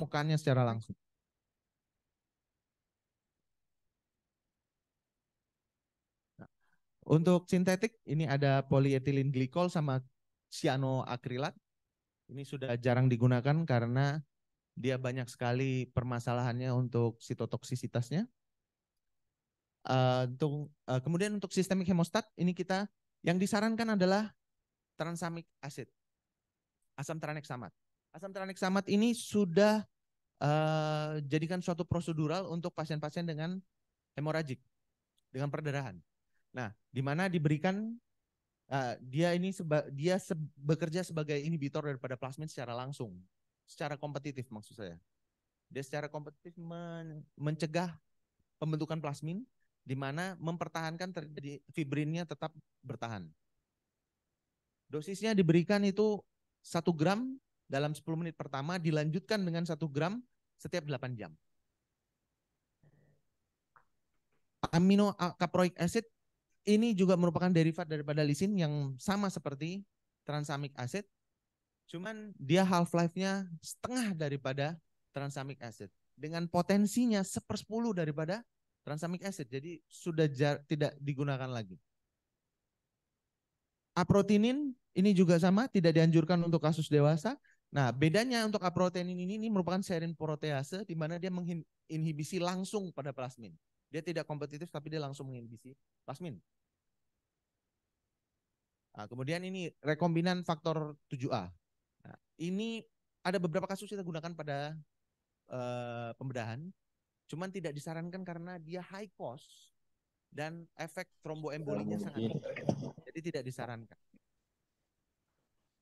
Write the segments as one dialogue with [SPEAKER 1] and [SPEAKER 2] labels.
[SPEAKER 1] mukanya secara langsung. Nah, untuk sintetik ini ada polietilen glikol sama cyanoakrilat. Ini sudah jarang digunakan karena dia banyak sekali permasalahannya untuk sitotoksisitasnya. Uh, untuk, uh, kemudian untuk sistemik hemostat ini kita yang disarankan adalah transamik acid, asam tranexamat. Asam teranik samat ini sudah uh, jadikan suatu prosedural untuk pasien-pasien dengan hemoragik, dengan perdarahan. Nah, di mana diberikan uh, dia ini seba, dia se, bekerja sebagai inhibitor daripada plasmin secara langsung, secara kompetitif maksud saya. Dia secara kompetitif men, mencegah pembentukan plasmin di mana mempertahankan terjadi fibrinnya tetap bertahan. Dosisnya diberikan itu 1 gram dalam 10 menit pertama dilanjutkan dengan 1 gram setiap 8 jam. Amino caproic acid ini juga merupakan derivat daripada lisin yang sama seperti transamic acid. Cuman dia half life-nya setengah daripada transamic acid dengan potensinya sepersepuluh daripada transamic acid. Jadi sudah jar, tidak digunakan lagi. Aprotinin ini juga sama, tidak dianjurkan untuk kasus dewasa. Nah, bedanya untuk aproteinin ini, ini merupakan serin protease di mana dia menginhibisi langsung pada plasmin. Dia tidak kompetitif tapi dia langsung menginhibisi plasmin. Nah, kemudian ini rekombinan faktor 7A. Nah, ini ada beberapa kasus kita gunakan pada uh, pembedahan, cuman tidak disarankan karena dia high cost dan efek tromboembolinya sangat tinggi. Jadi tidak disarankan.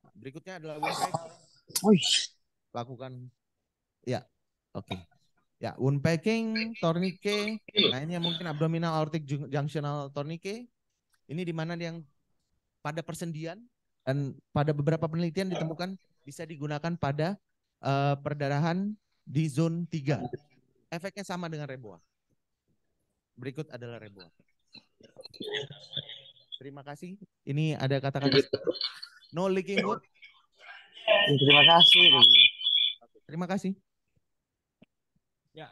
[SPEAKER 1] Nah, berikutnya adalah lakukan ya oke okay. ya unpacking tourniquet iya. nah ini yang mungkin abdominal aortic junctional tourniquet ini di mana yang pada persendian dan pada beberapa penelitian ditemukan bisa digunakan pada uh, perdarahan di zone 3. Efeknya sama dengan reboa. Berikut adalah reboa. Terima kasih. Ini ada kata-kata iya. no leaking wood, Ya, terima kasih terima kasih ya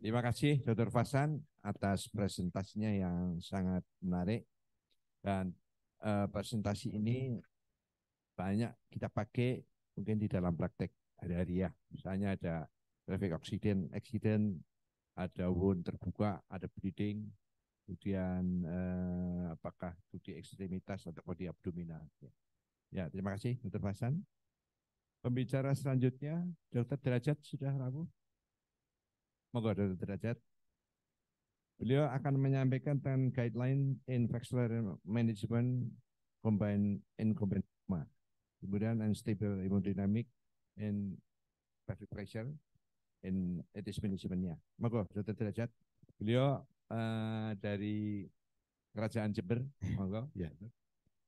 [SPEAKER 1] terima
[SPEAKER 2] kasih Dr. Fasan atas presentasinya yang sangat menarik dan uh, presentasi ini banyak kita pakai mungkin di dalam praktek hari-hari ya misalnya ada traffic accident accident ada wound terbuka ada bleeding kemudian eh, apakah itu di ekstremitas atau di abdominal. Ya, terima kasih Dr. Hasan. Pembicara selanjutnya, Dr. Derajat sudah rabu. Moga Dr. Derajat. Beliau akan menyampaikan tentang guideline in management combined in combined trauma. Kemudian unstable hemodynamic and perfect pressure in it management managementnya. Moga Dr. Derajat. Beliau Eh, dari Kerajaan Jember, monggo. ya.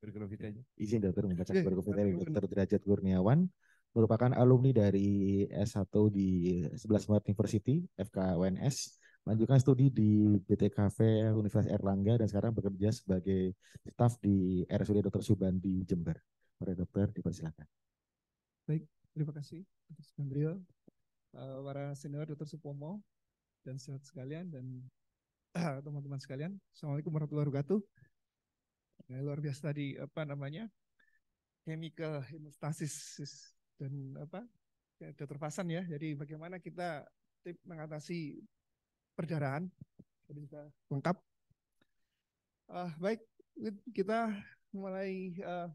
[SPEAKER 2] Berkovitanya.
[SPEAKER 1] Izin dokter membaca iya, dari dokter Derajat Kurniawan merupakan alumni dari S1 di 11 Maret University, FK UNS melanjutkan studi di BTKV Universitas Erlangga dan sekarang bekerja sebagai staf di RSUD Dr. Subandi Jember. Para dokter dipersilakan.
[SPEAKER 3] Baik, terima kasih Dr. Gabriel, eh, para senior Dr. Supomo dan sehat sekalian dan teman-teman sekalian. Assalamualaikum warahmatullahi wabarakatuh. Ya, luar biasa tadi apa namanya chemical hemostasis dan apa ya, dokter Fasan ya. Jadi bagaimana kita tip mengatasi perdarahan. Jadi kita lengkap. Uh, baik, kita mulai uh,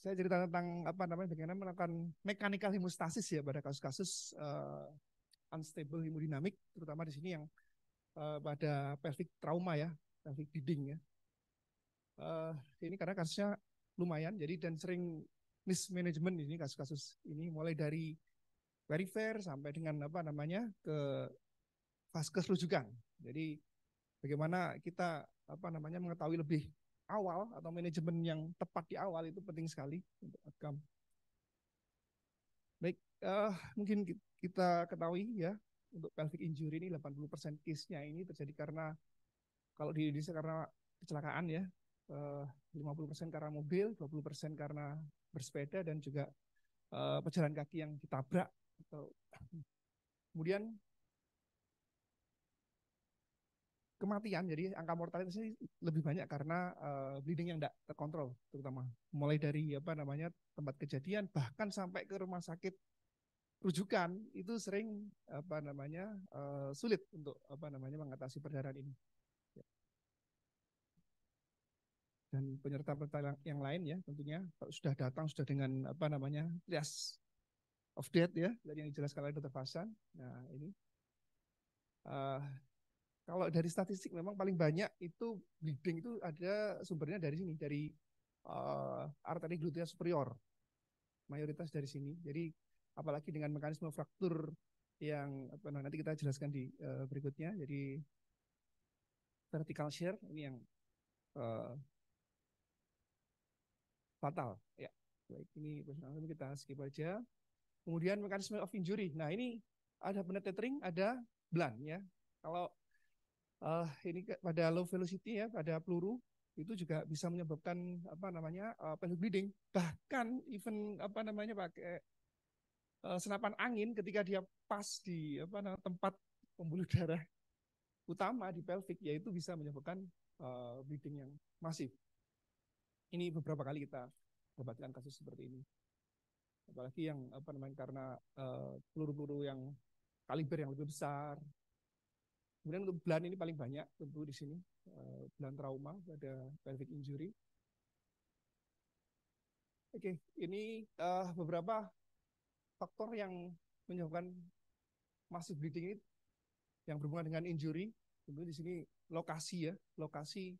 [SPEAKER 3] saya cerita tentang apa namanya bagaimana melakukan mekanikal hemostasis ya pada kasus-kasus uh, unstable hemodinamik terutama di sini yang Eh, pada pelvic trauma ya, pelvic bleeding ya. Uh, ini karena kasusnya lumayan, jadi dan sering mismanagement ini kasus-kasus ini mulai dari very fair sampai dengan apa namanya ke vaskes rujukan. Jadi bagaimana kita apa namanya mengetahui lebih awal atau manajemen yang tepat di awal itu penting sekali untuk outcome. Baik, uh, mungkin kita ketahui ya untuk pelvic injury ini 80% case-nya ini terjadi karena kalau di Indonesia karena kecelakaan ya, 50% eh, karena mobil, 20% karena bersepeda dan juga eh, pejalan kaki yang ditabrak atau kemudian kematian jadi angka mortalitasnya lebih banyak karena eh, bleeding yang tidak terkontrol terutama mulai dari apa namanya tempat kejadian bahkan sampai ke rumah sakit rujukan itu sering apa namanya uh, sulit untuk apa namanya mengatasi perdarahan ini ya. dan penyerta-penyerta yang lain ya tentunya sudah datang sudah dengan apa namanya trias of death ya dari yang dijelaskan oleh Dr. Fasan. Nah ini uh, kalau dari statistik memang paling banyak itu bleeding itu ada sumbernya dari sini dari uh, eh, arteri gluteus superior mayoritas dari sini. Jadi apalagi dengan mekanisme fraktur yang apa nah, nanti kita jelaskan di uh, berikutnya. Jadi vertical shear ini yang uh, fatal. Ya, baik ini kita skip aja. Kemudian mekanisme of injury. Nah ini ada penetrating, ada blunt ya. Kalau uh, ini pada low velocity ya, pada peluru itu juga bisa menyebabkan apa namanya uh, bleeding. Bahkan even apa namanya pakai Eh, senapan angin ketika dia pas di apa namanya tempat pembuluh darah utama di pelvik yaitu bisa menyebabkan uh, bleeding yang masif. Ini beberapa kali kita dapatkan kasus seperti ini. Apalagi yang apa namanya karena eh, peluru-peluru uh, yang kaliber yang lebih besar. Kemudian untuk blan ini paling banyak tentu di sini uh, blan trauma pada pelvic injury. Oke, okay, ini uh, beberapa faktor yang menyebabkan massive bleeding ini yang berhubungan dengan injury tentu di sini lokasi ya lokasi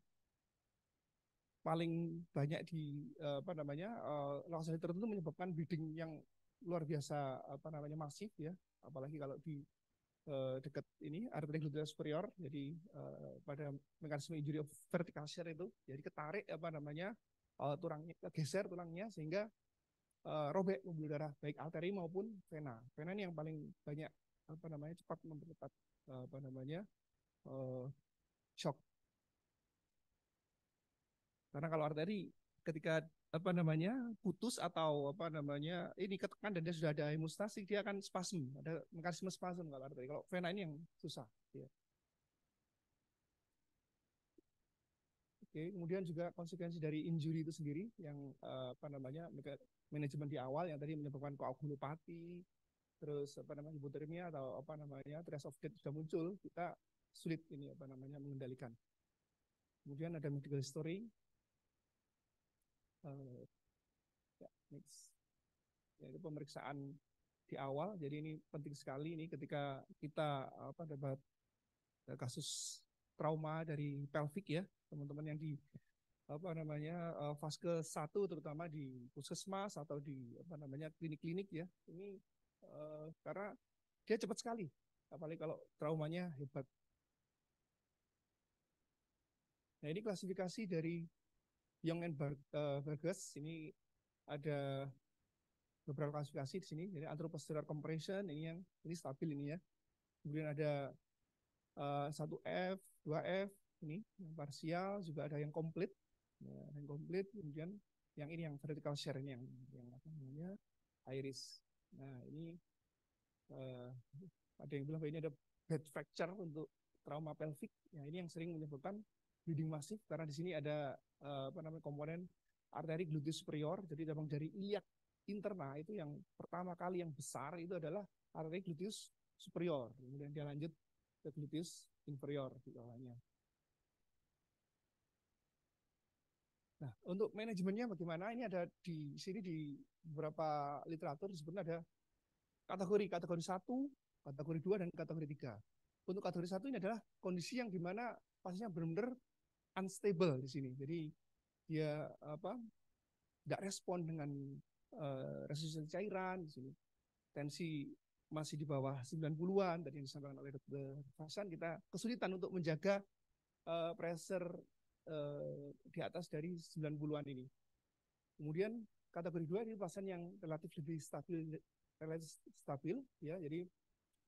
[SPEAKER 3] paling banyak di eh, apa namanya eh, lokasi tertentu menyebabkan bleeding yang luar biasa apa namanya masif ya apalagi kalau di eh, dekat ini arteri gluteal superior jadi pada mekanisme injury of vertical shear itu jadi ketarik apa namanya uh, tulangnya geser tulangnya sehingga uh, robek pembuluh darah baik arteri maupun vena. Vena ini yang paling banyak apa namanya cepat mempercepat eh, apa namanya uh, shock. Karena kalau arteri ketika apa namanya putus atau apa namanya ini ketekan dan dia sudah ada hemostasi dia akan spasm ada mekanisme spasm kalau arteri kalau vena ini yang susah ya. Oke, kemudian juga konsekuensi dari injury itu sendiri yang uh, apa namanya manajemen di awal yang tadi menyebabkan koagulopati, terus apa namanya hipotermia atau apa namanya stress of death sudah muncul, kita sulit ini apa namanya mengendalikan. Kemudian ada medical history. Uh, ya, next. Yaitu pemeriksaan di awal, jadi ini penting sekali ini ketika kita apa dapat eh, kasus trauma dari pelvic ya teman-teman yang di apa namanya uh, fase 1 terutama di puskesmas atau di apa namanya klinik-klinik ya ini uh, karena dia cepat sekali apalagi kalau traumanya hebat nah ini klasifikasi dari Young and Burgess eh, ini ada beberapa klasifikasi di sini jadi anteropostular compression ini yang ini stabil ini ya kemudian ada satu uh, f 2F ini yang parsial juga ada yang komplit ya, yang komplit kemudian yang ini yang vertical share ini yang yang apa namanya iris nah ini uh, ada yang bilang ini ada bed fracture untuk trauma pelvic. ya ini yang sering menyebabkan bleeding masif karena di sini ada uh, apa namanya komponen arteri gluteus superior jadi cabang dari iliak interna itu yang pertama kali yang besar itu adalah arteri gluteus superior kemudian dia lanjut ke gluteus inferior di bawahnya Nah, untuk manajemennya bagaimana? Ini ada di sini di beberapa literatur sebenarnya ada kategori kategori satu kategori dua dan kategori tiga Untuk kategori satu ini adalah kondisi yang dimana pastinya benar-benar unstable di sini. Jadi dia apa? tidak respon dengan uh, resistensi cairan di sini. Tensi masih di bawah 90-an tadi yang disampaikan oleh Dr. Hasan kita kesulitan untuk menjaga uh, pressure Eh, di atas dari 90-an ini. Kemudian kategori 2 ini pasien yang relatif lebih stabil relatif stabil ya jadi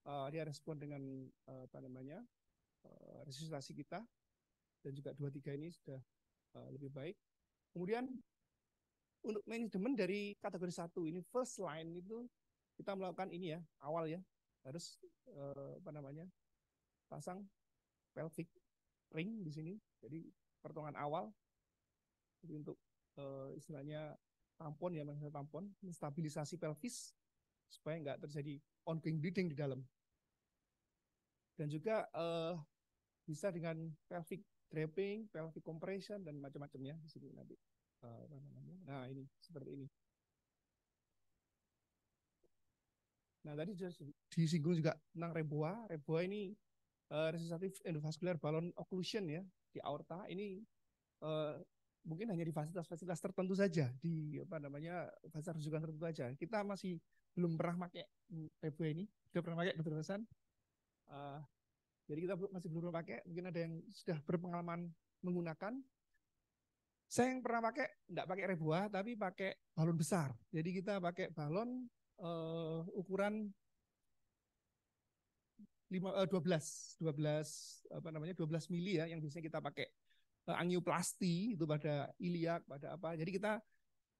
[SPEAKER 3] uh, dia respon dengan uh, apa namanya uh, resusitasi kita dan juga 23 ini sudah uh, lebih baik. Kemudian untuk manajemen dari kategori satu ini first line itu kita melakukan ini ya awal ya harus uh, apa namanya pasang pelvic ring di sini jadi pertolongan awal jadi untuk uh, istilahnya tampon ya maksudnya tampon stabilisasi pelvis supaya nggak terjadi ongoing bleeding di dalam dan juga uh, bisa dengan pelvic draping, pelvic compression dan macam-macamnya di sini nanti uh, Nah ini seperti ini. Nah tadi sudah disinggung juga tentang reboa. Reboa ini uh, resistive endovascular balloon occlusion ya di aorta ini uh, mungkin hanya di fasilitas-fasilitas tertentu saja di apa namanya fasilitas rujukan tertentu saja kita masih belum pernah pakai PBU ini sudah pernah pakai kebebasan uh, eh, jadi kita masih belum pernah pakai mungkin ada yang sudah berpengalaman menggunakan saya yang pernah pakai nggak pakai rebuah tapi pakai balon besar jadi kita pakai balon uh, ukuran 12 12 eh, apa namanya 12 mili ya yang biasanya kita pakai eh, angioplasti itu pada iliak pada apa jadi kita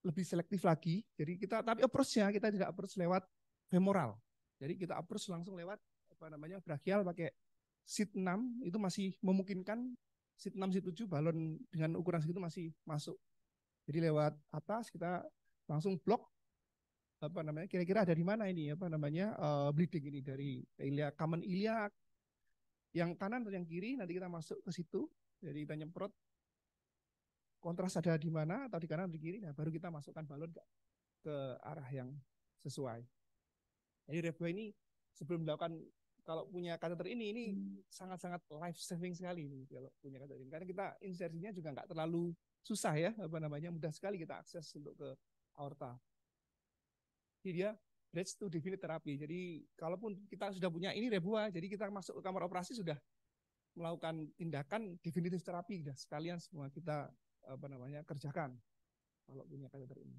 [SPEAKER 3] lebih selektif lagi jadi kita tapi approach-nya kita tidak approach lewat femoral jadi kita approach langsung lewat apa namanya brachial pakai sit 6 itu masih memungkinkan sit 6 sit 7 balon dengan ukuran segitu masih masuk jadi lewat atas kita langsung blok apa namanya kira-kira di mana ini apa namanya uh, bleeding ini dari ilia kamen iliak yang kanan atau yang kiri nanti kita masuk ke situ jadi kita nyemprot kontras ada di mana atau di kanan atau di kiri nah baru kita masukkan balon ke, ke arah yang sesuai jadi review ini sebelum dilakukan kalau punya kateter ini ini sangat-sangat hmm. life saving sekali ini kalau punya kateter ini karena kita insersinya juga nggak terlalu susah ya apa namanya mudah sekali kita akses untuk ke aorta jadi dia bridge to definite therapy. Jadi kalaupun kita sudah punya ini rebuah, jadi kita masuk ke kamar operasi sudah melakukan tindakan definitif terapi sudah sekalian semua kita apa namanya kerjakan kalau punya katheter ini.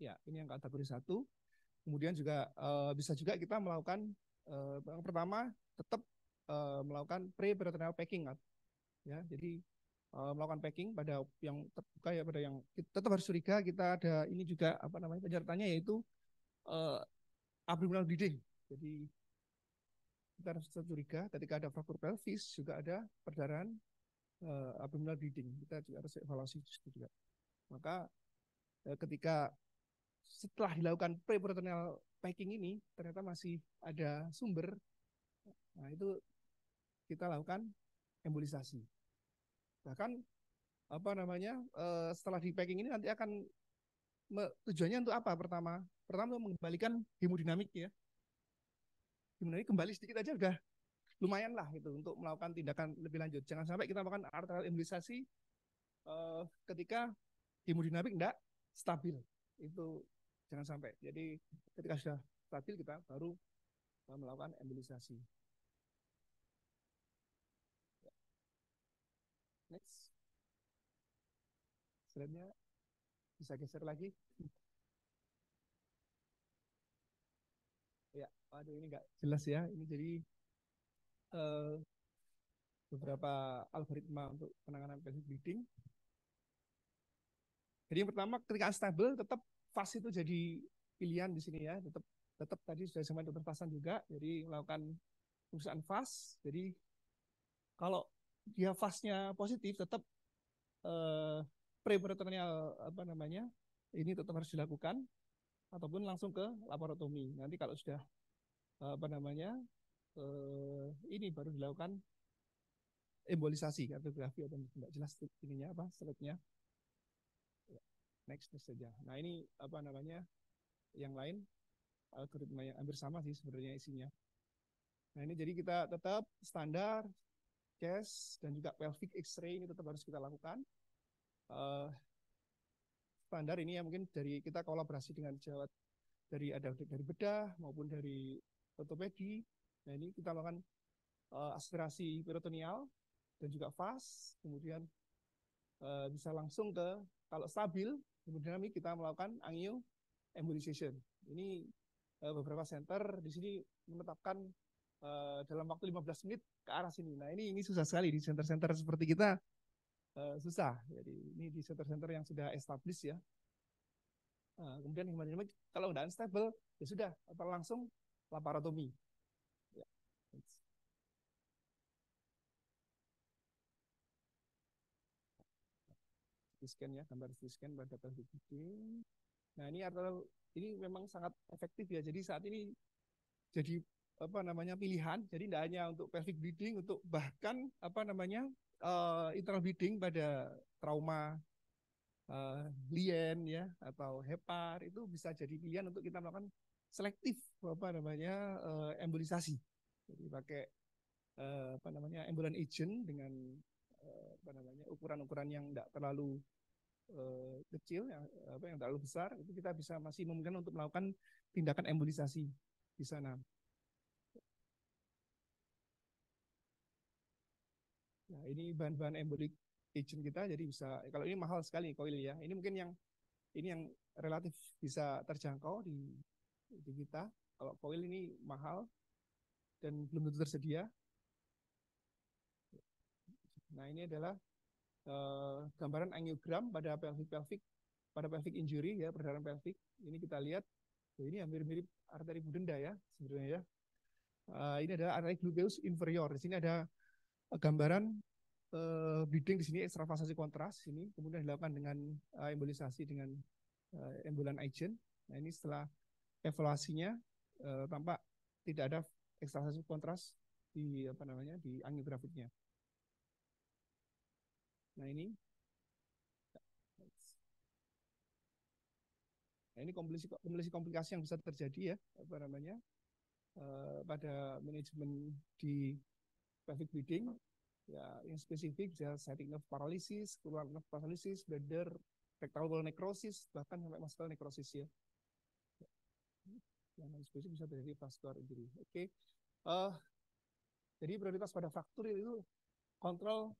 [SPEAKER 3] Ya, ini yang kategori satu. Kemudian juga e, bisa juga kita melakukan e, pertama tetap e, melakukan pre peritoneal packing ya. Jadi Eh, melakukan packing pada yang terbuka ya pada yang tetap harus curiga kita ada ini juga apa namanya penyertanya yaitu uh, abdominal bleeding. Jadi kita harus tetap curiga ketika ada fraktur pelvis juga ada perdarahan uh, abdominal bleeding. Kita juga harus evaluasi juga. Maka uh, ketika setelah dilakukan preperitoneal packing ini ternyata masih ada sumber. Nah, itu kita lakukan embolisasi bahkan apa namanya eh, setelah di packing ini nanti akan tujuannya untuk apa pertama pertama untuk mengembalikan hemodinamik ya hemodinamik kembali sedikit aja udah lumayan lah gitu untuk melakukan tindakan lebih lanjut jangan sampai kita melakukan arterial embolisasi uh, eh, ketika hemodinamik tidak stabil itu jangan sampai jadi ketika sudah stabil kita baru eh, melakukan embolisasi Next. Selanjutnya bisa geser lagi. Ya, waduh ini nggak jelas ya. Ini jadi uh, beberapa algoritma untuk penanganan basic bleeding. Jadi yang pertama ketika unstable tetap fast itu jadi pilihan di sini ya. Tetap tetap tadi sudah sama dokter Fasan juga. Jadi melakukan perusahaan fast. Jadi kalau dia ya fastnya positif tetap uh, eh, preperitoneal apa namanya ini tetap harus dilakukan ataupun langsung ke laparotomi. Nanti kalau sudah apa namanya uh, ini baru dilakukan embolisasi kartografi atau tidak jelas ininya apa slide ya, Next, next saja. Nah ini apa namanya yang lain algoritma yang hampir sama sih sebenarnya isinya. Nah ini jadi kita tetap standar chest dan juga pelvic X-ray ini tetap harus kita lakukan. Uh, standar ini ya mungkin dari kita kolaborasi dengan Jawa dari ada dari bedah maupun dari ortopedi. Nah ini kita melakukan uh, eh, aspirasi peritoneal dan juga fast kemudian uh, bisa langsung ke kalau stabil ini kita melakukan angio embolization. Ini uh, beberapa center di sini menetapkan uh, dalam waktu 15 menit ke arah sini. Nah ini ini susah sekali di center-center seperti kita uh, susah. Jadi ini di center-center yang sudah established ya. Nah, kemudian hemodinamik kalau udah unstable ya sudah atau langsung laparotomi. Ya. scan ya gambar scan pada LGBT. Nah ini artel ini memang sangat efektif ya. Jadi saat ini jadi apa namanya pilihan. Jadi tidak hanya untuk pelvic bleeding, untuk bahkan apa namanya uh, internal bleeding pada trauma uh, lien ya atau hepar itu bisa jadi pilihan untuk kita melakukan selektif apa namanya uh, embolisasi. Jadi pakai uh, apa namanya embolan agent dengan uh, apa namanya ukuran-ukuran yang tidak terlalu kecil yang apa yang terlalu besar itu kita bisa masih memungkinkan untuk melakukan tindakan embolisasi di sana. Nah, ini bahan-bahan embolic agent kita jadi bisa kalau ini mahal sekali koil ya. Ini mungkin yang ini yang relatif bisa terjangkau di di kita. Kalau koil ini mahal dan belum tentu tersedia. Nah, ini adalah uh, gambaran angiogram pada pelvic pelvic pada pelvic injury ya, perdarahan pelvic. Ini kita lihat oh, ini hampir mirip arteri budenda ya sebenarnya ya. Uh, ini adalah arteri gluteus inferior. Di sini ada gambaran uh, eh, bleeding di sini ekstravasasi kontras ini kemudian dilakukan dengan uh, embolisasi dengan uh, eh, embolan agent. Nah ini setelah evaluasinya uh, tampak tidak ada ekstravasasi kontras di apa namanya di angiografiknya. Nah ini Nah, ini komplikasi, komplikasi komplikasi yang bisa terjadi ya apa namanya uh, pada manajemen di pelvic bleeding ya yang spesifik bisa setting nerve paralysis, keluar nerve paralysis, bladder, rectal wall necrosis, bahkan sampai masalah necrosis ya. ya. Yang spesifik bisa terjadi vascular injury. Oke. Okay. Uh, eh, jadi prioritas pada fraktur itu kontrol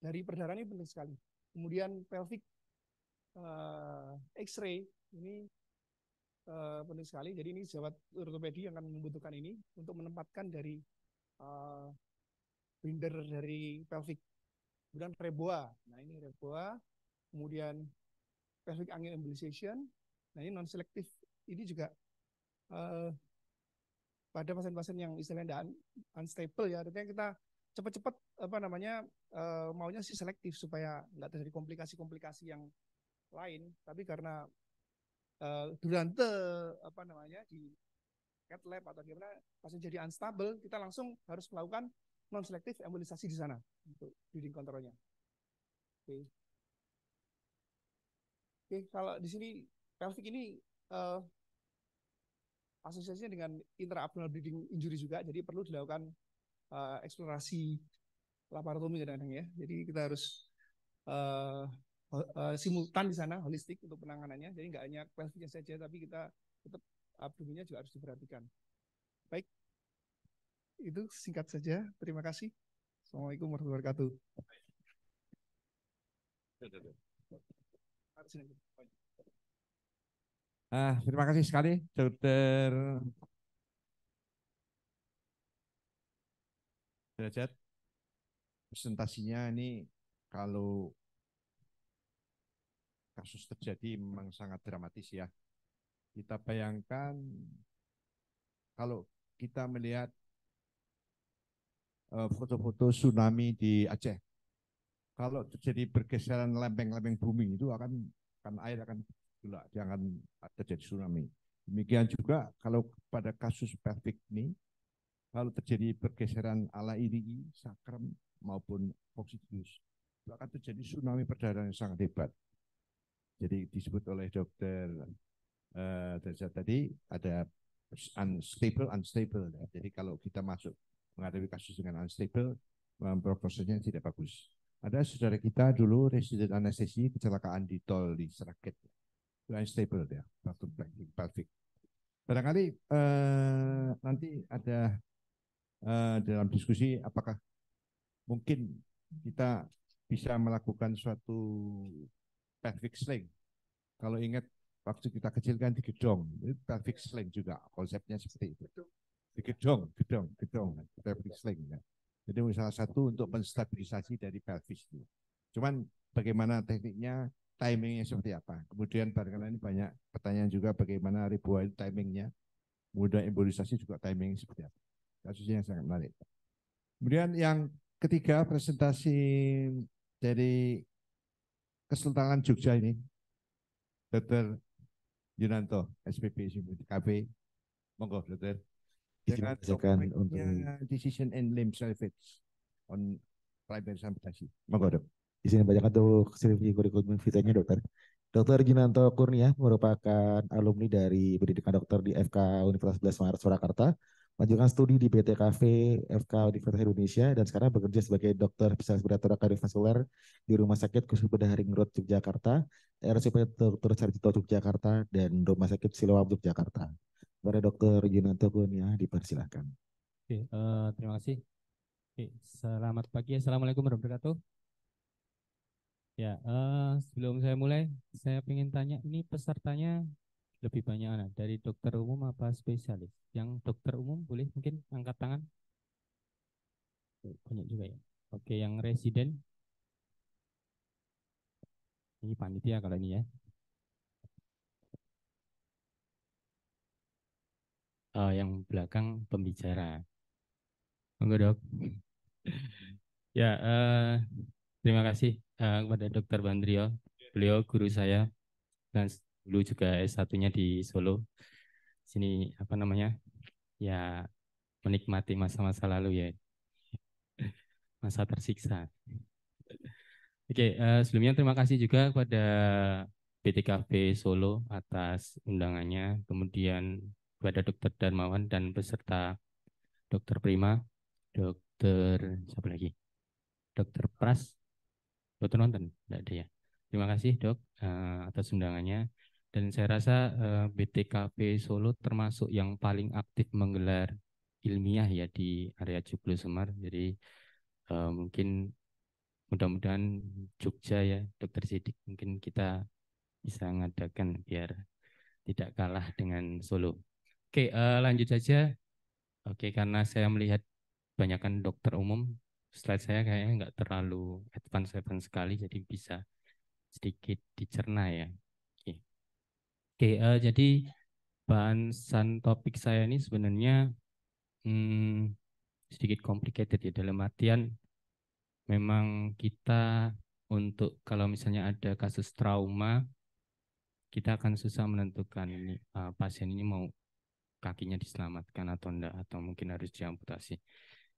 [SPEAKER 3] dari perdarahan ini penting sekali. Kemudian pelvic uh, X-ray ini uh, penting sekali. Jadi ini jawab ortopedi yang akan membutuhkan ini untuk menempatkan dari uh, binder dari pelvic. Kemudian reboa. Nah, ini reboa. Kemudian pelvic angin embolization. Nah, ini non selektif. Ini juga uh, pada pasien-pasien yang istilahnya un unstable ya, artinya kita cepat-cepat apa namanya uh, maunya sih selektif supaya nggak terjadi komplikasi-komplikasi yang lain. Tapi karena uh, durante apa namanya di cat lab atau gimana pasien jadi unstable, kita langsung harus melakukan non selektif embolisasi di sana untuk bleeding kontrolnya. Oke. kalau di sini pelvic ini uh, asosiasinya dengan intraabdominal bleeding injury juga, jadi perlu dilakukan uh, eksplorasi laparotomi kadang-kadang ya. Jadi kita harus uh, uh, simultan di sana holistik untuk penanganannya. Jadi nggak hanya pelvicnya saja, tapi kita tetap abdominnya juga harus diperhatikan itu singkat saja. Terima kasih. Assalamualaikum warahmatullahi wabarakatuh.
[SPEAKER 2] Ah, terima kasih sekali, Dokter Derajat. Presentasinya ini kalau kasus terjadi memang sangat dramatis ya. Kita bayangkan kalau kita melihat Eh, foto-foto tsunami di Aceh. Kalau terjadi pergeseran lempeng-lempeng bumi itu akan akan air akan gula, jangan terjadi tsunami. Demikian juga kalau pada kasus perfect ini, kalau terjadi pergeseran ala ini, sakram maupun oksidus, itu akan terjadi tsunami perdarahan yang sangat hebat. Jadi disebut oleh dokter uh, tadi ada unstable, unstable. Ya. Jadi kalau kita masuk menghadapi kasus dengan unstable eh, prosesnya tidak bagus. Ada saudara kita dulu resident anestesi kecelakaan di tol di Seraket. unstable ya waktu blanking pelvic. Barangkali eh, nanti ada eh, dalam diskusi apakah mungkin kita bisa melakukan suatu pelvic sling. Kalau ingat waktu kita kecil kan di gedong, pelvic sling juga konsepnya seperti itu di gedong, gedong, gedong, pelvic sling. Ya. Jadi salah satu untuk menstabilisasi dari pelvis itu. Cuman bagaimana tekniknya, timingnya seperti apa. Kemudian barangkali ini banyak pertanyaan juga bagaimana ribuan timingnya. mudah embolisasi juga timing seperti apa. Kasusnya sangat menarik. Kemudian yang ketiga presentasi dari Kesultanan Jogja ini, Dr. Yunanto, SPP, SPP, KB. Monggo, Dokter dengan ya untuk ya, decision and limb service on private transportasi.
[SPEAKER 1] Monggo dok. Di banyak untuk silvi kurikulum vitae dokter. Gina Ginanto Kurnia merupakan alumni dari pendidikan dokter di FK Universitas 11 Maret Surakarta, Majukan studi di BTKV FK Universitas Indonesia, dan sekarang bekerja sebagai dokter spesialis bedah kardiovaskular di Rumah Sakit Khusus Bedah Ring Road Yogyakarta, RSUP Dr. Sarjito Yogyakarta, dan Rumah Sakit Siloam Yogyakarta. Kepada Dr. Junanto Kurnia dipersilahkan.
[SPEAKER 4] Oke, uh, terima kasih. Oke, selamat pagi. Assalamualaikum warahmatullahi wabarakatuh. Ya, uh, sebelum saya mulai, saya ingin tanya, ini pesertanya lebih banyak anak dari dokter umum apa spesialis? Yang dokter umum boleh mungkin angkat tangan? Banyak juga ya. Oke, yang resident. Ini panitia kalau ini ya. uh, yang belakang pembicara. Monggo dok. ya, uh, terima kasih uh, kepada Dokter Bandrio. Beliau guru saya dan dulu juga s satunya di Solo. Sini apa namanya? Ya menikmati masa-masa lalu ya. Masa tersiksa. Oke, uh, sebelumnya terima kasih juga kepada PTKP Solo atas undangannya. Kemudian kepada Dokter Darmawan dan peserta Dokter Prima, Dokter siapa lagi? Dokter Pras, Dokter Nonton, tidak ada ya. Terima kasih dok uh, atas undangannya. Dan saya rasa uh, eh, BTKP Solo termasuk yang paling aktif menggelar ilmiah ya di area Joglo Semar. Jadi uh, mungkin mudah-mudahan Jogja ya Dokter Sidik mungkin kita bisa ngadakan biar tidak kalah dengan Solo. Oke, uh, lanjut saja. Oke, karena saya melihat banyakkan dokter umum, slide saya kayaknya nggak terlalu advance advance sekali, jadi bisa sedikit dicerna ya. Oke, Oke uh, jadi bahan topik saya ini sebenarnya hmm, sedikit complicated ya dalam artian memang kita untuk kalau misalnya ada kasus trauma kita akan susah menentukan ini uh, pasien ini mau kakinya diselamatkan atau enggak atau mungkin harus diamputasi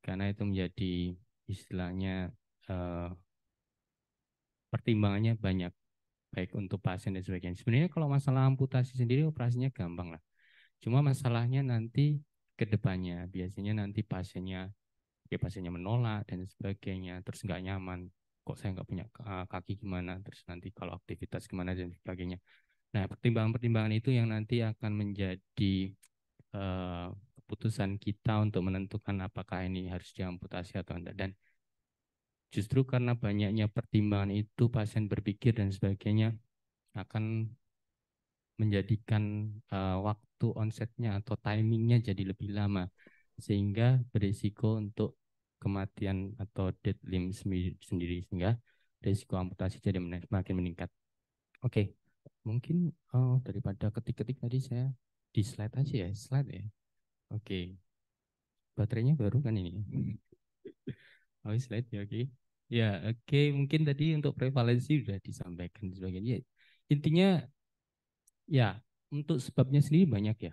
[SPEAKER 4] karena itu menjadi istilahnya uh, pertimbangannya banyak baik untuk pasien dan sebagainya. Sebenarnya kalau masalah amputasi sendiri operasinya gampang lah. Cuma masalahnya nanti ke depannya biasanya nanti pasiennya ya pasiennya menolak dan sebagainya terus nggak nyaman kok saya nggak punya eh, kaki gimana terus nanti kalau aktivitas gimana dan sebagainya. Nah pertimbangan-pertimbangan itu yang nanti akan menjadi Eh, keputusan kita untuk menentukan apakah ini harus diamputasi atau tidak. Dan justru karena banyaknya pertimbangan itu pasien berpikir dan sebagainya akan menjadikan uh, waktu onsetnya atau timingnya jadi lebih lama sehingga berisiko untuk kematian atau dead limb sendiri sehingga risiko amputasi jadi semakin meningkat. Oke, okay. mungkin oh, daripada ketik-ketik tadi saya di slide aja ya slide ya oke baterainya baru kan ini oh slide ya oke ya oke mungkin tadi untuk prevalensi sudah disampaikan sebagainya intinya ya untuk sebabnya sendiri banyak ya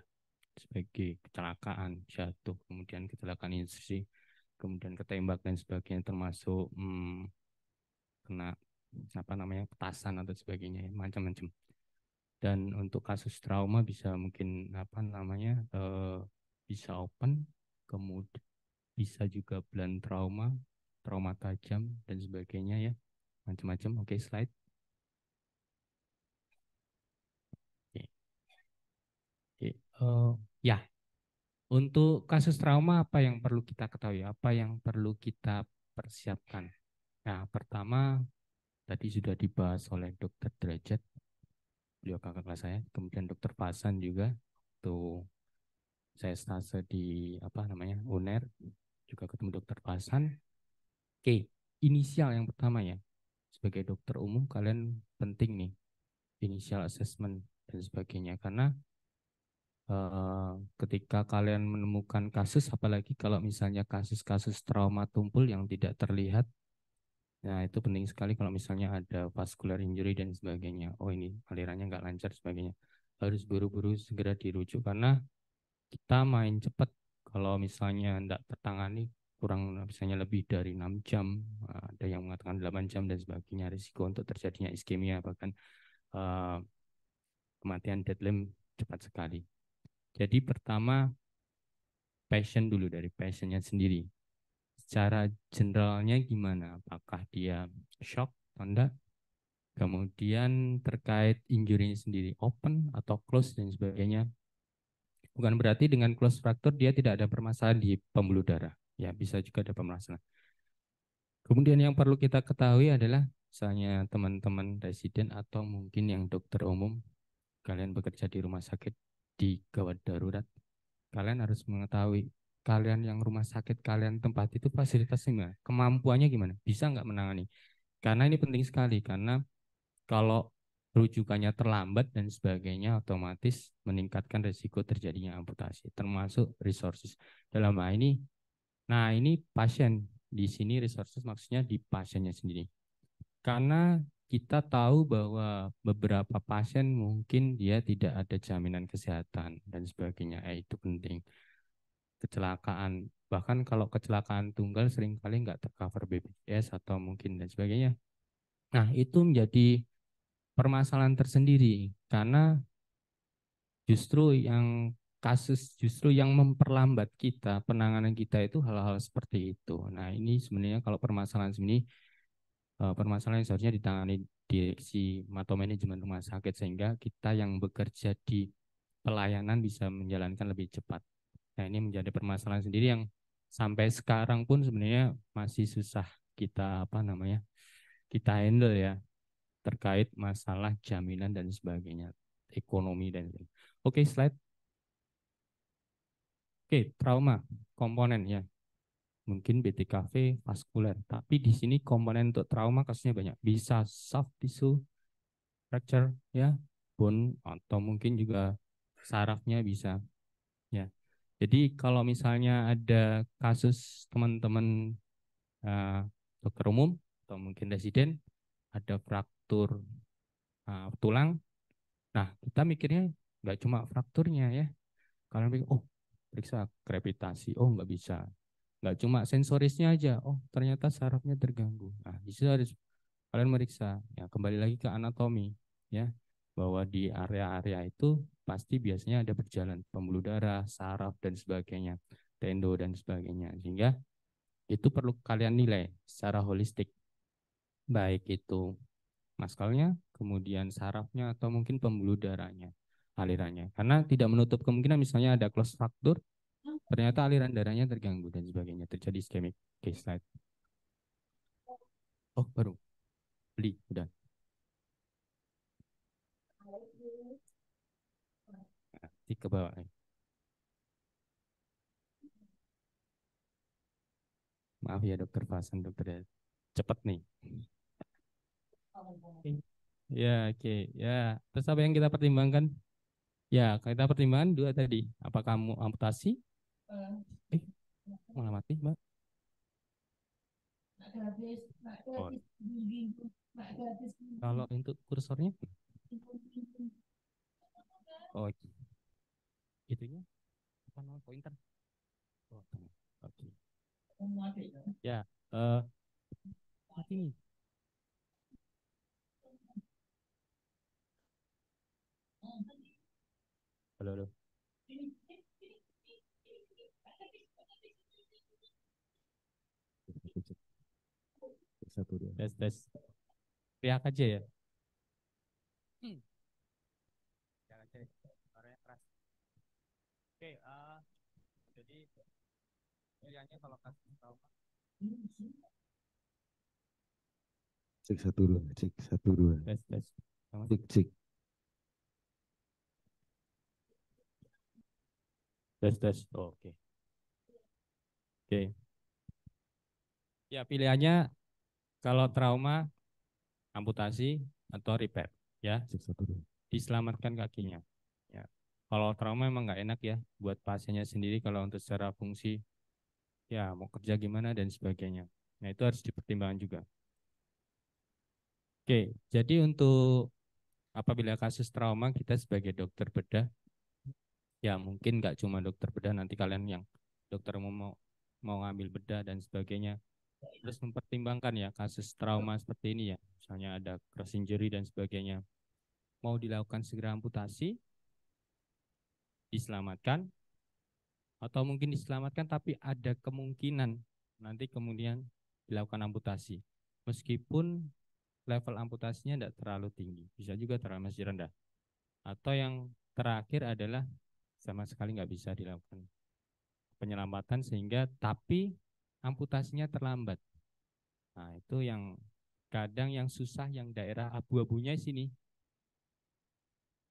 [SPEAKER 4] sebagai kecelakaan jatuh kemudian kecelakaan industri kemudian ketembak dan sebagainya termasuk hmm, kena apa namanya petasan atau sebagainya macam-macam dan untuk kasus trauma bisa mungkin apa namanya uh, bisa open kemudian bisa juga blunt trauma trauma tajam dan sebagainya ya macam-macam oke okay, slide
[SPEAKER 5] oke okay. okay. uh, eh,
[SPEAKER 4] ya untuk kasus trauma apa yang perlu kita ketahui apa yang perlu kita persiapkan nah pertama tadi sudah dibahas oleh dokter derajat beliau kakak kelas saya kemudian dokter Fasan juga tuh saya stase di apa namanya UNER juga ketemu dokter Fasan oke inisial yang pertama ya sebagai dokter umum kalian penting nih inisial assessment dan sebagainya karena uh, ketika kalian menemukan kasus apalagi kalau misalnya kasus-kasus trauma tumpul yang tidak terlihat Nah, itu penting sekali kalau misalnya ada vascular injury dan sebagainya. Oh, ini alirannya nggak lancar sebagainya. Harus buru-buru segera dirujuk karena kita main cepat kalau misalnya tidak tertangani kurang misalnya lebih dari 6 jam, eh, ada yang mengatakan 8 jam dan sebagainya risiko untuk terjadinya iskemia bahkan uh, kematian dead limb cepat sekali. Jadi pertama passion dulu dari passionnya sendiri secara generalnya gimana? Apakah dia shock atau enggak? Kemudian terkait injurinya sendiri open atau close dan sebagainya. Bukan berarti dengan close fracture dia tidak ada permasalahan di pembuluh darah. Ya, bisa juga ada permasalahan. Kemudian yang perlu kita ketahui adalah misalnya teman-teman residen atau mungkin yang dokter umum, kalian bekerja di rumah sakit di gawat darurat, kalian harus mengetahui kalian yang rumah sakit kalian tempat itu fasilitasnya gimana? Kemampuannya gimana? Bisa nggak menangani? Karena ini penting sekali karena kalau rujukannya terlambat dan sebagainya otomatis meningkatkan risiko terjadinya amputasi termasuk resources dalam hal ini nah ini pasien di sini resources maksudnya di pasiennya sendiri karena kita tahu bahwa beberapa pasien mungkin dia tidak ada jaminan kesehatan dan sebagainya eh, itu penting kecelakaan. Bahkan kalau kecelakaan tunggal seringkali nggak tercover BPJS atau mungkin dan sebagainya. Nah, itu menjadi permasalahan tersendiri karena justru yang kasus justru yang memperlambat kita penanganan kita itu hal-hal seperti itu. Nah, ini sebenarnya kalau permasalahan ini eh, permasalahan yang seharusnya ditangani direksi atau manajemen rumah sakit sehingga kita yang bekerja di pelayanan bisa menjalankan lebih cepat. Nah ini menjadi permasalahan sendiri yang sampai sekarang pun sebenarnya masih susah kita apa namanya kita handle ya terkait masalah jaminan dan sebagainya ekonomi dan lain-lain Oke slide. Oke trauma komponen ya mungkin BTKV vaskuler tapi di sini komponen untuk trauma kasusnya banyak bisa soft tissue fracture ya bone atau mungkin juga sarafnya bisa jadi kalau misalnya ada kasus teman-teman uh, dokter umum atau mungkin residen ada fraktur uh, tulang, nah kita mikirnya nggak cuma frakturnya ya. Kalian pikir oh periksa krepitasi, oh nggak bisa. Nggak cuma sensorisnya aja, oh ternyata sarafnya terganggu. Nah di situ harus kalian meriksa. Ya kembali lagi ke anatomi ya bahwa di area-area itu pasti biasanya ada berjalan pembuluh darah, saraf dan sebagainya, tendo dan sebagainya. Sehingga itu perlu kalian nilai secara holistik. Baik itu maskalnya, kemudian sarafnya atau mungkin pembuluh darahnya, alirannya. Karena tidak menutup kemungkinan misalnya ada close factor, ternyata aliran darahnya terganggu dan sebagainya, terjadi ischemic case slide.
[SPEAKER 5] Oh, baru. Beli, udah. di ke bawah eh.
[SPEAKER 4] Maaf ya dokter Fasan, dokter ya. Cepat nih.
[SPEAKER 6] Okay.
[SPEAKER 4] Ya, oke. Okay. Ya, terus apa yang kita pertimbangkan? Ya, kita pertimbangkan dua tadi. Apa kamu amputasi? Uh, eh,
[SPEAKER 5] malah mati, Mbak. Oh. Kalau untuk kursornya?
[SPEAKER 4] Oh, itunya
[SPEAKER 5] apa namanya? pointer oh oke okay.
[SPEAKER 4] ya uh, eh, ini halo halo satu dua tes tes teriak aja ya Oke, okay, uh, eh, jadi
[SPEAKER 1] pilihannya kalau kasih tahu
[SPEAKER 6] Cek satu dua, cek satu dua. Tes tes. Cek cek.
[SPEAKER 4] Tes tes. Oh, oke. Oke. Ya pilihannya kalau trauma amputasi atau repair ya. Cek satu dua. Diselamatkan kakinya kalau trauma emang nggak enak ya buat pasiennya sendiri kalau untuk secara fungsi ya mau kerja gimana dan sebagainya. Nah itu harus dipertimbangkan juga. Oke, jadi untuk apabila kasus trauma kita sebagai dokter bedah, ya mungkin nggak cuma dokter bedah nanti kalian yang dokter mau mau ngambil bedah dan sebagainya terus mempertimbangkan ya kasus trauma seperti ini ya misalnya ada cross injury dan sebagainya mau dilakukan segera amputasi diselamatkan atau mungkin diselamatkan tapi ada kemungkinan nanti kemudian dilakukan amputasi meskipun level amputasinya tidak terlalu tinggi bisa juga terlalu masih rendah atau yang terakhir adalah sama sekali nggak bisa dilakukan penyelamatan sehingga tapi amputasinya terlambat nah itu yang kadang yang susah yang daerah abu-abunya sini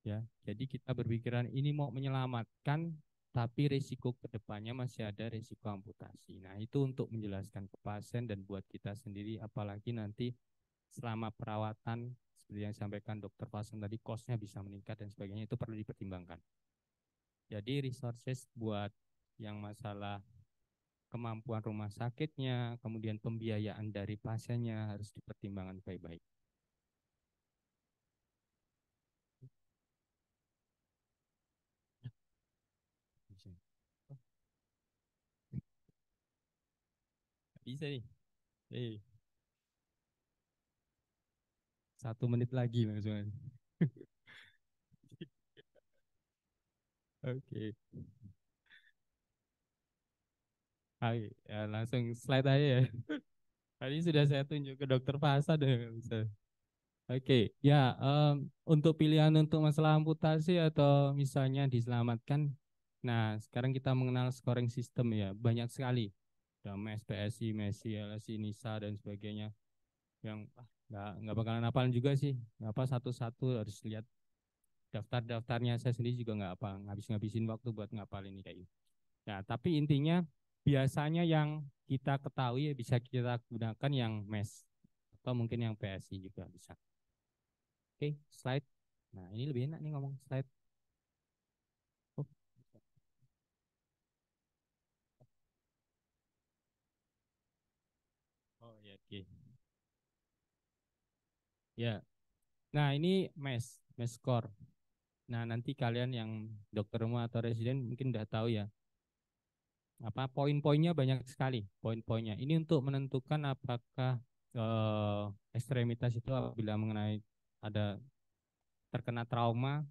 [SPEAKER 4] ya. Jadi kita berpikiran ini mau menyelamatkan tapi risiko kedepannya masih ada risiko amputasi. Nah itu untuk menjelaskan ke pasien dan buat kita sendiri apalagi nanti selama perawatan seperti yang disampaikan dokter Fasan tadi kosnya bisa meningkat dan sebagainya itu perlu dipertimbangkan. Jadi resources buat yang masalah kemampuan rumah sakitnya, kemudian pembiayaan dari pasiennya harus dipertimbangkan baik-baik.
[SPEAKER 7] Bisa nih. Hey.
[SPEAKER 4] Satu menit lagi maksudnya. Oke. Hai, ya langsung slide aja ya. Tadi sudah saya tunjuk ke dokter Fasa deh bisa. Oke, ya um, untuk pilihan untuk masalah amputasi atau misalnya diselamatkan. Nah, sekarang kita mengenal scoring system ya, banyak sekali. Dames, PSI, Messi, LSI, Nisa dan sebagainya yang nggak nggak bakalan apalan juga sih nggak apa satu-satu harus lihat daftar-daftarnya saya sendiri juga nggak apa ngabis-ngabisin waktu buat ngapalin ini kayak gitu. Nah tapi intinya biasanya yang kita ketahui ya, bisa kita gunakan yang MES atau mungkin yang PSI juga bisa. Oke, okay, slide. Nah, ini lebih enak nih ngomong slide. Ya. Nah, ini mes, mes score. Nah, nanti kalian yang dokter umum atau resident mungkin udah tahu ya. Apa poin-poinnya banyak sekali, poin-poinnya. Ini untuk menentukan apakah eh, ekstremitas itu apabila mengenai ada terkena trauma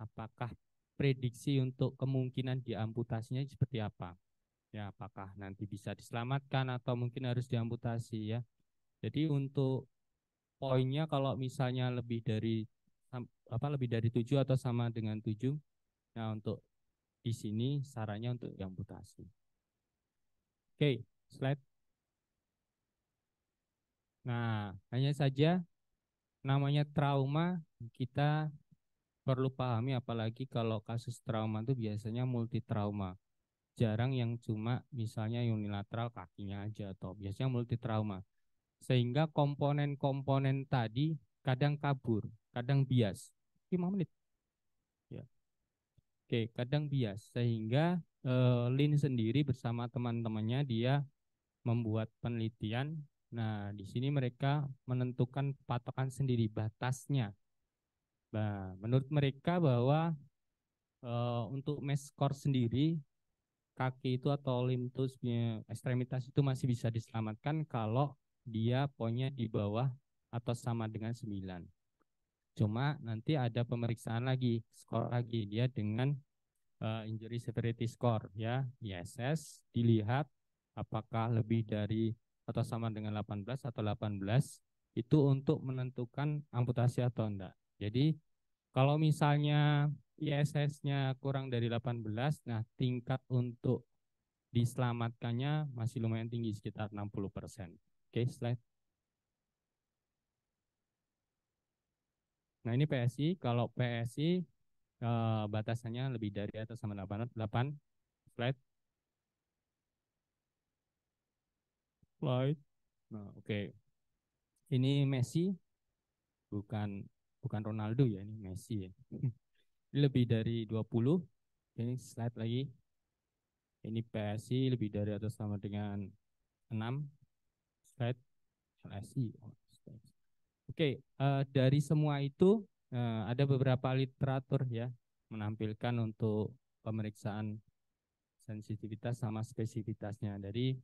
[SPEAKER 4] apakah prediksi untuk kemungkinan diamputasinya seperti apa? Ya, apakah nanti bisa diselamatkan atau mungkin harus diamputasi ya. Jadi untuk poinnya kalau misalnya lebih dari apa lebih dari tujuh atau sama dengan tujuh. Nah, untuk di sini sarannya untuk yang mutasi. Oke, slide. Nah, hanya saja namanya trauma kita perlu pahami apalagi kalau kasus trauma itu biasanya multi trauma. Jarang yang cuma misalnya unilateral kakinya aja atau biasanya multi trauma. Sehingga komponen-komponen tadi kadang kabur, kadang bias. 5 menit. Ya. Oke, kadang bias. Sehingga eh, Lin sendiri bersama teman-temannya dia membuat penelitian. Nah, di sini mereka menentukan patokan sendiri batasnya. Nah, menurut mereka bahwa Uh, untuk mesh score sendiri kaki itu atau limfus ekstremitas itu masih bisa diselamatkan kalau dia poinnya di bawah atau sama dengan 9. Cuma nanti ada pemeriksaan lagi, skor lagi dia dengan uh, injury severity score ya, ISS dilihat apakah lebih dari atau sama dengan 18 atau 18 itu untuk menentukan amputasi atau enggak. Jadi kalau misalnya ISS-nya kurang dari 18, nah tingkat untuk diselamatkannya masih lumayan tinggi sekitar 60 persen. Oke, slide. Nah, ini PSI. Kalau PSI eh, batasannya lebih dari atau sama 8. 8 slide. Slide. Nah, oke. Okay. Ini Messi bukan bukan Ronaldo ya, ini Messi ya. ini lebih dari 20. Ini slide lagi. Ini PSI lebih dari atau sama dengan 6 Fred LSI. Oh, Oke, uh, dari semua itu uh, ada beberapa literatur ya menampilkan untuk pemeriksaan sensitivitas sama spesifitasnya. Dari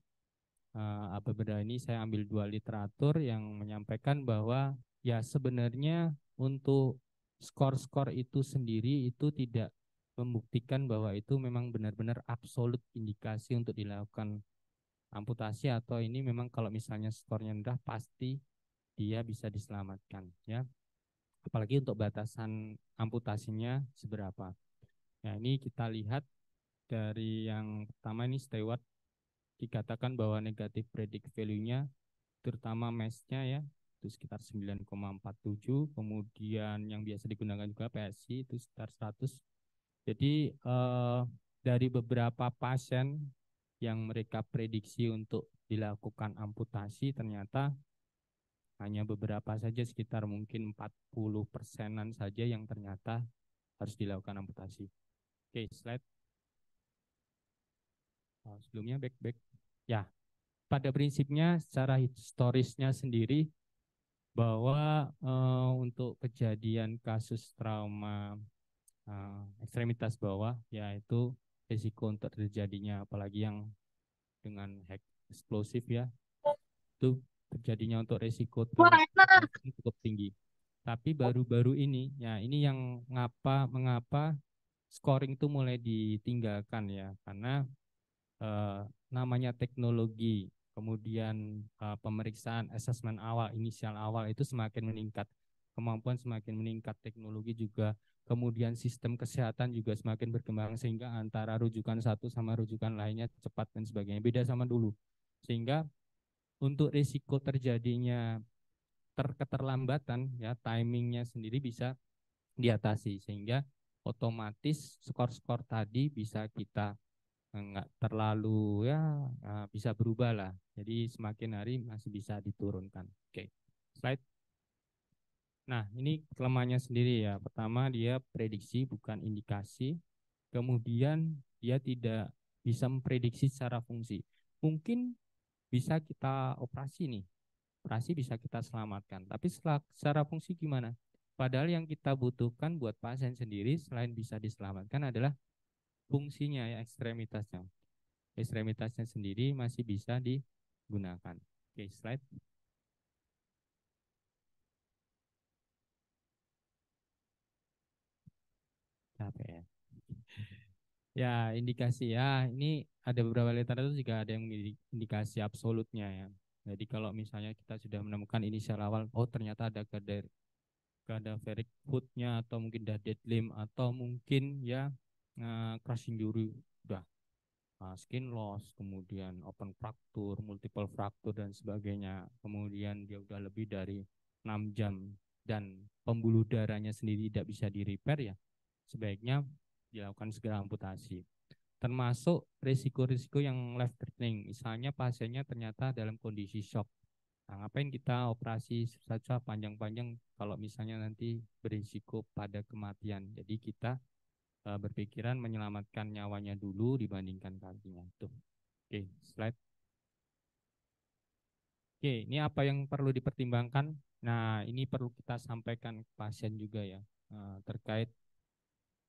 [SPEAKER 4] uh, eh, apa beda ini saya ambil dua literatur yang menyampaikan bahwa ya sebenarnya untuk skor-skor itu sendiri itu tidak membuktikan bahwa itu memang benar-benar absolut indikasi untuk dilakukan amputasi atau ini memang kalau misalnya skornya rendah pasti dia bisa diselamatkan ya apalagi untuk batasan amputasinya seberapa ya ini kita lihat dari yang pertama ini Stewart dikatakan bahwa negatif predict value-nya terutama mesh-nya ya itu sekitar 9,47 kemudian yang biasa digunakan juga PSI itu sekitar 100 jadi eh, dari beberapa pasien yang mereka prediksi untuk dilakukan amputasi ternyata hanya beberapa saja sekitar mungkin 40 persenan saja yang ternyata harus dilakukan amputasi. Oke, slide. Oh, sebelumnya back-back. Ya, pada prinsipnya secara historisnya sendiri bahwa uh, untuk kejadian kasus trauma uh, ekstremitas bawah yaitu Resiko untuk terjadinya apalagi yang dengan hack eksplosif ya itu terjadinya untuk risiko cukup tinggi tapi baru-baru ini ya ini yang ngapa mengapa scoring itu mulai ditinggalkan ya karena eh, namanya teknologi kemudian eh, pemeriksaan asesmen awal inisial awal itu semakin meningkat kemampuan semakin meningkat teknologi juga kemudian sistem kesehatan juga semakin berkembang sehingga antara rujukan satu sama rujukan lainnya cepat dan sebagainya beda sama dulu sehingga untuk risiko terjadinya terketerlambatan ya timingnya sendiri bisa diatasi sehingga otomatis skor-skor tadi bisa kita e, nggak terlalu ya e, bisa berubah lah jadi semakin hari masih bisa diturunkan oke okay. slide Nah, ini kelemahannya sendiri ya. Pertama, dia prediksi bukan indikasi. Kemudian, dia tidak bisa memprediksi secara fungsi. Mungkin bisa kita operasi nih. Operasi bisa kita selamatkan. Tapi setelah, secara fungsi gimana? Padahal yang kita butuhkan buat pasien sendiri selain bisa diselamatkan adalah fungsinya ya ekstremitasnya. Ekstremitasnya sendiri masih bisa digunakan. Oke, slide. Ya, indikasi ya. Ini ada beberapa literatur juga ada yang indikasi absolutnya ya. Jadi kalau misalnya kita sudah menemukan inisial awal, oh ternyata ada kadar ferric footnya atau mungkin dead limb atau mungkin ya uh, crushing injury udah uh, skin loss, kemudian open fracture, multiple fracture dan sebagainya. Kemudian dia udah lebih dari 6 jam dan pembuluh darahnya sendiri tidak bisa di repair ya. Sebaiknya dilakukan segera amputasi. Termasuk risiko-risiko yang life threatening, misalnya pasiennya ternyata dalam kondisi shock. Nah, ngapain kita operasi saja panjang-panjang kalau misalnya nanti berisiko pada kematian. Jadi kita uh, berpikiran menyelamatkan nyawanya dulu dibandingkan kakinya. Tuh. Oke, slide. Oke, ini apa yang perlu dipertimbangkan? Nah, ini perlu kita sampaikan ke pasien juga ya, eh, terkait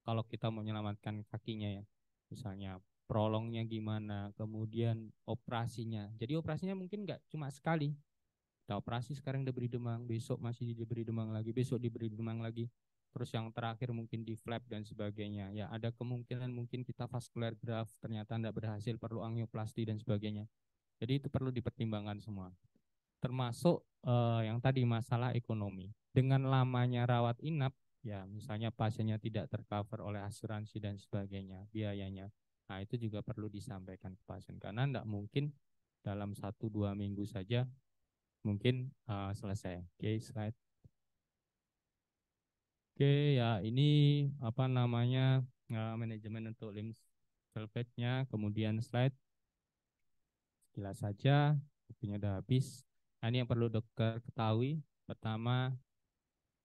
[SPEAKER 4] kalau kita menyelamatkan kakinya ya misalnya prolongnya gimana kemudian operasinya jadi operasinya mungkin nggak cuma sekali kita operasi sekarang diberi demang besok masih diberi demang lagi besok diberi demang lagi terus yang terakhir mungkin di flap dan sebagainya ya ada kemungkinan mungkin kita vascular graft ternyata tidak berhasil perlu angioplasti dan sebagainya jadi itu perlu dipertimbangkan semua termasuk uh, yang tadi masalah ekonomi dengan lamanya rawat inap ya misalnya pasiennya tidak tercover oleh asuransi dan sebagainya biayanya nah itu juga perlu disampaikan ke pasien karena tidak mungkin dalam satu dua minggu saja mungkin uh, selesai oke okay, slide oke okay, ya ini apa namanya uh, manajemen untuk limb selvedge kemudian slide jelas saja waktunya udah habis nah, ini yang perlu dokter ketahui pertama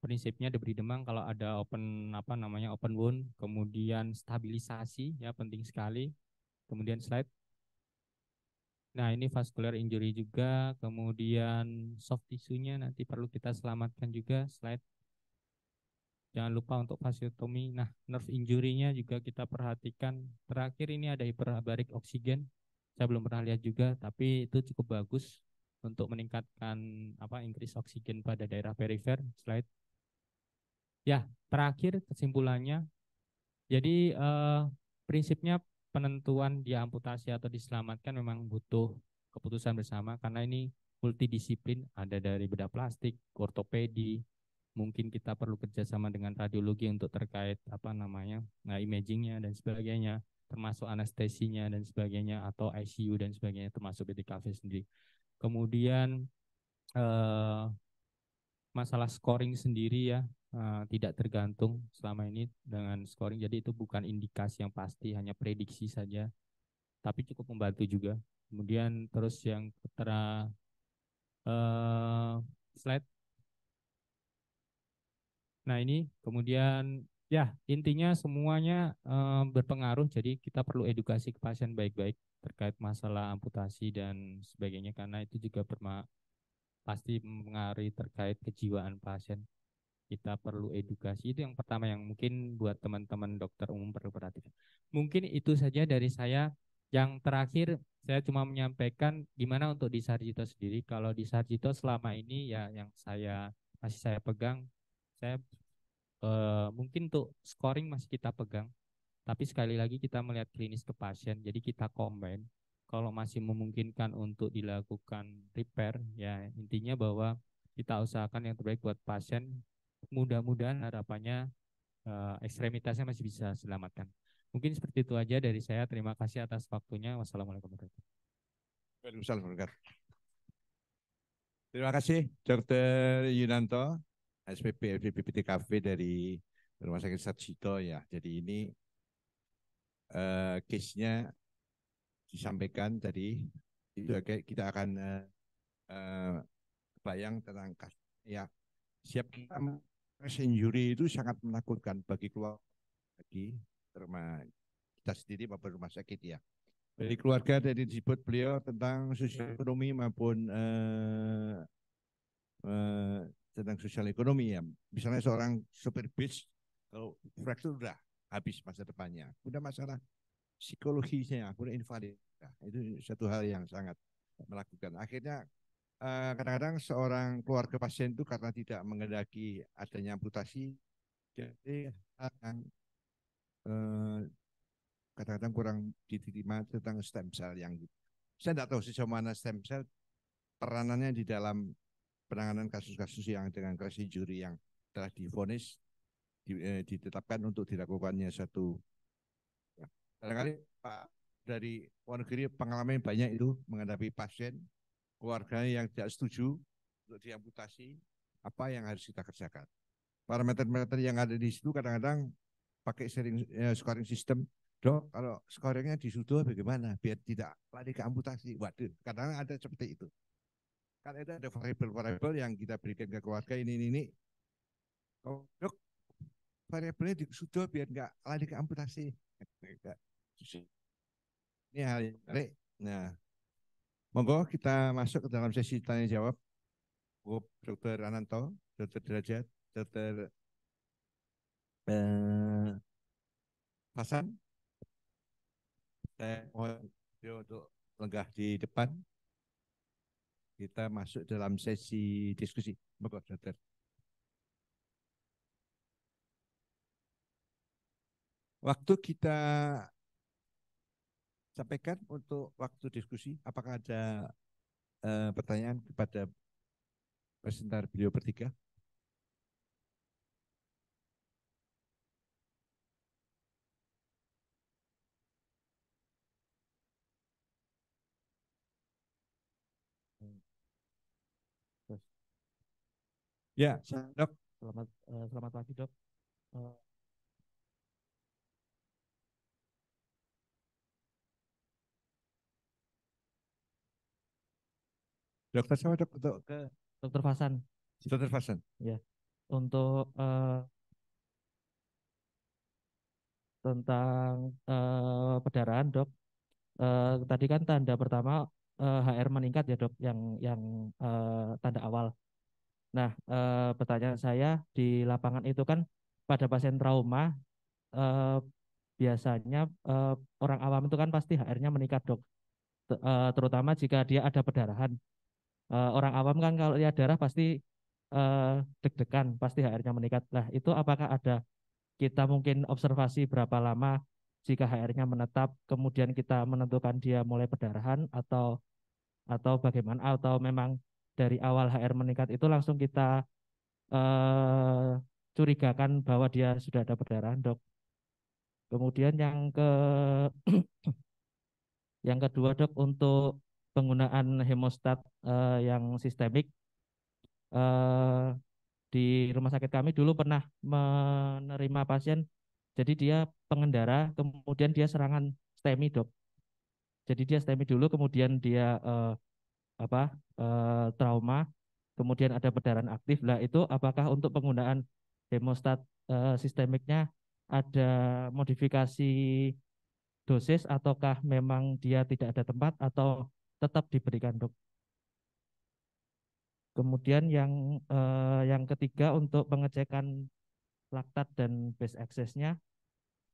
[SPEAKER 4] prinsipnya diberi demang kalau ada open apa namanya open wound, kemudian stabilisasi ya penting sekali. Kemudian slide. Nah, ini vascular injury juga, kemudian soft tissue-nya nanti perlu kita selamatkan juga slide. Jangan lupa untuk vasiotomi. Nah, nerve injury-nya juga kita perhatikan. Terakhir ini ada hiperbaric oksigen. Saya belum pernah lihat juga, tapi itu cukup bagus untuk meningkatkan apa increase oksigen pada daerah perifer slide Ya, terakhir kesimpulannya. Jadi eh, prinsipnya penentuan diamputasi atau diselamatkan memang butuh keputusan bersama karena ini multidisiplin ada dari bedah plastik, ortopedi, mungkin kita perlu kerjasama dengan radiologi untuk terkait apa namanya, nah imagingnya dan sebagainya, termasuk anestesinya dan sebagainya atau ICU dan sebagainya termasuk cafe sendiri. Kemudian eh, masalah scoring sendiri ya Eh, tidak tergantung selama ini dengan scoring. Jadi itu bukan indikasi yang pasti, hanya prediksi saja. Tapi cukup membantu juga. Kemudian terus yang ketera uh, eh, slide. Nah ini kemudian ya intinya semuanya uh, berpengaruh. Jadi kita perlu edukasi ke pasien baik-baik terkait masalah amputasi dan sebagainya karena itu juga berma pasti mempengaruhi terkait kejiwaan pasien kita perlu edukasi itu yang pertama yang mungkin buat teman-teman dokter umum perlu perhatikan. Mungkin itu saja dari saya. Yang terakhir saya cuma menyampaikan gimana untuk di Sarjito sendiri. Kalau di Sarjito selama ini ya yang saya masih saya pegang, saya eh, mungkin untuk scoring masih kita pegang. Tapi sekali lagi kita melihat klinis ke pasien, jadi kita combine Kalau masih memungkinkan untuk dilakukan repair, ya intinya bahwa kita usahakan yang terbaik buat pasien mudah-mudahan harapannya uh, ekstremitasnya masih bisa selamatkan. Mungkin seperti itu aja dari saya. Terima kasih atas waktunya. Wassalamualaikum
[SPEAKER 2] warahmatullahi wabarakatuh. Terima kasih Dr. Yunanto, SPP LPPTKV dari Rumah Sakit Sarjito ya. Jadi ini uh, case-nya disampaikan tadi itu okay, ya, kita akan uh, uh, bayang tentang kas ya siap kita Press injury itu sangat menakutkan bagi keluarga, bagi kita sendiri maupun rumah sakit ya. Dari keluarga tadi disebut beliau tentang sosial hmm. ekonomi maupun eh, eh, tentang sosial ekonomi ya. Misalnya seorang super bis kalau fraktur sudah habis masa depannya, sudah masalah psikologisnya, udah invalid. Nah, itu satu hal yang sangat melakukan. Akhirnya Eh, kadang-kadang seorang keluarga pasien itu karena tidak mengendaki adanya amputasi, jadi kadang-kadang eh, kurang diterima tentang stem cell yang saya tidak tahu sejauh mana stem cell peranannya di dalam penanganan kasus-kasus yang dengan kasus juri yang telah difonis di, eh, ditetapkan untuk dilakukannya satu kadang-kadang ya, Pak dari Wonogiri pengalaman banyak itu menghadapi pasien keluarga yang tidak setuju untuk diamputasi, apa yang harus kita kerjakan. Parameter-parameter yang ada di situ kadang-kadang pakai sharing, eh, scoring system. Dok, kalau scoringnya di sudo bagaimana? Biar tidak lari ke amputasi. Waduh, kadang, kadang ada seperti itu. Karena itu ada variable-variable yang kita berikan ke keluarga ini, ini, ini. Oh, dok, variabelnya di sudo biar nggak lari ke amputasi. Gitu. Ini hal yang menarik. Nah, Monggo kita masuk ke dalam sesi tanya jawab. Dr. Ananto, Dr. Derajat, Dr. Eh, Hasan. Saya mohon untuk lenggah di depan. Kita masuk dalam sesi diskusi. Monggo, Dokter. Waktu kita sampaikan untuk waktu diskusi. Apakah ada uh, pertanyaan kepada presenter beliau bertiga?
[SPEAKER 8] Ya,
[SPEAKER 9] dok. Selamat uh, selamat pagi, dok. Uh,
[SPEAKER 2] Dokter siapa dok? Untuk ke Dokter Fasan. Dokter Fasan. Ya.
[SPEAKER 9] Untuk uh, tentang uh, eh, perdarahan dok. Uh, tadi kan tanda pertama uh, HR meningkat ya dok, yang yang uh, tanda awal. Nah, uh, pertanyaan saya di lapangan itu kan pada pasien trauma uh, biasanya uh, orang awam itu kan pasti HR-nya meningkat dok, terutama jika dia ada perdarahan uh, orang awam kan kalau lihat darah pasti uh, deg-degan, pasti HR-nya meningkat. Nah, itu apakah ada kita mungkin observasi berapa lama jika HR-nya menetap, kemudian kita menentukan dia mulai perdarahan atau atau bagaimana atau memang dari awal HR meningkat itu langsung kita uh, curigakan bahwa dia sudah ada perdarahan dok. Kemudian yang ke yang kedua dok untuk penggunaan hemostat uh, yang sistemik uh, di rumah sakit kami dulu pernah menerima pasien jadi dia pengendara kemudian dia serangan STEMI dok jadi dia STEMI dulu kemudian dia uh, apa uh, trauma kemudian ada perdarahan aktif lah itu apakah untuk penggunaan hemostat uh, sistemiknya ada modifikasi dosis ataukah memang dia tidak ada tempat atau tetap diberikan dok. Kemudian yang eh, yang ketiga untuk pengecekan laktat dan base excessnya,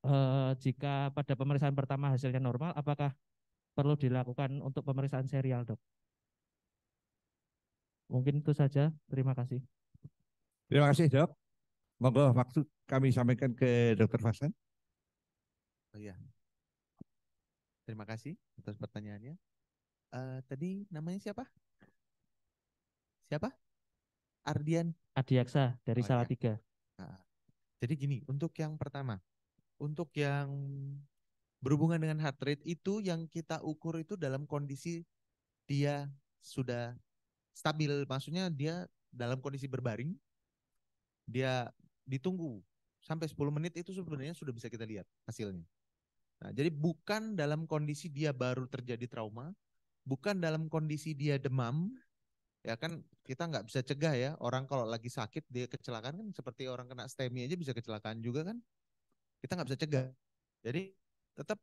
[SPEAKER 9] eh, jika pada pemeriksaan pertama hasilnya normal, apakah perlu dilakukan untuk pemeriksaan serial dok? Mungkin itu saja.
[SPEAKER 1] Terima kasih.
[SPEAKER 2] Terima kasih dok. Monggo waktu kami sampaikan ke Dokter
[SPEAKER 1] Fasan. Oh, iya. Terima kasih atas pertanyaannya. Eh, tadi namanya siapa? Siapa? Ardian.
[SPEAKER 9] Ardiaksa dari oh, iya. Salatiga. Ya.
[SPEAKER 1] Nah, jadi gini, untuk yang pertama, untuk yang berhubungan dengan heart rate itu yang kita ukur itu dalam kondisi dia sudah stabil, maksudnya dia dalam kondisi berbaring, dia ditunggu sampai 10 menit itu sebenarnya sudah bisa kita lihat hasilnya. Nah, jadi bukan dalam kondisi dia baru terjadi trauma, bukan dalam kondisi dia demam, ya kan kita nggak bisa cegah ya orang kalau lagi sakit dia kecelakaan kan seperti orang kena STEMI aja bisa kecelakaan juga kan kita nggak bisa cegah jadi tetap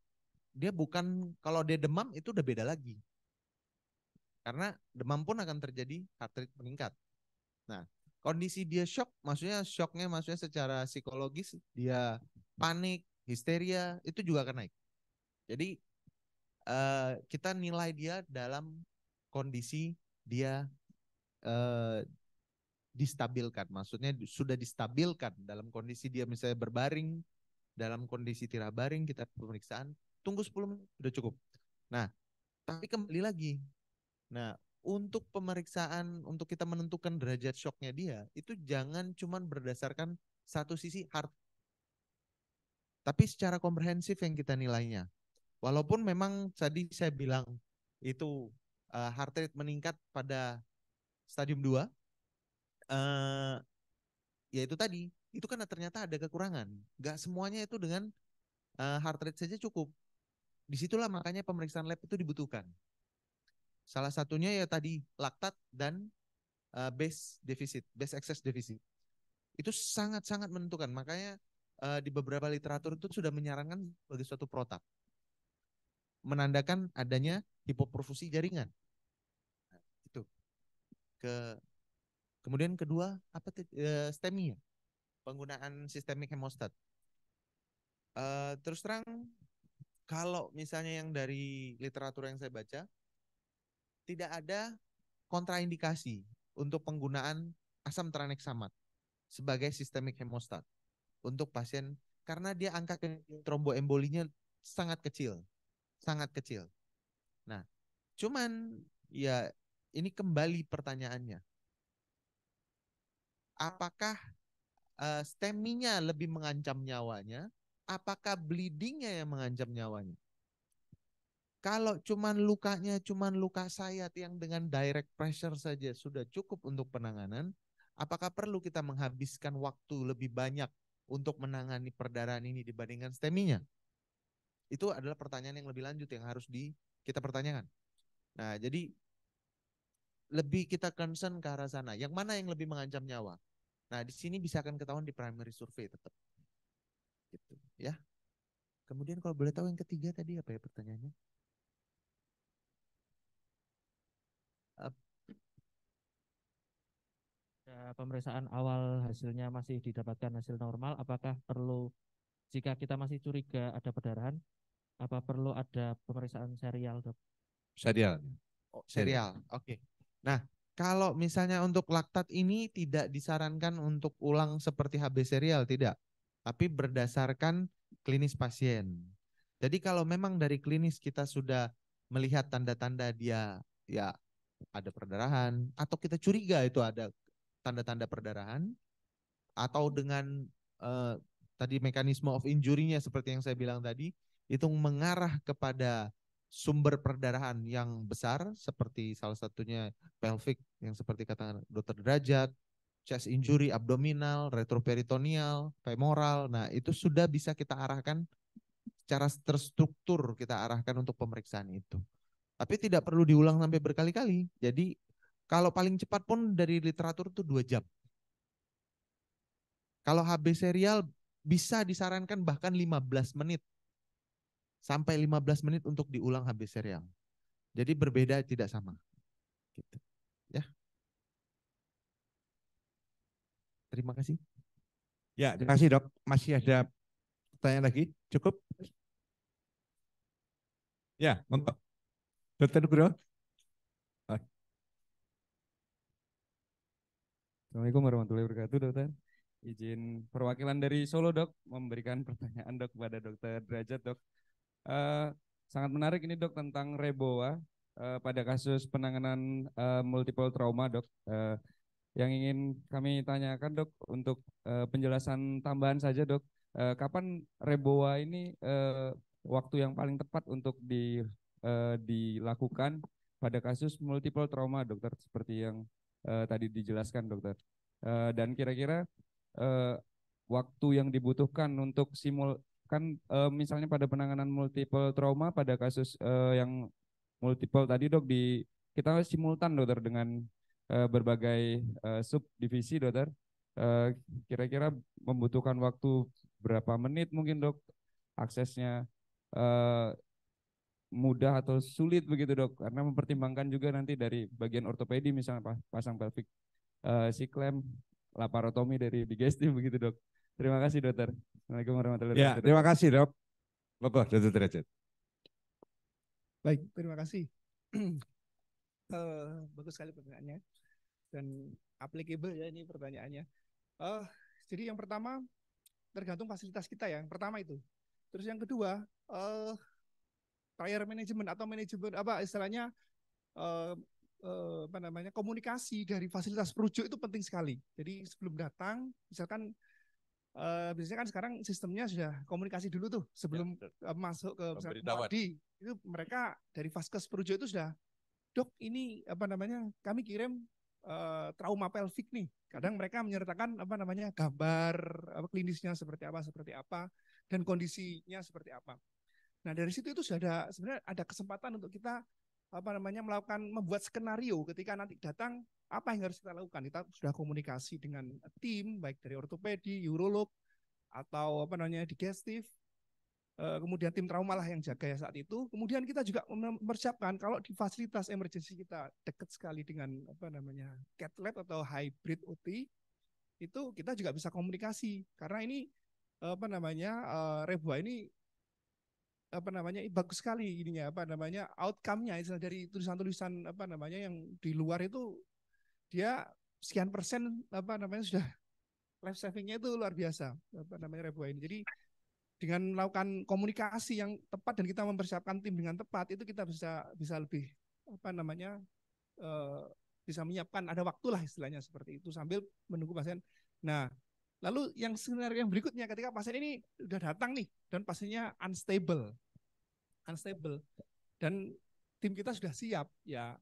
[SPEAKER 1] dia bukan kalau dia demam itu udah beda lagi karena demam pun akan terjadi heart rate meningkat nah kondisi dia shock maksudnya shocknya maksudnya secara psikologis dia panik histeria itu juga akan naik jadi Eh, kita nilai dia dalam kondisi dia uh, distabilkan. Maksudnya sudah distabilkan dalam kondisi dia misalnya berbaring, dalam kondisi tidak baring kita pemeriksaan, tunggu 10 menit sudah cukup. Nah, tapi kembali lagi. Nah, untuk pemeriksaan untuk kita menentukan derajat shocknya dia itu jangan cuma berdasarkan satu sisi hard tapi secara komprehensif yang kita nilainya Walaupun memang tadi saya bilang itu uh, heart rate meningkat pada stadium 2 uh, eh, ya itu tadi itu kan ternyata ada kekurangan gak semuanya itu dengan uh, heart rate saja cukup disitulah makanya pemeriksaan lab itu dibutuhkan salah satunya ya tadi laktat dan uh, base deficit, base excess deficit, itu sangat sangat menentukan makanya uh, di beberapa literatur itu sudah menyarankan bagi suatu protap menandakan adanya hipoperfusi jaringan. Nah, itu. Ke kemudian kedua apa e, stemia? Penggunaan sistemik hemostat. E, terus terang kalau misalnya yang dari literatur yang saya baca tidak ada kontraindikasi untuk penggunaan asam tranexamat sebagai sistemik hemostat untuk pasien karena dia angka tromboembolinya sangat kecil sangat kecil. Nah, cuman ya ini kembali pertanyaannya. Apakah uh, eh, steminya lebih mengancam nyawanya? Apakah bleedingnya yang mengancam nyawanya? Kalau cuman lukanya cuman luka sayat yang dengan direct pressure saja sudah cukup untuk penanganan, apakah perlu kita menghabiskan waktu lebih banyak untuk menangani perdarahan ini dibandingkan steminya? Itu adalah pertanyaan yang lebih lanjut yang harus di kita pertanyakan. Nah, jadi lebih kita concern ke arah sana. Yang mana yang lebih mengancam nyawa? Nah, di sini bisa akan ketahuan di primary survey tetap. Gitu, ya. Kemudian kalau boleh tahu yang ketiga tadi apa ya pertanyaannya?
[SPEAKER 9] Ya, pemeriksaan awal hasilnya masih didapatkan hasil normal, apakah perlu jika kita masih curiga ada perdarahan, apa perlu ada pemeriksaan serial, Dok?
[SPEAKER 1] Serial. Oh, serial. Oke. Okay. Nah, kalau misalnya untuk laktat ini tidak disarankan untuk ulang seperti HB serial, tidak. Tapi berdasarkan klinis pasien. Jadi kalau memang dari klinis kita sudah melihat tanda-tanda dia ya ada perdarahan atau kita curiga itu ada tanda-tanda perdarahan atau dengan uh, tadi mekanisme of injury-nya seperti yang saya bilang tadi itu mengarah kepada sumber perdarahan yang besar seperti salah satunya pelvic yang seperti kata dokter derajat chest injury abdominal retroperitoneal femoral nah itu sudah bisa kita arahkan secara terstruktur kita arahkan untuk pemeriksaan itu tapi tidak perlu diulang sampai berkali-kali jadi kalau paling cepat pun dari literatur itu dua jam kalau HB serial bisa disarankan bahkan 15 menit sampai 15 menit untuk diulang habis serial. Jadi berbeda tidak sama. Gitu. Ya. Terima kasih. Ya, terima kasih dok. Masih ada
[SPEAKER 2] pertanyaan lagi? Cukup? Ya, monggo.
[SPEAKER 10] Dokter Nugro. Assalamualaikum warahmatullahi wabarakatuh, dokter izin perwakilan dari Solo dok memberikan pertanyaan dok kepada dokter Derajat dok. Uh, sangat menarik ini dok tentang Reboa uh, pada kasus penanganan uh, multiple trauma dok. Uh, yang ingin kami tanyakan dok untuk uh, penjelasan tambahan saja dok. Uh, kapan Reboa ini uh, waktu yang paling tepat untuk di, uh, dilakukan pada kasus multiple trauma dokter seperti yang uh, tadi dijelaskan dokter. Uh, dan kira-kira uh, waktu yang dibutuhkan untuk simul kan uh, misalnya pada penanganan multiple trauma pada kasus uh, yang multiple tadi dok di kita simultan dokter dengan uh, berbagai uh, subdivisi dokter kira kira-kira membutuhkan waktu berapa menit mungkin dok aksesnya uh, mudah atau sulit begitu dok karena mempertimbangkan juga nanti dari bagian ortopedi misalnya pasang pelvic uh, siklem laparotomi dari digestif begitu dok. Terima kasih dokter. Assalamualaikum warahmatullahi ya, wabarakatuh. Ya, terima kasih
[SPEAKER 2] dok. Bapak, dokter Derajat.
[SPEAKER 3] Baik, terima kasih. uh, bagus sekali pertanyaannya dan applicable ya ini pertanyaannya. Uh, jadi yang pertama tergantung fasilitas kita ya. Yang pertama itu. Terus yang kedua uh, eh, prior management atau manajemen apa istilahnya uh, Eh, apa namanya komunikasi dari fasilitas perujuk itu penting sekali. Jadi sebelum datang, misalkan uh, biasanya kan sekarang sistemnya sudah komunikasi dulu tuh sebelum ya, eh, masuk ke tadi itu mereka dari vaskes perujuk itu sudah dok ini apa namanya kami kirim uh, trauma pelvik nih. Kadang mereka menyertakan apa namanya gambar apa klinisnya seperti apa seperti apa dan kondisinya seperti apa. Nah dari situ itu sudah ada sebenarnya ada kesempatan untuk kita apa namanya melakukan membuat skenario ketika nanti datang apa yang harus kita lakukan kita sudah komunikasi dengan tim baik dari ortopedi, urolog atau apa namanya digestif eh, kemudian tim trauma lah yang jaga ya saat itu kemudian kita juga mempersiapkan kalau di fasilitas emergency kita dekat sekali dengan apa namanya cat lab atau hybrid OT itu kita juga bisa komunikasi karena ini eh, apa namanya uh, ini apa namanya bagus sekali ininya apa namanya outcome-nya istilah dari tulisan-tulisan apa namanya yang di luar itu dia sekian persen apa namanya sudah life savingnya itu luar biasa apa namanya Rebo ini jadi dengan melakukan komunikasi yang tepat dan kita mempersiapkan tim dengan tepat itu kita bisa bisa lebih apa namanya uh, bisa menyiapkan ada waktulah istilahnya seperti itu sambil menunggu pasien nah Lalu yang skenario yang berikutnya ketika pasien ini sudah datang nih dan pasiennya unstable. Unstable. Dan tim kita sudah siap ya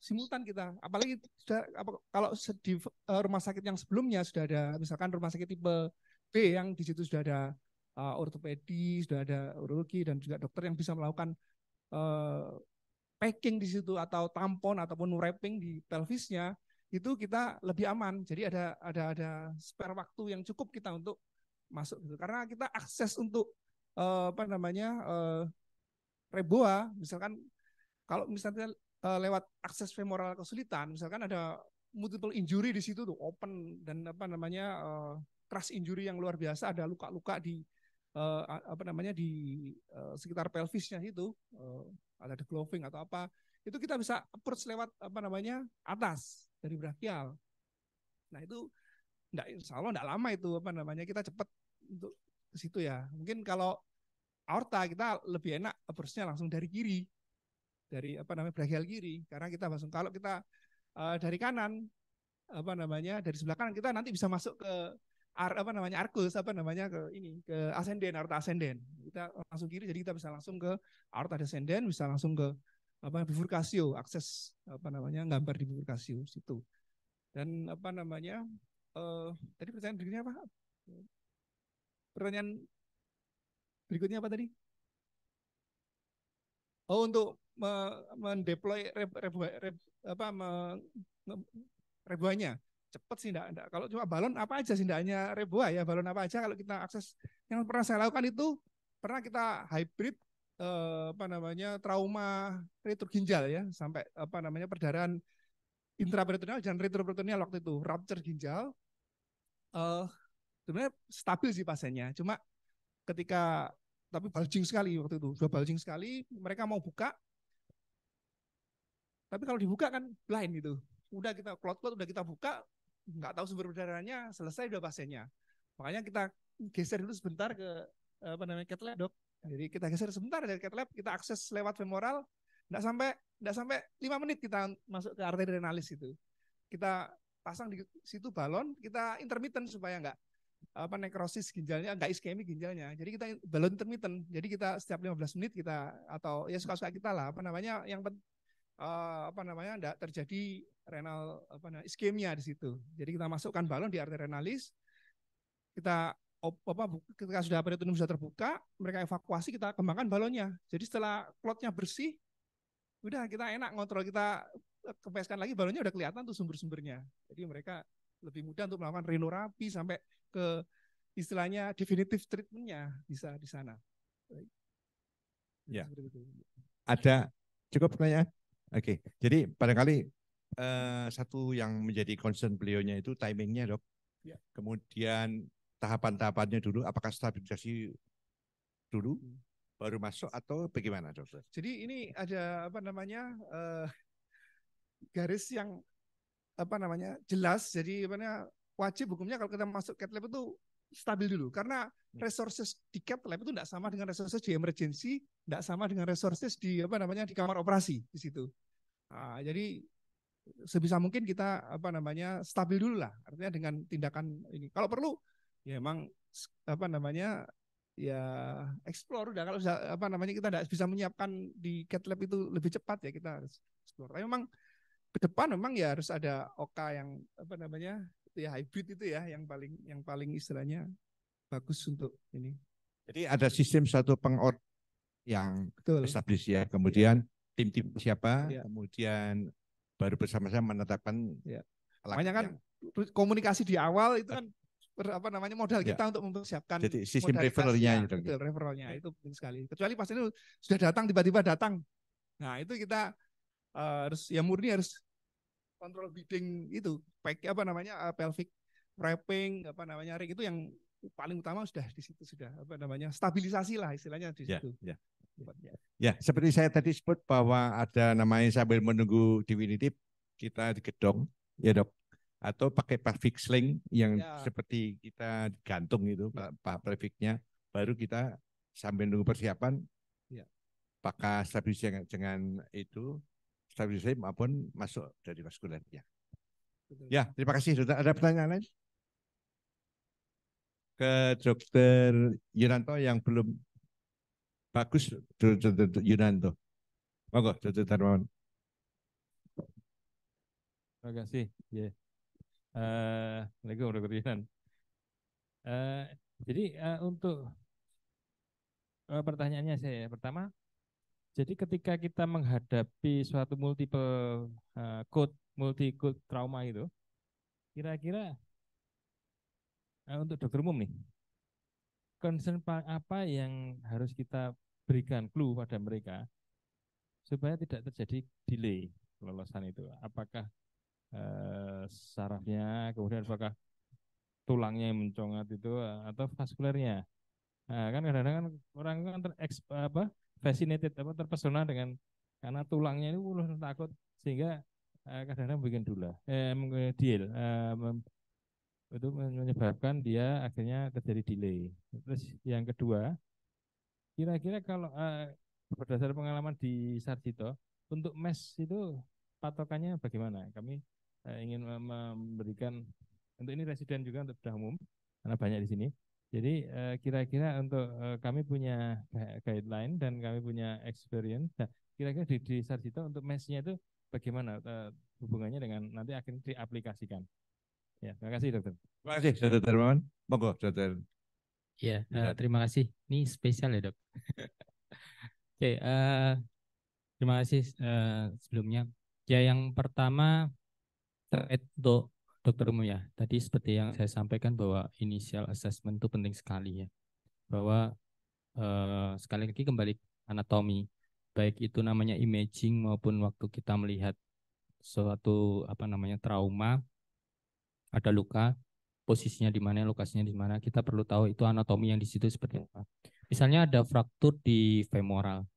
[SPEAKER 3] simultan kita apalagi sudah apa, kalau di eh, rumah sakit yang sebelumnya sudah ada misalkan rumah sakit tipe B yang di situ sudah ada uh, ortopedi sudah ada urologi dan juga dokter yang bisa melakukan uh, packing di situ atau tampon ataupun wrapping di pelvisnya itu kita lebih aman. Jadi ada ada ada spare waktu yang cukup kita untuk masuk gitu. Karena kita akses untuk uh, apa namanya uh, reboa, misalkan kalau misalnya uh, lewat akses femoral kesulitan, misalkan ada multiple injury di situ tuh open dan apa namanya uh, crash injury yang luar biasa, ada luka-luka di uh, apa namanya di uh, sekitar pelvisnya itu uh, ada the gloving atau apa itu kita bisa approach lewat apa namanya atas dari brachial. Nah itu enggak, insya Allah enggak lama itu apa namanya kita cepat untuk ke situ ya. Mungkin kalau aorta kita lebih enak approach langsung dari kiri. Dari apa namanya brachial kiri karena kita langsung kalau kita uh, dari kanan apa namanya dari sebelah kanan kita nanti bisa masuk ke ar, apa namanya arkus apa namanya ke ini ke asenden aorta asenden kita langsung kiri jadi kita bisa langsung ke aorta descenden bisa langsung ke apa bifurkasio akses apa namanya gambar di bifurkasio situ dan apa namanya uh, tadi pertanyaan berikutnya apa pertanyaan berikutnya apa tadi oh untuk me mendeploy rep rep rep apa me, rebuanya cepat sih enggak, enggak. Kalau cuma balon apa aja sih hanya rebuah ya, balon apa aja kalau kita akses. Yang pernah saya lakukan itu pernah kita hybrid Eh, apa namanya trauma retur ginjal ya sampai apa namanya perdarahan intraperitoneal dan retroperitoneal waktu itu rupture ginjal eh, sebenarnya stabil sih pasiennya cuma ketika tapi bulging sekali waktu itu sudah bulging sekali mereka mau buka tapi kalau dibuka kan blind gitu udah kita clot clot udah kita buka nggak tahu sumber pendarahannya selesai udah pasiennya makanya kita geser dulu sebentar ke apa namanya cat dok jadi kita geser sebentar dari cath lab, kita akses lewat femoral, tidak sampai nggak sampai lima menit kita masuk ke arteri renalis itu. Kita pasang di situ balon, kita intermittent supaya nggak apa nekrosis ginjalnya, nggak iskemi ginjalnya. Jadi kita balon intermittent. Jadi kita setiap 15 menit kita atau ya suka-suka kita lah apa namanya yang eh, apa namanya enggak terjadi renal apa namanya iskemia di situ. Jadi kita masukkan balon di arteri renalis, kita apa ketika sudah peritoneum sudah terbuka, mereka evakuasi kita kembangkan balonnya. Jadi setelah klotnya bersih, udah kita enak ngontrol kita kempeskan lagi balonnya udah kelihatan tuh sumber-sumbernya. Jadi mereka lebih mudah untuk melakukan renorapi sampai ke istilahnya definitive treatmentnya bisa di sana.
[SPEAKER 2] Ya. Ada cukup pertanyaan? Oke. Jadi barangkali uh, satu yang menjadi concern beliaunya itu timingnya dok. Ya. Kemudian tahapan-tahapannya dulu? Apakah stabilisasi dulu hmm. baru masuk atau bagaimana, dokter?
[SPEAKER 3] Jadi ini ada apa namanya uh, garis yang apa namanya jelas. Jadi namanya wajib hukumnya kalau kita masuk cat lab itu stabil dulu karena hmm. resources di cat lab itu tidak sama dengan resources di emergency, tidak sama dengan resources di apa namanya di kamar operasi di situ. Nah, jadi sebisa mungkin kita apa namanya stabil dulu lah artinya dengan tindakan ini kalau perlu ya emang apa namanya ya explore udah kalau sudah, apa namanya kita tidak bisa menyiapkan di cat lab itu lebih cepat ya kita harus explore. Tapi memang ke depan memang ya harus ada Oka yang apa namanya itu ya hybrid itu ya yang paling yang paling istilahnya bagus untuk ini. Jadi
[SPEAKER 2] ada sistem satu pengor yang Betul. establish ya, iya. kemudian tim-tim siapa, ya. kemudian baru bersama-sama menetapkan. Ya. Makanya kan
[SPEAKER 3] yang... komunikasi di awal itu kan apa namanya modal ya. kita untuk mempersiapkan jadi sistem referralnya iya, itu betul, referralnya ya. itu penting sekali kecuali pas itu sudah datang tiba-tiba datang nah itu kita uh, harus ya murni harus kontrol bidding itu pack apa namanya uh, pelvic wrapping apa namanya ring itu yang paling utama sudah di situ sudah apa namanya stabilisasi lah istilahnya di ya, situ ya, ya.
[SPEAKER 2] Ya, seperti saya tadi sebut bahwa ada namanya sambil menunggu divinity kita gedong, ya dok atau pakai prefix link yang ya. seperti kita gantung itu ya. pak prefixnya baru kita sambil nunggu persiapan ya. pakai stabilisasi dengan, itu stabilisasi maupun masuk dari vaskuler ya. Ya, terima kasih. Sudah ada pertanyaan lain? Ke dokter Yunanto yang belum bagus, dokter Yunanto. Monggo, dokter Darmawan.
[SPEAKER 7] Terima kasih. Yeah. Assalamualaikum warahmatullahi uh, Jadi uh, untuk uh, pertanyaannya saya pertama, jadi ketika kita menghadapi suatu multiple uh, code, multi code trauma itu, kira-kira uh, untuk dokter umum nih, concern apa yang harus kita berikan clue pada mereka supaya tidak terjadi delay kelolosan itu? Apakah Eh, sarafnya, kemudian apakah tulangnya yang mencongat itu eh, atau vaskulernya. Nah, kan kadang-kadang kan orang kan ter apa fascinated apa terpesona dengan karena tulangnya ini uluh takut sehingga eh, kadang-kadang eh, bikin dula eh deal eh, itu menyebabkan dia akhirnya terjadi delay. Terus yang kedua, kira-kira kalau eh, berdasar pengalaman di Sarjito untuk mes itu patokannya bagaimana? Kami Eh, ingin memberikan untuk ini residen juga untuk bedah umum karena banyak di sini. Jadi eh, kira-kira untuk eh, kami punya guideline dan kami punya experience. Nah, kira-kira di, di Sarjito untuk mesnya itu bagaimana hubungannya dengan nanti akan diaplikasikan? Ya, terima kasih dokter.
[SPEAKER 4] Terima kasih dokter Darmawan.
[SPEAKER 2] Monggo dokter. Ya, uh,
[SPEAKER 4] terima kasih. Ini spesial ya dok. Oke, okay, uh, terima kasih uh, sebelumnya. Ya, yang pertama terkait dokter umum ya. Tadi seperti yang saya sampaikan bahwa inisial assessment itu penting sekali ya. Bahwa eh, sekali lagi kembali anatomi, baik itu namanya imaging maupun waktu kita melihat suatu apa namanya trauma, ada luka, posisinya di mana, lokasinya di mana, kita perlu tahu itu anatomi yang di situ seperti apa. Misalnya ada fraktur di femoral.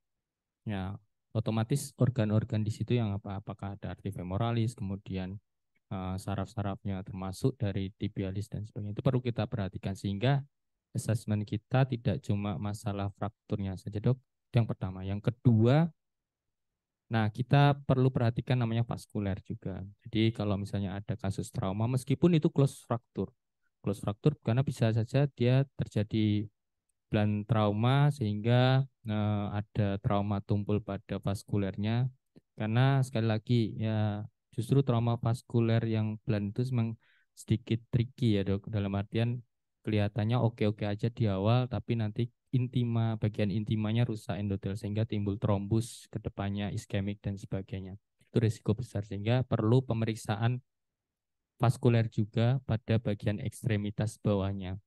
[SPEAKER 4] Ya, otomatis organ-organ di situ yang apa apakah ada arti femoralis, kemudian Eh, saraf-sarafnya termasuk dari tibialis dan sebagainya itu perlu kita perhatikan sehingga assessment kita tidak cuma masalah frakturnya saja dok yang pertama yang kedua nah kita perlu perhatikan namanya vaskuler juga jadi kalau misalnya ada kasus trauma meskipun itu close fraktur close fraktur karena bisa saja dia terjadi blunt trauma sehingga eh, ada trauma tumpul pada vaskulernya karena sekali lagi ya justru trauma vaskuler yang pelan-pelan itu memang sedikit tricky ya dok dalam artian kelihatannya oke-oke aja di awal tapi nanti intima bagian intimanya rusak endotel sehingga timbul trombus kedepannya iskemik dan sebagainya itu risiko besar sehingga perlu pemeriksaan vaskuler juga pada bagian ekstremitas bawahnya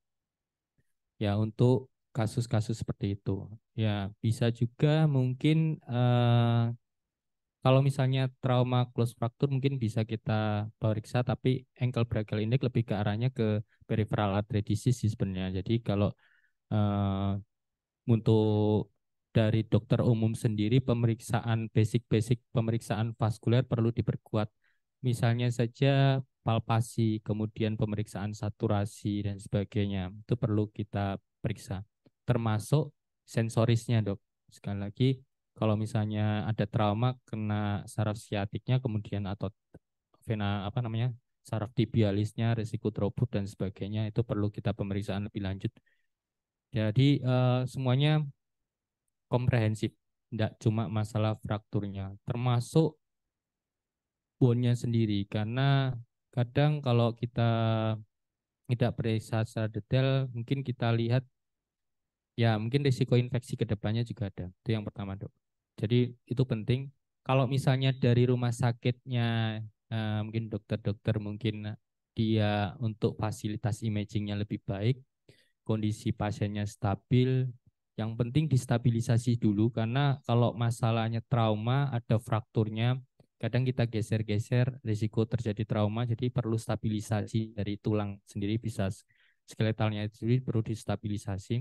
[SPEAKER 4] ya untuk kasus-kasus seperti itu. Ya, bisa juga mungkin eh, kalau misalnya trauma close fracture mungkin bisa kita periksa, tapi ankle brachial index lebih ke arahnya ke peripheral artery disease sebenarnya. Jadi kalau uh, untuk dari dokter umum sendiri pemeriksaan basic-basic pemeriksaan vaskuler perlu diperkuat. Misalnya saja palpasi, kemudian pemeriksaan saturasi dan sebagainya. Itu perlu kita periksa. Termasuk sensorisnya, Dok. Sekali lagi kalau misalnya ada trauma kena saraf siatiknya kemudian atau vena apa namanya saraf tibialisnya risiko thrombus dan sebagainya itu perlu kita pemeriksaan lebih lanjut jadi uh, semuanya komprehensif tidak cuma masalah frakturnya termasuk bonnya sendiri karena kadang kalau kita tidak periksa secara detail mungkin kita lihat ya mungkin risiko infeksi kedepannya juga ada. Itu yang pertama, Dok. Jadi itu penting. Kalau misalnya dari rumah sakitnya eh, mungkin dokter-dokter mungkin dia untuk fasilitas imagingnya lebih baik, kondisi pasiennya stabil. Yang penting distabilisasi dulu karena kalau masalahnya trauma ada frakturnya, kadang kita geser-geser risiko terjadi trauma jadi perlu stabilisasi dari tulang sendiri bisa skeletalnya itu perlu distabilisasi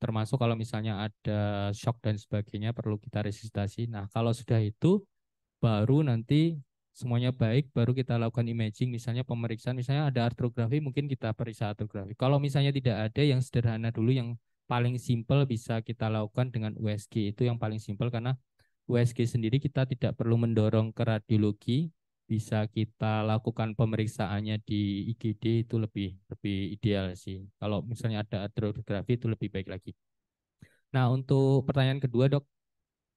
[SPEAKER 4] termasuk kalau misalnya ada shock dan sebagainya perlu kita resistasi. Nah, kalau sudah itu baru nanti semuanya baik baru kita lakukan imaging misalnya pemeriksaan misalnya ada artrografi mungkin kita periksa artrografi. Kalau misalnya tidak ada yang sederhana dulu yang paling simpel bisa kita lakukan dengan USG itu yang paling simpel karena USG sendiri kita tidak perlu mendorong ke radiologi bisa kita lakukan pemeriksaannya di IGD itu lebih lebih ideal sih. Kalau misalnya ada arteriografi itu lebih baik lagi. Nah, untuk pertanyaan kedua, Dok.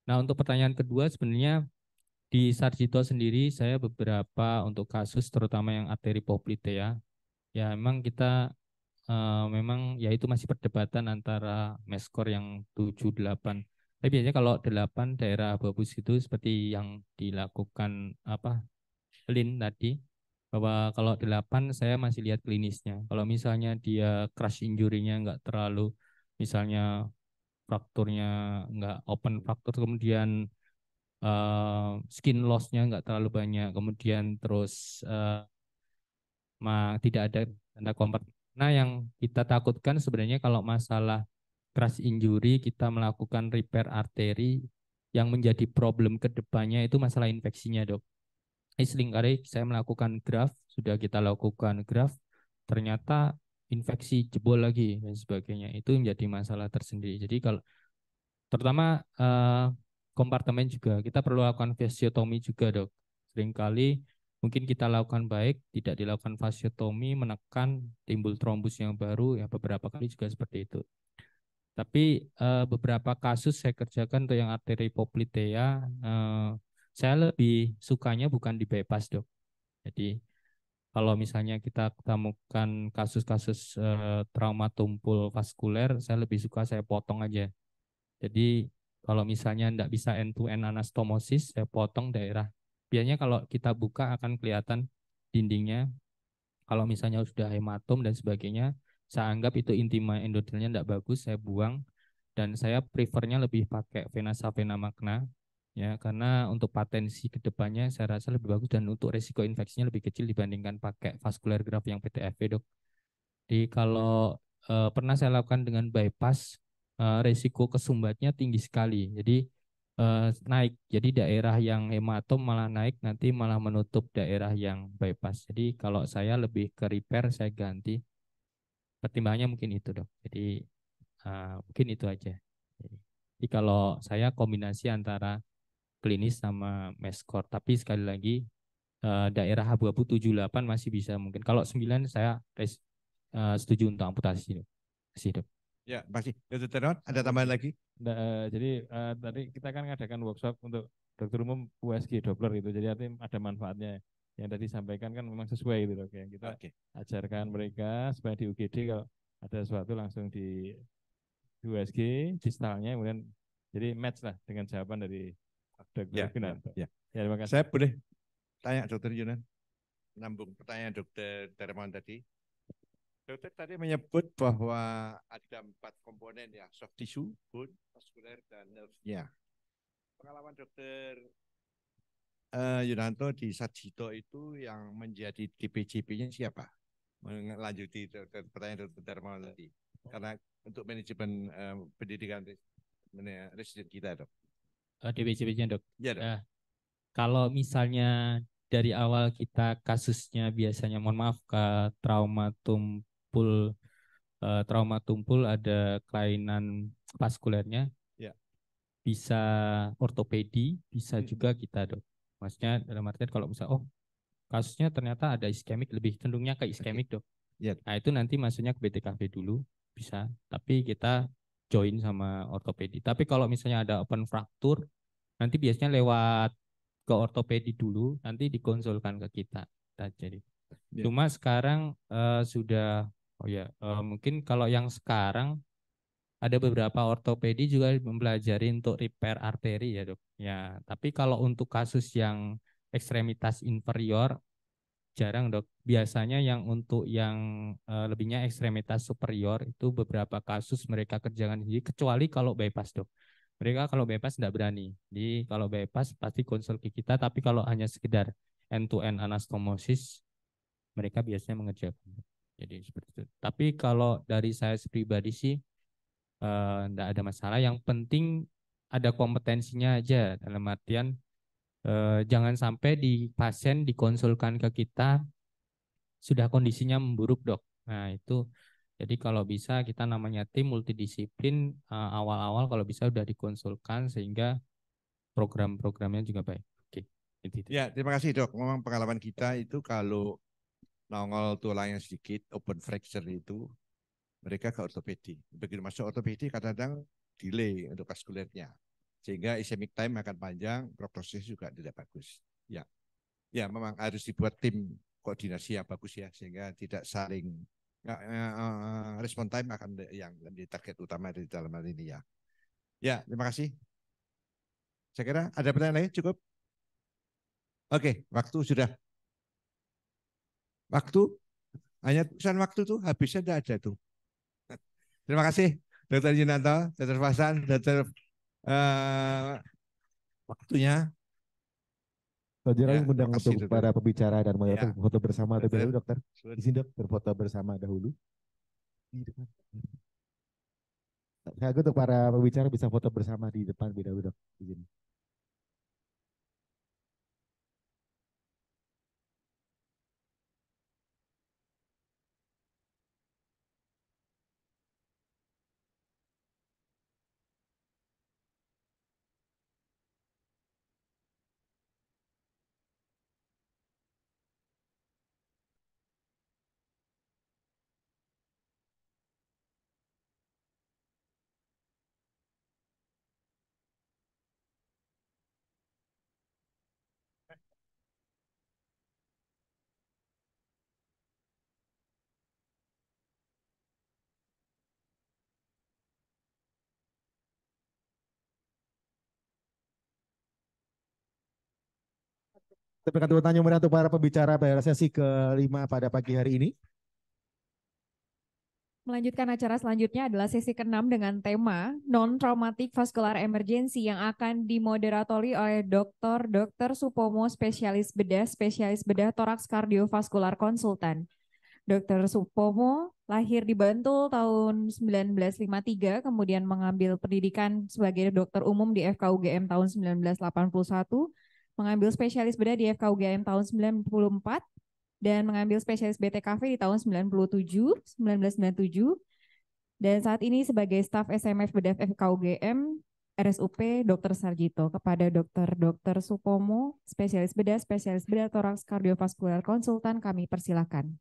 [SPEAKER 4] Nah, untuk pertanyaan kedua sebenarnya di Sarjito sendiri saya beberapa untuk kasus terutama yang arteri poplite ya. Ya, memang kita uh, memang ya itu masih perdebatan antara meskor yang 7 8 tapi biasanya kalau delapan daerah babus itu seperti yang dilakukan apa Lin tadi bahwa kalau 8 saya masih lihat klinisnya. Kalau misalnya dia crash injury-nya nggak terlalu misalnya frakturnya nggak open fraktur kemudian uh, skin loss-nya nggak terlalu banyak kemudian terus uh, ma tidak ada tanda kompak. Nah, yang kita takutkan sebenarnya kalau masalah crash injury kita melakukan repair arteri yang menjadi problem kedepannya itu masalah infeksinya, Dok kali saya melakukan graf, sudah kita lakukan graf, ternyata infeksi jebol lagi dan sebagainya. Itu menjadi masalah tersendiri. Jadi kalau terutama uh, kompartemen juga, kita perlu lakukan fasiotomi juga, Dok. Seringkali mungkin kita lakukan baik, tidak dilakukan fasiotomi, menekan timbul trombus yang baru ya beberapa kali juga seperti itu. Tapi uh, beberapa kasus saya kerjakan untuk yang arteri poplitea uh, eh, saya lebih sukanya bukan di bypass dok. Jadi kalau misalnya kita temukan kasus-kasus eh, trauma tumpul vaskuler, saya lebih suka saya potong aja. Jadi kalau misalnya tidak bisa end-to-end anastomosis, saya potong daerah. Biasanya kalau kita buka akan kelihatan dindingnya. Kalau misalnya sudah hematom dan sebagainya, saya anggap itu intima endotelnya tidak bagus, saya buang. Dan saya prefernya lebih pakai vena savena magna, ya karena untuk patensi kedepannya saya rasa lebih bagus dan untuk resiko infeksinya lebih kecil dibandingkan pakai vascular graft yang ptfe dok. Jadi kalau eh, pernah saya lakukan dengan bypass eh, resiko kesumbatnya tinggi sekali. Jadi eh, naik. Jadi daerah yang hematom malah naik nanti malah menutup daerah yang bypass. Jadi kalau saya lebih ke repair saya ganti. Pertimbangannya mungkin itu dok. Jadi eh, mungkin itu aja. jadi kalau saya kombinasi antara klinis sama meskor. Tapi sekali lagi uh, daerah abu-abu 78 masih bisa mungkin. Kalau 9 saya res, eh, setuju untuk amputasi hidup. Masih dok
[SPEAKER 7] Ya, pasti. Dokter Ternon, ada tambahan lagi? Nah, jadi tadi kita kan mengadakan workshop untuk dokter umum USG Doppler itu. Jadi artinya ada manfaatnya yang tadi sampaikan kan memang sesuai itu ya. oke yang kita okay. ajarkan mereka supaya di UGD kalau ada sesuatu langsung di USG di kemudian jadi match lah dengan jawaban dari ada ya, ya, ya. ya, terima kasih. Saya boleh
[SPEAKER 2] tanya Dokter Yunan, nambung pertanyaan Dokter Darmawan tadi. Dokter tadi menyebut bahwa ada empat komponen ya, soft tissue, bone, vascular, dan nerve. Ya. Pengalaman Dokter uh, Yunanto di Sajito itu yang menjadi DPJP-nya siapa? Melanjuti dokter, pertanyaan dokter Darmawan tadi. Karena untuk manajemen uh, pendidikan residen kita, dok.
[SPEAKER 4] Eh, DBCP-nya dok. Iya dok. Uh, kalau misalnya dari awal kita kasusnya biasanya mohon maaf ke trauma tumpul uh, trauma tumpul ada kelainan vaskulernya. Ya. Bisa ortopedi, bisa hmm. juga kita dok. Maksudnya dalam artian kalau misalnya oh kasusnya ternyata ada iskemik lebih cenderungnya ke iskemik okay. dok. Ya. Nah itu nanti maksudnya ke BTKV dulu bisa, tapi kita join sama ortopedi. Tapi kalau misalnya ada open fraktur, nanti biasanya lewat ke ortopedi dulu, nanti dikonsulkan ke kita. Jadi, yeah. cuma sekarang uh, sudah, oh ya, yeah, uh, mungkin kalau yang sekarang ada beberapa ortopedi juga mempelajari untuk repair arteri ya dok. Ya, tapi kalau untuk kasus yang ekstremitas inferior Jarang dok. Biasanya yang untuk yang uh, lebihnya ekstremitas superior itu beberapa kasus mereka kerjakan sendiri kecuali kalau bypass dok. Mereka kalau bypass tidak berani. Jadi kalau bypass pasti konsul ke kita. Tapi kalau hanya sekedar end to end anastomosis mereka biasanya mengerjakan. Jadi seperti itu. Tapi kalau dari saya pribadi sih tidak eh, uh, ada masalah. Yang penting ada kompetensinya aja dalam artian Eh, jangan sampai di pasien dikonsulkan ke kita sudah kondisinya memburuk dok. Nah itu jadi kalau bisa kita namanya tim multidisiplin eh, awal-awal kalau bisa sudah dikonsulkan sehingga program-programnya juga baik. Oke.
[SPEAKER 11] Itu,
[SPEAKER 2] itu. Ya terima kasih dok. Memang pengalaman kita itu kalau nongol tulangnya sedikit open fracture itu mereka ke ortopedi. Begitu masuk ortopedi kadang-kadang delay untuk vaskulernya sehingga ischemic time akan panjang, prognosis juga tidak bagus. Ya, ya memang harus dibuat tim koordinasi yang bagus ya, sehingga tidak saling ya, eh, eh, eh, respon time akan yang menjadi target utama di dalam hal ini ya. Ya, terima kasih. Saya kira ada pertanyaan lain cukup. Oke, waktu sudah. Waktu hanya tulisan waktu tuh habisnya tidak ada tuh. Terima kasih dokter Yunanto, dokter
[SPEAKER 1] Fasan, dokter uh, waktunya. Saudara yang mengundang untuk dokter. para pembicara dan mau ya. foto bersama terlebih dahulu dokter. di sini dokter foto bersama dahulu. Di depan. Saya untuk para pembicara bisa foto bersama di depan beda dok. Izin. Kita berikan tepuk untuk para pembicara pada sesi kelima pada pagi hari ini.
[SPEAKER 12] Melanjutkan acara selanjutnya adalah sesi keenam dengan tema non traumatik vaskular Emergency yang akan dimoderatori oleh Dr. Dr. Supomo Spesialis Bedah, Spesialis Bedah Toraks Kardiovaskular Konsultan. Dr. Supomo lahir di Bantul tahun 1953, kemudian mengambil pendidikan sebagai dokter umum di FKUGM tahun 1981, mengambil spesialis bedah di FKUGM tahun 94 dan mengambil spesialis BTKV di tahun 97, 1997 dan saat ini sebagai staf SMF Bedah FKUGM RSUP Dr. Sarjito kepada Dr. Dr. Supomo, spesialis bedah, spesialis bedah toraks kardiovaskular konsultan kami persilakan.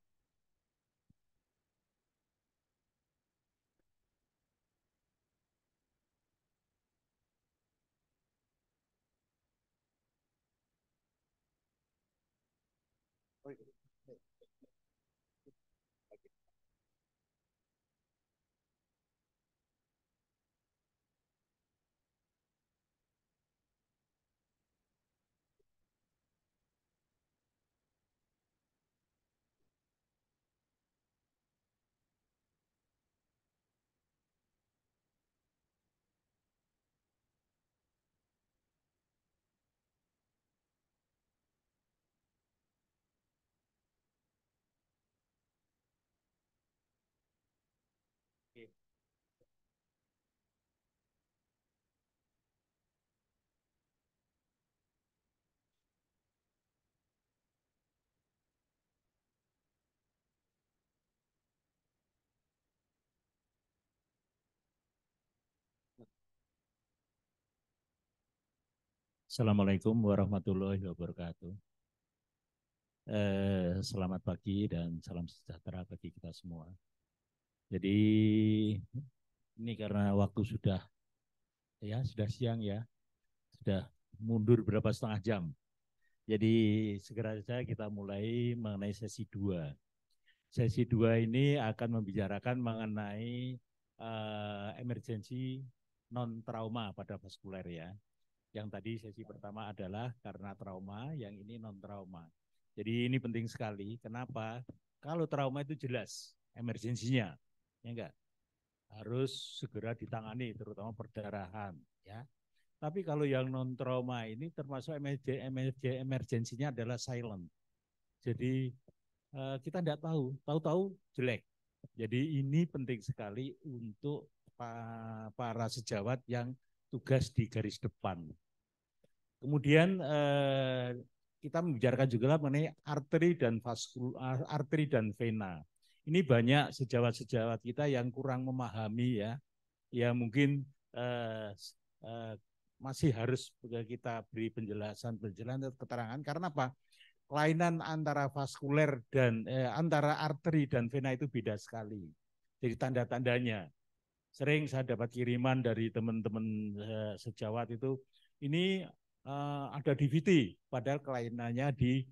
[SPEAKER 13] Assalamualaikum warahmatullahi wabarakatuh. Eh, selamat pagi dan salam sejahtera bagi kita semua. Jadi ini karena waktu sudah ya sudah siang ya, sudah mundur berapa setengah jam. Jadi segera saja kita mulai mengenai sesi dua. Sesi dua ini akan membicarakan mengenai uh, emergensi non trauma pada vaskuler ya yang tadi sesi pertama adalah karena trauma, yang ini non trauma. Jadi ini penting sekali. Kenapa? Kalau trauma itu jelas emergensinya, ya enggak? Harus segera ditangani terutama perdarahan, ya. Tapi kalau yang non trauma ini termasuk emergen, emergen, emergensinya adalah silent. Jadi eh, kita tidak tahu, tahu-tahu jelek. Jadi ini penting sekali untuk para sejawat yang tugas di garis depan. Kemudian eh, kita membicarakan juga mengenai arteri dan vaskul, eh, arteri dan vena. Ini banyak sejawat-sejawat kita yang kurang memahami ya, ya mungkin eh, masih harus kita beri penjelasan penjelasan keterangan karena apa kelainan antara vaskuler dan eh, antara arteri dan vena itu beda sekali jadi tanda tandanya sering saya dapat kiriman dari teman-teman eh, sejawat itu ini uh, ada DVT padahal kelainannya di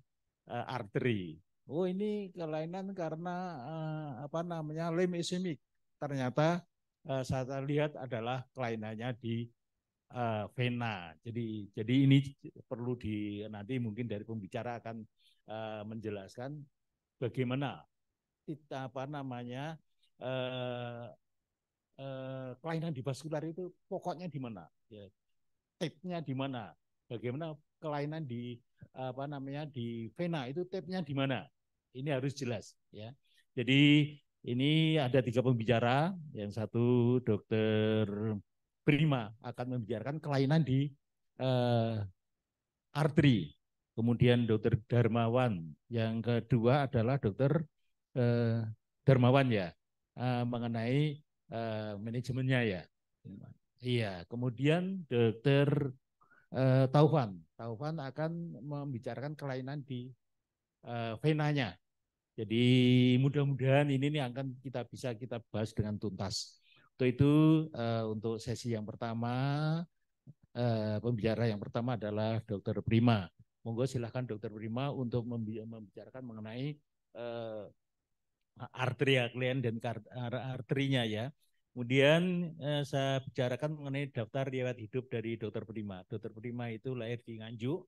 [SPEAKER 13] uh, arteri. Oh ini kelainan karena uh, apa namanya lem isemik. Ternyata uh, saya lihat adalah kelainannya di uh, vena. Jadi jadi ini perlu di nanti mungkin dari pembicara akan uh, menjelaskan bagaimana kita apa namanya uh, Eh, kelainan di vaskular itu pokoknya di mana, ya, tipnya di mana, bagaimana kelainan di apa namanya di vena itu tipnya di mana, ini harus jelas, ya. Jadi ini ada tiga pembicara, yang satu dokter Prima akan membicarakan kelainan di uh, arteri, kemudian dokter Darmawan, yang kedua adalah dokter uh, Darmawan ya uh, mengenai uh, manajemennya ya. Iya, iya kemudian dokter uh, Taufan. Taufan akan membicarakan kelainan di uh, venanya. Jadi mudah-mudahan ini nih akan kita bisa kita bahas dengan tuntas. Untuk itu uh, untuk sesi yang pertama uh, pembicara yang pertama adalah dokter Prima. Monggo silahkan dokter Prima untuk membicarakan mengenai uh, arteri kalian dan arterinya ya. Kemudian eh, saya bicarakan mengenai daftar riwayat hidup dari Dokter Prima. Dokter Prima itu lahir di Nganjuk,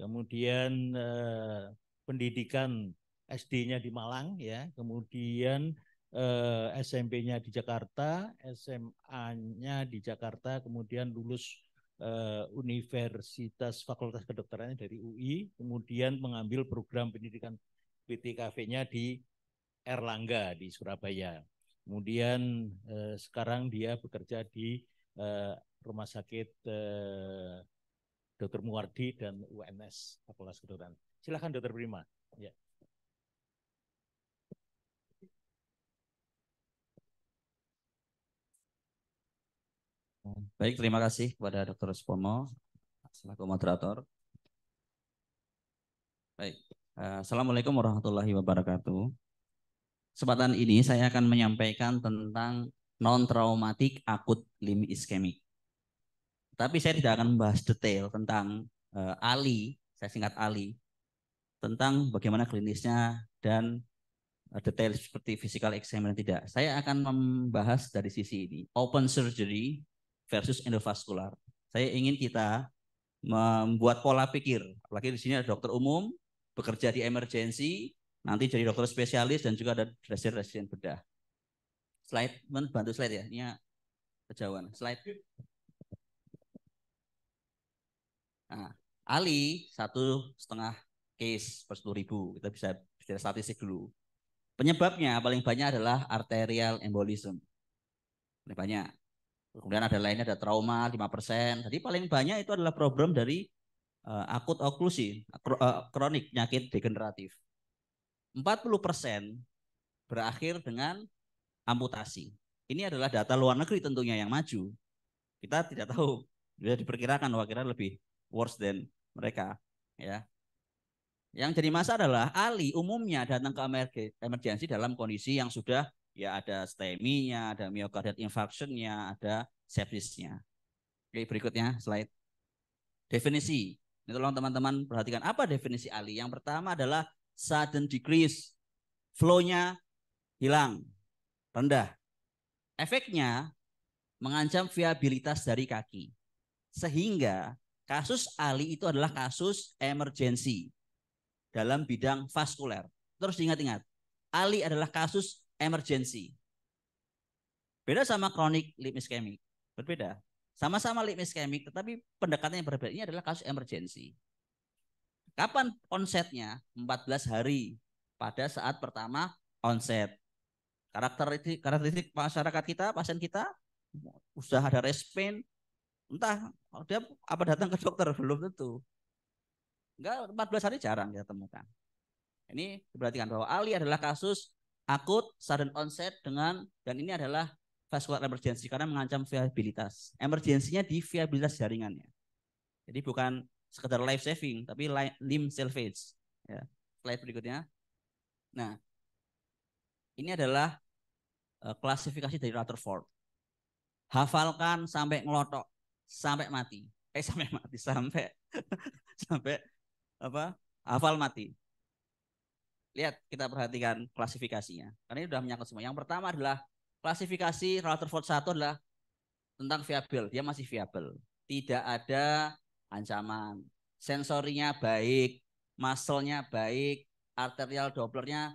[SPEAKER 13] kemudian eh, pendidikan SD-nya di Malang ya, kemudian eh, SMP-nya di Jakarta, SMA-nya di Jakarta, kemudian lulus Universitas Fakultas Kedokterannya dari UI, kemudian mengambil program pendidikan PTKV-nya di Erlangga di Surabaya. Kemudian eh, sekarang dia bekerja di eh, Rumah Sakit eh, Dr. Muwardi dan UNS Fakultas Kedokteran. Silakan Dr. Prima.
[SPEAKER 14] Ya.
[SPEAKER 15] Baik, terima kasih kepada Dr. Spomo selaku moderator. Baik, eh, Assalamualaikum warahmatullahi wabarakatuh kesempatan ini saya akan menyampaikan tentang non-traumatic akut limb ischemic. Tapi saya tidak akan membahas detail tentang uh, ALI, saya singkat ALI, tentang bagaimana klinisnya dan uh, detail seperti physical exam dan tidak. Saya akan membahas dari sisi ini, open surgery versus endovascular. Saya ingin kita membuat pola pikir, apalagi di sini ada dokter umum, bekerja di emergency, nanti jadi dokter spesialis dan juga ada resident resident bedah. Slide, men bantu slide ya, ini ya, kejauhan. Slide. Nah, Ali satu setengah case per 10 ribu, kita bisa bicara statistik dulu. Penyebabnya paling banyak adalah arterial embolism. Paling banyak. Kemudian ada lainnya ada trauma 5%. Jadi paling banyak itu adalah problem dari eh, akut oklusi, eh, kronik, penyakit degeneratif. 40% berakhir dengan amputasi. Ini adalah data luar negeri tentunya yang maju. Kita tidak tahu, sudah diperkirakan bahwa kira lebih worse than mereka. Ya, yang jadi masalah adalah Ali umumnya datang ke emergensi dalam kondisi yang sudah ya ada steminya, ada myocardial infarction-nya, ada sepsisnya. Oke, berikutnya slide. Definisi. Ini tolong teman-teman perhatikan apa definisi Ali. Yang pertama adalah sudden decrease. Flow-nya hilang, rendah. Efeknya mengancam viabilitas dari kaki. Sehingga kasus Ali itu adalah kasus emergensi dalam bidang vaskuler. Terus ingat ingat Ali adalah kasus emergensi. Beda sama kronik limb ischemic, berbeda. Sama-sama limb ischemic, tetapi pendekatannya berbeda. Ini adalah kasus emergensi. Kapan onsetnya? 14 hari pada saat pertama onset. Karakteristik, karakteristik masyarakat kita, pasien kita, usaha ada respon pain, entah dia apa datang ke dokter belum tentu. Enggak 14 hari jarang kita temukan. Ini diperhatikan bahwa Ali adalah kasus akut sudden onset dengan dan ini adalah vascular emergency karena mengancam viabilitas. Emergensinya di viabilitas jaringannya. Jadi bukan sekedar life saving, tapi limb salvage. Ya. Slide berikutnya. Nah, ini adalah uh, klasifikasi dari Rutherford. Hafalkan sampai ngelotok, sampai mati. Eh sampai mati, sampai sampai apa? Hafal mati. Lihat kita perhatikan klasifikasinya. Karena ini sudah menyangkut semua. Yang pertama adalah klasifikasi Rutherford 1 adalah tentang viable. Dia masih viable. Tidak ada ancaman. Sensorinya baik, muscle-nya baik, arterial Dopplernya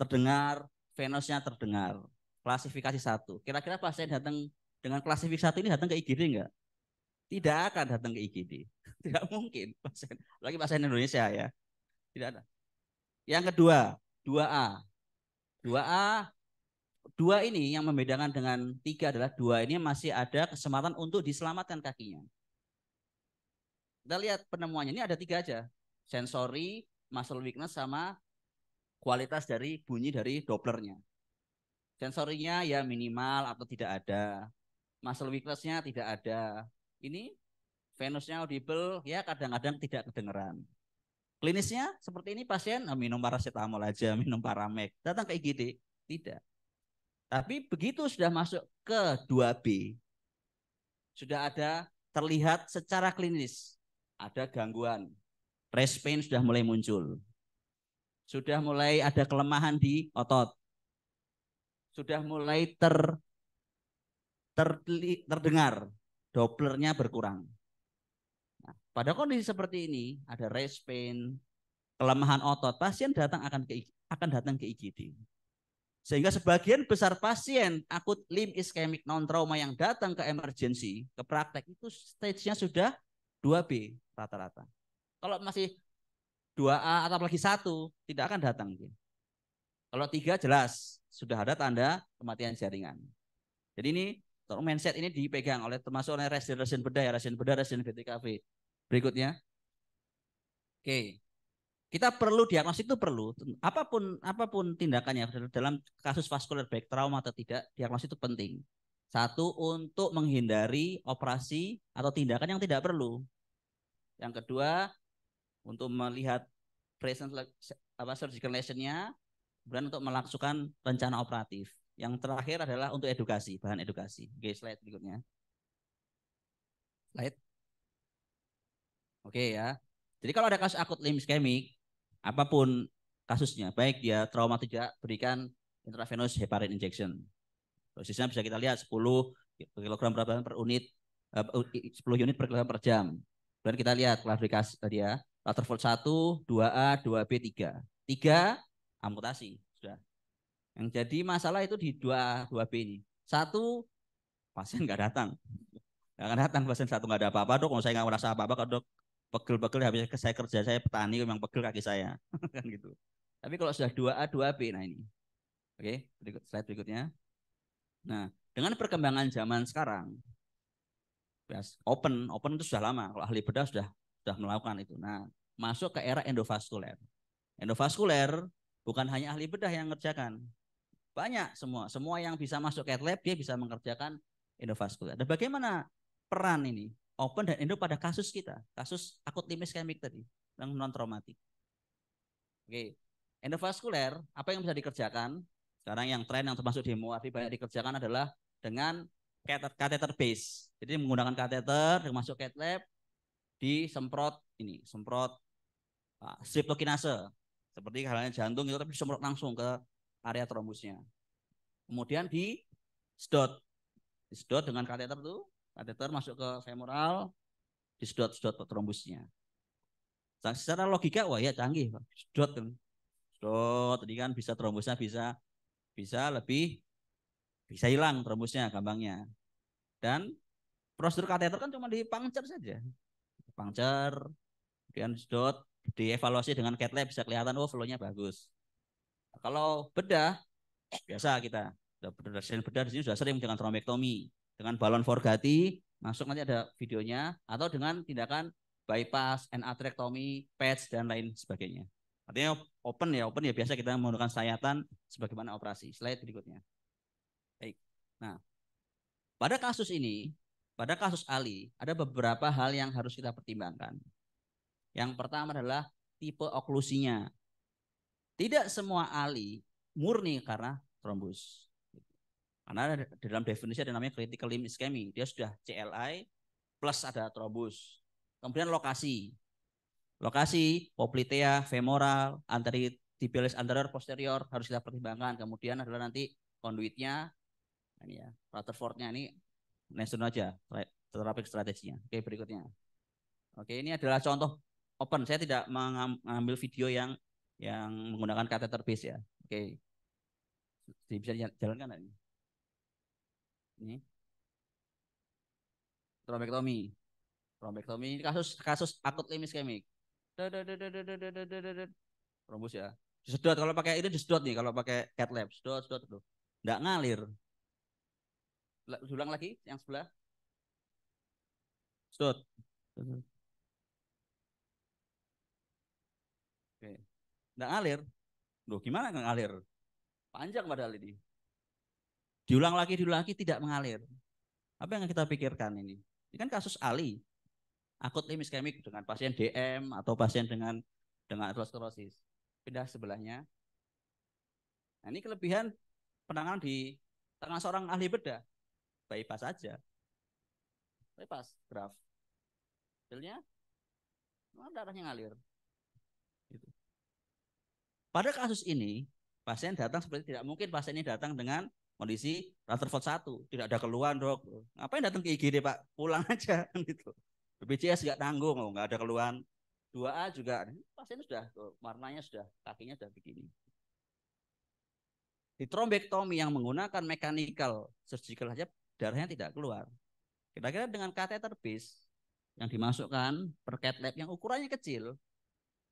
[SPEAKER 15] terdengar, venosnya terdengar. Klasifikasi satu. Kira-kira pasien datang dengan klasifikasi satu ini datang ke IGD enggak? Tidak akan datang ke IGD. Tidak mungkin pasien. Lagi pasien Indonesia ya. Tidak ada. Yang kedua, 2A. 2A dua ini yang membedakan dengan tiga adalah dua ini masih ada kesempatan untuk diselamatkan kakinya kita lihat penemuannya ini ada tiga aja sensory muscle weakness sama kualitas dari bunyi dari dopplernya sensorinya ya minimal atau tidak ada muscle weaknessnya tidak ada ini venusnya audible ya kadang-kadang tidak kedengeran klinisnya seperti ini pasien ah, minum paracetamol aja minum paramek datang ke IGD tidak tapi begitu sudah masuk ke 2B sudah ada terlihat secara klinis ada gangguan. Rest pain sudah mulai muncul. Sudah mulai ada kelemahan di otot. Sudah mulai ter, ter terdengar doplernya berkurang. Nah, pada kondisi seperti ini ada rest pain, kelemahan otot, pasien datang akan ke akan datang ke IGD. Sehingga sebagian besar pasien akut limb ischemic non trauma yang datang ke emergency, ke praktek itu stage-nya sudah 2B rata-rata. Kalau masih dua A atau lagi satu tidak akan datang. Kalau tiga jelas sudah ada tanda kematian jaringan. Jadi ini mindset ini dipegang oleh termasuk oleh resident resident beda ya resident beda resident VTKV. Berikutnya, oke, kita perlu diagnostik itu perlu apapun apapun tindakannya dalam kasus vaskuler baik trauma atau tidak diagnosis itu penting. Satu untuk menghindari operasi atau tindakan yang tidak perlu. Yang kedua, untuk melihat present apa surgical lesson-nya, kemudian untuk melaksukan rencana operatif. Yang terakhir adalah untuk edukasi, bahan edukasi. Oke, slide berikutnya. Slide. Oke ya. Jadi kalau ada kasus akut limb ischemic, apapun kasusnya, baik dia trauma tidak, berikan intravenous heparin injection. Dosisnya bisa kita lihat 10 kg per unit, 10 eh, unit per kilogram per jam. Kemudian kita lihat klasifikasi tadi ya. Rutherford 1, 2A, 2B, 3. 3 amputasi sudah. Yang jadi masalah itu di 2A, 2B ini. 1, pasien nggak datang. Nggak akan datang pasien satu nggak ada apa-apa dok. Kalau saya nggak merasa apa-apa kalau dok pegel-pegel habis saya kerja saya petani memang pegel kaki saya kan gitu. Tapi kalau sudah 2A, 2B nah ini. Oke, berikut slide berikutnya. Nah, dengan perkembangan zaman sekarang, open open itu sudah lama kalau ahli bedah sudah sudah melakukan itu nah masuk ke era endovaskuler endovaskuler bukan hanya ahli bedah yang ngerjakan banyak semua semua yang bisa masuk ke lab dia bisa mengerjakan endovaskuler dan bagaimana peran ini open dan endo pada kasus kita kasus akut limb kemik tadi yang non traumatik oke endovaskuler apa yang bisa dikerjakan sekarang yang tren yang termasuk di MOARI banyak dikerjakan adalah dengan catheter base. Jadi menggunakan kateter masuk cath lab disemprot ini, semprot uh, ah, streptokinase. Seperti halnya jantung itu tapi disemprot langsung ke area trombusnya. Kemudian di sedot. Disedot dengan kateter tuh, kateter masuk ke femoral, disedot-sedot trombusnya. Dan nah, secara logika wah ya canggih, sedot kan. Sedot tadi kan bisa trombusnya bisa bisa lebih bisa hilang trombosnya gampangnya. Dan prosedur kateter kan cuma dipangcer saja. Pancer, kemudian sedot, dievaluasi dengan cat lab bisa kelihatan oh flow-nya bagus. Kalau bedah biasa kita bedah bedah di sini sudah sering dengan trombektomi, dengan balon forgati masuk nanti ada videonya atau dengan tindakan bypass, and atrectomy, patch dan lain sebagainya. Artinya open ya, open ya biasa kita menggunakan sayatan sebagaimana operasi. Slide berikutnya. Baik. Nah, pada kasus ini, pada kasus Ali, ada beberapa hal yang harus kita pertimbangkan. Yang pertama adalah tipe oklusinya. Tidak semua Ali murni karena trombus. Karena di dalam definisi ada namanya critical limb ischemic, dia sudah CLI plus ada trombus. Kemudian lokasi. Lokasi poplitea femoral, anteri tibialis anterior posterior harus kita pertimbangkan. Kemudian adalah nanti konduitnya, ini ya Rutherfordnya ini nasional aja terapik strateginya oke berikutnya oke ini adalah contoh open saya tidak mengambil video yang yang menggunakan catheter base ya oke Jadi bisa dijalankan ini ini trombektomi trombektomi ini kasus kasus akut limis kemik rombus ya disedot kalau pakai ini disedot nih kalau pakai cat lab sedot sedot tuh nggak ngalir Ulang lagi yang sebelah. Stop. Oke. Nggak ngalir. Loh, gimana nggak ngalir? Panjang padahal ini. Diulang lagi, diulang lagi, tidak mengalir. Apa yang kita pikirkan ini? Ini kan kasus Ali. Akut limb kemik dengan pasien DM atau pasien dengan dengan aterosklerosis. Pindah sebelahnya. Nah, ini kelebihan penanganan di tangan seorang ahli bedah bypass aja bypass graf hasilnya nah darahnya ngalir gitu. pada kasus ini pasien datang seperti tidak mungkin pasien ini datang dengan kondisi Rutherford satu tidak ada keluhan dok ngapain datang ke IGD pak pulang aja kan gitu BPJS nggak tanggung oh, nggak ada keluhan 2A juga pasien sudah oh, warnanya sudah kakinya sudah begini di trombektomi yang menggunakan mechanical surgical saja darahnya tidak keluar. Kira-kira dengan kateter bis yang dimasukkan cat lab yang ukurannya kecil,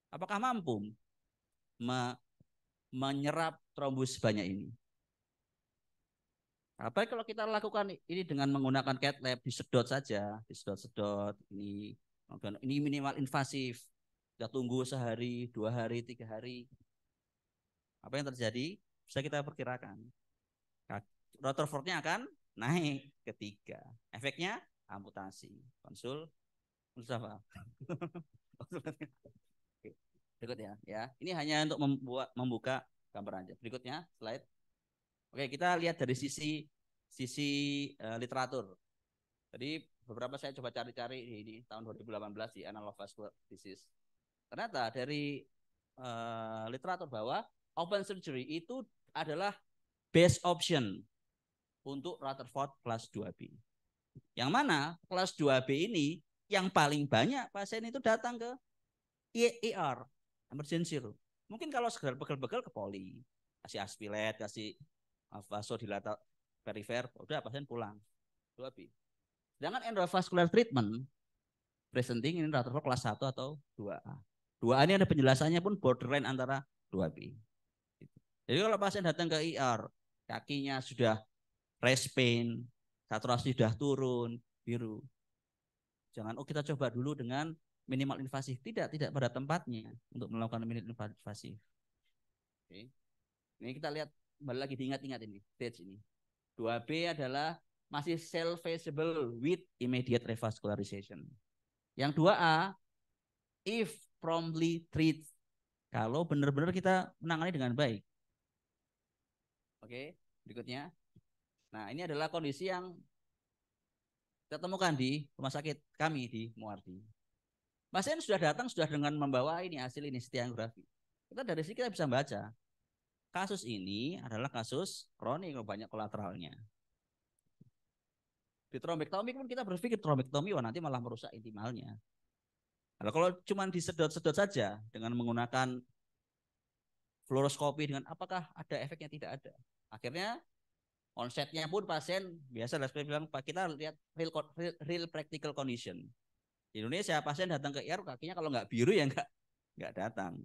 [SPEAKER 15] apakah mampu me menyerap trombus banyak ini? Apa nah, kalau kita lakukan ini dengan menggunakan cat lab disedot saja, disedot-sedot ini ini minimal invasif. Kita tunggu sehari, dua hari, tiga hari. Apa yang terjadi? Bisa kita perkirakan. Nah, rotor akan naik ketiga. Efeknya amputasi. Konsul Mustafa. Berikut ya, ya. Ini hanya untuk membuat membuka gambar aja. Berikutnya slide. Oke, kita lihat dari sisi sisi uh, literatur. Jadi beberapa saya coba cari-cari di, di tahun 2018 di Analog Vascular Disease. Ternyata dari uh, literatur bahwa open surgery itu adalah best option untuk Rutherford kelas 2B. Yang mana kelas 2B ini yang paling banyak pasien itu datang ke IER, emergency room. Mungkin kalau segera pegel-pegel ke poli, kasih aspilet, kasih vasodilator perifer, udah pasien pulang. 2B. Sedangkan endovascular treatment presenting ini rata-rata kelas 1 atau 2A. 2A ini ada penjelasannya pun borderline antara 2B. Jadi kalau pasien datang ke IR, e kakinya sudah respain, saturasi sudah turun, biru. Jangan, oh kita coba dulu dengan minimal invasif. Tidak, tidak pada tempatnya untuk melakukan minimal invasif. Oke. Ini kita lihat kembali lagi diingat-ingat ini, stage ini. 2B adalah masih cell feasible with immediate revascularization. Yang 2A, if promptly treat. Kalau benar-benar kita menangani dengan baik. Oke, berikutnya. Nah, ini adalah kondisi yang kita temukan di rumah sakit kami di Muardi. Pasien sudah datang sudah dengan membawa ini hasil ini setianografi. Kita dari sini kita bisa baca kasus ini adalah kasus kronik banyak kolateralnya. Di trombektomi pun kita berpikir trombektomi wah nanti malah merusak intimalnya. Nah, kalau cuma disedot-sedot saja dengan menggunakan fluoroskopi dengan apakah ada efeknya tidak ada. Akhirnya onsetnya pun pasien biasa lah seperti bilang pak kita lihat real, real, real practical condition di Indonesia pasien datang ke IR kakinya kalau nggak biru ya nggak nggak datang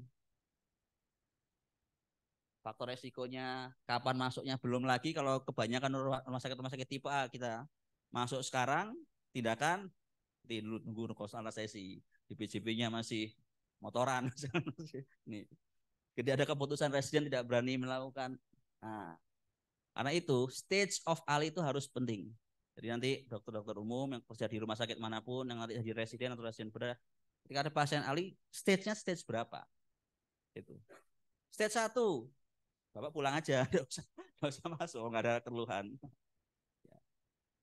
[SPEAKER 15] faktor resikonya kapan masuknya belum lagi kalau kebanyakan rumah sakit rumah sakit tipe A kita masuk sekarang tindakan dulu nunggu kos anestesi di PJP-nya masih motoran nih jadi ada keputusan residen tidak berani melakukan nah karena itu stage of ahli itu harus penting. Jadi nanti dokter-dokter umum yang kerja di rumah sakit manapun, yang nanti jadi residen atau residen berada, ketika ada pasien ahli, stage-nya stage berapa? Itu. Stage satu, Bapak pulang aja, nggak usah, usah masuk, nggak ada keluhan. Ya.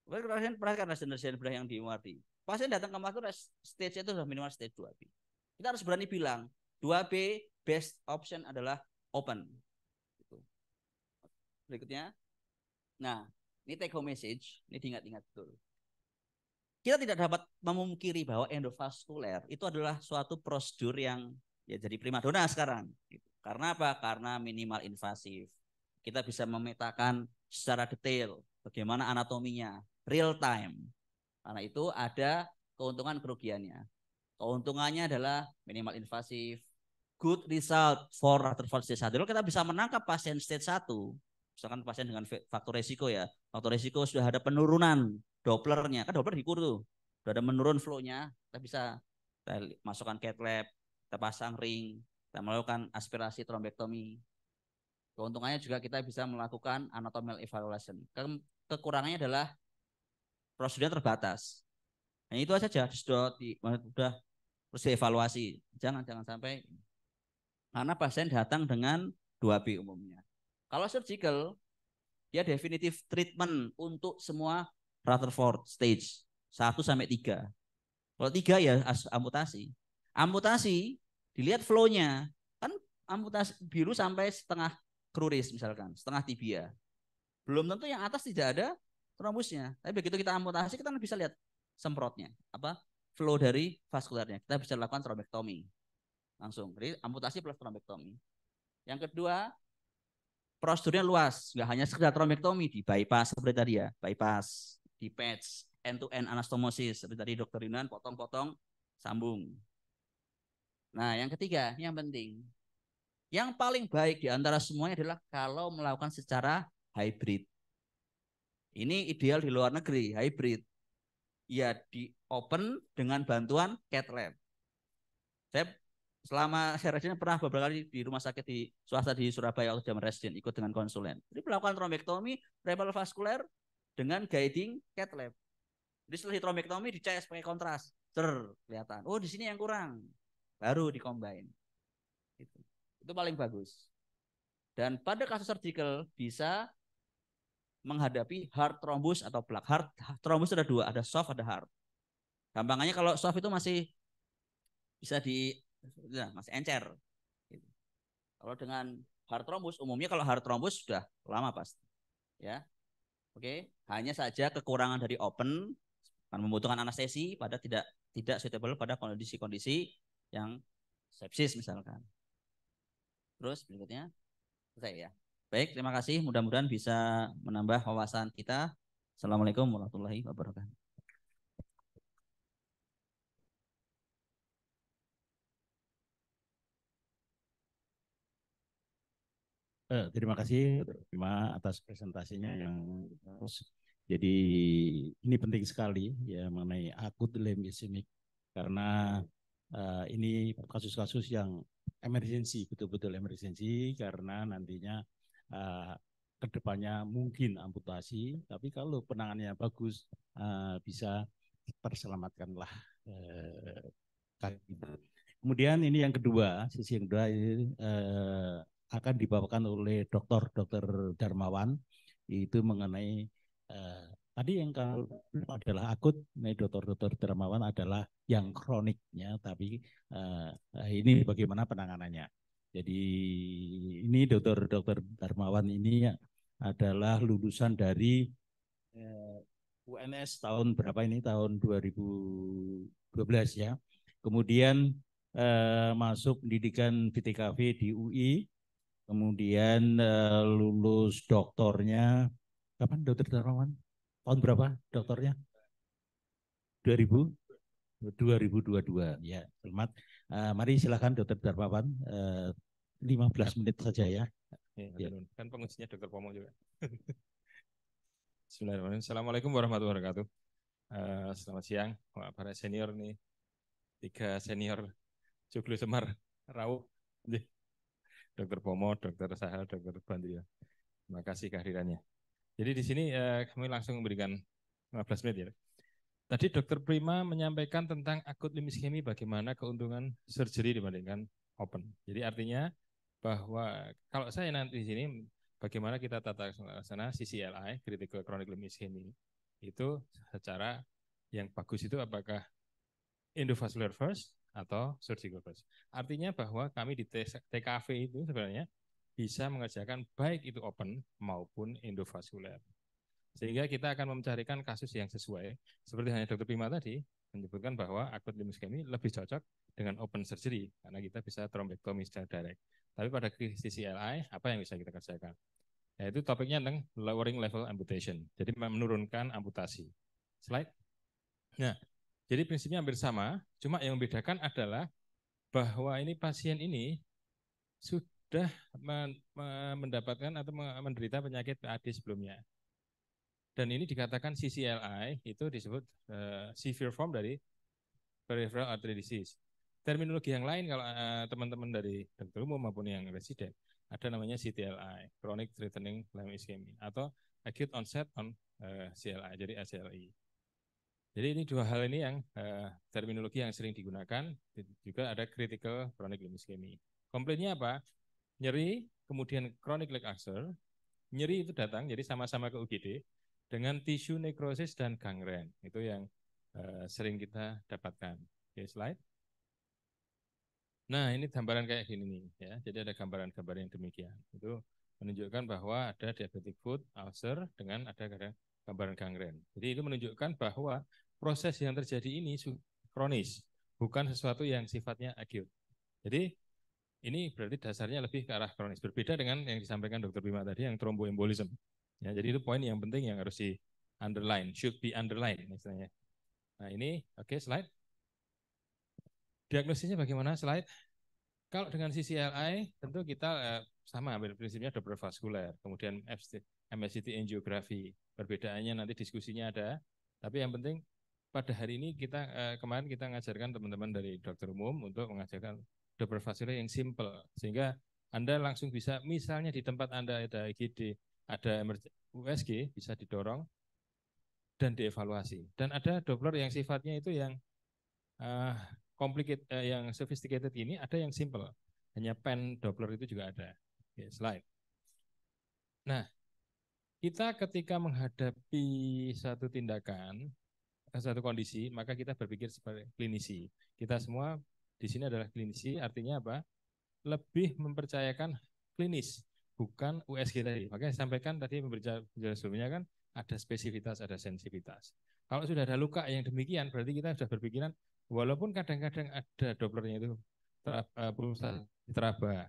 [SPEAKER 15] Pasien perhatikan residen resident berada yang di Pasien datang ke masuk stage itu sudah minimal stage 2B. Kita harus berani bilang, 2B best option adalah open. Gitu. Berikutnya, Nah, ini take home message, ini diingat-ingat betul. Kita tidak dapat memungkiri bahwa endovaskuler itu adalah suatu prosedur yang ya jadi primadona sekarang. Karena apa? Karena minimal invasif. Kita bisa memetakan secara detail bagaimana anatominya, real time. Karena itu ada keuntungan kerugiannya. Keuntungannya adalah minimal invasif, good result for rutherford stage 1. kita bisa menangkap pasien stage 1 misalkan pasien dengan faktor resiko ya faktor resiko sudah ada penurunan Dopplernya kan Doppler dikur tuh sudah ada menurun flow-nya kita bisa kita masukkan cat lab kita pasang ring kita melakukan aspirasi trombektomi keuntungannya juga kita bisa melakukan anatomical evaluation kekurangannya adalah prosedurnya terbatas nah itu saja sudah di sudah terus dievaluasi jangan jangan sampai karena pasien datang dengan 2B umumnya kalau surgical, dia definitive treatment untuk semua Rutherford stage 1 sampai 3. Kalau 3 ya amputasi. Amputasi dilihat flow-nya. Kan amputasi biru sampai setengah kruris misalkan, setengah tibia. Belum tentu yang atas tidak ada trombusnya. Tapi begitu kita amputasi kita kan bisa lihat semprotnya, apa flow dari vaskularnya. Kita bisa lakukan trombektomi langsung. Jadi amputasi plus trombektomi. Yang kedua, prosedurnya luas, nggak hanya sekedar trombektomi di bypass seperti tadi ya, bypass, di patch, end to end anastomosis seperti tadi dokter Yunan potong-potong sambung. Nah, yang ketiga, yang penting. Yang paling baik di antara semuanya adalah kalau melakukan secara hybrid. Ini ideal di luar negeri, hybrid. Ya di open dengan bantuan cat lab. Saya selama saya resident pernah beberapa kali di rumah sakit di swasta di Surabaya waktu jam resident ikut dengan konsulen. Jadi melakukan trombektomi reval vaskuler dengan guiding cat lab. Jadi setelah trombektomi dicas pakai kontras, ter kelihatan. Oh di sini yang kurang, baru dikombain. Itu. itu paling bagus. Dan pada kasus surgical bisa menghadapi hard trombus atau plak. Hard trombus ada dua, ada soft, ada hard. Gampangnya kalau soft itu masih bisa di Nah, masih encer. Gitu. Kalau dengan hard thrombus umumnya kalau hard thrombus sudah lama pasti. Ya. Oke, hanya saja kekurangan dari open akan membutuhkan anestesi pada tidak tidak suitable pada kondisi-kondisi yang sepsis misalkan. Terus berikutnya selesai ya. Baik, terima kasih. Mudah-mudahan bisa menambah wawasan kita. Assalamualaikum warahmatullahi wabarakatuh.
[SPEAKER 13] Eh, terima kasih terima atas presentasinya yang Jadi ini penting sekali ya mengenai akut lemisimik karena uh, ini kasus-kasus yang emergensi betul-betul emergensi karena nantinya uh, eh, kedepannya mungkin amputasi tapi kalau penanganannya bagus uh, bisa terselamatkanlah uh, kaki. Kemudian ini yang kedua sisi yang kedua ini uh, akan dibawakan oleh dokter dokter Darmawan itu mengenai eh, tadi yang kalau adalah akut, ini dokter dokter Darmawan adalah yang kroniknya, tapi eh, ini bagaimana penanganannya. Jadi ini dokter dokter Darmawan ini adalah lulusan dari eh, UNS tahun berapa ini tahun 2012 ya. Kemudian eh, masuk pendidikan BTKV di UI Kemudian uh, lulus doktornya kapan dokter Darmawan? Tahun berapa doktornya? 2000 2022 ya. Selamat. Uh, mari silakan dokter Darmawan uh, eh, 15 menit saja ya.
[SPEAKER 7] Iya, ya, ya. Kan pengusinya dokter Pomo juga. Bismillahirrahmanirrahim. Assalamualaikum warahmatullahi wabarakatuh. Uh, selamat siang, Wah, para senior nih. Tiga senior Joglo Semar, Rauh. Dr. Pomo, Dr. Sahal, Dr. Ya. Terima kasih kehadirannya. Jadi di sini eh, kami langsung memberikan 15 menit ya. Tadi Dr. Prima menyampaikan tentang akut limb bagaimana keuntungan surgery dibandingkan open. Jadi artinya bahwa kalau saya nanti di sini bagaimana kita tata laksana CCLI, critical chronic limb ischemia itu secara yang bagus itu apakah endovascular first atau surgical close. Artinya bahwa kami di TKV itu sebenarnya bisa mengerjakan baik itu open maupun endovaskuler. Sehingga kita akan mencarikan kasus yang sesuai. Seperti hanya dr Prima tadi menyebutkan bahwa akut limus kami lebih cocok dengan open surgery karena kita bisa trombektomi secara direct. Tapi pada sisi LI, apa yang bisa kita kerjakan? Yaitu topiknya tentang lowering level amputation. Jadi menurunkan amputasi. Slide. Nah, jadi prinsipnya hampir sama, cuma yang membedakan adalah bahwa ini pasien ini sudah mendapatkan atau menderita penyakit PAD sebelumnya. Dan ini dikatakan CCLI, itu disebut uh, severe form dari peripheral artery disease. Terminologi yang lain kalau eh, teman-teman uh, dari dokter umum maupun yang resident ada namanya CTLI, chronic threatening limb ischemia, atau acute onset on uh, eh, CLI, jadi SLI. Jadi ini dua hal ini yang uh, terminologi yang sering digunakan. Juga ada critical chronic limb ischemia. Komplainnya apa? Nyeri, kemudian chronic leg ulcer. Nyeri itu datang, jadi sama-sama ke UGD dengan tisu necrosis dan gangren. Itu yang uh, sering kita dapatkan. Oke, okay, slide. Nah, ini gambaran kayak gini nih, ya. Jadi ada gambaran-gambaran yang demikian. Itu menunjukkan bahwa ada diabetic foot ulcer dengan ada gambaran gangren. Jadi itu menunjukkan bahwa proses yang terjadi ini kronis, bukan sesuatu yang sifatnya akut. Jadi ini berarti dasarnya lebih ke arah kronis. Berbeda dengan yang disampaikan Dr. Bima tadi yang tromboembolism. Ya, jadi itu poin yang penting yang harus di underline, should be underline misalnya. Nah, ini oke okay, slide. Diagnosisnya bagaimana slide? Kalau dengan CCLI tentu kita eh, sama prinsipnya dokter kemudian MSCT angiografi. Perbedaannya nanti diskusinya ada, tapi yang penting pada hari ini kita eh, kemarin kita mengajarkan teman-teman dari dokter umum untuk mengajarkan double fasilitas yang simple sehingga Anda langsung bisa misalnya di tempat Anda ada IGD, ada USG bisa didorong dan dievaluasi. Dan ada Doppler yang sifatnya itu yang uh, complicated uh, yang sophisticated ini ada yang simple. Hanya pen Doppler itu juga ada. Oke, slide. Nah, kita ketika menghadapi satu tindakan satu kondisi, maka kita berpikir sebagai klinisi. Kita hmm. semua di sini adalah klinisi, artinya apa? Lebih mempercayakan klinis, bukan USG tadi. Makanya saya sampaikan tadi pembicaraan sebelumnya kan ada spesifitas, ada sensitivitas. Kalau sudah ada luka yang demikian, berarti kita sudah berpikiran, walaupun kadang-kadang ada doplernya itu e, pulsa hmm. teraba,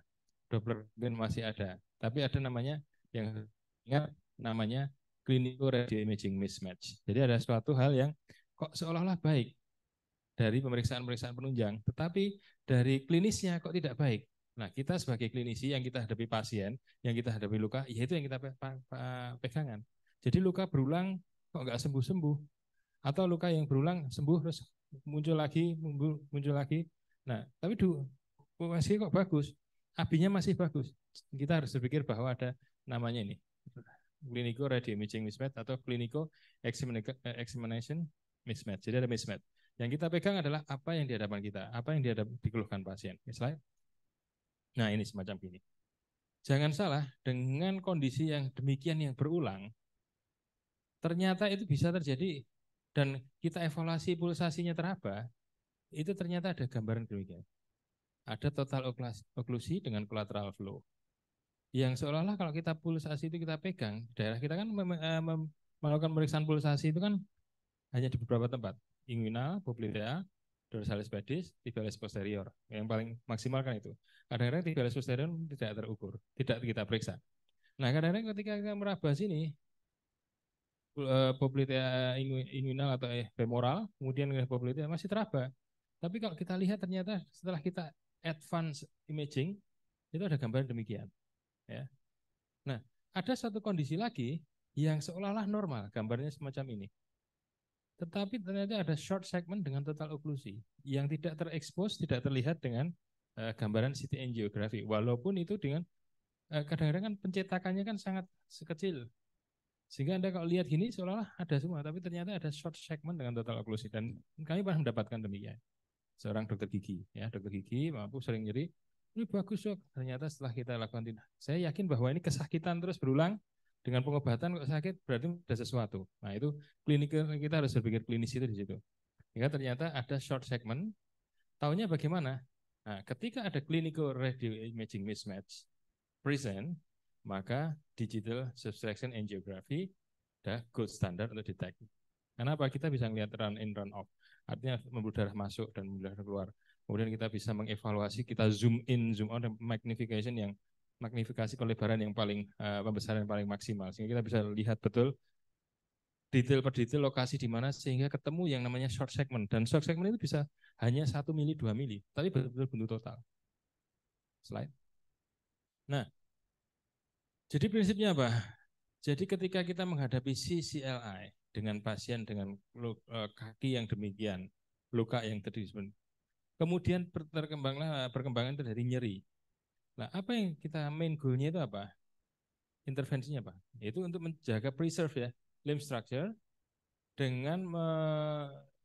[SPEAKER 7] Doppler masih ada, tapi ada namanya yang ingat namanya clinical imaging mismatch. Jadi ada suatu hal yang kok seolah-olah baik dari pemeriksaan-pemeriksaan penunjang, tetapi dari klinisnya kok tidak baik. Nah, kita sebagai klinisi yang kita hadapi pasien, yang kita hadapi luka, yaitu yang kita pegangan. Jadi luka berulang kok nggak sembuh-sembuh. Atau luka yang berulang sembuh terus muncul lagi, muncul, muncul lagi. Nah, tapi du, masih kok bagus. Abinya masih bagus. Kita harus berpikir bahwa ada namanya ini clinico imaging mismatch atau clinical examination mismatch. Jadi ada mismatch. Yang kita pegang adalah apa yang di kita, apa yang dihadap, dikeluhkan pasien. Slide. Nah, ini semacam ini. Jangan salah, dengan kondisi yang demikian yang berulang, ternyata itu bisa terjadi dan kita evaluasi pulsasinya teraba, itu ternyata ada gambaran demikian. Ada total oklusi dengan collateral flow yang seolah-olah kalau kita pulsasi itu kita pegang daerah kita kan eh, mem, melakukan pemeriksaan pulsasi itu kan hanya di beberapa tempat inguinal, popliteal, dorsalis pedis, tibialis posterior yang paling maksimal kan itu kadang-kadang tibialis posterior tidak terukur tidak kita periksa nah kadang-kadang ketika kita meraba sini poplitea eh, eh, inguinal atau femoral, kemudian poplitea masih teraba. Tapi kalau kita lihat ternyata setelah kita advance imaging, itu ada gambar demikian. Ya. Nah, ada satu kondisi lagi yang seolah-olah normal, gambarnya semacam ini. Tetapi ternyata ada short segment dengan total oklusi yang tidak terekspos, tidak terlihat dengan uh, gambaran CT angiografi. Walaupun itu dengan eh, kadang-kadang kan pencetakannya kan sangat sekecil. Sehingga Anda kalau lihat gini seolah-olah ada semua, tapi ternyata ada short segment dengan total oklusi. dan kami pernah mendapatkan demikian. Seorang dokter gigi, ya, dokter gigi mampu sering nyeri ini bagus dok. Ternyata setelah kita lakukan tindak, saya yakin bahwa ini kesakitan terus berulang dengan pengobatan kok sakit berarti ada sesuatu. Nah itu klinik kita harus berpikir klinis itu di situ. Sehingga ternyata ada short segment. Tahunya bagaimana? Nah, ketika ada clinical radio imaging mismatch present, maka digital subtraction angiography dah gold standard untuk detect. Kenapa kita bisa melihat run in run off? Artinya pembuluh darah masuk dan pembuluh darah keluar kemudian kita bisa mengevaluasi, kita zoom in, zoom out, dan magnification yang magnifikasi kelebaran yang paling uh, eh, pembesaran yang paling maksimal sehingga kita bisa lihat betul detail per detail lokasi di mana sehingga ketemu yang namanya short segment dan short segment itu bisa hanya satu mili dua mili tapi betul-betul bentuk total. Slide. Nah, jadi prinsipnya apa? Jadi ketika kita menghadapi CCLI dengan pasien dengan eh, kaki yang demikian, luka yang terdiri Kemudian berkembanglah eh, perkembangan dari nyeri. Nah, apa yang kita main goal-nya itu apa? Intervensinya apa? Itu untuk menjaga preserve ya limb structure dengan me,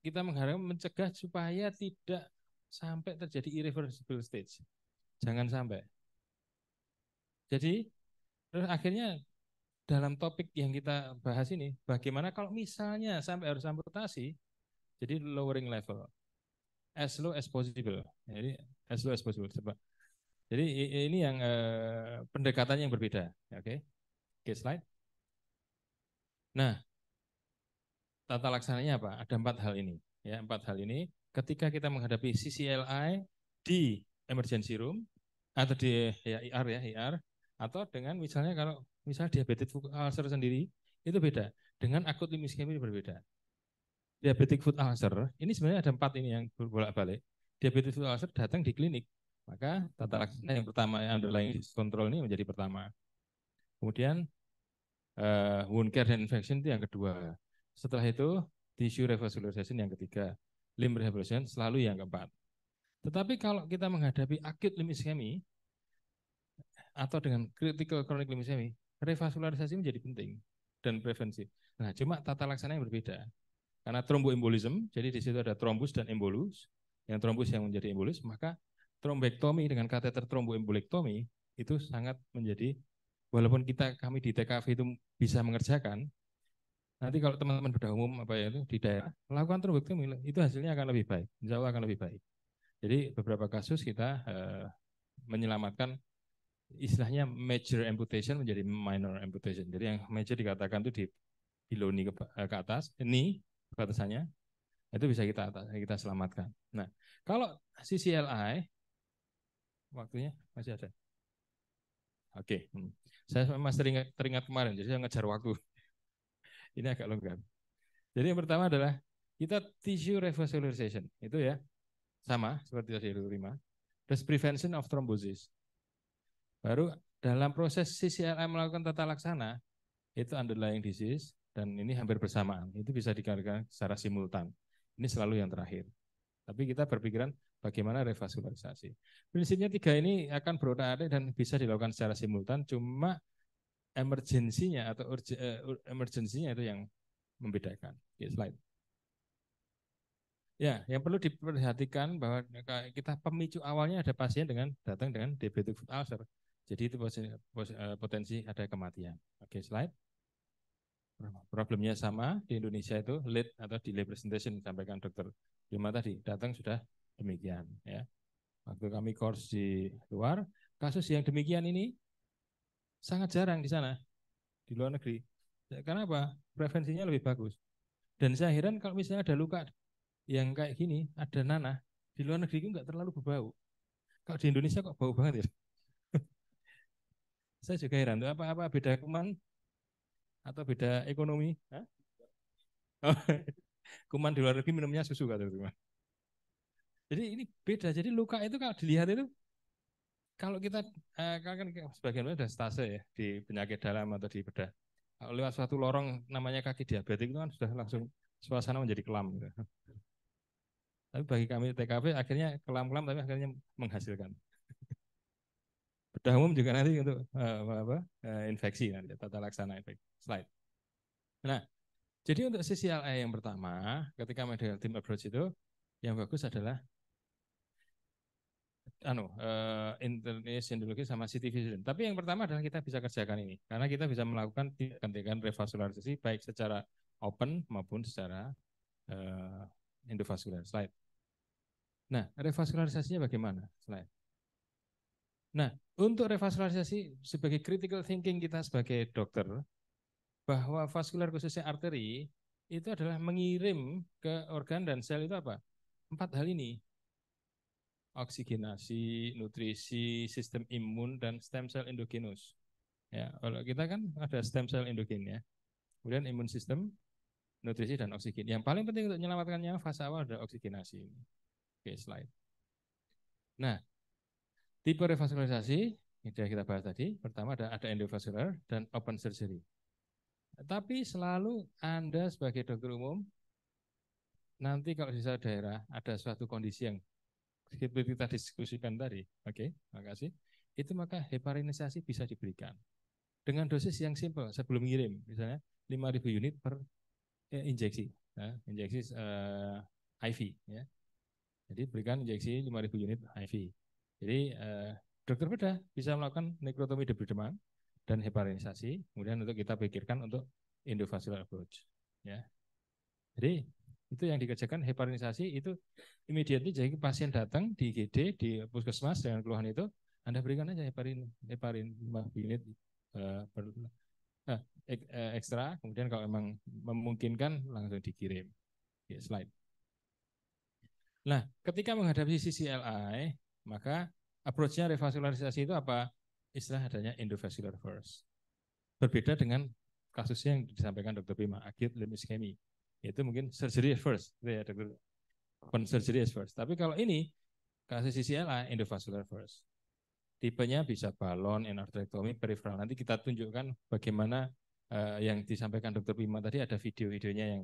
[SPEAKER 7] kita mengharapkan mencegah supaya tidak sampai terjadi irreversible stage. Jangan sampai. Jadi terus akhirnya dalam topik yang kita bahas ini, bagaimana kalau misalnya sampai harus amputasi, jadi lowering level as low as possible. Jadi as low as possible. Coba. Jadi ini yang uh, pendekatannya yang berbeda. Ya, oke, okay. okay, slide. Nah, tata laksananya apa? Ada empat hal ini. Ya, empat hal ini. Ketika kita menghadapi CCLI di emergency room atau di ya, IR ya IR atau dengan misalnya kalau misalnya diabetes ulcer sendiri itu beda dengan akut limiskemi berbeda diabetic foot ulcer, ini sebenarnya ada empat ini yang bolak-balik. Diabetic foot ulcer datang di klinik, maka tata laksana yang pertama yang underlying kontrol ini menjadi pertama. Kemudian uh, wound care dan infection itu yang kedua. Setelah itu tissue revascularization yang ketiga, limb rehabilitation selalu yang keempat. Tetapi kalau kita menghadapi acute limb ischemi atau dengan critical chronic limb ischemi, revascularisasi menjadi penting dan preventif. Nah, cuma tata laksana yang berbeda. Karena tromboembolism, jadi di situ ada trombus dan embolus. Yang trombus yang menjadi embolus, maka trombektomi dengan kateter tromboembolektomi itu sangat menjadi walaupun kita kami di TKV itu bisa mengerjakan nanti kalau teman-teman sudah umum apa ya itu di daerah melakukan trombektomi itu hasilnya akan lebih baik insya Allah akan lebih baik jadi beberapa kasus kita eh, menyelamatkan istilahnya major amputation menjadi minor amputation jadi yang major dikatakan itu di hiloni ke, eh, ke atas ini batasannya itu bisa kita kita selamatkan. Nah, kalau CCLI waktunya masih ada. Oke, okay. Hmm. saya masih teringat, teringat kemarin, jadi saya ngejar waktu. Ini agak longgar. Jadi yang pertama adalah kita tissue revascularization, itu ya sama seperti tadi lima. Terus prevention of thrombosis. Baru dalam proses CCLI melakukan tata laksana, itu underlying disease, dan ini hampir bersamaan. Itu bisa dikalikan secara simultan. Ini selalu yang terakhir. Tapi kita berpikiran bagaimana revaskularisasi. Prinsipnya tiga ini akan berotak-atik dan bisa dilakukan secara simultan, cuma emergensinya atau eh, emergensinya itu yang membedakan. Okay, slide. Ya, yang perlu diperhatikan bahwa kita pemicu awalnya ada pasien dengan datang dengan diabetic ulcer. Jadi itu potensi, eh, potensi ada kematian. Oke, slide problemnya sama di Indonesia itu late atau delay presentation disampaikan dokter Yuma tadi datang sudah demikian ya waktu kami course di luar kasus yang demikian ini sangat jarang di sana di luar negeri ya, karena apa prevensinya lebih bagus dan saya heran kalau misalnya ada luka yang kayak gini ada nanah di luar negeri itu nggak terlalu berbau kalau di Indonesia kok bau banget ya saya juga heran apa apa beda kuman atau beda ekonomi? kuman di luar negeri minumnya susu kata teman. Jadi ini beda. Jadi luka itu kalau dilihat itu kalau kita eh, kan sebagian sudah stase ya di penyakit dalam atau di bedah. Kalau lewat suatu lorong namanya kaki diabetik itu kan sudah langsung suasana menjadi kelam. Gitu. Tapi bagi kami TKP akhirnya kelam-kelam tapi akhirnya menghasilkan bedah umum juga nanti untuk uh, apa, uh, infeksi nanti ya, tata laksana infeksi. Slide. Nah, jadi untuk CCLA e yang pertama, ketika medical team approach itu yang bagus adalah anu uh, eh, internis endologi sama CT vision. Tapi yang pertama adalah kita bisa kerjakan ini karena kita bisa melakukan tindakan revasularisasi baik secara open maupun secara uh, endovaskular. Slide. Nah, revaskularisasinya bagaimana? Slide. Nah, untuk revaskularisasi sebagai critical thinking kita sebagai dokter bahwa vaskular khususnya arteri itu adalah mengirim ke organ dan sel itu apa? Empat hal ini. Oksigenasi, nutrisi, sistem imun dan stem cell endogenus. Ya, kalau kita kan ada stem cell endogen ya. Kemudian imun sistem, nutrisi dan oksigen. Yang paling penting untuk menyelamatkan yang fase awal adalah oksigenasi Oke, slide. Nah, Tipe revaskularisasi yang sudah kita bahas tadi, pertama ada ada endovascular dan open surgery. Tapi selalu Anda sebagai dokter umum nanti kalau di suatu daerah ada suatu kondisi yang seperti kita diskusikan tadi, oke, okay, makasih. Itu maka heparinisasi bisa diberikan dengan dosis yang simpel sebelum ngirim, misalnya 5.000 unit per eh, injeksi, ya, injeksi eh, IV, ya. Jadi berikan injeksi 5.000 unit IV. Jadi eh, dokter bedah bisa melakukan nekrotomi debu demam dan heparinisasi. Kemudian untuk kita pikirkan untuk endovascular approach. Ya. Jadi itu yang dikerjakan heparinisasi itu immediately jadi pasien datang di IGD di puskesmas dengan keluhan itu anda berikan aja heparin heparin bilit uh, uh, ekstra kemudian kalau memang memungkinkan langsung dikirim. Oke, ya, slide. Nah, ketika menghadapi CCLI maka approach-nya revasularisasi itu apa? Istilah adanya endovascular first. Berbeda dengan kasusnya yang disampaikan Dr. Bima, acute limb ischemi. Itu mungkin surgery first, gitu ya, dokter
[SPEAKER 16] Open surgery first.
[SPEAKER 7] Tapi kalau ini kasus CCLA endovascular first. Tipenya bisa balon, endarterectomy, peripheral. Nanti kita tunjukkan bagaimana uh, yang disampaikan Dr. Bima tadi ada video-videonya yang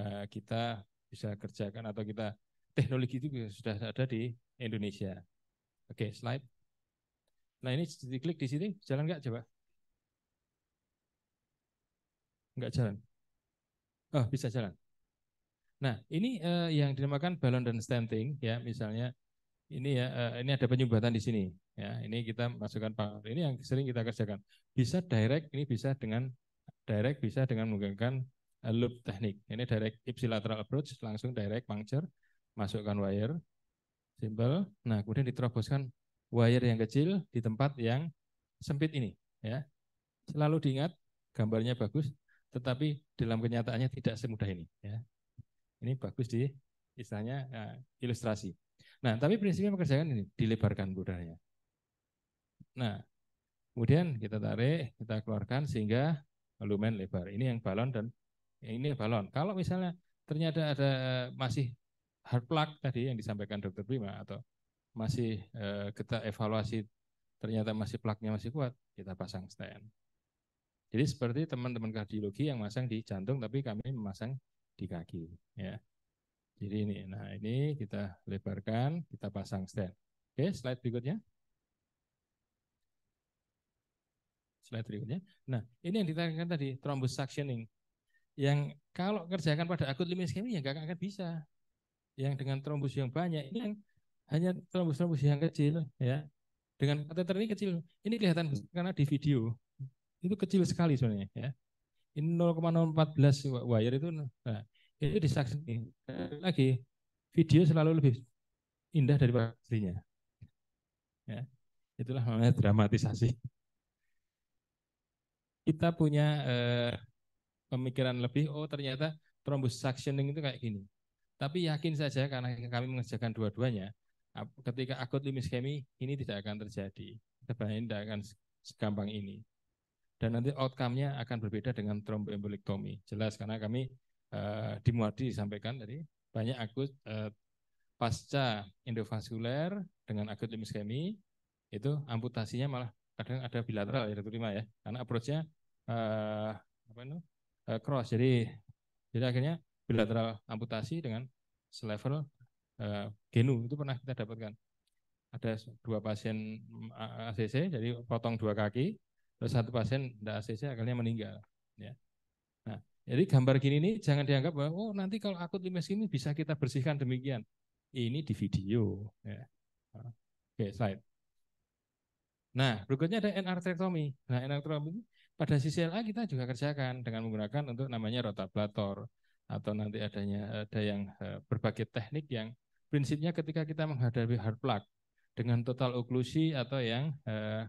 [SPEAKER 7] uh, kita bisa kerjakan atau kita teknologi itu sudah ada di Indonesia. Oke, okay, slide. Nah ini diklik di sini, jalan nggak coba? Nggak jalan. Oh, bisa jalan. Nah, ini uh, yang dinamakan balon dan stenting ya, misalnya ini ya eh, ini ada penyumbatan di sini ya. Ini kita masukkan ini yang sering kita kerjakan. Bisa direct, ini bisa dengan direct bisa dengan menggunakan eh, loop teknik. Ini direct ipsilateral approach langsung direct puncture, masukkan wire simple. Nah, kemudian diteroboskan wire yang kecil di tempat yang sempit ini. Ya, selalu diingat gambarnya bagus, tetapi dalam kenyataannya tidak semudah ini. Ya. Ini bagus di istilahnya uh, ilustrasi. Nah, tapi prinsipnya pekerjaan ini dilebarkan budanya. Nah, kemudian kita tarik, kita keluarkan sehingga lumen lebar. Ini yang balon dan ini balon. Kalau misalnya ternyata ada eh, masih hard plug tadi yang disampaikan Dr. Bima atau masih eh, kita evaluasi ternyata masih plaknya masih kuat, kita pasang stent. Jadi seperti teman-teman kardiologi yang masang di jantung tapi kami memasang di kaki ya. Jadi ini nah ini kita lebarkan, kita pasang stent. Oke, slide berikutnya. Slide berikutnya. Nah, ini yang ditanyakan tadi thrombus suctioning yang kalau kerjakan pada akut limit ya nggak akan bisa yang dengan trombus yang banyak ini yang hanya trombus-trombus yang kecil ya dengan kateter ini kecil ini kelihatan karena di video itu kecil sekali sebenarnya ya ini 0,014 wire itu nah, itu disaksikan lagi video selalu lebih indah daripada aslinya ya itulah namanya dramatisasi kita punya eh, pemikiran lebih oh ternyata trombus suctioning itu kayak gini tapi yakin saja karena kami mengerjakan dua-duanya, ketika akut limis kemi ini tidak akan terjadi. Sebenarnya tidak akan segampang ini. Dan nanti outcome-nya akan berbeda dengan tromboembolektomi. Jelas karena kami uh, di sampaikan tadi banyak akut uh, pasca endovaskuler dengan akut limis kemi itu amputasinya malah kadang ada bilateral ya terima ya karena approach-nya uh, apa cross jadi jadi akhirnya bilateral amputasi dengan selevel uh, genu itu pernah kita dapatkan. Ada dua pasien mm, ACC, jadi potong dua kaki, terus satu pasien tidak ACC akhirnya meninggal. Ya. Nah, jadi gambar gini ini jangan dianggap bahwa oh nanti kalau akut limes ini bisa kita bersihkan demikian. Ini
[SPEAKER 16] di video.
[SPEAKER 7] Ya. Nah, oke, slide. Nah, berikutnya ada NR -trektomi. Nah, endarterektomi pada sisi kita juga kerjakan dengan menggunakan untuk namanya rotablator atau nanti adanya ada yang e, berbagai teknik yang prinsipnya ketika kita menghadapi hard plug dengan total oklusi atau yang uh,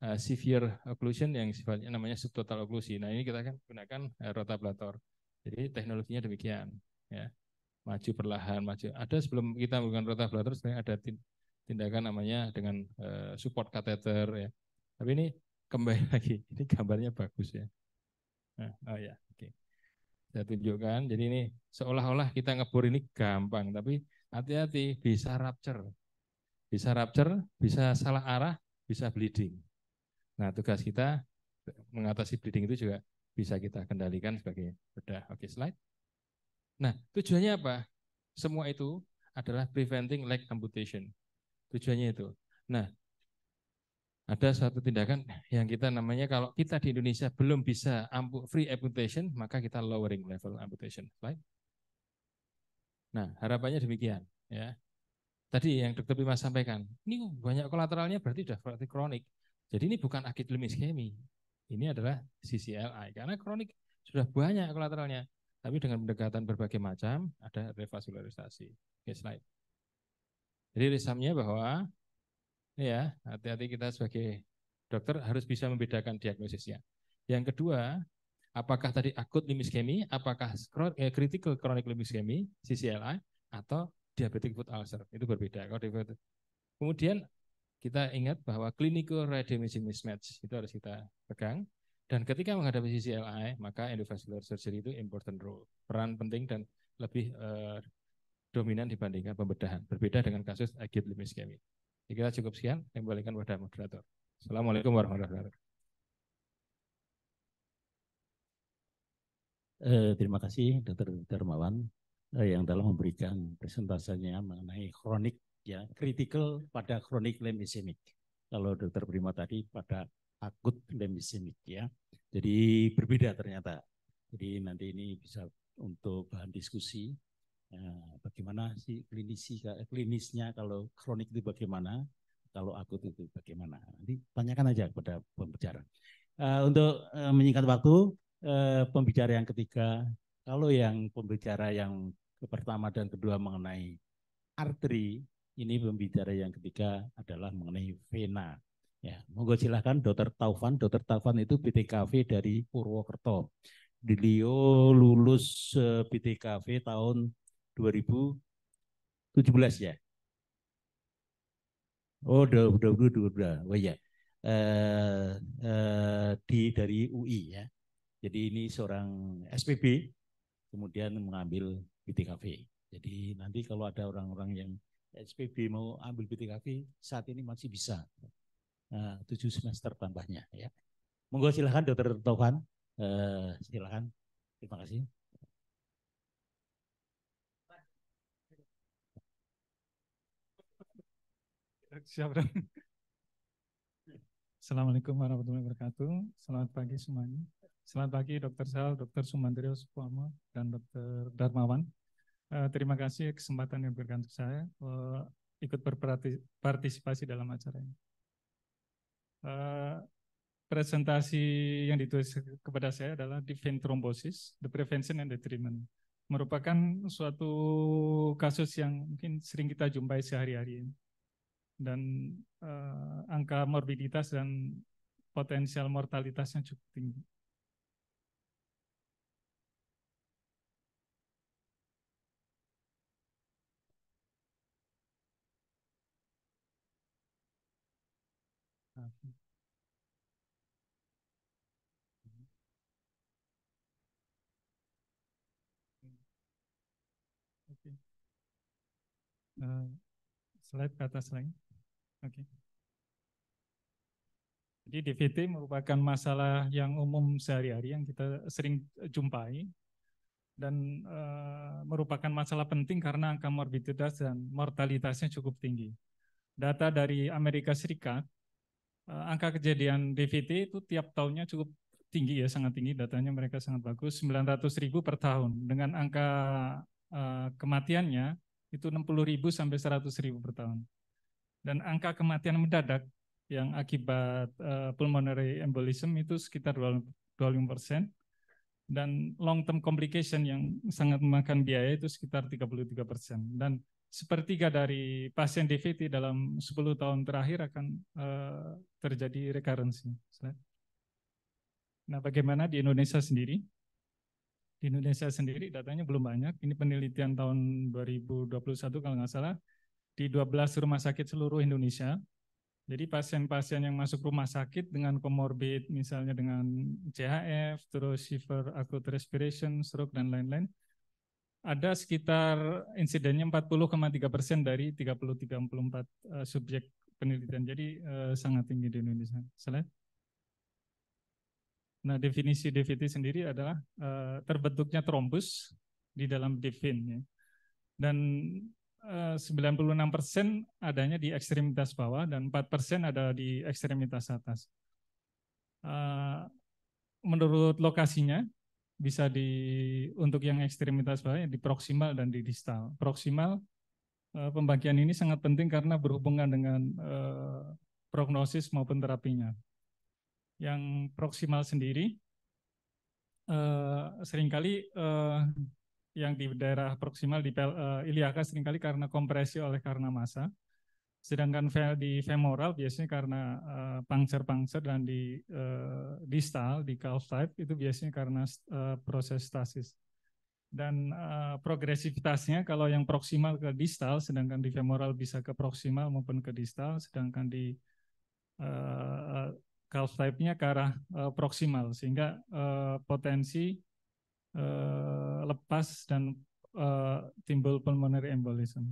[SPEAKER 7] uh, severe occlusion yang sifatnya namanya subtotal oklusi Nah, ini kita akan gunakan uh, rotablator. Jadi teknologinya demikian ya. Maju perlahan, maju. Ada sebelum kita menggunakan rotablator sebenarnya ada tindakan namanya dengan uh, support catheter ya. Tapi ini kembali lagi, ini gambarnya bagus ya. Nah, oh ya saya tunjukkan. Jadi ini seolah-olah kita ngebor ini gampang, tapi hati-hati bisa rupture. Bisa rupture, bisa salah arah, bisa bleeding. Nah, tugas kita mengatasi bleeding itu juga bisa kita kendalikan sebagai bedah. Oke, slide. Nah, tujuannya apa? Semua itu adalah preventing leg amputation. Tujuannya itu. Nah, ada satu tindakan yang kita namanya kalau kita di Indonesia belum bisa ampu, free amputation, maka kita lowering level amputation. Baik? Nah, harapannya demikian. ya. Tadi yang dokter Bima sampaikan, ini banyak kolateralnya berarti sudah berarti kronik. Jadi ini bukan akut iskemi. Ini adalah CCLI. Karena kronik sudah banyak kolateralnya. Tapi dengan pendekatan berbagai macam, ada revasularisasi. Oke, slide. Jadi resamnya bahwa Ya, hati-hati kita sebagai dokter harus bisa membedakan diagnosisnya. Yang kedua, apakah tadi akut limb ischemi, apakah eh, critical chronic limb ischemi, CCLI, atau diabetic foot ulcer. Itu berbeda. Kemudian kita ingat bahwa clinical radiation mismatch itu harus kita pegang. Dan ketika menghadapi CCLI, maka endovascular surgery itu important role, peran penting dan lebih uh, dominan dibandingkan pembedahan. Berbeda dengan kasus acute limb ischemi. Saya kira cukup sekian. Saya kembalikan kepada moderator. Assalamualaikum warahmatullahi wabarakatuh.
[SPEAKER 13] Eh, terima kasih Dr. Darmawan eh, yang telah memberikan presentasinya mengenai kronik ya kritikal pada kronik lemisemik. Kalau Dr. Prima tadi pada akut lemisemik ya. Jadi berbeda ternyata. Jadi nanti ini bisa untuk bahan diskusi Nah, bagaimana sih klinisi eh, klinisnya kalau kronik itu bagaimana, kalau akut itu bagaimana. Nanti tanyakan aja kepada pembicara. Eh, untuk eh, menyingkat waktu, pembicara yang ketiga, kalau yang pembicara yang pertama dan kedua mengenai arteri, ini pembicara yang ketiga adalah mengenai vena. Ya, monggo silahkan Dokter Taufan. Dokter Taufan itu PTKv dari Purwokerto. Beliau lulus PTKv tahun 2017 ya. Oh, 2022. Oh ya. Uh, uh, di dari UI ya. Jadi ini seorang SPB kemudian mengambil BTKV. Jadi nanti kalau ada orang-orang yang SPB mau ambil BTKV saat ini masih bisa nah, tujuh semester tambahnya ya. Monggo silahkan Dokter Taufan, uh, eh, silahkan. Terima kasih.
[SPEAKER 16] Siap, Assalamualaikum warahmatullahi wabarakatuh. Selamat pagi semuanya. Selamat pagi Dr. Sal, Dr. Sumandrio Supomo, dan Dr. Darmawan. Eh, terima kasih kesempatan yang diberikan untuk saya uh, ikut berpartisipasi dalam acara ini. Eh, presentasi yang ditulis kepada saya adalah Defend Thrombosis, The Prevention and the Treatment. Merupakan suatu kasus yang mungkin sering kita jumpai sehari-hari ini dan uh, angka morbiditas dan potensial mortalitasnya cukup tinggi. Okay. Uh, eh, slide ke atas lagi. Jadi DVT merupakan masalah yang umum sehari-hari yang kita sering jumpai dan e, merupakan masalah penting karena angka morbiditas dan mortalitasnya cukup tinggi. Data dari Amerika Serikat, e, angka kejadian DVT itu tiap tahunnya cukup tinggi ya, sangat tinggi datanya mereka sangat bagus, 900 ribu per tahun. Dengan angka e, kematiannya itu 60 ribu sampai 100 ribu per tahun dan angka kematian mendadak yang akibat uh, pulmonary embolism itu sekitar 25 persen dan long term complication yang sangat memakan biaya itu sekitar 33 persen dan sepertiga dari pasien DVT dalam 10 tahun terakhir akan uh, terjadi rekarensi. Nah, bagaimana di Indonesia sendiri? Di Indonesia sendiri datanya belum banyak. Ini penelitian tahun 2021 kalau nggak salah di 12 rumah sakit seluruh Indonesia. Jadi pasien-pasien yang masuk rumah sakit dengan comorbid misalnya dengan CHF, terus shiver acute respiration, stroke, dan lain-lain, ada sekitar insidennya 40,3 persen dari 33 34 eh, subjek penelitian. Jadi eh, sangat tinggi di Indonesia. Selain. Nah, definisi DVT sendiri adalah eh, terbentuknya trombus di dalam DVT. Dan 96% eh, adanya di ekstremitas bawah dan 4% ada di ekstremitas atas. Eh, menurut lokasinya, bisa di untuk yang ekstremitas bawah ya, di proksimal dan di distal. Proksimal eh, pembagian ini sangat penting karena berhubungan dengan prognosis maupun terapinya. Yang proksimal sendiri seringkali yang di daerah proksimal di uh, eh, iliaka seringkali karena kompresi oleh karena massa. Sedangkan di femoral biasanya karena eh, pangser-pangser dan di uh, distal di calf type itu biasanya karena uh, proses stasis. Dan uh, progresivitasnya kalau yang proksimal ke distal sedangkan di femoral bisa ke proksimal maupun ke distal sedangkan di uh, calf type-nya ke arah uh, proksimal sehingga uh, potensi Eh, lepas dan uh, timbul pulmonary embolism.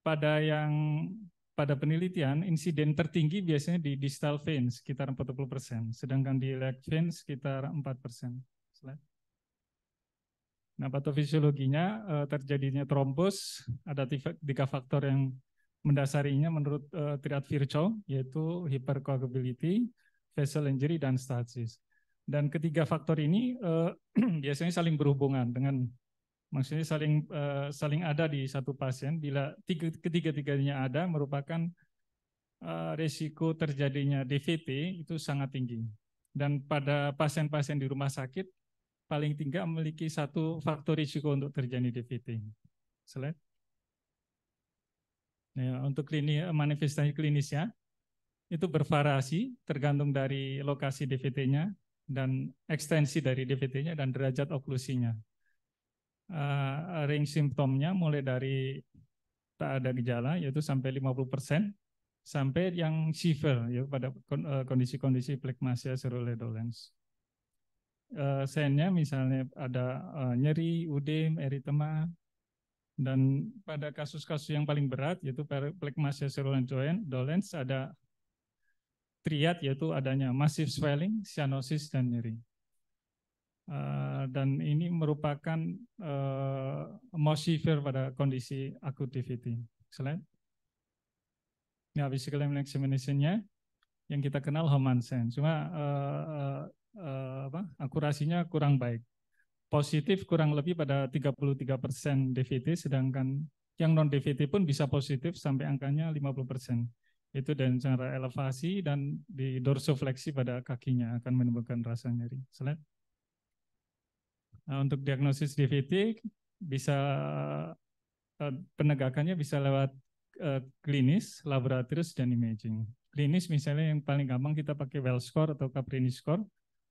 [SPEAKER 16] Pada yang pada penelitian, insiden tertinggi biasanya di distal veins sekitar 40%, persen, sedangkan di leg veins sekitar 4%. persen. Nah, patofisiologinya eh, terjadinya trombos ada tiga, faktor yang mendasarinya menurut uh, triad Virchow yaitu hypercoagulability, vessel injury dan stasis. Dan ketiga faktor ini eh, biasanya saling berhubungan dengan maksudnya saling eh, saling ada di satu pasien bila tiga, ketiga-tiganya ada merupakan eh, risiko terjadinya DVT itu sangat tinggi. Dan pada pasien-pasien di rumah sakit paling tinggi memiliki satu faktor risiko untuk terjadi DVT. Selain Nah, ya, untuk klinis, eh, manifestasi klinisnya, itu bervariasi tergantung dari lokasi DVT-nya, dan ekstensi dari DVT-nya dan derajat oklusinya. Uh, eh, range simptomnya mulai dari tak ada gejala yaitu sampai 50% sampai yang shiver ya pada eh, kondisi-kondisi plekmasia seruledolens. Uh, eh, sennya misalnya ada uh, nyeri, udem, eritema, dan pada kasus-kasus yang paling berat yaitu plekmasia seruledolens ada triad yaitu adanya massive swelling, cyanosis, dan nyeri. Eh, dan ini merupakan uh, eh, more severe pada kondisi acutivity. Slide. nah, physical examination-nya yang kita kenal Homansen. Cuma uh, uh, apa, akurasinya kurang baik. Positif kurang lebih pada 33% DVT, sedangkan yang non-DVT pun bisa positif sampai angkanya 50% itu dan cara elevasi dan di dorsofleksi pada kakinya akan menimbulkan rasa nyeri. Selain Nah, untuk diagnosis DVT bisa eh, penegakannya bisa lewat eh, klinis, laboratorium dan imaging. Klinis misalnya yang paling gampang kita pakai well score atau Caprini score,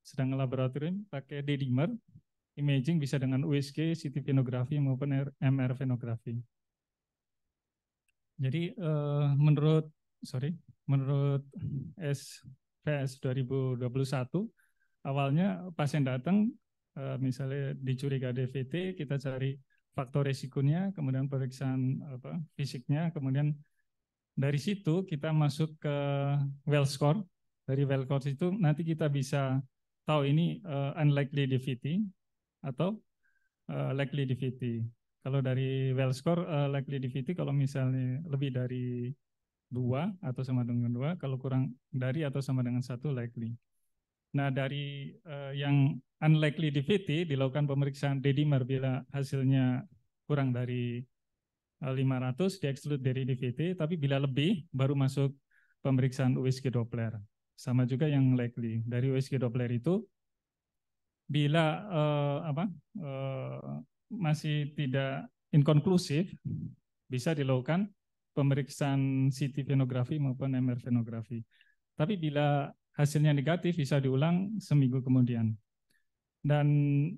[SPEAKER 16] sedangkan laboratorium pakai D-dimer. Imaging bisa dengan USG, CT venografi maupun MR venografi. Jadi eh, menurut sorry, menurut SPS 2021 awalnya pasien datang eh, misalnya dicuriga DVT, kita cari faktor resikonya, kemudian pemeriksaan apa, fisiknya, kemudian dari situ kita masuk ke well score. Dari well score itu nanti kita bisa tahu ini uh, unlikely DVT atau uh, likely DVT. Kalau dari well score uh, likely DVT kalau misalnya lebih dari 2 atau sama dengan 2, kalau kurang dari atau sama dengan 1 likely. Nah, dari uh, yang unlikely DVT dilakukan pemeriksaan D-dimer bila hasilnya kurang dari eh, lima 500 di exclude dari DVT, tapi bila lebih baru masuk pemeriksaan USG Doppler. Sama juga yang likely. Dari USG Doppler itu bila uh, apa uh, masih tidak inkonklusif bisa dilakukan pemeriksaan CT venografi maupun MR venografi. Tapi bila hasilnya negatif bisa diulang seminggu kemudian. Dan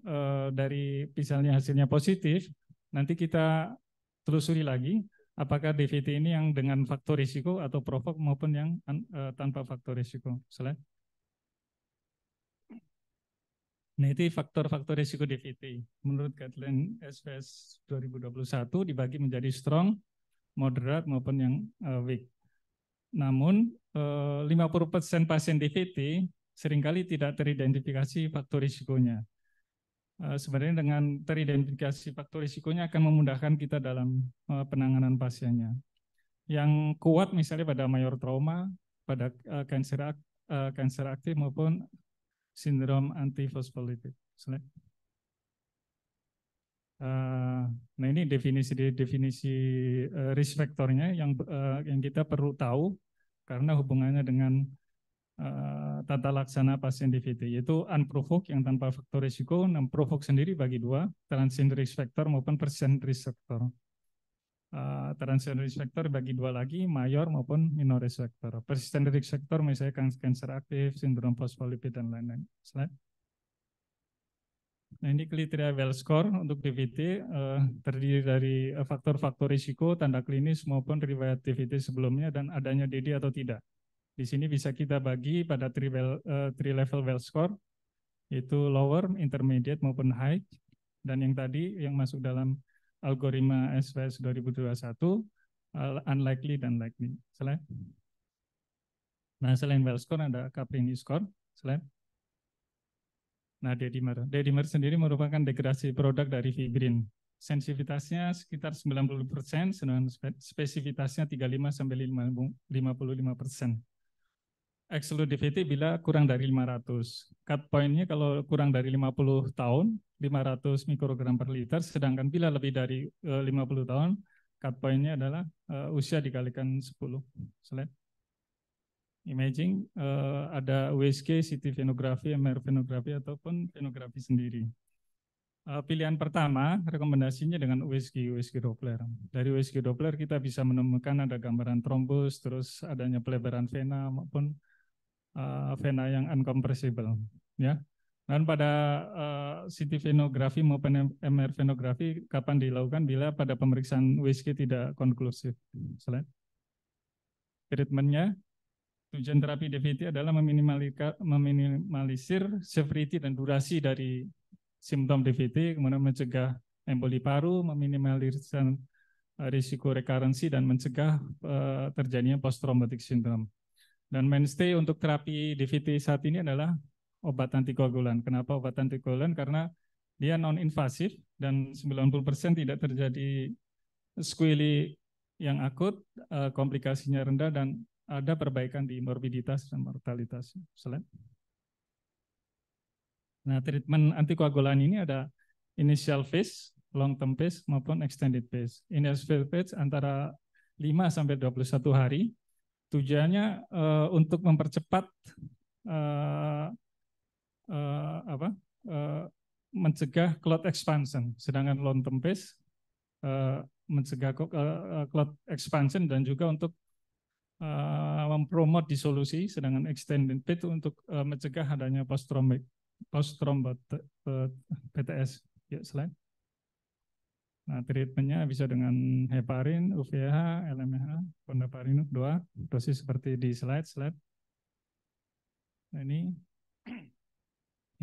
[SPEAKER 16] e, dari misalnya hasilnya positif, nanti kita telusuri lagi apakah DVT ini yang dengan faktor risiko atau provok maupun yang e, tanpa faktor risiko. Slide. Nah, itu faktor-faktor risiko DVT. Menurut guideline SPS 2021 dibagi menjadi strong, moderat maupun yang eh, weak. Namun, eh, uh, 50% pasien DVT seringkali tidak teridentifikasi faktor risikonya. Eh, sebenarnya dengan teridentifikasi faktor risikonya akan memudahkan kita dalam penanganan pasiennya. Yang kuat misalnya pada mayor trauma, pada uh, kanker aktif maupun sindrom antifosfolitik. Selain Eh, nah ini definisi definisi eh, risk faktornya yang eh, yang kita perlu tahu karena hubungannya dengan tata laksana pasien DVT yaitu unprovoked yang tanpa faktor risiko dan provoked sendiri bagi dua transient risk factor maupun percent risk factor. Uh, transient risk factor bagi dua lagi mayor maupun minor risk factor. Persistent risk factor misalnya kan- kanker aktif, sindrom fosfolipid dan lain-lain. Slide. Nah, ini kriteria well score untuk DVT eh, terdiri dari eh, faktor-faktor risiko, tanda klinis maupun riwayat DVT sebelumnya dan adanya DD atau tidak. Di sini bisa kita bagi pada three, well, eh, three level well score, yaitu lower, intermediate maupun high. Dan yang tadi yang masuk dalam algoritma SPS 2021 eh, unlikely dan likely. Selain. Nah, selain well score ada Caprini score. Selain. Nah, dedimer. Dedimer sendiri merupakan degradasi produk dari fibrin. Sensitivitasnya sekitar 90 persen, sedangkan spesifitasnya 35 sampai 55 persen. Absolute bila kurang dari 500. Cut point-nya kalau kurang dari 50 tahun, 500 mikrogram per liter, sedangkan bila lebih dari 50 eh, tahun, cut point-nya adalah eh, usia dikalikan 10. Slide imaging uh, ada USG, CT venografi, MR venografi ataupun venografi sendiri. Uh, pilihan pertama rekomendasinya dengan USG USG Doppler. Dari USG Doppler kita bisa menemukan ada gambaran trombus, terus adanya pelebaran vena maupun uh, vena yang uncompressible, ya. Dan pada uh, CT venografi maupun MR venografi kapan dilakukan bila pada pemeriksaan USG tidak konklusif. Selain treatmentnya tujuan terapi DVT adalah meminimalisir severity dan durasi dari simptom DVT, kemudian mencegah emboli paru, meminimalisir eh, risiko rekarensi dan mencegah eh, terjadinya post traumatic syndrome. Dan mainstay untuk terapi DVT saat ini adalah obat antikoagulan. Kenapa obat antikoagulan? Karena dia non invasif dan 90% tidak terjadi squilly yang akut, eh, komplikasinya rendah dan ada perbaikan di morbiditas dan mortalitas. Selain. Nah, treatment antikoagulan ini ada initial phase, long term phase maupun extended phase. Initial phase antara 5 sampai 21 hari. Tujuannya uh, untuk mempercepat uh, uh, apa? Uh, mencegah clot expansion, sedangkan long term phase uh, mencegah clot expansion dan juga untuk Eh, mempromot disolusi, sedangkan extended PIT untuk uh, mencegah adanya post trombic post PTS. Eh, ya, selain. Nah, treatmentnya bisa dengan heparin, UVH, LMH, pondaparin, dua, dosis seperti di slide slide. Nah, ini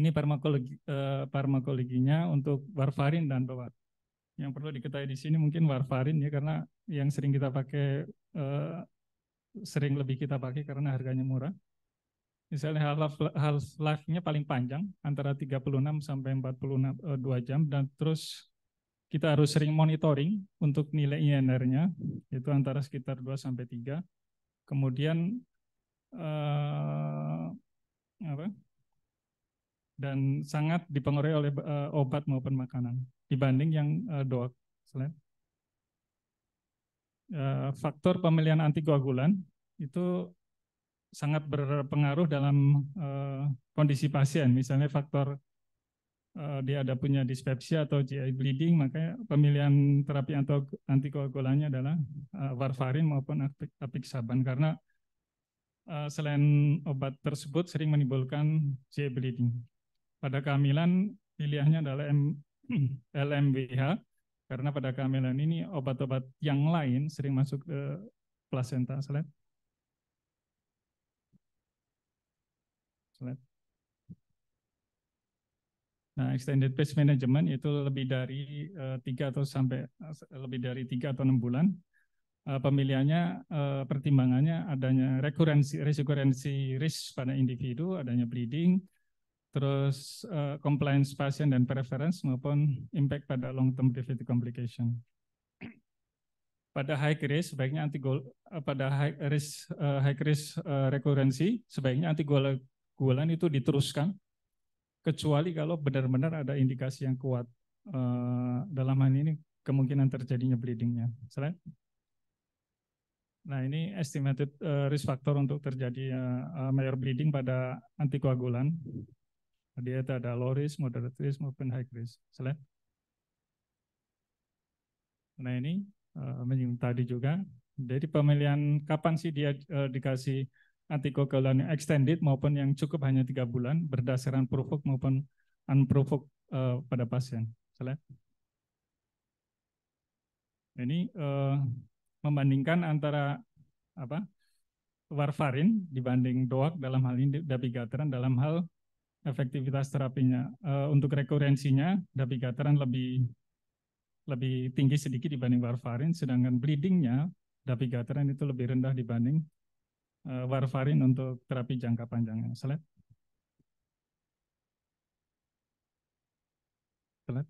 [SPEAKER 16] ini farmakologi, eh, farmakologinya untuk warfarin dan bawat. Yang perlu diketahui di sini mungkin warfarin ya karena yang sering kita pakai eh, sering lebih kita pakai karena harganya murah. Misalnya half life-nya paling panjang antara 36 sampai 42 eh, jam dan terus kita harus sering monitoring untuk nilai INR-nya itu antara sekitar 2 sampai 3. Kemudian uh, apa? Dan sangat dipengaruhi oleh uh, obat maupun makanan dibanding yang uh, doak. Selain Eh, faktor pemilihan antikoagulan itu sangat berpengaruh dalam eh, kondisi pasien. Misalnya faktor eh, dia ada punya dispepsia atau GI bleeding, makanya pemilihan terapi antikoagulannya adalah warfarin maupun apixaban karena selain obat tersebut sering menimbulkan GI bleeding. Pada kehamilan pilihannya adalah LMWH Karena pada kehamilan ini obat-obat yang lain sering masuk ke plasenta. Selain. Nah, extended phase management itu lebih dari eh, tiga atau sampai eh, lebih dari tiga atau enam bulan. Eh, pemilihannya, pertimbangannya adanya rekurensi, resikurensi risk pada individu, adanya bleeding, terus uh, compliance pasien dan preference maupun impact pada long term DVT complication. Pada high risk sebaiknya anti eh, pada high risk uh, high risk uh, rekurensi sebaiknya antikoagulan itu diteruskan kecuali kalau benar-benar ada indikasi yang kuat uh, dalam hal ini kemungkinan terjadinya bleedingnya. Selain Nah, ini estimated risk factor untuk terjadi uh, bleeding pada antikoagulan. Dia itu ada low risk, moderate risk, maupun high risk. Selain. Nah ini uh, tadi juga. Jadi pemilihan kapan sih dia uh, dikasih antikoagulan yang extended maupun yang cukup hanya tiga bulan berdasarkan provok maupun unprovok uh, eh, pada pasien. Selain. Ini uh, membandingkan antara apa warfarin dibanding doak dalam hal ini dabigatran dalam hal efektivitas terapinya. Uh, untuk rekurensinya, dabigatran lebih lebih tinggi sedikit dibanding warfarin, sedangkan bleedingnya dabigatran itu lebih rendah dibanding uh, warfarin untuk terapi jangka panjangnya. Selet. Selet.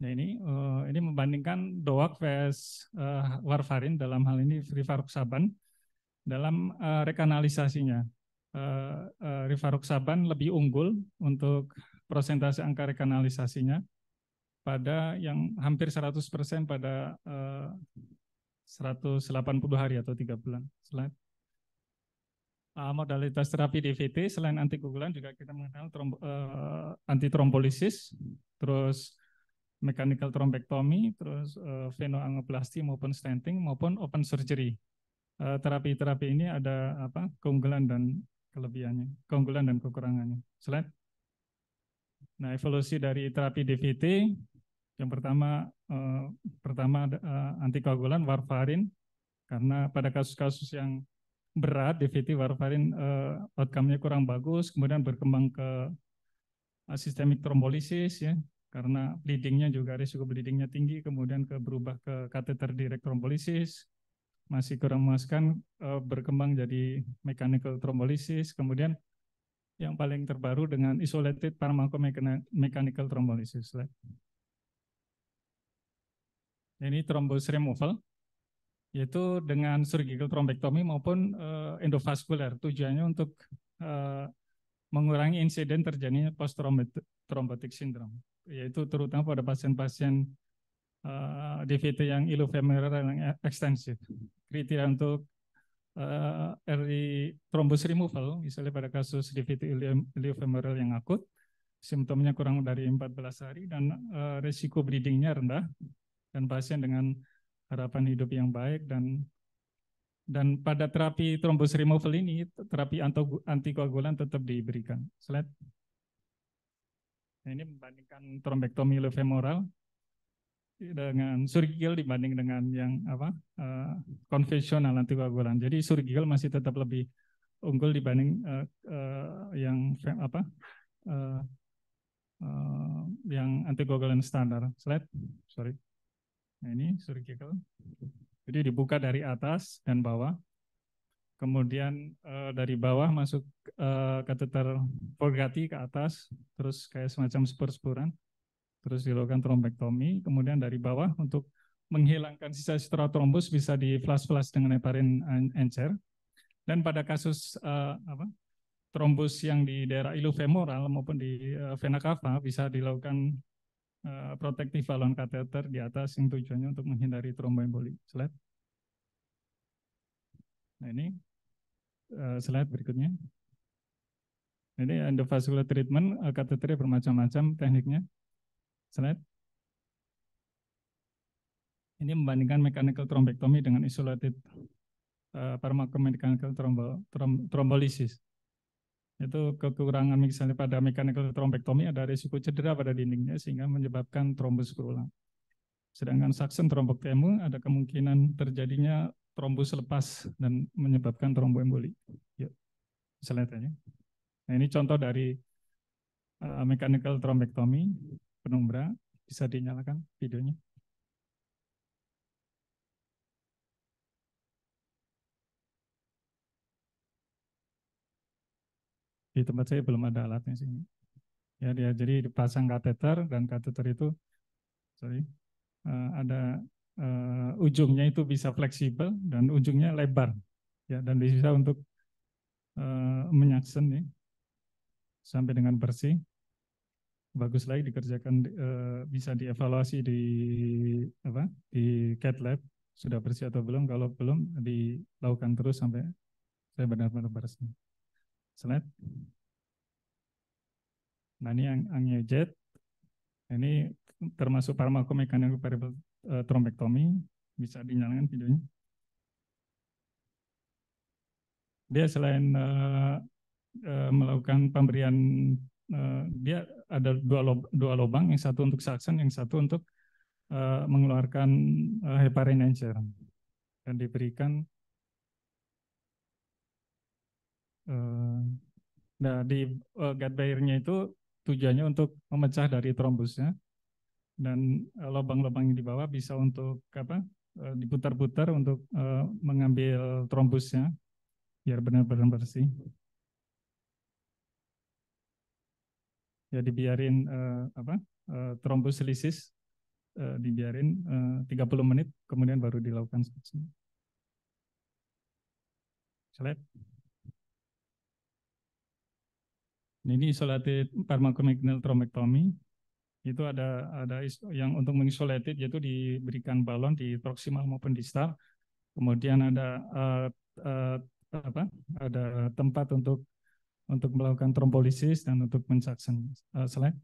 [SPEAKER 16] Nah ini uh, ini membandingkan doak vs uh, warfarin dalam hal ini rivaroxaban dalam uh, rekanalisasinya. Uh, eh, uh, eh, Rifaruk Saban lebih unggul untuk prosentase angka rekanalisasinya pada yang hampir 100% pada uh, 180 hari atau tiga bulan. Selain Uh, modalitas terapi DVT selain antikoagulan juga kita mengenal trombo, uh, terus mechanical thrombectomy, terus uh, maupun stenting maupun open surgery Eh, terapi-terapi ini ada apa keunggulan dan kelebihannya, keunggulan dan kekurangannya. Slide. Nah, evolusi dari terapi DVT yang pertama eh, pertama eh, antikoagulan warfarin karena pada kasus-kasus yang berat DVT warfarin eh, outcome-nya kurang bagus, kemudian berkembang ke eh, sistemik trombolisis ya karena bleeding-nya juga risiko bleeding-nya tinggi, kemudian ke berubah ke kateter direct trombolisis, masih kurang memuaskan uh, berkembang jadi mechanical thrombolysis kemudian yang paling terbaru dengan isolated pharmacomechanical thrombolysis Ini thrombus removal yaitu dengan surgical thrombectomy maupun uh, endovaskular tujuannya untuk uh, mengurangi insiden terjadinya post thrombotic syndrome yaitu terutama pada pasien-pasien Eh, DVT yang ilofemoral yang ekstensif. Kriteria untuk uh, early thrombus removal, misalnya pada kasus DVT iliofemoral yang akut, simptomnya kurang dari 14 hari dan uh, resiko bleedingnya rendah dan pasien dengan harapan hidup yang baik dan dan pada terapi thrombus removal ini terapi antikoagulan tetap diberikan. Slide. Nah, ini membandingkan trombektomi femoral dengan surgical dibanding dengan yang apa uh, eh, konvensional antikoagulan. Jadi surgical masih tetap lebih unggul dibanding uh, uh, yang apa uh, uh, yang antikoagulan standar. Slide, sorry. Nah ini surgical. Jadi dibuka dari atas dan bawah. Kemudian uh, dari bawah masuk uh, kateter Folgati ke atas, terus kayak semacam spur-spuran terus dilakukan trombektomi, kemudian dari bawah untuk menghilangkan sisa sitra trombus bisa di flash flash dengan heparin encer. Dan pada kasus uh, apa, trombus yang di daerah ilu femoral maupun di uh, vena cava bisa dilakukan uh, eh, protektif balon kateter di atas yang tujuannya untuk menghindari tromboemboli. Slide. Nah ini uh, slide berikutnya. Ini endovascular treatment uh, kateternya bermacam-macam tekniknya. Slide. Ini membandingkan mechanical thrombectomy dengan isolated uh, eh, pharmacomechanical trombo, throm thrombolysis. Itu kekurangan misalnya pada mechanical thrombectomy ada risiko cedera pada dindingnya sehingga menyebabkan trombus berulang. Sedangkan suction thrombectomy ada kemungkinan terjadinya trombus lepas dan menyebabkan tromboemboli. Yuk, selanjutnya. Nah ini contoh dari uh, mechanical thrombectomy penumbra bisa dinyalakan videonya. Di tempat saya belum ada alatnya sih. Ya, dia jadi dipasang kateter dan kateter itu, sorry, eh, ada uh, ujungnya itu bisa fleksibel dan ujungnya lebar, ya dan bisa untuk uh, menyaksen ya, sampai dengan bersih bagus lagi dikerjakan eh, bisa dievaluasi di apa di cat lab sudah bersih atau belum kalau belum dilakukan terus sampai saya benar-benar bersih slide nah ini yang jet ini termasuk parmakomekanik variable uh, trombektomi bisa dinyalakan videonya dia selain uh, uh, melakukan pemberian uh, dia ada dua lob, dua lobang, yang satu untuk suction, yang satu untuk uh, mengeluarkan uh, heparin encer dan diberikan uh, nah di uh, guide barrier itu tujuannya untuk memecah dari trombusnya dan uh, lubang-lubang yang di bawah bisa untuk apa uh, diputar-putar untuk uh, mengambil trombusnya, biar benar-benar bersih. ya dibiarin uh, apa uh, eh, trombosilisis uh, eh, dibiarin uh, 30 menit kemudian baru dilakukan suction. Slide. Ini isolated pharmacomagnetic thrombectomy. Itu ada ada yang untuk mengisolated yaitu diberikan balon di proximal maupun distal. Kemudian ada uh, uh, apa? Ada tempat untuk untuk melakukan trombolisis dan untuk mensaksen uh, slide.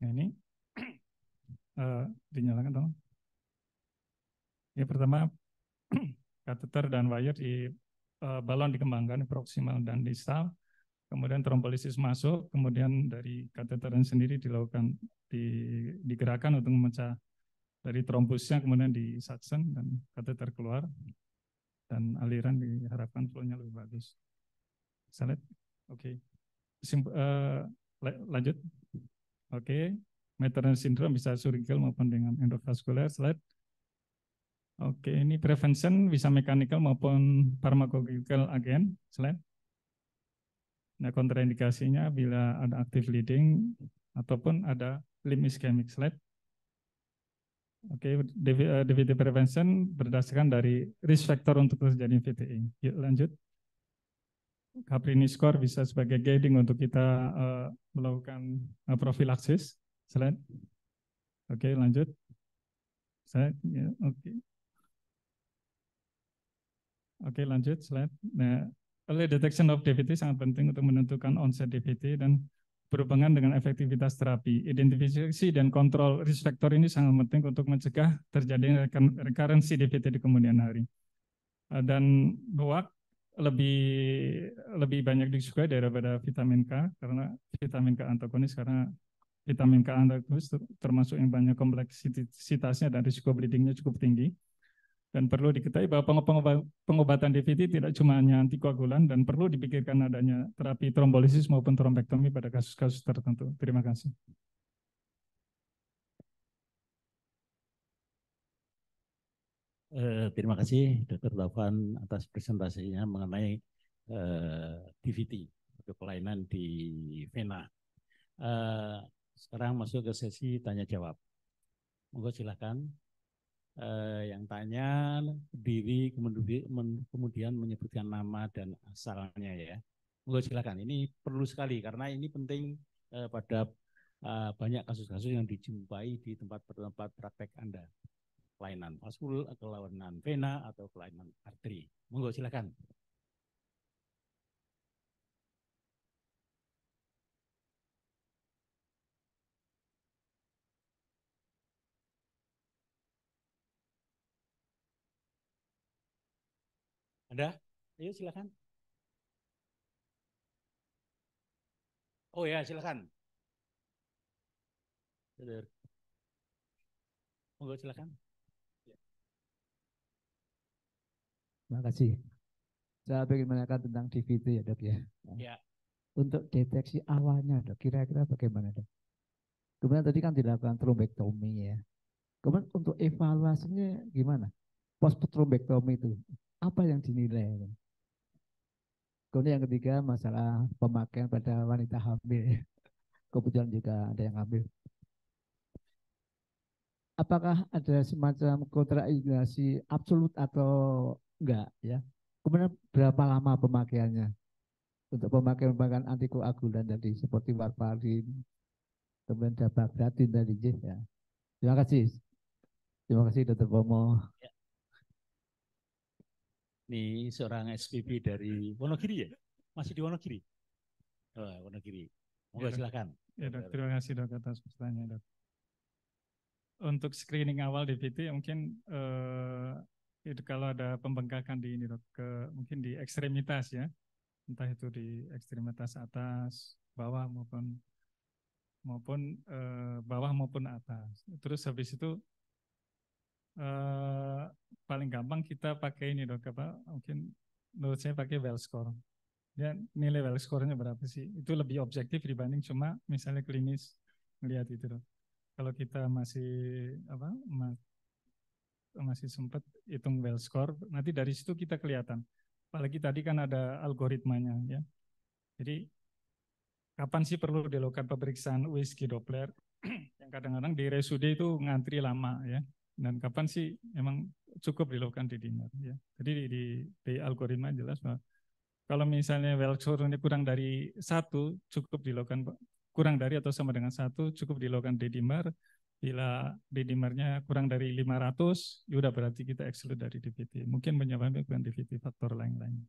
[SPEAKER 16] Nah, ini uh, dinyalakan tolong. Ya pertama kateter dan wire di uh, balon dikembangkan proksimal dan distal. Kemudian trombolisis masuk, kemudian dari kateteran sendiri dilakukan di, digerakkan untuk memecah dari trombusnya, kemudian disaksen dan kateter keluar dan aliran diharapkan flow-nya lebih bagus. Salad. Oke. Okay. Sim uh, eh, lanjut. Oke. Okay. Meteran syndrome bisa surgical maupun dengan endovaskular. Slide. Oke, ini prevention bisa mechanical maupun pharmacological agen. Slide. Nah, kontraindikasinya bila ada active leading ataupun ada limb ischemic slide. Oke, DVT eh, prevention berdasarkan dari risk factor untuk terjadi VTE. Yuk lanjut. Caprini score bisa sebagai guiding untuk kita uh, melakukan uh, profilaksis. Selain. Oke, okay, lanjut. Saya yeah, oke. Okay. Oke, okay, lanjut slide. Nah, early detection of DVT sangat penting untuk menentukan onset DVT dan berhubungan dengan efektivitas terapi. Identifikasi dan kontrol risk factor ini sangat penting untuk mencegah terjadinya rekurensi DVT di kemudian hari. Eh, dan BOAK lebih lebih banyak disukai daripada vitamin K karena vitamin K antagonis karena vitamin K antagonis termasuk yang banyak kompleksitasnya dan risiko bleedingnya cukup tinggi. Dan perlu diketahui bahwa pengobatan DVT tidak cuma hanya antikoagulan dan perlu dipikirkan adanya terapi trombolisis maupun trombektomi pada kasus-kasus tertentu. Terima kasih.
[SPEAKER 13] Eh, terima kasih Dr. Taufan atas presentasinya mengenai eh, DVT kelainan kelainan di Vena. Eh, sekarang masuk ke sesi tanya jawab. Monggo silahkan. Eh, yang tanya diri kemudian menyebutkan nama dan asalnya ya. Monggo silahkan. Ini perlu sekali karena ini penting eh, pada eh, banyak kasus-kasus yang dijumpai di tempat-tempat praktek Anda kelainan vaskul kelainan vena atau kelainan arteri. Monggo silakan. Ada? Ayo silakan. Oh ya, silakan. Monggo silakan.
[SPEAKER 17] Terima kasih. Saya ingin menanyakan tentang DVT ya dok ya. Ya. Untuk deteksi awalnya dok, kira-kira bagaimana dok? Kemudian tadi kan dilakukan trombektomi ya. Kemudian untuk evaluasinya gimana? Post trombektomi itu apa yang dinilai? Dok? Kemudian yang ketiga masalah pemakaian pada wanita hamil. Kebetulan juga ada yang hamil. Apakah ada semacam kontraindikasi absolut atau enggak ya. Kemudian berapa lama pemakaiannya? Untuk pemakaian-pemakaian antikoagulan tadi seperti warfarin, kemudian dapagratin tadi ya. Terima kasih. Terima kasih Dr. Bomo Ya.
[SPEAKER 13] Ini seorang SPP dari Wonogiri ya? Masih di Wonogiri?
[SPEAKER 16] Oh, Wonogiri. Moga ya, silakan. Ya, dok. Terima kasih dok atas pertanyaan dok. Untuk screening awal DBT mungkin eh, itu kalau ada pembengkakan di ini dok, ke mungkin di ekstremitas ya, entah itu di ekstremitas atas, bawah maupun maupun e, bawah maupun atas. Terus habis itu e, paling gampang kita pakai ini dok apa mungkin menurut saya pakai well score. Dia ya, nilai well score-nya berapa sih? Itu lebih objektif dibanding cuma misalnya klinis melihat itu dok. Kalau kita masih apa masih sempat hitung well score. Nanti dari situ kita kelihatan. Apalagi tadi kan ada algoritmanya ya. Jadi kapan sih perlu dilakukan pemeriksaan USG Doppler? yang kadang-kadang di RSUD itu ngantri lama ya. Dan kapan sih emang cukup dilakukan di dinar ya. Jadi di, di, di algoritma jelas bahwa kalau misalnya well score ini kurang dari satu cukup dilakukan kurang dari atau sama dengan satu cukup dilakukan di dinar Bila didimernya dimernya kurang dari 500, ya udah berarti kita exclude dari DVT. Mungkin penyebabnya bukan DVT, faktor lain-lain.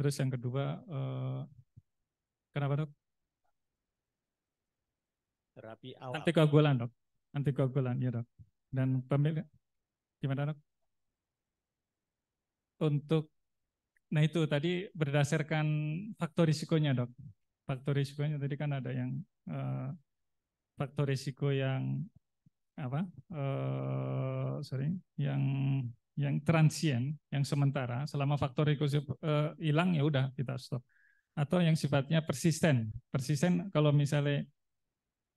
[SPEAKER 16] Terus yang kedua, eh, kenapa dok?
[SPEAKER 13] Terapi awal. Antikoagulan
[SPEAKER 16] dok. Antikoagulan, ya dok. Dan pemilik, gimana dok? Untuk, nah itu tadi berdasarkan faktor risikonya dok. Faktor risikonya tadi kan ada yang eh, faktor risiko yang apa eh, sorry yang yang transien yang sementara selama faktor risiko eh, hilang ya udah kita stop atau yang sifatnya persisten persisten kalau misalnya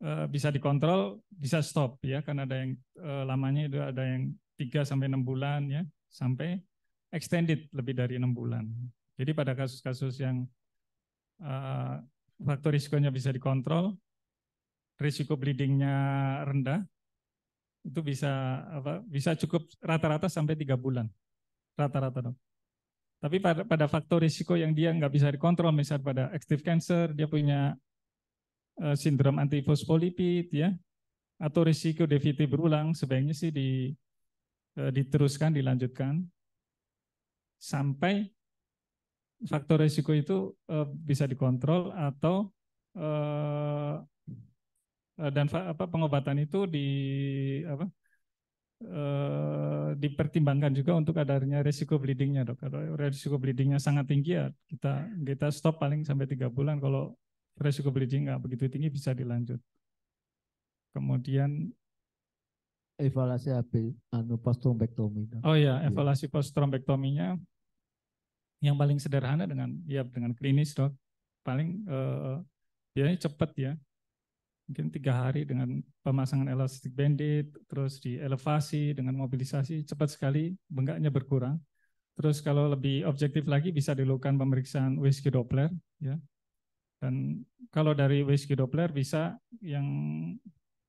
[SPEAKER 16] eh, bisa dikontrol bisa stop ya karena ada yang eh, lamanya itu ada yang 3 sampai enam bulan ya sampai extended lebih dari enam bulan jadi pada kasus-kasus yang eh, faktor risikonya bisa dikontrol risiko bleedingnya rendah, itu bisa apa bisa cukup rata-rata sampai tiga bulan rata-rata dong. Tapi pada pada faktor risiko yang dia nggak bisa dikontrol, misalnya pada active cancer, dia punya uh, sindrom antifosfolipid ya, atau risiko DVT berulang, sebaiknya sih di uh, diteruskan, dilanjutkan sampai faktor risiko itu uh, bisa dikontrol atau uh, Eh, dan apa pengobatan itu di apa e, dipertimbangkan juga untuk adanya resiko bleedingnya dok kalau resiko bleedingnya sangat tinggi ya kita kita stop paling sampai tiga bulan kalau resiko bleeding nggak begitu tinggi bisa dilanjut kemudian
[SPEAKER 17] evaluasi apa? anu post Oh ya
[SPEAKER 16] evaluasi yeah. post trombektominya yang paling sederhana dengan ya dengan klinis dok. Paling eh, biasanya cepat ya mungkin tiga hari dengan pemasangan elastic bandit, terus di elevasi dengan mobilisasi cepat sekali bengkaknya berkurang. Terus kalau lebih objektif lagi bisa dilakukan pemeriksaan whisky Doppler, ya. Dan kalau dari whisky Doppler bisa yang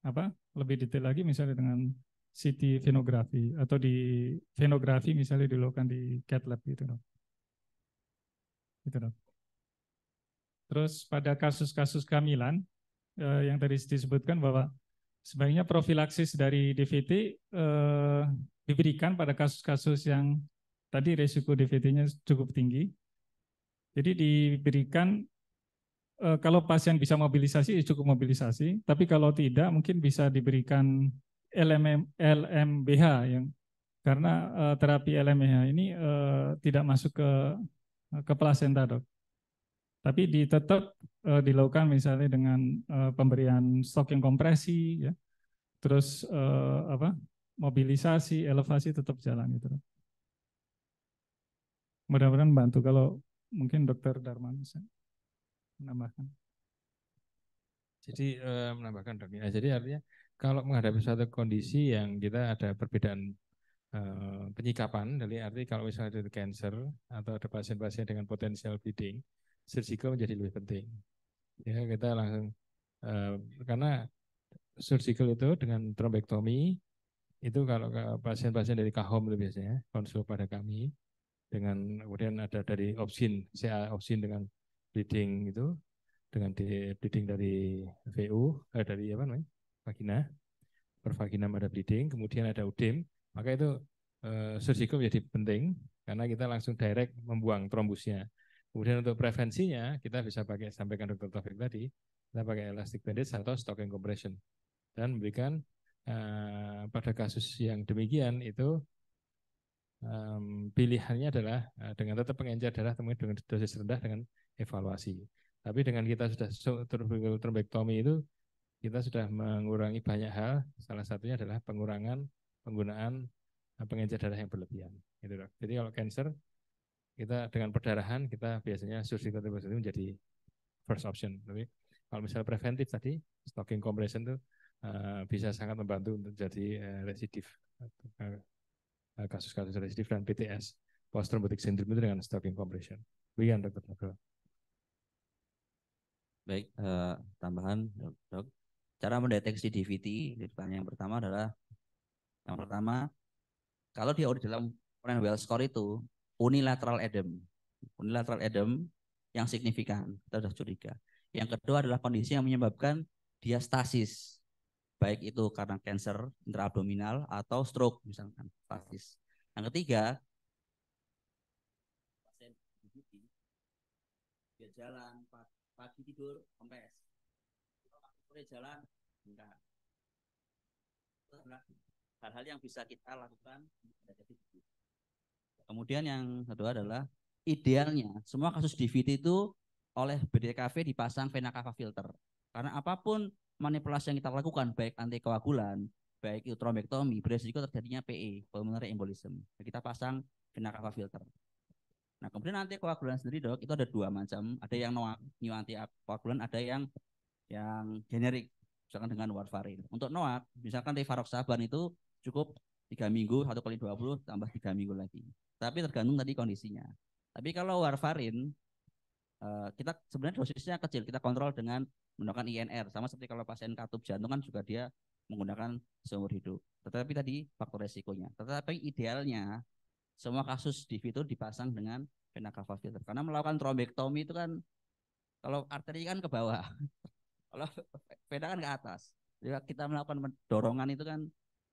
[SPEAKER 16] apa lebih detail lagi misalnya dengan CT venografi atau di venografi misalnya dilakukan di cat lab gitu dong. Gitu dong. Terus pada kasus-kasus kehamilan eh, yang tadi disebutkan bahwa sebaiknya profilaksis dari DVT eh, diberikan pada kasus-kasus yang tadi resiko DVT-nya cukup tinggi. Jadi diberikan eh, kalau pasien bisa mobilisasi ya cukup mobilisasi, tapi kalau tidak mungkin bisa diberikan LMM, LMBH yang karena eh, terapi LMBH ini eh, tidak masuk ke ke plasenta dok. Tapi di tetap uh, dilakukan misalnya dengan uh, pemberian stok yang kompresi ya terus uh, apa mobilisasi elevasi tetap jalan gitu mudah-mudahan bantu kalau mungkin dokter Darman bisa menambahkan
[SPEAKER 7] jadi uh, menambahkan dok ya jadi artinya kalau menghadapi suatu kondisi yang kita ada perbedaan uh, penyikapan dari arti kalau misalnya ada cancer atau ada pasien-pasien dengan potensial bleeding, surgical menjadi lebih penting ya kita langsung uh, karena surgical itu dengan trombektomi itu kalau pasien-pasien dari kahom itu biasanya konsul pada kami dengan kemudian ada dari opsin CA opsin dengan bleeding itu dengan di, bleeding dari VU eh, dari apa namanya vagina per vagina ada bleeding kemudian ada udem maka itu uh, surgical menjadi penting karena kita langsung direct membuang trombusnya Kemudian untuk prevensinya kita bisa pakai sampaikan dokter Taufik tadi, kita pakai elastic bandage atau stocking compression dan memberikan uh, pada kasus yang demikian itu um, pilihannya adalah uh, dengan tetap pengencer darah temui dengan dosis rendah dengan evaluasi. Tapi dengan kita sudah trombektomi itu kita sudah mengurangi banyak hal. Salah satunya adalah pengurangan penggunaan eh, pengencer darah yang berlebihan. Gitu, Jadi kalau cancer kita dengan perdarahan kita biasanya surgical thrombectomy menjadi first option. Tapi kalau misalnya preventif tadi, stocking compression itu uh, eh, bisa sangat membantu untuk jadi uh, eh, residif eh, kasus-kasus uh, residif dan PTS post thrombotic syndrome itu dengan stocking compression. Begian dokter
[SPEAKER 15] Baik, uh, tambahan dok, Cara mendeteksi DVT, pertanyaan yang pertama adalah yang pertama kalau dia udah dalam Foreign Score itu unilateral edem. Unilateral edem yang signifikan, kita sudah curiga. Yang kedua adalah kondisi yang menyebabkan diastasis. Baik itu karena kanker intraabdominal atau stroke misalkan, stasis. Yang ketiga, pasien dia jalan pagi, tidur kempes. Sore jalan enggak. Hal-hal yang bisa kita lakukan jadi Kemudian yang kedua adalah idealnya semua kasus DVT itu oleh BDKV dipasang vena cava filter. Karena apapun manipulasi yang kita lakukan baik antikoagulan, baik itu trombektomi, beresiko terjadinya PE, pulmonary embolism. Nah, kita pasang vena cava filter. Nah, kemudian koagulan sendiri, Dok, itu ada dua macam. Ada yang new anti koagulan, ada yang yang generik misalkan dengan warfarin. Untuk NOAC, misalkan rivaroxaban itu cukup tiga minggu satu kali dua puluh tambah tiga minggu lagi. Tapi tergantung tadi kondisinya. Tapi kalau warfarin eh, kita sebenarnya dosisnya kecil, kita kontrol dengan menggunakan INR sama seperti kalau pasien katup jantung kan juga dia menggunakan seumur hidup. Tetapi tadi faktor resikonya. Tetapi idealnya semua kasus di itu dipasang dengan vena cava filter. Karena melakukan trombektomi itu kan kalau arteri kan ke bawah, kalau vena kan ke atas. Jadi ya, kita melakukan dorongan itu kan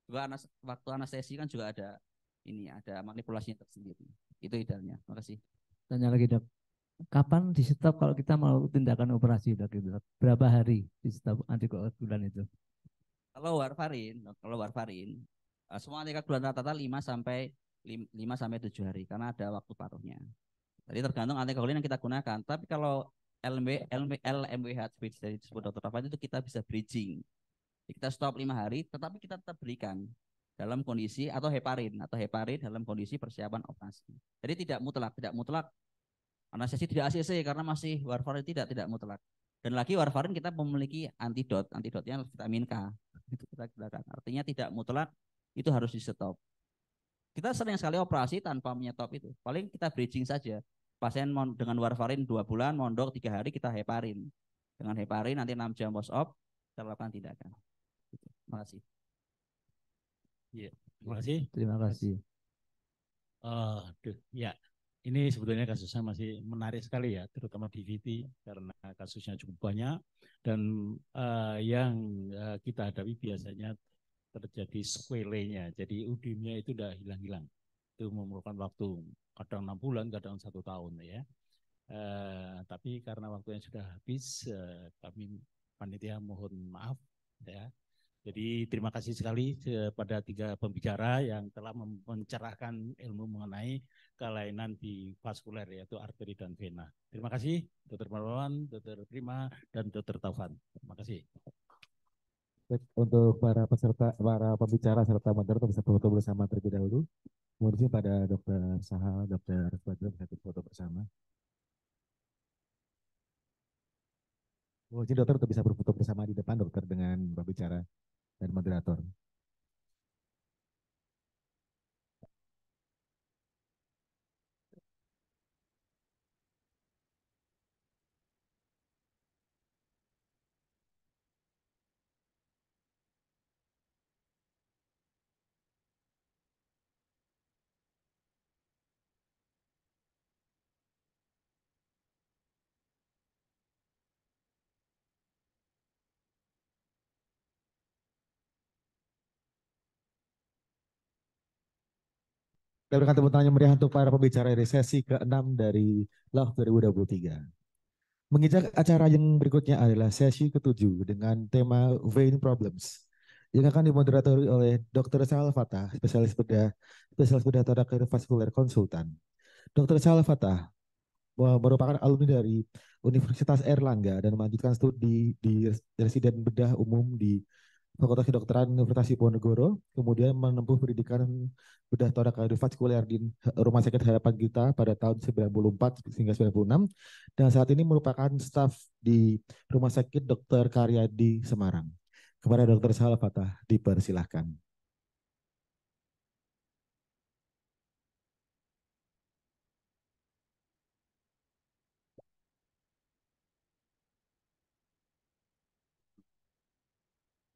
[SPEAKER 15] juga anas, waktu anestesi kan juga ada ini ada manipulasinya tersendiri itu idealnya Terima kasih.
[SPEAKER 17] tanya lagi dok kapan di stop kalau kita mau tindakan operasi dok gitu, berapa hari di stop antikoagulan itu
[SPEAKER 15] kalau warfarin kalau warfarin eh, semua antikoagulan rata-rata 5 sampai 5 sampai 7 hari karena ada waktu paruhnya jadi tergantung antikoagulan yang kita gunakan tapi kalau LMB, LMB, LMBH, which dari disebut dokter Rafa itu kita bisa bridging kita stop lima hari, tetapi kita tetap berikan dalam kondisi atau heparin atau heparin dalam kondisi persiapan operasi. Jadi tidak mutlak, tidak mutlak anestesi tidak ACC karena masih warfarin tidak tidak mutlak. Dan lagi warfarin kita memiliki antidot, antidotnya vitamin K. Itu kita gunakan. Artinya tidak mutlak itu harus di stop. Kita sering sekali operasi tanpa menyetop itu. Paling kita bridging saja. Pasien dengan warfarin dua bulan, mondok tiga hari kita heparin. Dengan heparin nanti 6 jam post op, kita lakukan tindakan kasih. Iya,
[SPEAKER 13] terima kasih. Terima kasih. Uh, aduh, ya. Ini sebetulnya kasusnya masih menarik sekali ya, terutama DVT karena kasusnya cukup banyak dan uh, yang uh, kita hadapi biasanya terjadi sequelenya. Jadi udimnya itu udah hilang-hilang. Itu memerlukan waktu kadang enam bulan, kadang satu tahun ya. Uh, tapi karena waktunya sudah habis, uh, kami panitia mohon maaf ya jadi terima kasih sekali kepada tiga pembicara yang telah mencerahkan ilmu mengenai kelainan di vaskuler yaitu arteri dan vena. Terima kasih Dr. Marwan, Dr. Prima, dan Dr. Taufan. Terima kasih.
[SPEAKER 1] Untuk para peserta, para pembicara serta moderator bisa foto bersama terlebih dahulu. Kemudian pada Dr. Sahal, Dr. Fadil bisa foto bersama. jadi dokter untuk bisa berfoto bersama di depan dokter dengan pembicara dan moderator Kita berikan tepuk tangan yang meriah untuk para pembicara dari sesi ke-6 dari Love 2023. Menginjak acara yang berikutnya adalah sesi ke-7 dengan tema Vein Problems yang akan dimoderatori oleh Dr. Sal Fatah, spesialis bedah, spesialis bedah kardiovaskuler konsultan. Dr. Sal Fatah merupakan alumni dari Universitas Erlangga dan melanjutkan studi di residen bedah umum di Fakultas Kedokteran Universitas Diponegoro, kemudian menempuh pendidikan bedah torak kardiovaskuler di Rumah Sakit Harapan Kita pada tahun 94 hingga 96 dan saat ini merupakan staf di Rumah Sakit Dr. Karyadi Semarang. Kepada Dokter Sahal dipersilahkan.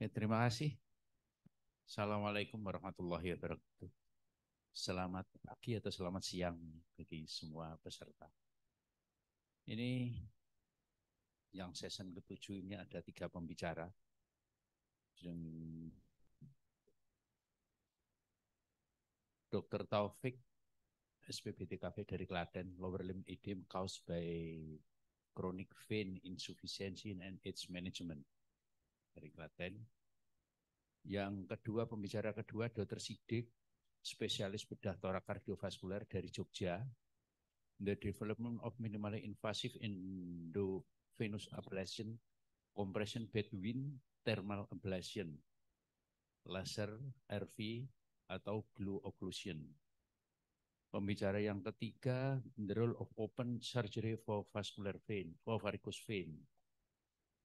[SPEAKER 6] Ya, terima kasih. Assalamualaikum warahmatullahi wabarakatuh. Selamat pagi atau selamat siang bagi semua peserta. Ini yang season ketujuh ini ada tiga pembicara. Yang Dr. Taufik, SPBTKV dari Klaten, Lower Limb Edema Caused by Chronic Vein Insufficiency and Its Management dari Klaten. Yang kedua pembicara kedua Dr. Sidik, spesialis bedah torak kardiovaskuler dari Jogja. The development of minimally invasive endovenous ablation, compression between thermal ablation, laser RV atau glue occlusion. Pembicara yang ketiga, the role of open surgery for vascular vein, for varicose vein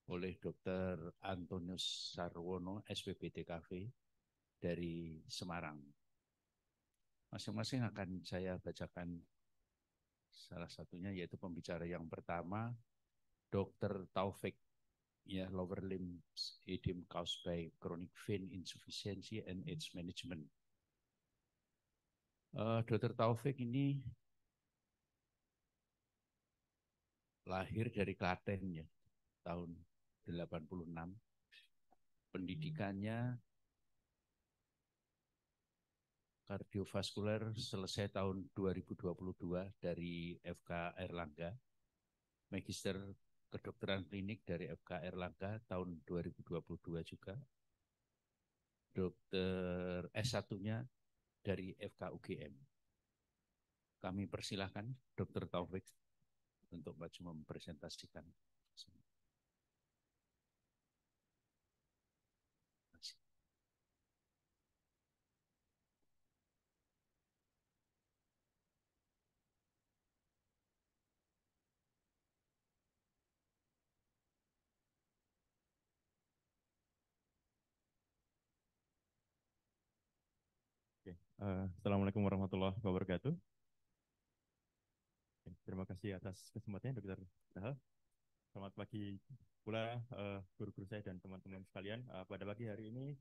[SPEAKER 6] oleh Dr. Antonius Sarwono, SPBTKV dari Semarang. Masing-masing akan saya bacakan salah satunya yaitu pembicara yang pertama Dr. Taufik ya lower limbs edema caused by chronic vein insufficiency and its management. Uh, eh, Dr. Taufik ini lahir dari Klaten ya tahun 86. Pendidikannya kardiovaskuler selesai tahun 2022 dari FK Erlangga. Magister kedokteran klinik dari FK Erlangga tahun 2022 juga. Dokter S1-nya dari FK UGM. Kami persilahkan Dokter Taufik untuk maju mempresentasikan.
[SPEAKER 11] Eh, Assalamualaikum warahmatullahi wabarakatuh. Terima kasih atas kesempatannya, Dokter Selamat pagi pula eh, guru-guru uh, saya dan teman-teman sekalian. Uh, pada pagi hari ini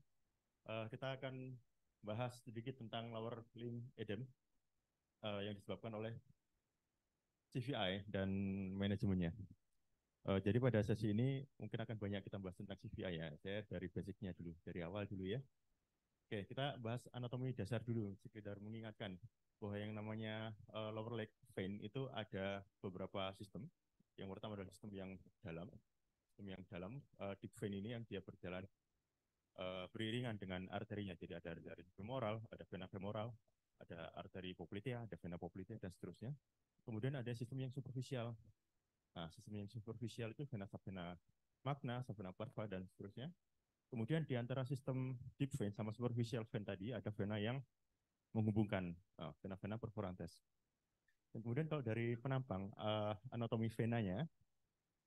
[SPEAKER 11] uh, kita akan bahas sedikit tentang lower limb edem uh, yang disebabkan oleh CVI dan manajemennya. Uh, jadi pada sesi ini mungkin akan banyak kita bahas tentang CVI ya. Saya dari basicnya dulu, dari awal dulu ya. Oke, kita bahas anatomi dasar dulu, sekedar mengingatkan bahwa yang namanya uh, lower leg vein itu ada beberapa sistem. Yang pertama adalah sistem yang dalam. Sistem yang dalam, uh, deep vein ini yang dia berjalan uh, beriringan dengan arterinya. Jadi ada arteri femoral, ada vena femoral, ada arteri poplitea, ada vena poplitea, dan seterusnya. Kemudian ada sistem yang superficial. Nah, sistem yang superficial itu vena subvena magna, subvena parva, dan seterusnya Kemudian di antara sistem deep vein sama superficial vein tadi ada vena yang menghubungkan oh, vena-vena uh, perforantes. Dan kemudian kalau dari penampang uh, anatomi venanya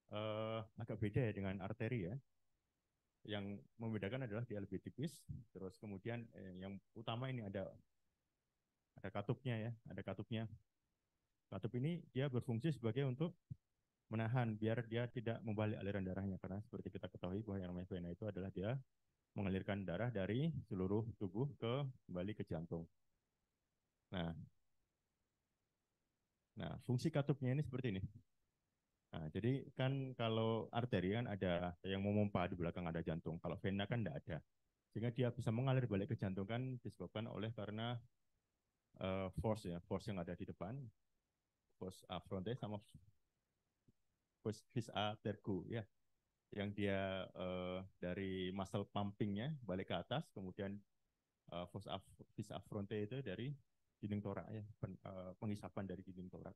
[SPEAKER 11] uh, agak beda ya dengan arteri ya. Yang membedakan adalah dia lebih tipis. Terus kemudian eh, yang utama ini ada ada katupnya ya, ada katupnya. Katup ini dia berfungsi sebagai untuk menahan biar dia tidak membalik aliran darahnya karena seperti kita ketahui bahwa yang namanya vena itu adalah dia mengalirkan darah dari seluruh tubuh ke kembali ke jantung. Nah, nah fungsi katupnya ini seperti ini. Nah, jadi kan kalau arteri kan ada yang memompa di belakang ada jantung, kalau vena kan tidak ada. Sehingga dia bisa mengalir balik ke jantung kan disebabkan oleh karena uh, force ya, force yang ada di depan, force uh, sama Bus A Terku ya yang dia uh, dari muscle pumpingnya balik ke atas kemudian uh, eh, vis fronte itu dari dinding torak ya pen, uh, pengisapan dari dinding torak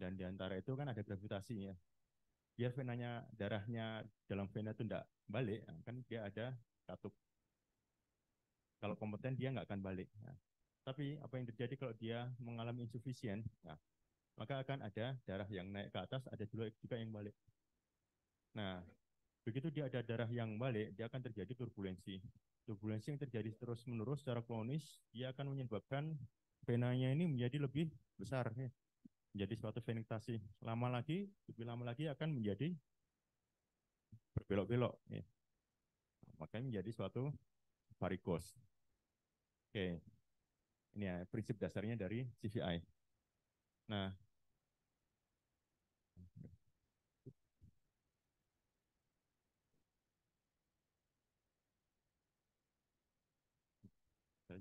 [SPEAKER 11] dan di antara itu kan ada gravitasinya biar venanya darahnya dalam vena itu tidak balik nah, kan dia ada katup kalau kompeten dia nggak akan balik nah, tapi apa yang terjadi kalau dia mengalami insufisien nah, maka akan ada darah yang naik ke atas, ada juga yang balik. Nah, begitu dia ada darah yang balik, dia akan terjadi turbulensi. Turbulensi yang terjadi terus-menerus secara kronis, dia akan menyebabkan venanya ini menjadi lebih besar, ya. menjadi suatu venitasi. Lama lagi, lebih lama lagi akan menjadi berbelok-belok. Ya. Nah, makanya menjadi suatu varikos. Oke, ini ya prinsip dasarnya dari CVI. Nah,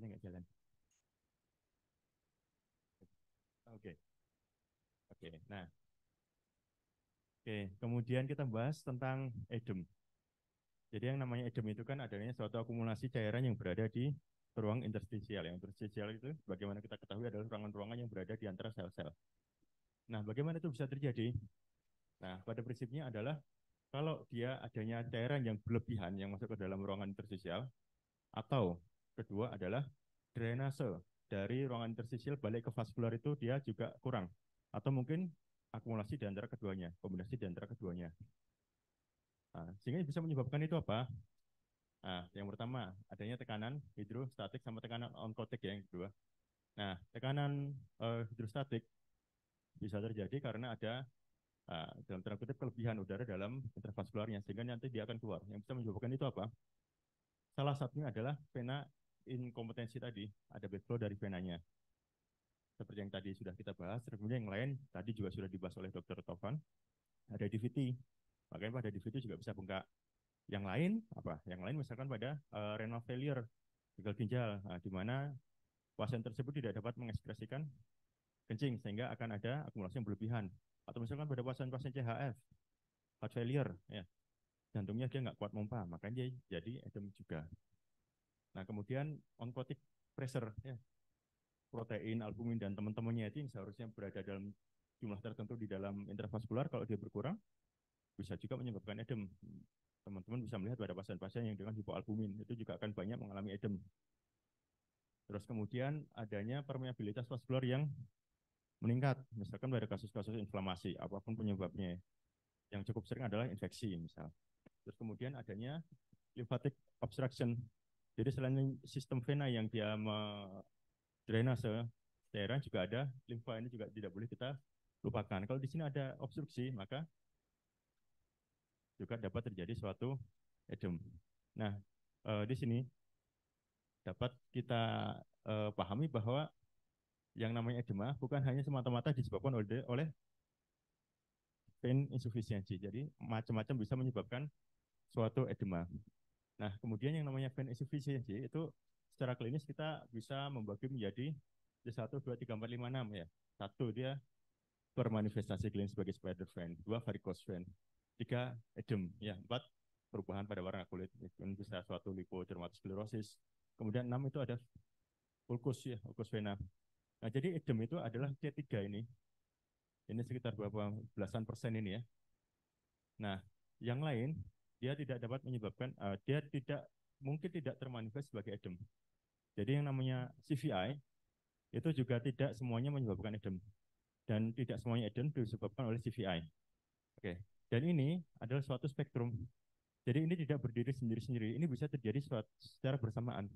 [SPEAKER 11] Kayaknya nggak jalan. Oke. Okay. Oke, okay, nah. Oke, okay, kemudian kita bahas tentang edem. Jadi yang namanya edem itu kan adanya suatu akumulasi cairan yang berada di ruang interstisial. Yang interstisial itu bagaimana kita ketahui adalah ruangan-ruangan yang berada di antara sel-sel. Nah, bagaimana itu bisa terjadi? Nah, pada prinsipnya adalah kalau dia adanya cairan yang berlebihan yang masuk ke dalam ruangan interstisial atau kedua adalah drainase dari ruangan interstisial balik ke vaskular itu dia juga kurang atau mungkin akumulasi di antara keduanya, kombinasi di antara keduanya. Nah, sehingga bisa menyebabkan itu apa? Nah, yang pertama adanya tekanan hidrostatik sama tekanan onkotik ya yang kedua. Nah, tekanan uh, hidrostatik bisa terjadi karena ada uh, dalam tanda kutip kelebihan udara dalam intervaskularnya, sehingga nanti dia akan keluar. Yang bisa menyebabkan itu apa? Salah satunya adalah vena inkompetensi tadi, ada backflow dari venanya. Seperti yang tadi sudah kita bahas, kemudian yang lain tadi juga sudah dibahas oleh Dr. Tovan, ada DVT. Makanya pada DVT juga bisa bengkak. Yang lain apa? Yang lain misalkan pada uh, renal failure, gagal ginjal, nah, di mana pasien tersebut tidak dapat mengekspresikan kencing sehingga akan ada akumulasi yang berlebihan. Atau misalkan pada pasien-pasien CHF, heart failure, ya, jantungnya dia nggak kuat pompa, makanya dia jadi edem juga. Nah, kemudian onkotik pressure ya. Protein, albumin dan teman-temannya itu yang seharusnya berada dalam jumlah tertentu di dalam intravaskular kalau dia berkurang bisa juga menyebabkan edem. Teman-teman bisa melihat pada pasien-pasien yang dengan hipoalbumin itu juga akan banyak mengalami edem. Terus kemudian adanya permeabilitas vaskular yang meningkat, misalkan pada kasus-kasus inflamasi, apapun penyebabnya. Yang cukup sering adalah infeksi misal. Terus kemudian adanya lymphatic obstruction jadi selain sistem vena yang dia drainase cairan juga ada, limfa ini juga tidak boleh kita lupakan. Kalau di sini ada obstruksi, maka juga dapat terjadi suatu edem. Nah, eh, di sini dapat kita eh, pahami bahwa yang namanya edema bukan hanya semata-mata disebabkan oleh, oleh insufficiency. Jadi macam-macam bisa menyebabkan suatu edema. Nah, kemudian yang namanya band insufficiency itu secara klinis kita bisa membagi menjadi 1, 2, 3, 4, 5, 6 ya. Satu dia bermanifestasi klinis sebagai spider vein, dua varicose vein, tiga edem, ya empat perubahan pada warna kulit, ini bisa suatu lipodermatosklerosis. Kemudian enam itu ada ulkus ya, ulkus vena. Nah, jadi edem itu adalah C3 ini. Ini sekitar berapa belasan persen ini ya. Nah, yang lain dia tidak dapat menyebabkan uh, dia tidak mungkin tidak termanifest sebagai edem. Jadi yang namanya CVI itu juga tidak semuanya menyebabkan edem dan tidak semuanya edem disebabkan oleh CVI. Oke. Okay. Dan ini adalah suatu spektrum. Jadi ini tidak berdiri sendiri-sendiri. Ini bisa terjadi suatu, secara bersamaan.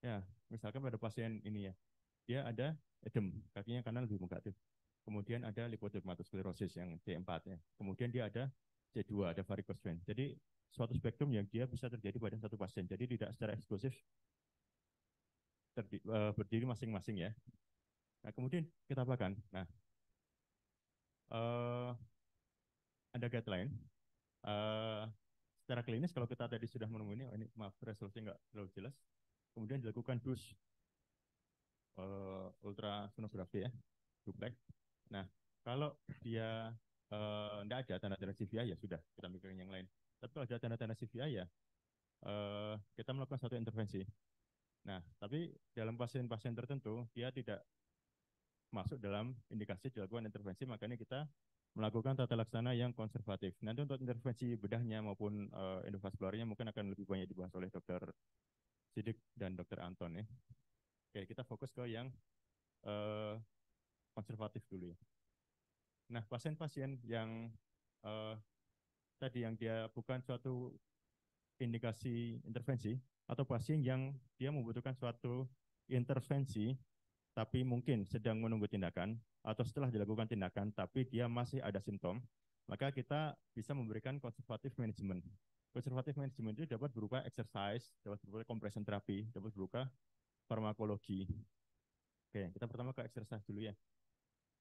[SPEAKER 11] Ya, misalkan pada pasien ini ya, dia ada edem, kakinya kanan lebih menggatif. Kemudian ada lipodermatosklerosis yang C4 ya. Kemudian dia ada C2 ada varicose vein. Jadi suatu spektrum yang dia bisa terjadi pada satu pasien. Jadi tidak secara eksklusif uh, berdiri masing-masing ya. Nah, kemudian kita apakan? Nah, uh, ada guideline. Uh, secara klinis kalau kita tadi sudah menemui oh ini maaf resolusi nggak terlalu jelas. Kemudian dilakukan dus uh, ultrasonografi ya, duplex. Nah, kalau dia tidak eh, uh, ada tanda-tanda CVI ya sudah kita mikirin yang lain. Tapi kalau ada tanda-tanda CVI ya uh, kita melakukan satu intervensi. Nah, tapi dalam pasien-pasien tertentu dia tidak masuk dalam indikasi dilakukan intervensi, makanya kita melakukan tata laksana yang konservatif. Nanti untuk intervensi bedahnya maupun uh, endovaskularnya mungkin akan lebih banyak dibahas oleh dokter Sidik dan dokter Anton ya. Oke, kita fokus ke yang uh, konservatif dulu ya. Nah, pasien-pasien yang uh, tadi yang dia bukan suatu indikasi intervensi atau pasien yang dia membutuhkan suatu intervensi tapi mungkin sedang menunggu tindakan atau setelah dilakukan tindakan tapi dia masih ada simptom, maka kita bisa memberikan konservatif manajemen. Konservatif manajemen itu dapat berupa exercise, dapat berupa compression therapy, dapat berupa farmakologi. Oke, kita pertama ke exercise dulu ya.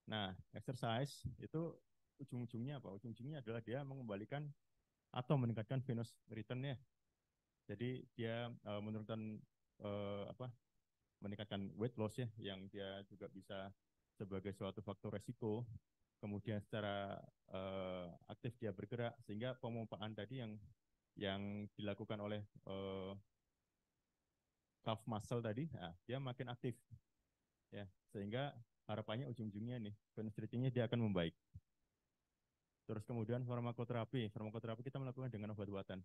[SPEAKER 11] Nah, exercise itu ujung-ujungnya apa? Ujung-ujungnya adalah dia mengembalikan atau meningkatkan venous return-nya. Jadi dia uh, menurunkan uh, apa? meningkatkan weight loss ya yang dia juga bisa sebagai suatu faktor resiko. Kemudian secara uh, aktif dia bergerak sehingga pemompaan tadi yang yang dilakukan oleh uh, calf muscle tadi, nah, dia makin aktif. Ya, sehingga harapannya ujung-ujungnya nih burn dia akan membaik. Terus kemudian farmakoterapi, farmakoterapi kita melakukan dengan obat-obatan.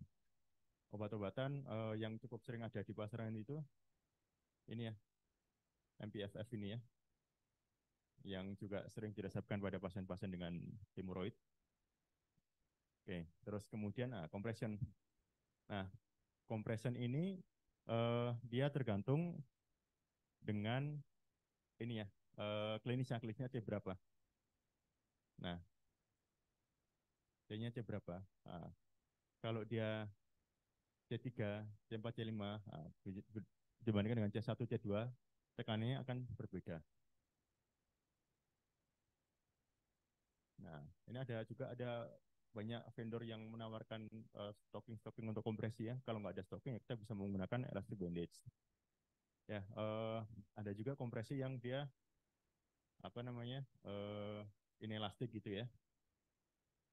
[SPEAKER 11] Obat-obatan uh, yang cukup sering ada di pasaran itu ini ya MPFF ini ya yang juga sering diresepkan pada pasien-pasien dengan hemoroid. Oke, terus kemudian ah, nah, compression. Nah, compression ini uh, dia tergantung dengan ini ya uh, eh, klinisnya klinisnya C berapa? Nah, C-nya C berapa? Nah, kalau dia C3, C4, C5, nah, dibandingkan dengan C1, C2, tekanannya akan berbeda. Nah, ini ada juga ada banyak vendor yang menawarkan uh, eh, stocking-stocking untuk kompresi ya. Kalau nggak ada stocking, ya kita bisa menggunakan elastic bandage. Ya, uh, ada juga kompresi yang dia apa namanya uh, inelastik gitu ya.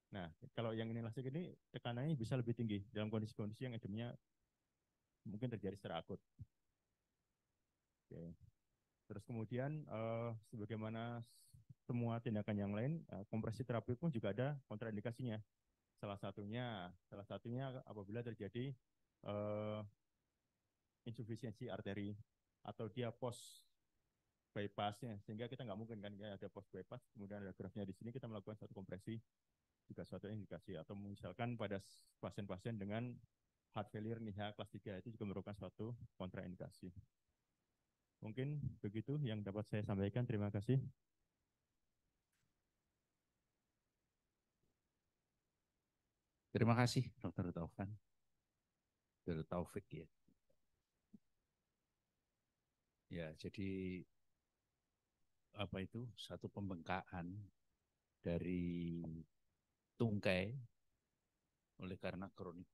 [SPEAKER 11] Nah, kalau yang inelastik ini tekanannya bisa lebih tinggi dalam kondisi-kondisi yang edemnya mungkin terjadi secara akut. Oke. Terus kemudian uh, sebagaimana semua tindakan yang lain, uh, kompresi terapi pun juga ada kontraindikasinya. Salah satunya, salah satunya apabila terjadi uh, insufisiensi arteri atau dia pos bypassnya sehingga kita nggak mungkin kan ada post bypass kemudian ada grafnya di sini kita melakukan satu kompresi juga suatu indikasi atau misalkan pada pasien-pasien dengan heart failure nih ya kelas 3 itu juga merupakan suatu kontraindikasi. Mungkin begitu yang dapat saya sampaikan. Terima kasih.
[SPEAKER 6] Terima kasih dokter Taufan. dokter Taufik ya. Ya, jadi apa itu satu pembengkakan dari tungkai oleh karena kronik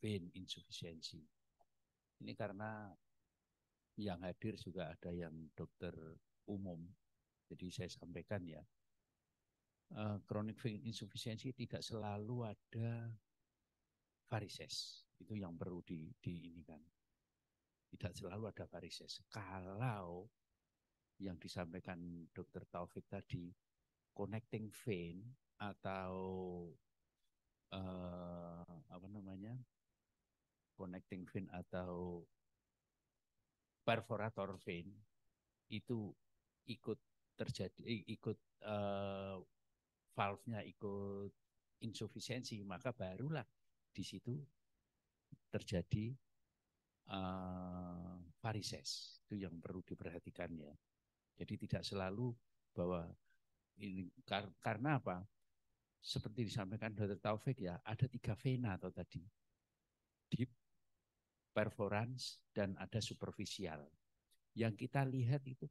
[SPEAKER 6] vein insufficiency. Ini karena yang hadir juga ada yang dokter umum. Jadi saya sampaikan ya, eh, kronik uh, vein insufficiency tidak selalu ada varises. Itu yang perlu di, di Tidak selalu ada varises. Kalau yang disampaikan Dr. Taufik tadi, connecting vein atau uh, apa namanya connecting vein atau perforator vein itu ikut terjadi ikut uh, valve-nya ikut insufisiensi maka barulah di situ terjadi uh, varises itu yang perlu diperhatikan ya. Jadi tidak selalu bahwa ini kar karena apa? Seperti disampaikan Dr. Taufik ya, ada tiga vena atau tadi. Deep, performance dan ada superficial. Yang kita lihat itu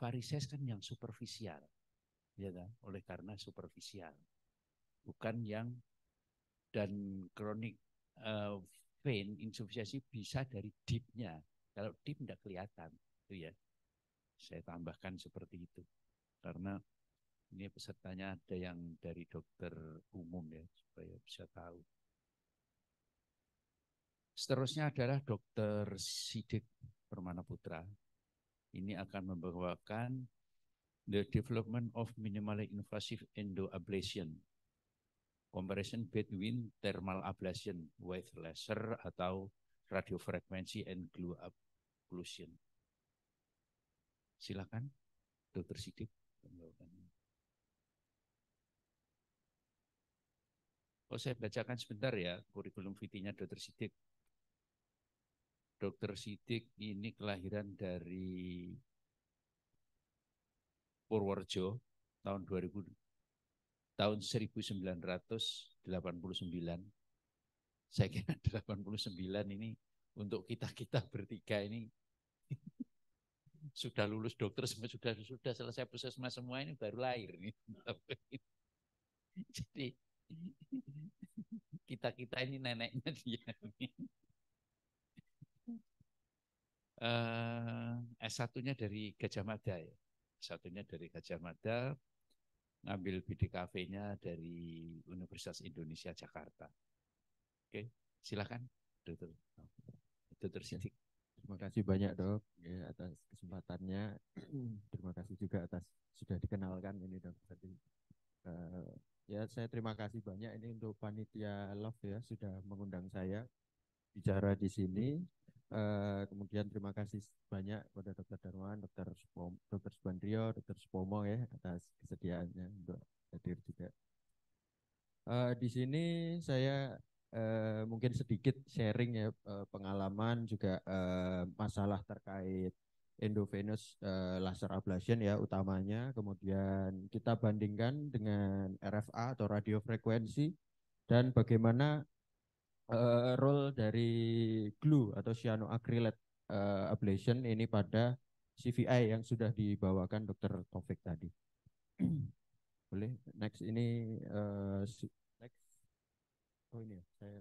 [SPEAKER 6] varises kan yang superficial. Ya kan? Oleh karena superficial. Bukan yang dan kronik uh, eh, vein insufisiensi bisa dari deepnya. Kalau deep tidak kelihatan, itu ya. Saya tambahkan seperti itu. Karena ini pesertanya ada yang dari dokter umum ya, supaya bisa tahu. Seterusnya adalah dokter Sidik Permana Putra. Ini akan membawakan The Development of Minimally Invasive Endoablation. Comparison between thermal ablation with laser atau radiofrekuensi and glue ablation. Silakan Dokter Sidik membawakannya. Oh, saya bacakan sebentar ya kurikulum vitae-nya Dokter Sidik. Dokter Sidik ini kelahiran dari Purworejo tahun 2000 tahun 1989. Saya kira 89 ini untuk kita-kita bertiga ini sudah lulus dokter semua sudah sudah selesai puskesmas semua ini baru lahir nih. Jadi kita kita ini neneknya dia. ini. Eh, s 1 dari Gajah Mada ya. Satunya dari Gajah Mada, ngambil BDKV-nya dari Universitas Indonesia Jakarta. Oke, silakan, Dokter. Dokter Sidik. Terima kasih banyak dok ya, atas kesempatannya. Terima kasih juga atas
[SPEAKER 18] sudah dikenalkan ini dok tadi. Uh, eh, ya saya terima kasih banyak ini untuk panitia Love ya sudah mengundang saya bicara di sini. Uh, kemudian terima kasih banyak kepada Dokter Darwan, Dokter Spom, Dokter Subandrio, Dokter Spomo ya atas kesediaannya untuk hadir juga. Uh, di sini saya Eh, mungkin sedikit sharing ya eh, pengalaman juga eh, masalah terkait endovenous eh, laser ablation ya utamanya kemudian kita bandingkan dengan RFA atau radiofrekuensi dan bagaimana eh, role dari glue atau cyanoacrylate eh, ablation ini pada CVI yang sudah dibawakan dokter Taufik tadi. Boleh next ini uh, Oh ini ya, saya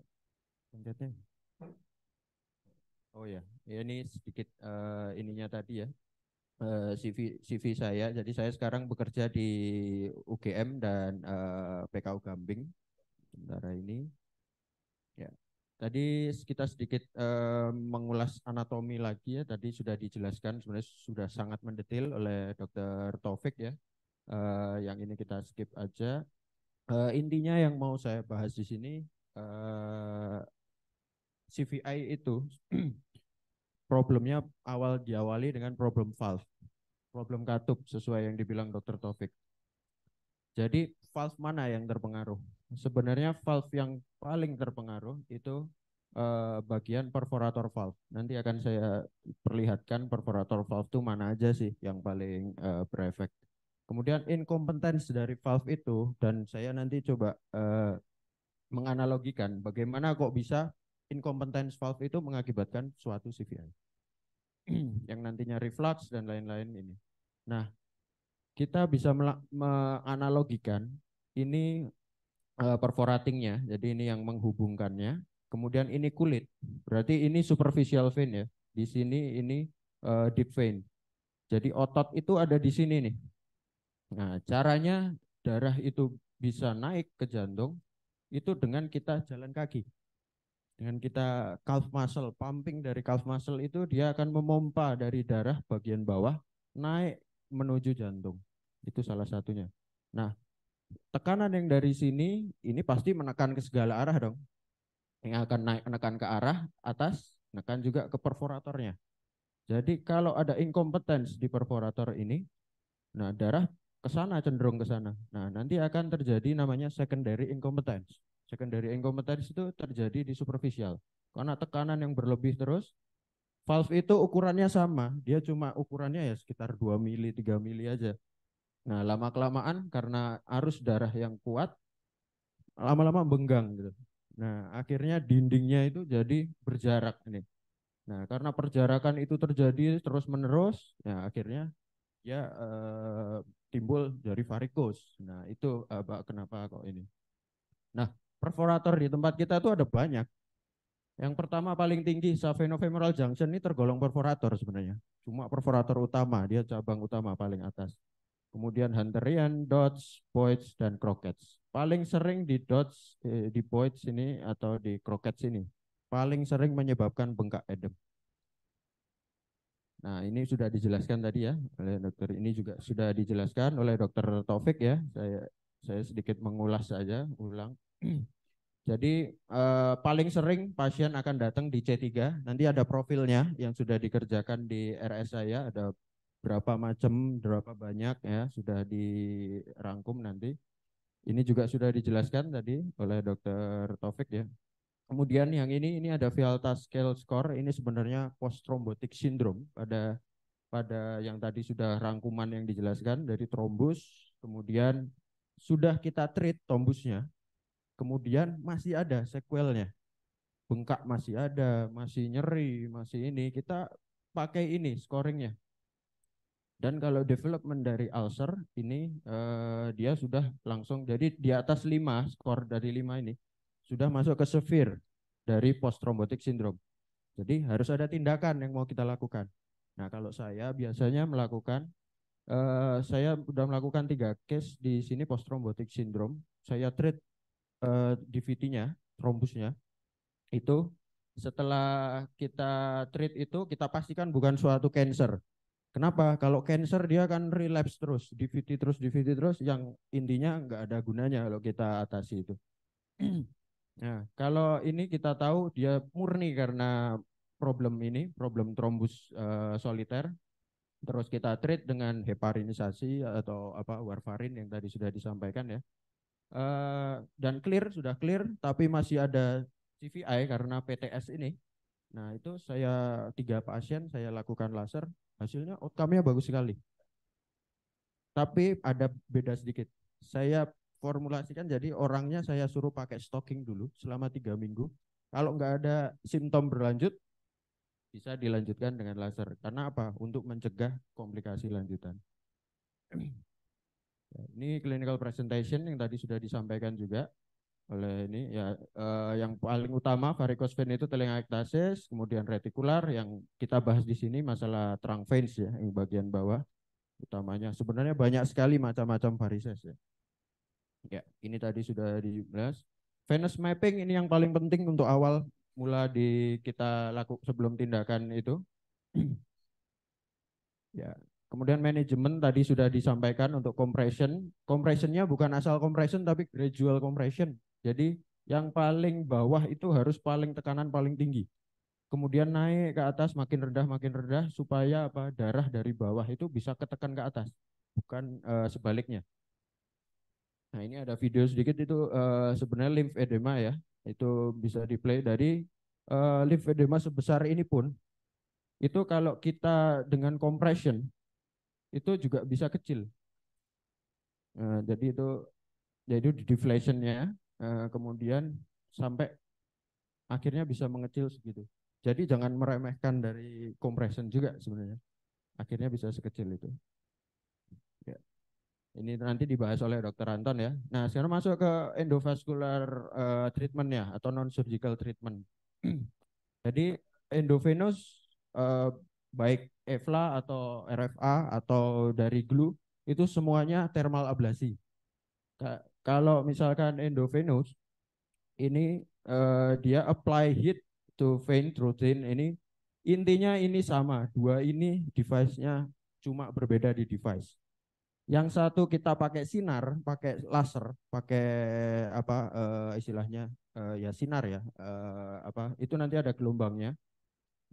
[SPEAKER 18] pencetnya. Oh ya, ya ini sedikit uh, ininya tadi ya. Eh, CV CV saya. Jadi saya sekarang bekerja di UGM dan uh, eh, PKU Gambing. Sementara ini ya. Tadi kita sedikit uh, mengulas anatomi lagi ya. Tadi sudah dijelaskan sebenarnya sudah sangat mendetail oleh Dr. Taufik ya. Uh, yang ini kita skip aja. Uh, intinya yang mau saya bahas di sini uh, eh, CVI itu problemnya awal diawali dengan problem valve, problem katup sesuai yang dibilang dokter Taufik. Jadi valve mana yang terpengaruh? Sebenarnya valve yang paling terpengaruh itu uh, bagian perforator valve. Nanti akan saya perlihatkan perforator valve itu mana aja sih yang paling uh, berefek. Kemudian inkompetensi dari valve itu dan saya nanti coba uh, menganalogikan bagaimana kok bisa incompetence valve itu mengakibatkan suatu CVI yang nantinya reflux dan lain-lain ini. Nah, kita bisa menganalogikan ini uh, perforatingnya, jadi ini yang menghubungkannya. Kemudian ini kulit, berarti ini superficial vein ya. Di sini ini uh, deep vein. Jadi otot itu ada di sini nih. Nah, caranya darah itu bisa naik ke jantung itu dengan kita jalan kaki. Dengan kita calf muscle, pumping dari calf muscle itu dia akan memompa dari darah bagian bawah naik menuju jantung. Itu salah satunya. Nah, tekanan yang dari sini ini pasti menekan ke segala arah dong. Yang akan naik menekan ke arah atas, menekan juga ke perforatornya. Jadi kalau ada incompetence di perforator ini, nah darah ke sana cenderung ke sana. Nah, nanti akan terjadi namanya secondary incompetence. Secondary incompetence itu terjadi di superficial. Karena tekanan yang berlebih terus, valve itu ukurannya sama, dia cuma ukurannya ya sekitar 2 mili, 3 mili aja. Nah, lama-kelamaan karena arus darah yang kuat, lama-lama benggang gitu. Nah, akhirnya dindingnya itu jadi berjarak ini. Nah, karena perjarakan itu terjadi terus-menerus, ya akhirnya ya eh, timbul dari varikos. Nah, itu eh, apa, kenapa kok ini. Nah, perforator di tempat kita itu ada banyak. Yang pertama paling tinggi saphenofemoral junction ini tergolong perforator sebenarnya. Cuma perforator utama, dia cabang utama paling atas. Kemudian Hunterian, Dodge, Boyds, dan Crockett's. Paling sering di Dodge, eh, di Boyds ini atau di Crockett's ini. Paling sering menyebabkan bengkak edem. Nah, ini sudah dijelaskan tadi ya oleh dokter. Ini juga sudah dijelaskan oleh dokter Taufik ya. Saya saya sedikit mengulas saja, ulang. Jadi eh, paling sering pasien akan datang di C3. Nanti ada profilnya yang sudah dikerjakan di RS saya. Ada berapa macam, berapa banyak ya sudah dirangkum nanti. Ini juga sudah dijelaskan tadi oleh dokter Taufik ya. Kemudian yang ini ini ada Vialta scale score. Ini sebenarnya post thrombotic syndrome pada pada yang tadi sudah rangkuman yang dijelaskan dari trombus, kemudian sudah kita treat trombusnya, kemudian masih ada sequelnya. Bengkak masih ada, masih nyeri, masih ini. Kita pakai ini scoringnya. Dan kalau development dari ulcer ini eh, dia sudah langsung jadi di atas 5 skor dari 5 ini sudah masuk ke severe dari post thrombotic syndrome. Jadi harus ada tindakan yang mau kita lakukan. Nah kalau saya biasanya melakukan, uh, saya sudah melakukan tiga case di sini post thrombotic syndrome. Saya treat uh, eh, DVT-nya, trombusnya, itu setelah kita treat itu kita pastikan bukan suatu cancer. Kenapa? Kalau cancer dia akan relapse terus, DVT terus, DVT terus, yang intinya nggak ada gunanya kalau kita atasi itu. Nah, kalau ini kita tahu dia murni karena problem ini, problem trombus uh, soliter. Terus kita treat dengan heparinisasi atau apa warfarin yang tadi sudah disampaikan ya. Uh, dan clear sudah clear, tapi masih ada CVI karena PTS ini. Nah itu saya tiga pasien saya lakukan laser, hasilnya outcome-nya bagus sekali. Tapi ada beda sedikit. Saya formulasikan jadi orangnya saya suruh pakai stocking dulu selama tiga minggu. Kalau nggak ada simptom berlanjut, bisa dilanjutkan dengan laser. Karena apa? Untuk mencegah komplikasi lanjutan. Ya, ini clinical presentation yang tadi sudah disampaikan juga oleh ini ya eh, yang paling utama varicose vein itu telinga ektasis, kemudian retikular yang kita bahas di sini masalah trunk veins ya yang bagian bawah utamanya. Sebenarnya banyak sekali macam-macam varises ya. Ya, ini tadi sudah dijelas. Venus mapping ini yang paling penting untuk awal mula di kita laku sebelum tindakan itu. ya, kemudian manajemen tadi sudah disampaikan untuk compression. Compressionnya bukan asal compression tapi gradual compression. Jadi yang paling bawah itu harus paling tekanan paling tinggi. Kemudian naik ke atas makin rendah makin rendah supaya apa darah dari bawah itu bisa ketekan ke atas, bukan uh, sebaliknya. Nah ini ada video sedikit itu uh, sebenarnya lymph edema ya. Itu bisa diplay dari uh, lymph edema sebesar ini pun itu kalau kita dengan compression itu juga bisa kecil. Uh, jadi itu jadi di deflationnya uh, kemudian sampai akhirnya bisa mengecil segitu. Jadi jangan meremehkan dari compression juga sebenarnya. Akhirnya bisa sekecil itu. Ini nanti dibahas oleh Dokter Anton ya. Nah, sekarang masuk ke endovascular uh, eh, treatment ya atau non surgical treatment. Jadi endovenous uh, baik EVLA atau RFA atau dari glue itu semuanya thermal ablasi. Ka kalau misalkan endovenous ini uh, dia apply heat to vein through ini intinya ini sama, dua ini device-nya cuma berbeda di device. Yang satu kita pakai sinar, pakai laser, pakai apa uh, istilahnya uh, ya sinar ya uh, apa itu nanti ada gelombangnya.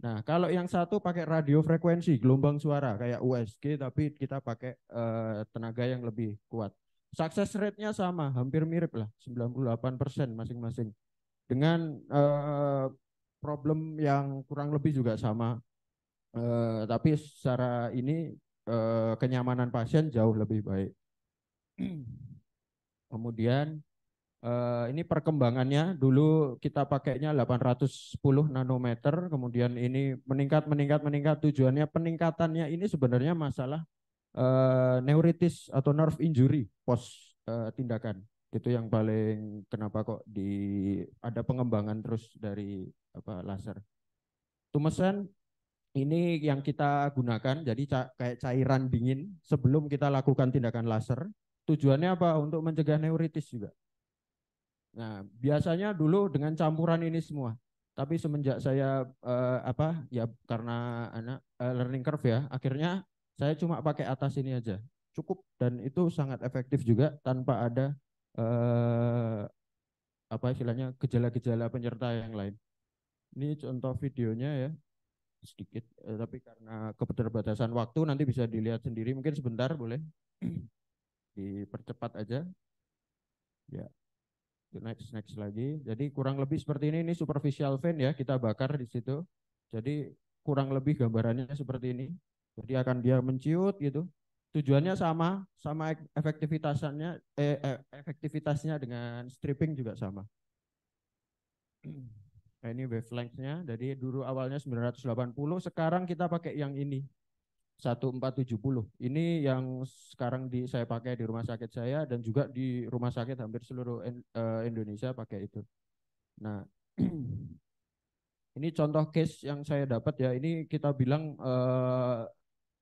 [SPEAKER 18] Nah kalau yang satu pakai radio frekuensi gelombang suara kayak USG tapi kita pakai uh, tenaga yang lebih kuat. Sukses rate-nya sama, hampir mirip lah 98% masing-masing. Dengan uh, problem yang kurang lebih juga sama. Uh, tapi secara ini Eh, kenyamanan pasien jauh lebih baik. Kemudian eh, ini perkembangannya dulu kita pakainya 810 nanometer, kemudian ini meningkat meningkat meningkat tujuannya peningkatannya ini sebenarnya masalah eh, neuritis atau nerve injury pos tindakan itu yang paling kenapa kok di ada pengembangan terus dari apa laser. Tumesan ini yang kita gunakan jadi ca kayak cairan dingin sebelum kita lakukan tindakan laser. Tujuannya apa? Untuk mencegah neuritis juga. Nah, biasanya dulu dengan campuran ini semua. Tapi semenjak saya uh, apa ya karena anak uh, learning curve ya, akhirnya saya cuma pakai atas ini aja. Cukup dan itu sangat efektif juga tanpa ada uh, apa istilahnya gejala-gejala penyerta yang lain. Ini contoh videonya ya sedikit, eh, tapi karena keterbatasan waktu nanti bisa dilihat sendiri. Mungkin sebentar boleh dipercepat aja. Ya, next next lagi. Jadi kurang lebih seperti ini. Ini superficial vein ya kita bakar di situ. Jadi kurang lebih gambarannya seperti ini. Jadi akan dia menciut gitu. Tujuannya sama, sama efektivitasnya, eh, eh, efektivitasnya dengan stripping juga sama. Nah, ini wavelength-nya. Jadi dulu awalnya 980, sekarang kita pakai yang ini. 1470. Ini yang sekarang di saya pakai di rumah sakit saya dan juga di rumah sakit hampir seluruh in, uh, eh, Indonesia pakai itu. Nah, ini contoh case yang saya dapat ya. Ini kita bilang uh,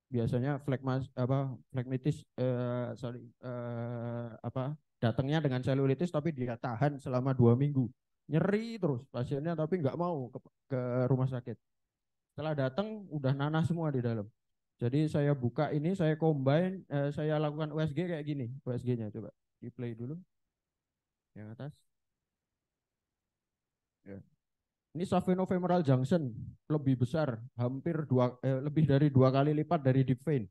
[SPEAKER 18] biasanya flekmas apa flekmitis uh, eh, sorry uh, apa datangnya dengan selulitis tapi dia tahan selama dua minggu nyeri terus pasiennya tapi nggak mau ke, ke rumah sakit. Setelah datang udah nanah semua di dalam. Jadi saya buka ini, saya combine, eh, saya lakukan USG kayak gini, USG-nya coba di play dulu, yang atas. Ya. Ini saphenofemoral junction lebih besar, hampir dua, eh, lebih dari dua kali lipat dari deep vein.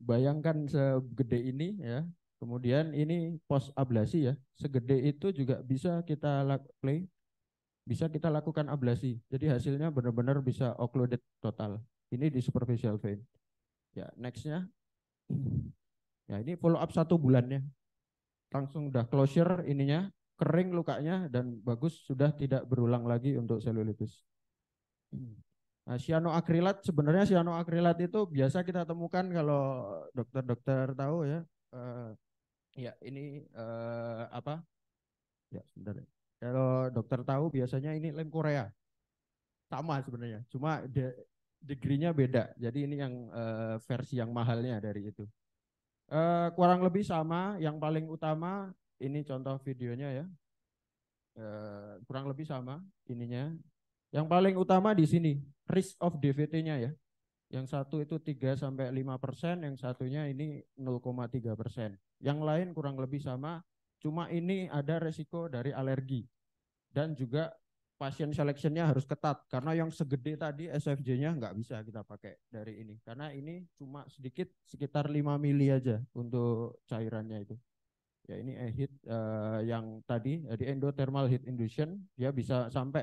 [SPEAKER 18] Bayangkan segede ini ya, Kemudian ini pos ablasi ya, segede itu juga bisa kita play, bisa kita lakukan ablasi. Jadi hasilnya benar-benar bisa occluded total. Ini di superficial vein. Ya, nextnya. Ya, ini follow up satu bulannya. Langsung udah closure ininya, kering lukanya dan bagus sudah tidak berulang lagi untuk selulitis. Nah, cyanoakrilat sebenarnya sianoakrilat itu biasa kita temukan kalau dokter-dokter tahu ya. Eh, Ya, ini uh, apa? Ya, sebentar. Kalau dokter tahu biasanya ini lem Korea. Sama sebenarnya, cuma de degree-nya beda. Jadi ini yang uh, versi yang mahalnya dari itu. Uh, kurang lebih sama, yang paling utama ini contoh videonya ya. Uh, kurang lebih sama ininya. Yang paling utama di sini risk of DVT-nya ya. Yang satu itu 3 sampai 5 persen, yang satunya ini 0,3 persen. Yang lain kurang lebih sama, cuma ini ada resiko dari alergi. Dan juga pasien selectionnya harus ketat, karena yang segede tadi SFJ-nya nggak bisa kita pakai dari ini. Karena ini cuma sedikit, sekitar 5 mili aja untuk cairannya itu. Ya ini heat uh, yang tadi, jadi eh, endothermal heat induction, dia bisa sampai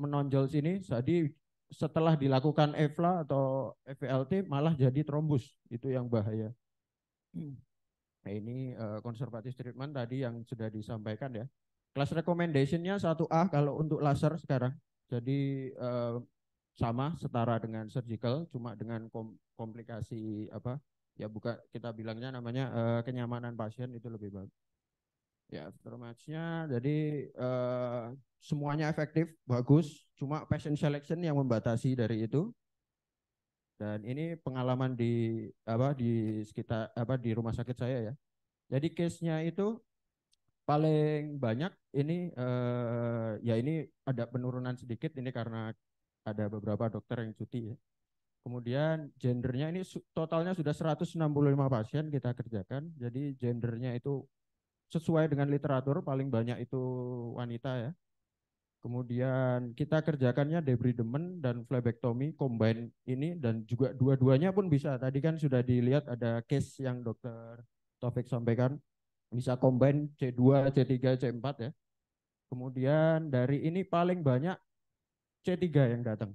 [SPEAKER 18] menonjol sini, jadi setelah dilakukan EVLA atau EVLT malah jadi trombus itu yang bahaya. Hmm. Nah, ini uh, eh, konservatif treatment tadi yang sudah disampaikan ya. Kelas recommendationnya 1A kalau untuk laser sekarang. Jadi uh, sama setara dengan surgical cuma dengan kom komplikasi apa ya buka kita bilangnya namanya uh, kenyamanan pasien itu lebih bagus. Ya, after match jadi uh, semuanya efektif, bagus, cuma passion selection yang membatasi dari itu. Dan ini pengalaman di apa di sekitar apa di rumah sakit saya ya. Jadi case-nya itu paling banyak ini uh, ya ini ada penurunan sedikit ini karena ada beberapa dokter yang cuti ya. Kemudian gendernya ini totalnya sudah 165 pasien kita kerjakan. Jadi gendernya itu sesuai dengan literatur paling banyak itu wanita ya. Kemudian kita kerjakannya debridement dan flebectomy combine ini dan juga dua-duanya pun bisa. Tadi kan sudah dilihat ada case yang dokter Taufik sampaikan bisa combine C2, C3, C4 ya. Kemudian dari ini paling banyak C3 yang datang.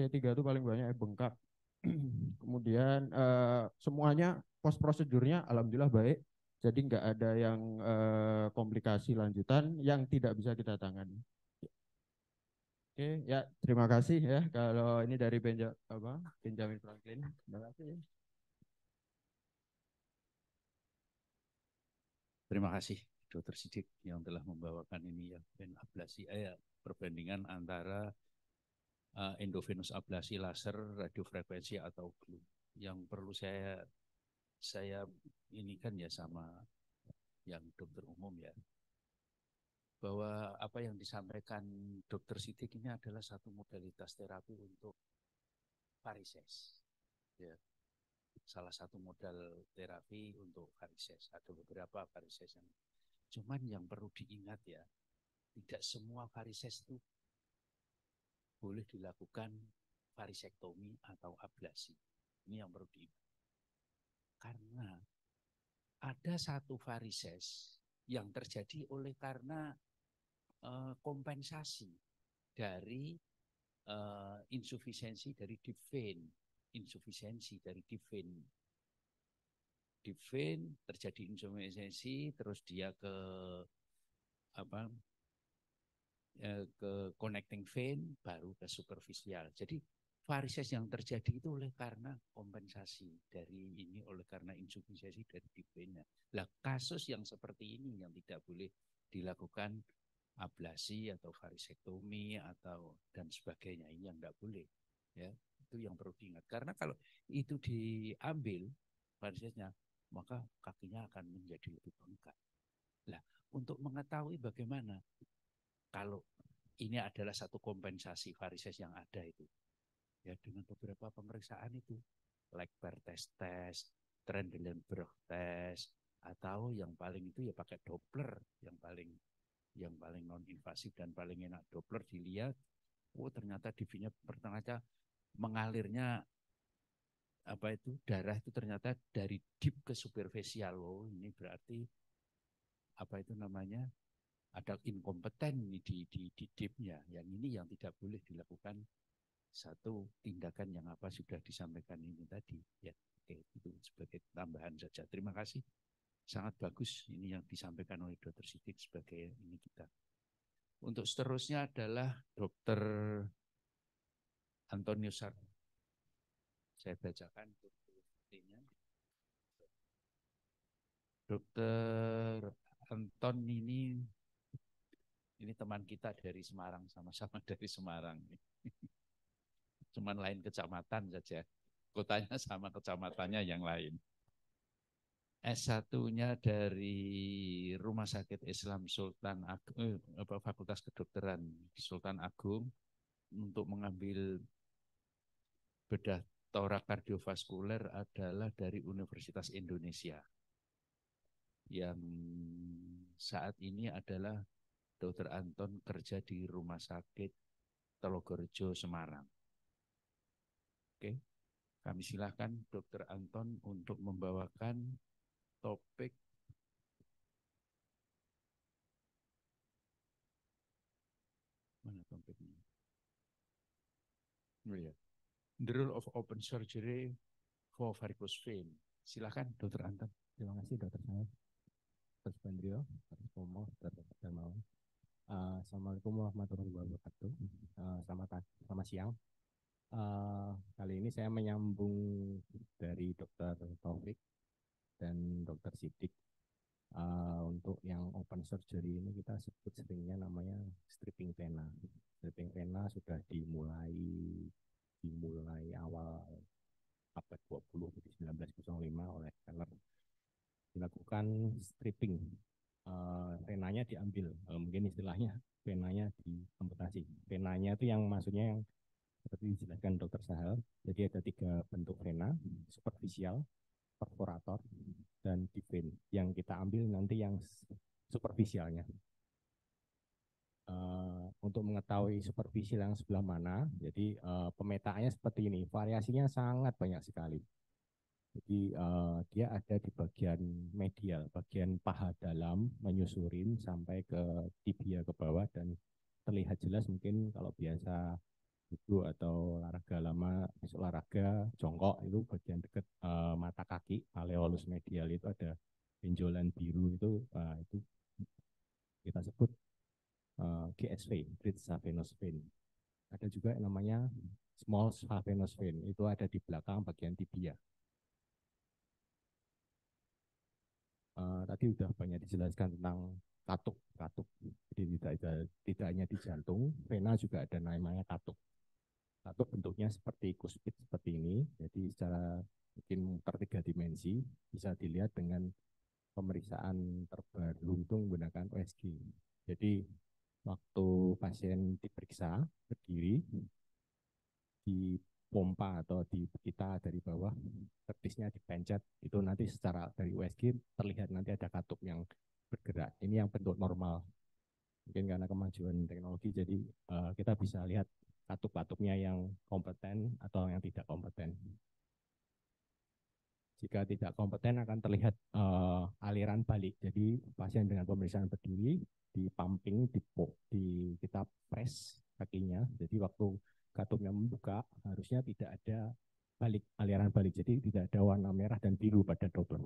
[SPEAKER 18] C3 itu paling banyak yang bengkak. Kemudian eh, semuanya post prosedurnya alhamdulillah baik jadi nggak ada yang uh, komplikasi lanjutan yang tidak bisa kita tangani. Oke, ya terima kasih ya kalau ini dari Benja, apa, Benjamin Franklin. Terima kasih. Ya.
[SPEAKER 6] Terima kasih Dokter Sidik yang telah membawakan ini ya pen ablasi eh, ya, perbandingan antara uh, endovenous ablasi laser radiofrekuensi atau glue. Yang perlu saya saya ini kan ya sama yang dokter umum ya bahwa apa yang disampaikan dokter Sidik ini adalah satu modalitas terapi untuk varises ya salah satu modal terapi untuk varises ada beberapa varises yang cuman yang perlu diingat ya tidak semua varises itu boleh dilakukan varisektomi atau ablasi ini yang perlu diingat karena ada satu varises yang terjadi oleh karena uh, kompensasi dari uh, insufisiensi dari deep vein, insufisiensi dari deep vein. Deep vein terjadi insufisiensi, terus dia ke apa eh, ke connecting vein baru ke superficial. Jadi varises yang terjadi itu oleh karena kompensasi dari ini, oleh karena insufisiensi dari DP-nya. Lah kasus yang seperti ini yang tidak boleh dilakukan ablasi atau varisektomi atau dan sebagainya ini yang tidak boleh ya itu yang perlu diingat karena kalau itu diambil varisesnya maka kakinya akan menjadi lebih bengkak. Lah untuk mengetahui bagaimana kalau ini adalah satu kompensasi varises yang ada itu ya dengan beberapa pemeriksaan itu like Legber test test, Trendelenburg test atau yang paling itu ya pakai Doppler yang paling yang paling non invasif dan paling enak Doppler dilihat oh ternyata divinya pertama aja mengalirnya apa itu darah itu ternyata dari deep ke superficial loh ini berarti apa itu namanya ada inkompeten di di di deepnya yang ini yang tidak boleh dilakukan satu tindakan yang apa sudah disampaikan ini tadi ya oke itu sebagai tambahan saja terima kasih sangat bagus ini yang disampaikan oleh dokter Sidik sebagai ini kita untuk seterusnya adalah dokter Antonio. Sar saya bacakan dokter Anton ini ini teman kita dari Semarang sama-sama dari Semarang cuma lain kecamatan saja. Kotanya sama kecamatannya yang lain. S1-nya dari Rumah Sakit Islam Sultan Agung, eh, Fakultas Kedokteran Sultan Agung untuk mengambil bedah torak kardiovaskuler adalah dari Universitas Indonesia yang saat ini adalah Dr. Anton kerja di Rumah Sakit Telogorejo Semarang. Oke, kami silakan Dr. Anton untuk membawakan topik mana topiknya? Oh iya. The role of open surgery for varicose vein. Silakan Dr.
[SPEAKER 4] Anton. Terima kasih Dr. Sangat. Dr. Pandrio, Dr. Pomo, Dr. Darmawan. Uh, Assalamualaikum warahmatullahi wabarakatuh. Uh, selamat, selamat siang Uh, kali ini saya menyambung dari Dokter Taufik dan Dokter Sidik. Uh, untuk yang open surgery ini kita sebut seringnya namanya stripping vena. Stripping vena sudah dimulai dimulai awal abad 20 1905 oleh Keller dilakukan stripping uh, venanya diambil uh, mungkin istilahnya venanya diamputasi venanya itu yang maksudnya yang seperti dijelaskan dokter Sahal, jadi ada tiga bentuk vena, superficial, perforator, dan deep vein. Yang kita ambil nanti yang superficialnya. Uh, untuk mengetahui superficial yang sebelah mana. Jadi uh, pemetaannya seperti ini, variasinya sangat banyak sekali. Jadi uh, dia ada di bagian medial, bagian paha dalam, menyusurin sampai ke tibia ke bawah dan terlihat jelas mungkin kalau biasa duduk atau olahraga lama olahraga jongkok itu bagian dekat uh, eh, mata kaki aleolus medial itu ada benjolan biru itu uh, itu kita sebut uh, eh, GSV great saphenous vein ada juga yang namanya small saphenous vein itu ada di belakang bagian tibia
[SPEAKER 11] uh, tadi sudah banyak dijelaskan tentang katuk katuk jadi tidak tidak, tidak hanya di jantung vena juga ada namanya katuk atau bentuknya seperti kuspit seperti ini. Jadi secara mungkin per tiga dimensi bisa
[SPEAKER 4] dilihat dengan pemeriksaan terbaru itu menggunakan USG. Jadi waktu pasien diperiksa berdiri di pompa atau di kita dari bawah kertisnya dipencet itu nanti secara dari USG terlihat nanti ada katup yang bergerak. Ini yang bentuk normal. Mungkin karena kemajuan teknologi jadi uh, kita bisa lihat Katup katupnya yang kompeten atau yang tidak kompeten. Jika tidak kompeten akan terlihat uh, aliran balik. Jadi pasien dengan pemeriksaan peduli di pumping, di, di kita press kakinya. Jadi waktu katupnya membuka harusnya tidak ada balik aliran balik. Jadi tidak ada warna merah dan biru pada dokter.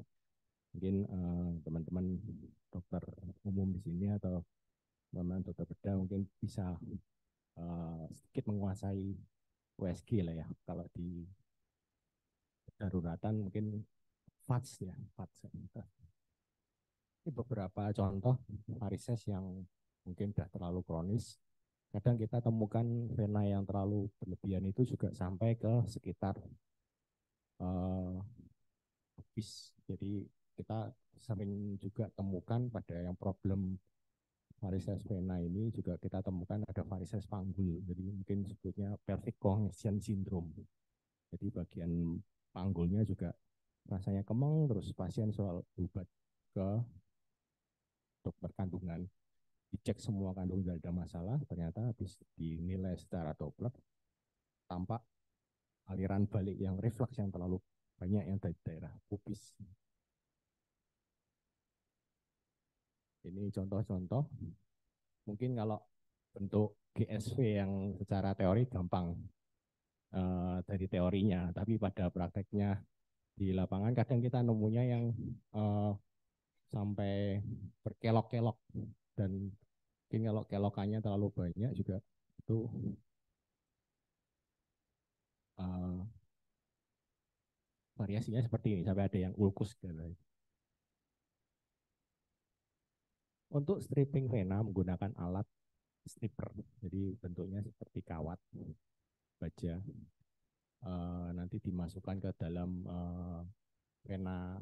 [SPEAKER 4] Mungkin eh, teman-teman uh, dokter umum di sini atau teman-teman dokter bedah mungkin bisa Eh, sedikit menguasai USG lah ya kalau di daruratan mungkin FATS ya FATS ya. ini beberapa contoh varises yang mungkin sudah terlalu kronis kadang kita temukan vena yang terlalu berlebihan itu juga sampai ke sekitar uh, eh, bis jadi kita sering juga temukan pada yang problem varises
[SPEAKER 11] vena ini juga kita temukan ada varises panggul. Jadi mungkin sebutnya pelvic congestion syndrome. Jadi bagian panggulnya juga rasanya kemeng terus pasien soal obat ke dokter kandungan dicek
[SPEAKER 4] semua kandung tidak ada masalah ternyata habis dinilai secara Doppler tampak aliran balik yang refleks yang terlalu banyak yang dari daerah pubis. Ini contoh-contoh. Mungkin kalau bentuk GSV yang secara teori gampang uh, dari teorinya, tapi pada prakteknya di lapangan kadang kita nemunya yang uh, sampai berkelok-kelok dan mungkin kalau kelokannya terlalu banyak juga itu
[SPEAKER 13] uh, variasinya seperti ini sampai ada yang ulkus dan gitu. lain-lain. Untuk stripping vena menggunakan
[SPEAKER 4] alat stripper, jadi bentuknya seperti kawat baja. Uh, nanti dimasukkan ke dalam uh, vena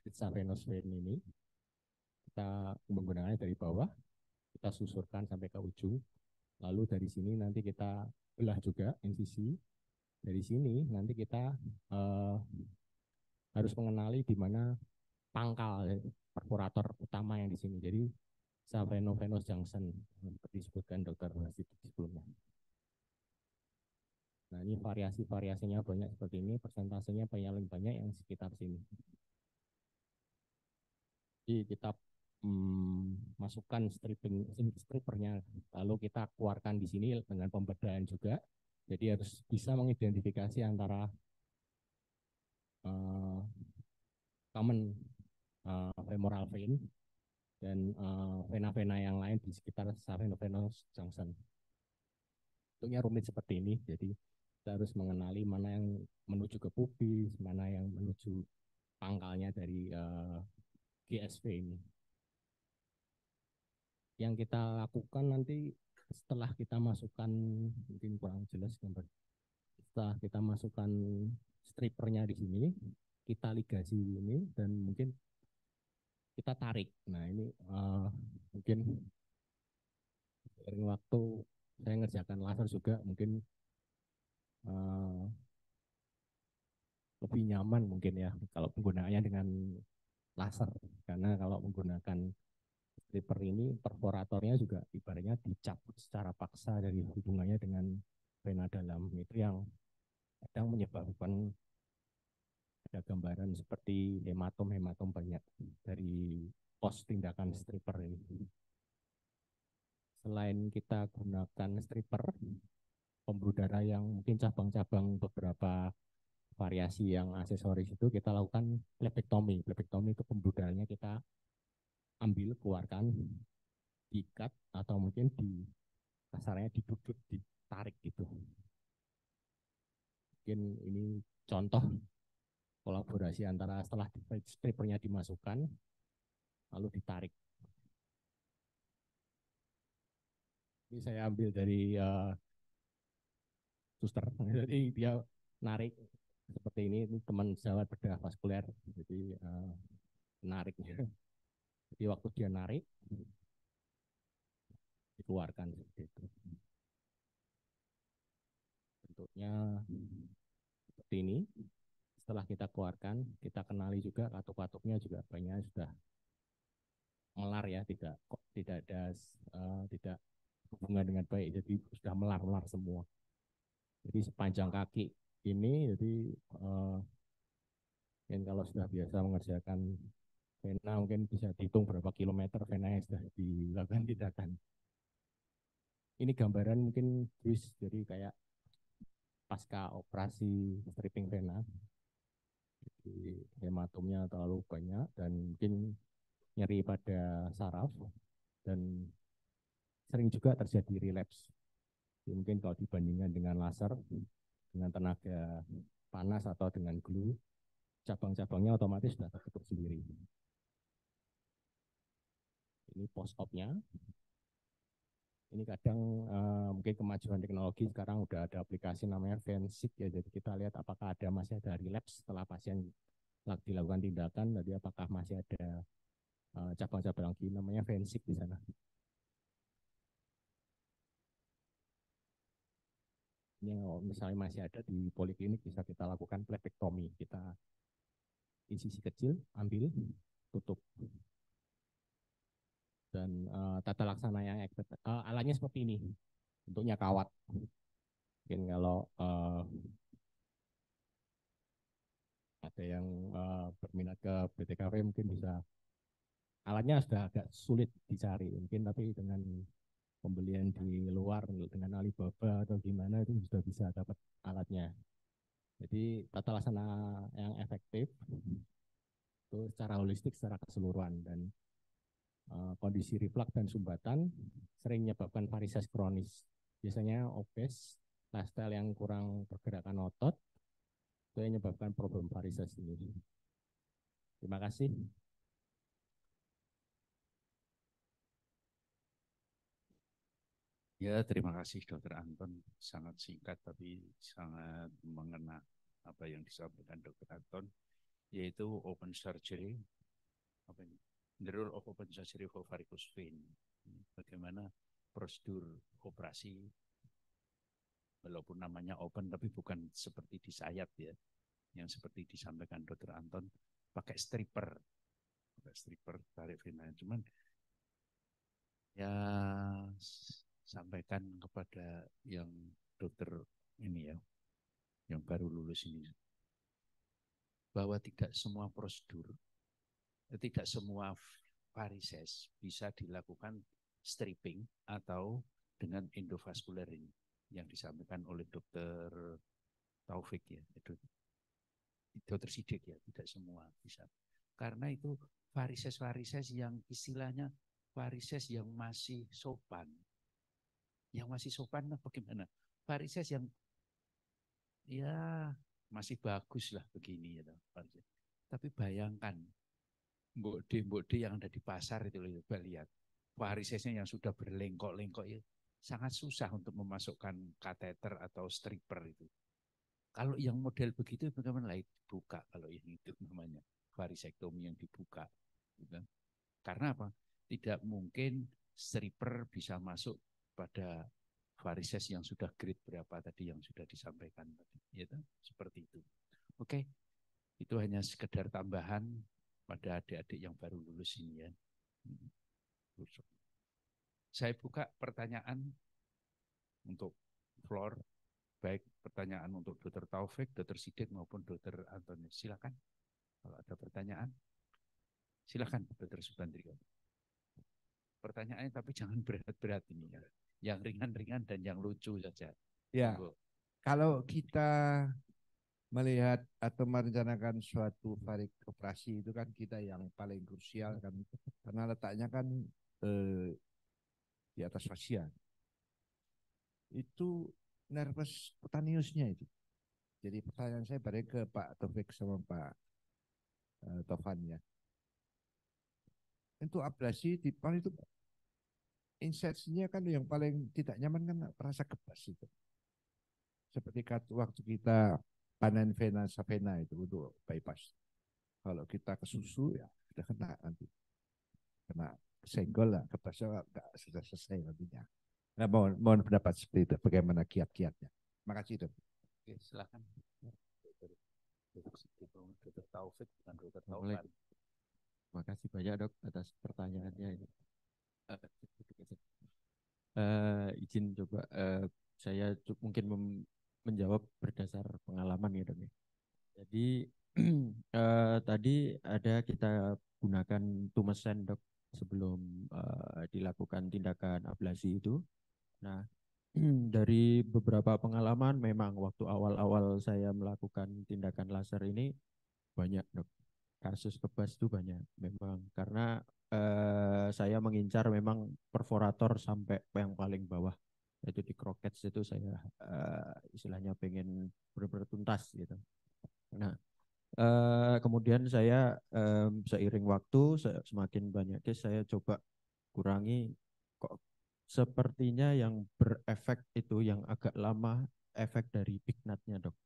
[SPEAKER 4] pizza venous vein ini. Kita menggunakannya dari bawah, kita susurkan sampai ke ujung. Lalu dari sini nanti kita belah juga insisi. Dari sini nanti kita uh, harus mengenali di mana pangkal Perforator utama yang di sini. Jadi Saveno Venus Junction disebutkan dokter Sidik sebelumnya. Nah ini variasi-variasinya banyak seperti ini, persentasenya paling banyak yang sekitar sini. Jadi kita hmm, masukkan stripping strippernya, lalu kita keluarkan di sini dengan pembedaan juga. Jadi harus bisa mengidentifikasi antara uh, common uh, eh, femoral vein dan vena-vena eh, uh, yang lain di sekitar saphenophenos junction. Tentunya rumit seperti ini, jadi kita harus mengenali mana yang menuju ke pubis, mana yang menuju pangkalnya dari uh, eh, GSV ini. Yang kita lakukan nanti setelah kita masukkan, mungkin kurang jelas gambar, setelah kita masukkan stripernya di sini, kita ligasi ini dan mungkin kita tarik. Nah ini uh, mungkin sering waktu saya ngerjakan laser juga mungkin uh, lebih nyaman mungkin ya kalau penggunaannya dengan laser karena kalau menggunakan stripper ini perforatornya juga ibaratnya dicabut secara paksa dari hubungannya dengan vena dalam itu yang kadang menyebabkan ada gambaran seperti hematom-hematom banyak dari pos tindakan stripper ini. Selain kita gunakan stripper, pembuluh darah yang mungkin cabang-cabang beberapa variasi yang aksesoris itu kita lakukan phlebectomy. Phlebectomy itu pembuluh darahnya kita ambil, keluarkan, diikat atau mungkin di kasarnya diduduk, ditarik gitu. Mungkin ini contoh kolaborasi antara setelah stripernya dimasukkan lalu ditarik. Ini saya ambil dari uh, suster, jadi dia narik seperti ini, ini teman sahabat bedah vaskuler, jadi uh, eh, nariknya. Jadi waktu dia narik, dikeluarkan seperti itu. Bentuknya seperti ini setelah kita keluarkan, kita kenali juga katup-katupnya juga banyak sudah melar ya, tidak kok tidak ada uh, tidak hubungan dengan baik, jadi sudah melar-melar semua. Jadi sepanjang kaki ini, jadi uh, mungkin kalau sudah biasa mengerjakan vena mungkin bisa dihitung berapa kilometer vena yang sudah dilakukan tindakan. Ini gambaran mungkin Luis, jadi kayak pasca operasi stripping vena jadi hematomnya terlalu banyak dan mungkin nyeri pada saraf dan sering juga terjadi relapse. Jadi mungkin kalau dibandingkan dengan laser, dengan tenaga panas atau dengan glue, cabang-cabangnya otomatis sudah tertutup sendiri. Ini post op-nya ini kadang uh, mungkin kemajuan teknologi sekarang udah ada aplikasi namanya Fensik ya jadi kita lihat apakah ada masih ada relapse setelah pasien dilakukan tindakan jadi apakah masih ada eh, cabang-cabang lagi namanya Fensik di sana kalau misalnya masih ada di poliklinik bisa kita lakukan plepektomi kita isi kecil ambil tutup dan uh, tata laksana yang uh, eh, alanya seperti ini bentuknya kawat mungkin kalau uh, ada yang uh, berminat ke BTKV mungkin bisa alatnya
[SPEAKER 13] sudah agak sulit
[SPEAKER 4] dicari mungkin tapi dengan pembelian di luar dengan Alibaba atau gimana
[SPEAKER 11] itu sudah bisa dapat
[SPEAKER 4] alatnya jadi tata laksana yang efektif itu secara holistik secara keseluruhan dan Eh, kondisi reflux dan sumbatan sering menyebabkan varises kronis. Biasanya obes, lifestyle yang kurang pergerakan otot, itu yang menyebabkan problem varises ini.
[SPEAKER 6] Terima kasih. Ya, terima kasih Dokter Anton. Sangat singkat tapi sangat mengena apa yang disampaikan Dokter Anton, yaitu open surgery. Apa ini? the role of open surgery for varicose vein. Bagaimana prosedur operasi walaupun namanya open tapi bukan seperti di sayap ya. Yang seperti disampaikan Dr. Anton pakai stripper. Pakai stripper tarik vena cuman ya sampaikan kepada yang dokter ini ya yang baru lulus ini bahwa tidak semua prosedur tidak semua varises bisa dilakukan stripping atau dengan endovaskular ini yang disampaikan oleh dokter Taufik ya itu dokter Sidik ya tidak semua bisa karena itu varises-varises yang istilahnya varises yang masih sopan yang masih sopan bagaimana varises yang ya masih bagus lah begini ya tapi bayangkan mbokde-mbokde yang ada di pasar itu loh coba lihat varisesnya yang sudah berlengkok-lengkok ya sangat susah untuk memasukkan kateter atau stripper itu. Kalau yang model begitu bagaimana lah dibuka kalau yang itu namanya varisektomi yang dibuka. Gitu. Karena apa? Tidak mungkin stripper bisa masuk pada varises yang sudah grade berapa tadi yang sudah disampaikan tadi, gitu? seperti itu. Oke, itu hanya sekedar tambahan pada adik-adik yang baru lulus ini ya. Hmm. Saya buka pertanyaan untuk floor, baik pertanyaan untuk Dokter Taufik, Dokter Sidik maupun Dokter Antonius. Silakan kalau ada pertanyaan. Silakan Dokter Subandrio. Pertanyaannya tapi jangan berat-berat ini ya. Yang ringan-ringan dan yang lucu saja. Ya.
[SPEAKER 2] Kalau kita melihat atau merencanakan suatu varikoperasi operasi itu kan kita yang paling krusial kan karena letaknya kan eh, di atas fasia itu nervous cutaneousnya itu jadi pertanyaan saya balik ke Pak Taufik sama Pak eh, Taufan ya itu ablasi di paling itu insersinya kan yang paling tidak nyaman kan merasa kebas itu seperti waktu kita panen vena savena itu untuk bypass. Kalau kita ke hmm. susu ya udah kena nanti. Kena senggol lah, kertasnya nggak sudah selesai nantinya. Nah, mohon, mohon pendapat seperti itu, bagaimana kiat-kiatnya.
[SPEAKER 18] Makasih dok.
[SPEAKER 6] Oke, silakan. Dokter Terima
[SPEAKER 18] kasih banyak dok atas pertanyaannya ini. Uh, izin coba uh, saya mungkin mem menjawab berdasar pengalaman ya dong. Ya. Jadi uh, tadi ada kita gunakan tumes sendok sebelum uh, dilakukan tindakan ablasi itu. Nah dari beberapa pengalaman memang waktu awal-awal saya melakukan tindakan laser ini banyak dok kasus kebas itu banyak memang karena uh, saya mengincar memang perforator sampai yang paling bawah itu di kroket itu saya uh, istilahnya pengen benar-benar tuntas gitu.
[SPEAKER 10] Nah, uh,
[SPEAKER 18] kemudian saya um, seiring waktu se semakin banyak case saya coba kurangi kok sepertinya yang berefek itu yang agak lama efek dari big nutnya Dok.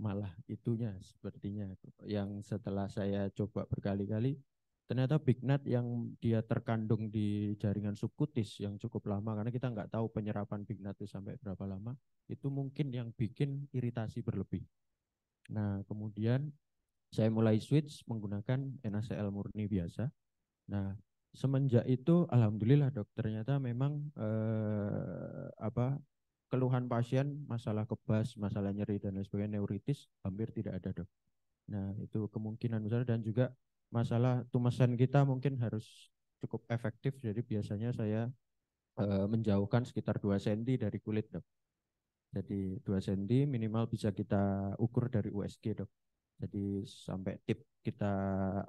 [SPEAKER 18] Malah itunya sepertinya yang setelah saya coba berkali-kali ternyata bignat yang dia terkandung di jaringan subkutis yang cukup lama karena kita nggak tahu penyerapan bignat itu sampai berapa lama itu mungkin yang bikin iritasi berlebih. Nah kemudian saya mulai switch menggunakan NaCl murni biasa. Nah semenjak itu alhamdulillah dok ternyata memang eh, apa keluhan pasien masalah kebas masalah nyeri dan lain sebagainya neuritis hampir tidak ada dok. Nah itu kemungkinan besar dan juga masalah tumesan kita mungkin harus cukup efektif. Jadi biasanya saya e, menjauhkan sekitar 2 cm dari kulit dok. Jadi 2 cm minimal bisa kita ukur dari USG dok. Jadi sampai tip kita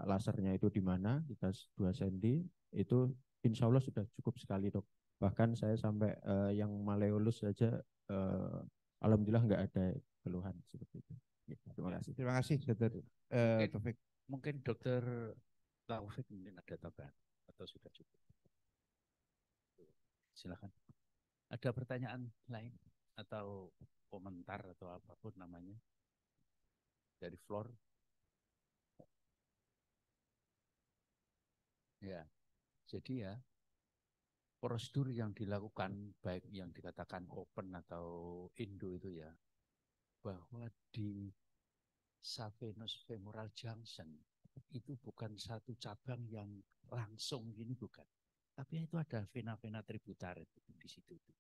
[SPEAKER 18] lasernya itu di mana, kita 2 cm itu insya Allah sudah cukup sekali dok. Bahkan saya sampai e, yang maleolus saja e, alhamdulillah nggak ada keluhan seperti itu. Gitu. Ya, terima kasih. Terima kasih, Dr. Uh,
[SPEAKER 6] Taufik mungkin dokter Taufik mungkin ada tambahan atau sudah cukup. Silakan. Ada pertanyaan lain atau komentar atau apapun namanya dari floor? Ya, jadi ya prosedur yang dilakukan baik yang dikatakan open atau indo itu ya bahwa di saphenus femoral junction itu bukan satu cabang yang langsung gini bukan. Tapi itu ada vena-vena tributar itu, di situ. itu,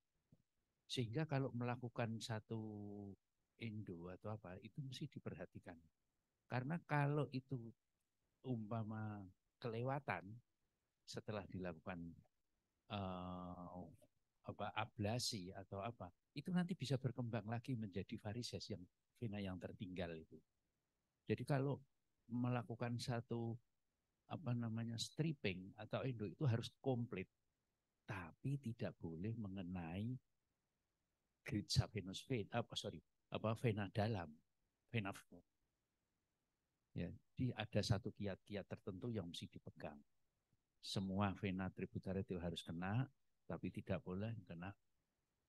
[SPEAKER 6] Sehingga kalau melakukan satu endo atau apa itu mesti diperhatikan. Karena kalau itu umpama kelewatan setelah dilakukan uh, apa ablasi atau apa itu nanti bisa berkembang lagi menjadi varises yang vena yang tertinggal itu jadi kalau melakukan satu apa namanya stripping atau induk itu harus komplit tapi tidak boleh mengenai grid subvenous vein apa sorry apa vena dalam vena ya jadi ada satu kiat-kiat tertentu yang mesti dipegang semua vena tributary itu harus kena tapi tidak boleh kena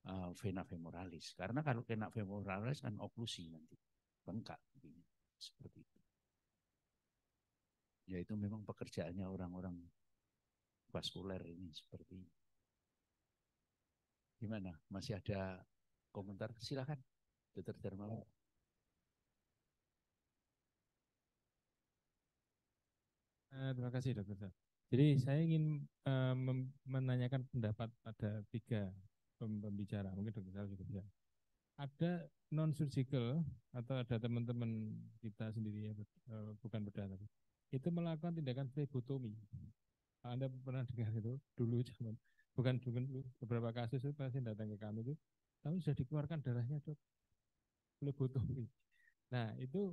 [SPEAKER 6] uh, vena femoralis karena kalau kena femoralis kan oklusi nanti bengkak seperti itu. Ya itu memang pekerjaannya orang-orang vaskuler ini seperti ini. Gimana? Masih ada komentar? Silakan, Dokter Darmawan.
[SPEAKER 7] Eh, terima kasih dokter. Jadi saya ingin eh, menanyakan pendapat pada tiga pembicara, mungkin dokter Sal juga bisa ada non surgical atau ada teman-teman kita sendiri ya eh, bukan bedah tapi itu melakukan tindakan flebotomi. Anda pernah dengar itu dulu zaman bukan dulu beberapa kasus itu pasien datang ke kami itu kami sudah dikeluarkan darahnya dok flebotomi. Nah itu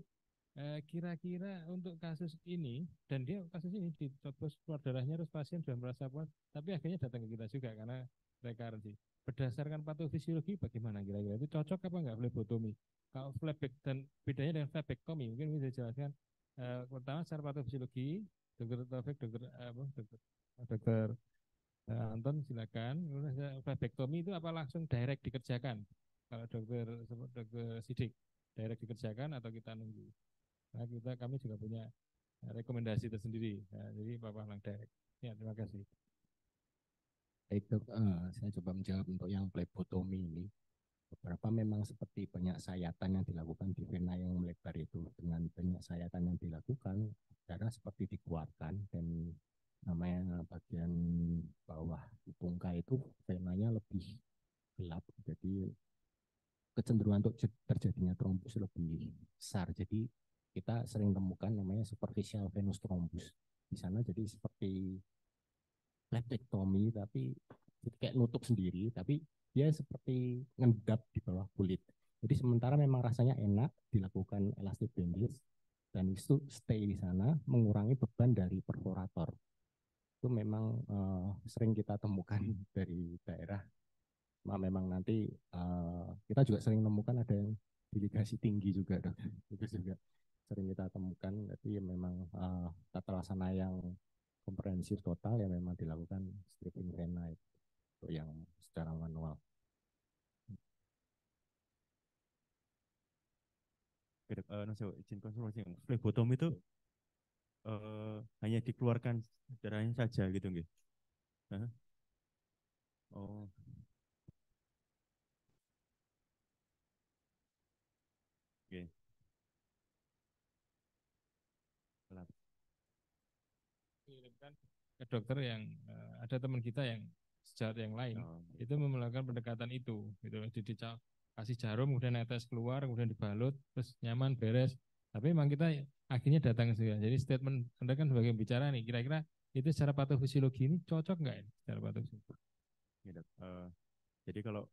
[SPEAKER 7] eh, kira-kira untuk kasus ini dan dia kasus ini ditebus keluar darahnya terus pasien sudah merasa puas tapi akhirnya datang ke kita juga karena rekarensi berdasarkan patofisiologi bagaimana kira-kira itu cocok apa enggak flebotomi? Kalau flebek dan bedanya dengan flebektomi mungkin bisa dijelaskan eh, pertama secara patofisiologi dokter Taufik dokter eh, apa dokter dokter eh, Anton silakan flebektomi itu apa langsung direct dikerjakan kalau dokter dokter Sidik direct dikerjakan atau kita nunggu nah, kita kami juga punya rekomendasi tersendiri nah, jadi Bapak langsung direct ya terima kasih
[SPEAKER 4] Baik uh, eh, saya coba menjawab untuk yang plebotomi ini. Beberapa memang seperti banyak sayatan yang dilakukan di vena yang melebar itu. Dengan banyak sayatan yang dilakukan, darah seperti dikeluarkan dan namanya bagian bawah pungka itu venanya lebih gelap. Jadi kecenderungan untuk terjadinya trombus lebih besar. Jadi kita sering temukan namanya superficial venous trombus Di sana jadi seperti leptektomi tapi kayak nutup sendiri tapi dia seperti ngendap di bawah kulit. Jadi sementara memang rasanya enak dilakukan elastic bandage dan itu stay di sana mengurangi beban dari perforator. Itu memang uh, sering kita temukan dari daerah. Nah, memang nanti uh, kita juga sering
[SPEAKER 11] menemukan ada yang delegasi tinggi juga dok.
[SPEAKER 4] Itu juga sering kita temukan. Jadi memang uh, tata laksana yang komprehensif total ya memang dilakukan stripping
[SPEAKER 11] granite untuk yang secara manual. Uh, izin konfirmasi flebotom itu uh, hanya dikeluarkan darahnya saja gitu nggih. Huh? Oh.
[SPEAKER 7] ke dokter yang uh, ada teman kita yang sejarah yang lain oh. itu gitu. melakukan pendekatan itu gitu jadi kasih jarum kemudian netes keluar kemudian dibalut terus nyaman beres tapi memang kita akhirnya datang juga jadi statement anda kan sebagai bicara nih kira-kira itu secara patofisiologi ini cocok nggak ya secara patofisiologi ya,
[SPEAKER 11] Uh, jadi kalau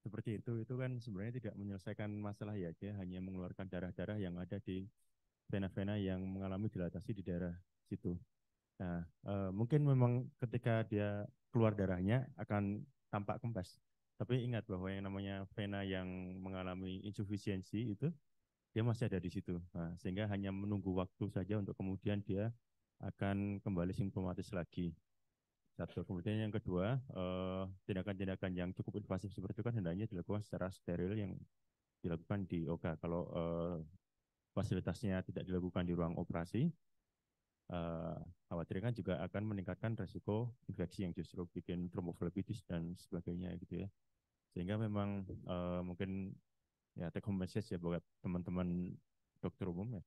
[SPEAKER 11] seperti itu itu kan sebenarnya tidak menyelesaikan masalah ya dia hanya mengeluarkan darah-darah yang ada di vena-vena yang mengalami dilatasi di daerah situ Nah, e, mungkin memang ketika dia keluar darahnya akan tampak kempes. Tapi ingat bahwa yang namanya vena yang mengalami insufisiensi itu dia masih ada di situ. Nah, sehingga hanya menunggu waktu saja untuk kemudian dia akan kembali simptomatis lagi. Satu. Kemudian yang kedua, eh, tindakan-tindakan e, yang cukup invasif seperti itu kan hendaknya dilakukan secara steril yang dilakukan di OKA. Kalau e, fasilitasnya tidak dilakukan di ruang operasi, uh, eh, khawatirnya juga akan meningkatkan resiko infeksi yang justru bikin tromboflebitis dan sebagainya gitu ya. Sehingga memang uh, mungkin ya take home message ya buat teman-teman dokter umum ya.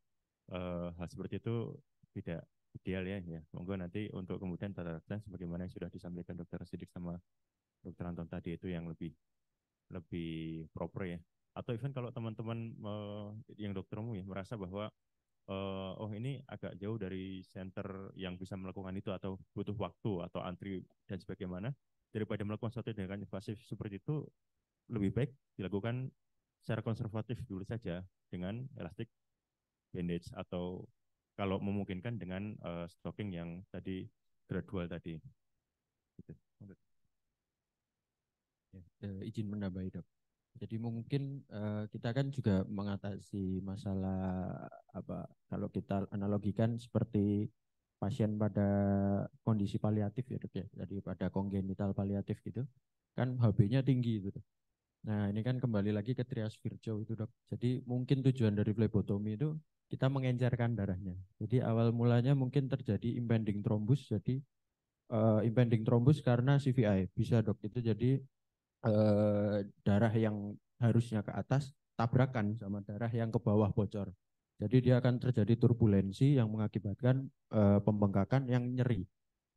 [SPEAKER 11] Uh, hal seperti itu tidak ideal ya ya. Monggo nanti untuk kemudian tata sebagaimana yang sudah disampaikan dokter Sidik sama dokter Anton tadi itu yang lebih lebih proper ya. Atau even kalau teman-teman yang dokter umum ya merasa bahwa uh, oh ini agak jauh dari center yang bisa melakukan itu atau butuh waktu atau antri dan sebagaimana daripada melakukan sesuatu dengan invasif seperti itu lebih baik dilakukan secara konservatif dulu saja dengan elastik bandage atau kalau memungkinkan dengan uh, stocking yang tadi gradual tadi. Gitu.
[SPEAKER 18] Uh, izin menambahi dok. Jadi mungkin uh, kita kan juga mengatasi masalah apa kalau kita analogikan seperti pasien pada kondisi paliatif ya, ya jadi pada kongenital paliatif gitu kan HB-nya tinggi gitu. Nah ini kan kembali lagi ke trias virjo itu dok. Jadi mungkin tujuan dari flebotomi itu kita mengencerkan darahnya. Jadi awal mulanya mungkin terjadi impending trombus jadi uh, impending trombus karena CVI bisa dok itu jadi Eh, darah yang harusnya ke atas tabrakan sama darah yang ke bawah bocor. Jadi dia akan terjadi turbulensi yang mengakibatkan eh, pembengkakan yang nyeri.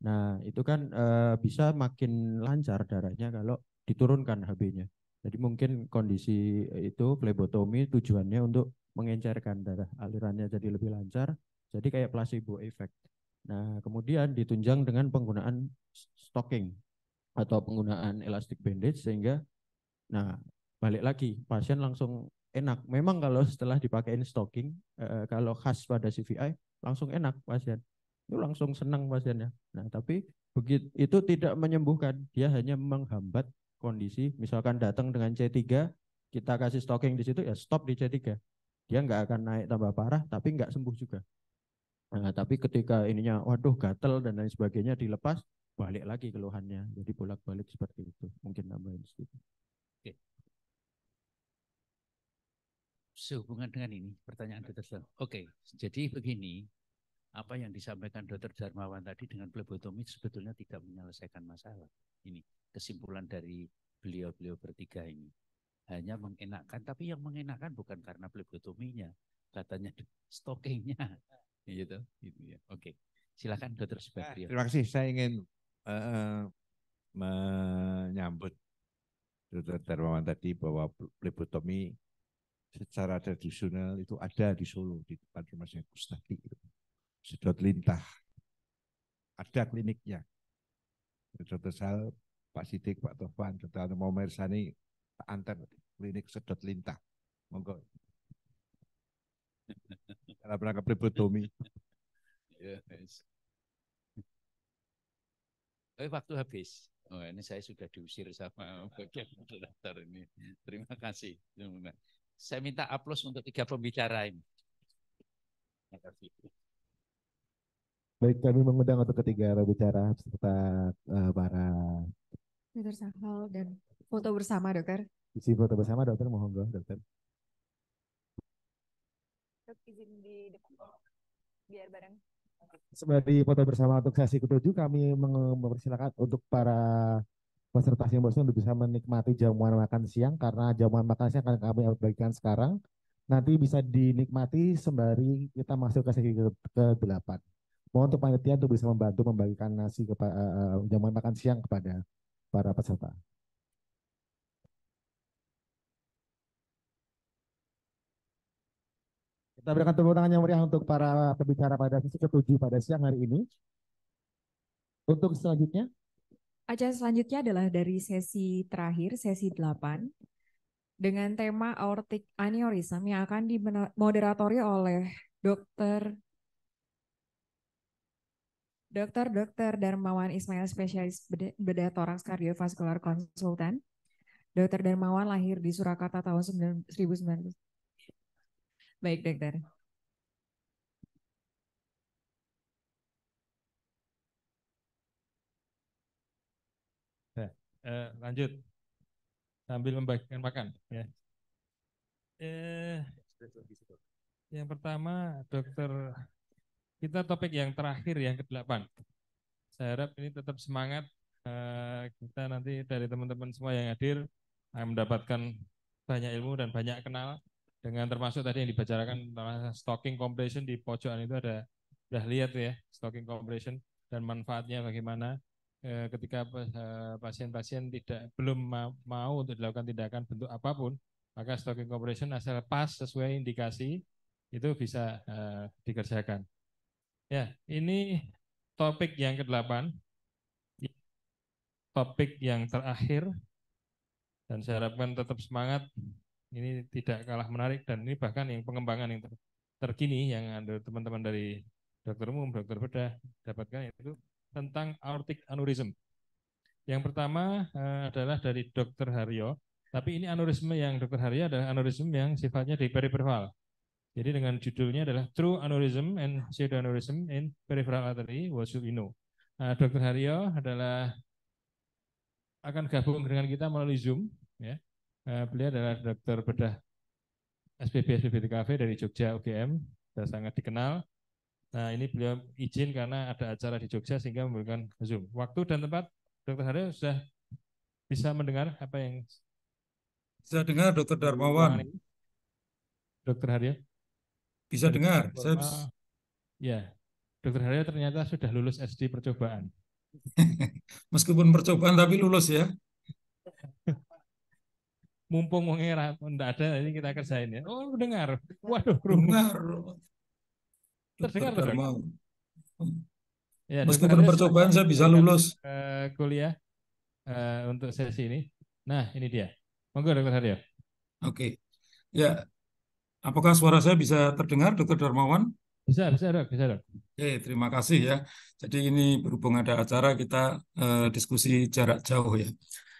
[SPEAKER 18] Nah, itu kan eh, bisa makin lancar darahnya kalau diturunkan HB-nya. Jadi mungkin kondisi itu flebotomi tujuannya untuk mengencerkan darah alirannya jadi lebih lancar, jadi kayak placebo effect. Nah, kemudian ditunjang dengan penggunaan stocking atau penggunaan elastic bandage sehingga nah balik lagi pasien langsung enak. Memang kalau setelah dipakai stocking eh, kalau khas pada CVI langsung enak pasien. Itu langsung senang pasiennya. Nah, tapi begitu itu tidak menyembuhkan, dia hanya menghambat kondisi misalkan datang dengan C3 kita kasih stocking di situ ya stop di C3. Dia nggak akan naik tambah parah tapi nggak sembuh juga. Nah, tapi ketika ininya waduh gatel dan lain sebagainya dilepas balik lagi keluhannya jadi bolak-balik seperti itu mungkin tambahin sedikit
[SPEAKER 6] oke sehubungan dengan ini pertanyaan dokter oke jadi begini apa yang disampaikan dokter Darmawan tadi dengan plebotomi sebetulnya tidak menyelesaikan masalah ini kesimpulan dari beliau-beliau bertiga ini hanya mengenakan tapi yang mengenakan bukan karena plebotominya katanya stokingnya gitu gitu ya oke silakan dokter nah, Subagrio terima kasih
[SPEAKER 2] saya ingin
[SPEAKER 6] uh,
[SPEAKER 2] menyambut Dr. Darmawan tadi bahwa plebotomi secara tradisional itu ada di Solo di depan rumah saya Kustadi Sedot lintah. Ada kliniknya. Dr. Sal, Pak Sidik, Pak Tofan Dr. Mau Mersani, Antar, klinik sedot lintah. Monggo. pernah ke plebotomi.
[SPEAKER 6] Tapi waktu habis. Oh, ini saya sudah diusir sama bagian moderator ini. Terima kasih. Saya minta aplaus untuk tiga pembicara ini. Terima kasih.
[SPEAKER 1] Baik, kami mengundang untuk ketiga pembicara, serta uh, para
[SPEAKER 12] Dokter Sahal dan foto bersama dokter.
[SPEAKER 1] Isi foto bersama dokter, mohon go dokter.
[SPEAKER 12] Dok izin di depan biar bareng.
[SPEAKER 1] Sebagai foto bersama untuk sesi ketujuh kami mempersilakan untuk para peserta yang bosan untuk bisa menikmati jamuan makan siang karena jamuan makan siang akan kami bagikan sekarang nanti bisa dinikmati sembari kita masuk ke sesi ke delapan. Mohon untuk panitia untuk bisa membantu membagikan nasi kepada uh, eh, eh, jamuan makan siang kepada para peserta. Kita berikan tepuk tangan yang meriah untuk para pembicara pada sesi ketujuh pada siang hari ini. Untuk selanjutnya?
[SPEAKER 12] Acara selanjutnya adalah dari sesi terakhir, sesi 8, dengan tema aortic aneurysm yang akan dimoderatori oleh dokter dokter dokter Darmawan Ismail, spesialis bedah toraks kardiovaskular konsultan. Dokter Darmawan lahir di Surakarta tahun 1990. Baik, dokter.
[SPEAKER 7] Ya, eh, lanjut sambil membagikan makan. Ya.
[SPEAKER 14] Eh,
[SPEAKER 7] yang pertama, dokter, kita topik yang terakhir yang ke-8. Saya harap ini tetap semangat eh, kita nanti dari teman-teman semua yang hadir akan mendapatkan banyak ilmu dan banyak kenal dengan termasuk tadi yang dibicarakan tentang stocking compression di pojokan itu ada udah lihat ya stocking compression dan manfaatnya bagaimana eh, ketika eh, pasien-pasien tidak belum mau untuk dilakukan tindakan bentuk apapun maka stocking compression asal pas sesuai indikasi itu bisa eh, dikerjakan ya ini topik yang ke-8 topik yang terakhir dan saya harapkan tetap semangat ini tidak kalah menarik dan ini bahkan yang pengembangan yang ter terkini yang ada teman-teman dari dokter umum, dokter bedah dapatkan itu tentang aortic aneurysm. Yang pertama uh, adalah dari dokter Haryo, tapi ini aneurisme yang dokter Haryo adalah aneurisme yang sifatnya di periferal. Jadi dengan judulnya adalah True Aneurysm and Pseudo Aneurysm in Peripheral Artery, What You Know. Uh, eh, dokter Haryo adalah akan gabung dengan kita melalui Zoom. Ya. Eh, beliau adalah dokter bedah SPB TKV dari Jogja UGM, sudah sangat dikenal. Nah ini beliau izin karena ada acara di Jogja sehingga memberikan Zoom. Waktu dan tempat, Dokter Haryo sudah bisa mendengar apa yang bisa dengar Dokter Darmawan. Dokter Haryo. Bisa dengar. Saya... Ya, Dokter Haryo ternyata sudah lulus SD percobaan. Meskipun percobaan tapi lulus ya mumpung mengira tidak ada ini kita kerjain ya oh dengar waduh dengar. terdengar terus mau ya, meskipun percobaan saya bisa lulus kuliah eh, untuk sesi ini nah ini dia monggo dokter Haryo oke ya apakah suara saya bisa terdengar dokter Darmawan bisa bisa dok bisa
[SPEAKER 8] dok oke terima kasih ya jadi ini berhubung ada acara kita uh, diskusi jarak jauh ya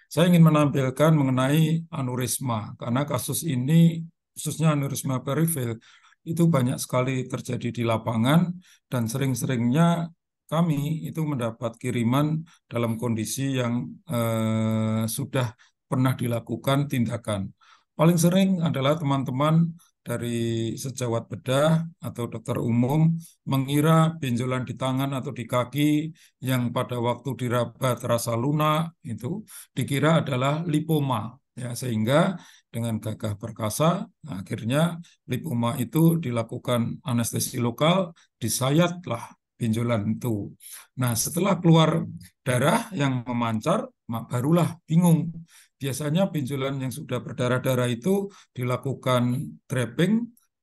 [SPEAKER 8] saya ingin menampilkan mengenai aneurisma, karena kasus ini, khususnya aneurisma perifil, itu banyak sekali terjadi di lapangan, dan sering-seringnya kami itu mendapat kiriman dalam kondisi yang eh, sudah pernah dilakukan tindakan. Paling sering adalah teman-teman dari sejawat bedah atau dokter umum mengira benjolan di tangan atau di kaki yang pada waktu diraba terasa lunak itu dikira adalah lipoma ya sehingga dengan gagah perkasa akhirnya lipoma itu dilakukan anestesi lokal disayatlah benjolan itu. Nah, setelah keluar darah yang memancar, barulah bingung Biasanya pinjulan yang sudah berdarah-darah itu dilakukan trapping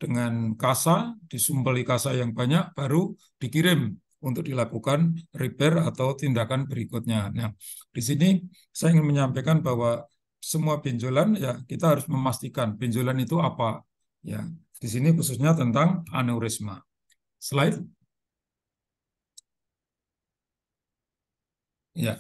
[SPEAKER 8] dengan kasa, disumpeli kasa yang banyak, baru dikirim untuk dilakukan repair atau tindakan berikutnya. Nah, di sini saya ingin menyampaikan bahwa semua pinjolan ya kita harus memastikan pinjolan itu apa ya. Di sini khususnya tentang aneurisma. Slide. Ya,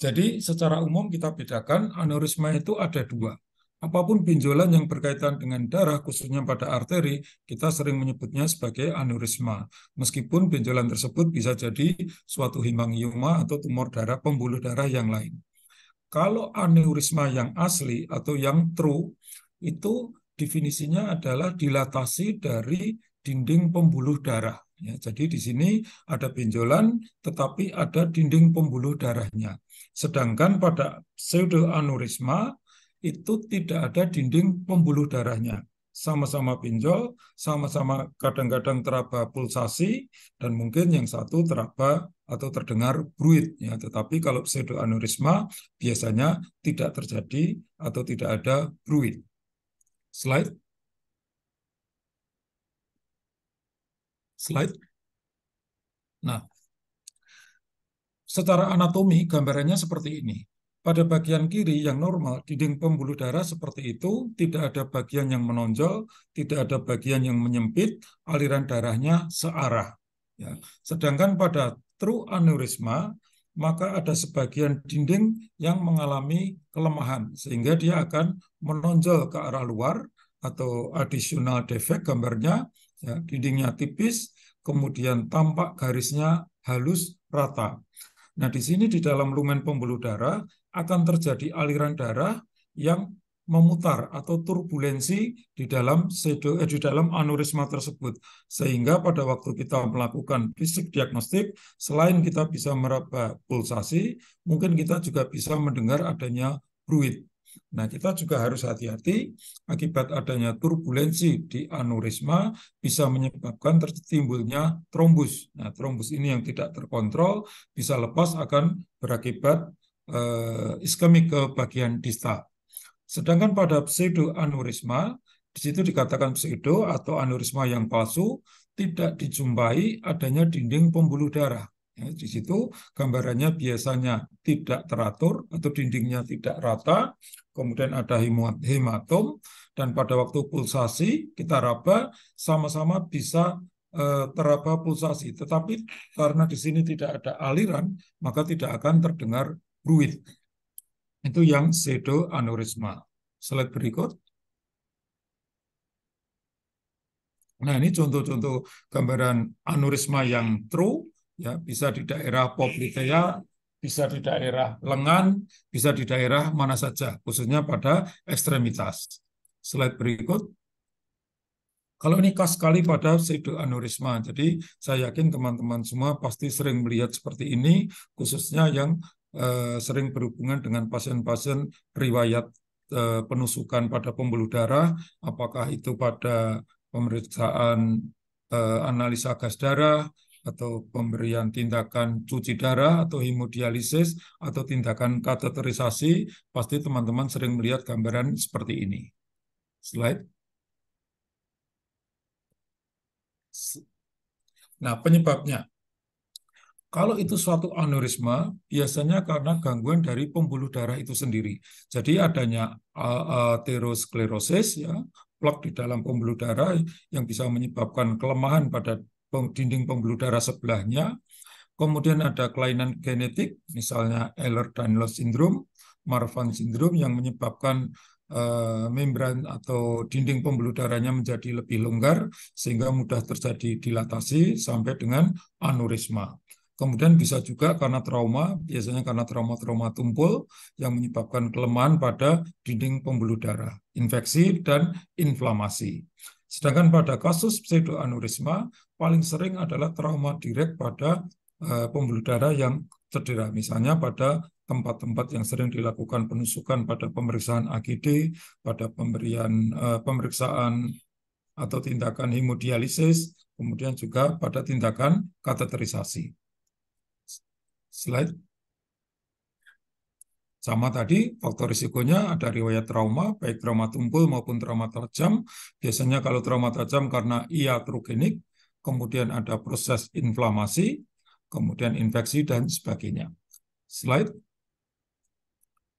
[SPEAKER 8] jadi secara umum kita bedakan aneurisma itu ada dua. Apapun benjolan yang berkaitan dengan darah, khususnya pada arteri, kita sering menyebutnya sebagai aneurisma. Meskipun benjolan tersebut bisa jadi suatu hemangioma atau tumor darah pembuluh darah yang lain. Kalau aneurisma yang asli atau yang true, itu definisinya adalah dilatasi dari dinding pembuluh darah. Ya, jadi di sini ada benjolan, tetapi ada dinding pembuluh darahnya Sedangkan pada pseudoaneurisma itu tidak ada dinding pembuluh darahnya. Sama-sama pinjol, sama-sama kadang-kadang teraba pulsasi, dan mungkin yang satu teraba atau terdengar bruit. Ya. Tetapi kalau pseudoaneurisma biasanya tidak terjadi atau tidak ada bruit. Slide. Slide. Nah, Secara anatomi gambarannya seperti ini. Pada bagian kiri yang normal, dinding pembuluh darah seperti itu, tidak ada bagian yang menonjol, tidak ada bagian yang menyempit, aliran darahnya searah. Ya. Sedangkan pada true aneurisma, maka ada sebagian dinding yang mengalami kelemahan, sehingga dia akan menonjol ke arah luar atau additional defect gambarnya, ya, dindingnya tipis, kemudian tampak garisnya halus rata. Nah, di sini di dalam lumen pembuluh darah akan terjadi aliran darah yang memutar atau turbulensi di dalam sedo, eh, di dalam aneurisma tersebut sehingga pada waktu kita melakukan fisik diagnostik selain kita bisa meraba pulsasi mungkin kita juga bisa mendengar adanya bruit Nah, kita juga harus hati-hati akibat adanya turbulensi di aneurisma bisa menyebabkan tertimbulnya trombus. Nah, trombus ini yang tidak terkontrol bisa lepas akan berakibat eh, iskemik ke bagian distal. Sedangkan pada pseudo aneurisma, di situ dikatakan pseudo atau aneurisma yang palsu tidak dijumpai adanya dinding pembuluh darah. Ya, di situ gambarannya biasanya tidak teratur atau dindingnya tidak rata, kemudian ada hematom, dan pada waktu pulsasi kita raba sama-sama bisa eh, teraba pulsasi. Tetapi karena di sini tidak ada aliran, maka tidak akan terdengar bruit. Itu yang pseudo aneurisma. Slide berikut. Nah, ini contoh-contoh gambaran aneurisma yang true ya bisa di daerah poplitea, bisa di daerah lengan, bisa di daerah mana saja, khususnya pada ekstremitas. Slide berikut. Kalau ini khas sekali pada pseudo aneurisma, jadi saya yakin teman-teman semua pasti sering melihat seperti ini, khususnya yang eh, sering berhubungan dengan pasien-pasien riwayat eh, penusukan pada pembuluh darah, apakah itu pada pemeriksaan eh, analisa gas darah, atau pemberian tindakan cuci darah atau hemodialisis atau tindakan kateterisasi, pasti teman-teman sering melihat gambaran seperti ini. Slide. Nah, penyebabnya. Kalau itu suatu aneurisma, biasanya karena gangguan dari pembuluh darah itu sendiri. Jadi adanya aterosklerosis, ya, plak di dalam pembuluh darah yang bisa menyebabkan kelemahan pada dinding pembuluh darah sebelahnya. Kemudian ada kelainan genetik, misalnya Ehlers-Danlos syndrome, Marfan syndrome yang menyebabkan eh, membran atau dinding pembuluh darahnya menjadi lebih longgar sehingga mudah terjadi dilatasi sampai dengan aneurisma. Kemudian bisa juga karena trauma, biasanya karena trauma-trauma tumpul yang menyebabkan kelemahan pada dinding pembuluh darah, infeksi dan inflamasi. Sedangkan pada kasus pseudoaneurisma paling sering adalah trauma direct pada eh, pembuluh darah yang cedera, misalnya pada tempat-tempat yang sering dilakukan penusukan pada pemeriksaan AGD, pada pemberian eh, pemeriksaan atau tindakan hemodialisis, kemudian juga pada tindakan kateterisasi. Slide. Sama tadi, faktor risikonya ada riwayat trauma, baik trauma tumpul maupun trauma tajam. Biasanya kalau trauma tajam karena iatrogenik, kemudian ada proses inflamasi, kemudian infeksi, dan sebagainya. Slide.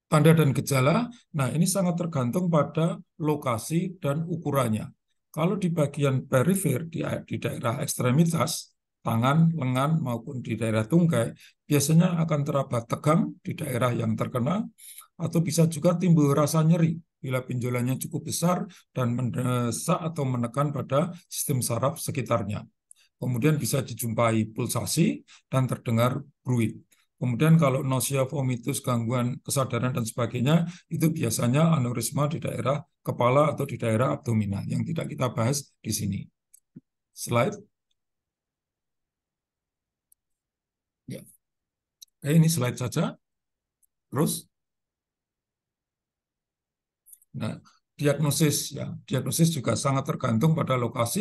[SPEAKER 8] Tanda dan gejala, nah ini sangat tergantung pada lokasi dan ukurannya. Kalau di bagian perifer, di, di daerah ekstremitas, tangan, lengan, maupun di daerah tungkai, biasanya akan teraba tegang di daerah yang terkena, atau bisa juga timbul rasa nyeri bila pinjolannya cukup besar dan mendesak atau menekan pada sistem saraf sekitarnya. Kemudian bisa dijumpai pulsasi dan terdengar bruit. Kemudian kalau nausea, vomitus, gangguan kesadaran dan sebagainya, itu biasanya aneurisma di daerah kepala atau di daerah abdominal yang tidak kita bahas di sini. Slide. eh, ini slide saja terus nah diagnosis ya diagnosis juga sangat tergantung pada lokasi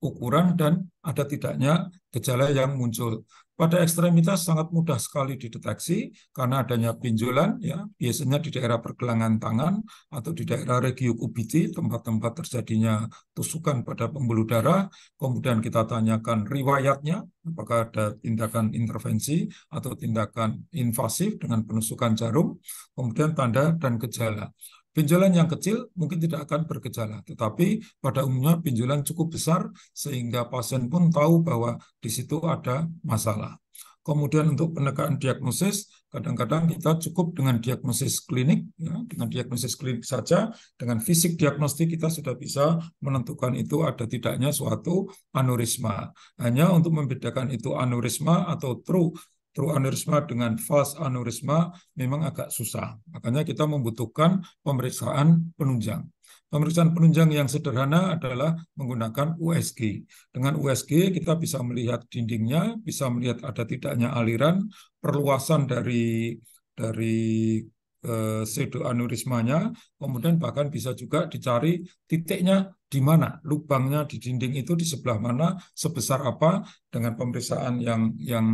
[SPEAKER 8] ukuran dan ada tidaknya gejala yang muncul. Pada ekstremitas sangat mudah sekali dideteksi karena adanya pinjolan, ya biasanya di daerah pergelangan tangan atau di daerah regio kubiti, tempat-tempat terjadinya tusukan pada pembuluh darah. Kemudian kita tanyakan riwayatnya, apakah ada tindakan intervensi atau tindakan invasif dengan penusukan jarum, kemudian tanda dan gejala. Pinjolan yang kecil mungkin tidak akan bergejala, tetapi pada umumnya pinjolan cukup besar sehingga pasien pun tahu bahwa di situ ada masalah. Kemudian untuk penegakan diagnosis, kadang-kadang kita cukup dengan diagnosis klinik, ya, dengan diagnosis klinik saja, dengan fisik diagnostik kita sudah bisa menentukan itu ada tidaknya suatu aneurisma. Hanya untuk membedakan itu aneurisma atau true true aneurisma dengan false aneurisma memang agak susah. Makanya kita membutuhkan pemeriksaan penunjang. Pemeriksaan penunjang yang sederhana adalah menggunakan USG. Dengan USG kita bisa melihat dindingnya, bisa melihat ada tidaknya aliran, perluasan dari dari eh, pseudo aneurismanya, kemudian bahkan bisa juga dicari titiknya di mana, lubangnya di dinding itu di sebelah mana, sebesar apa, dengan pemeriksaan yang yang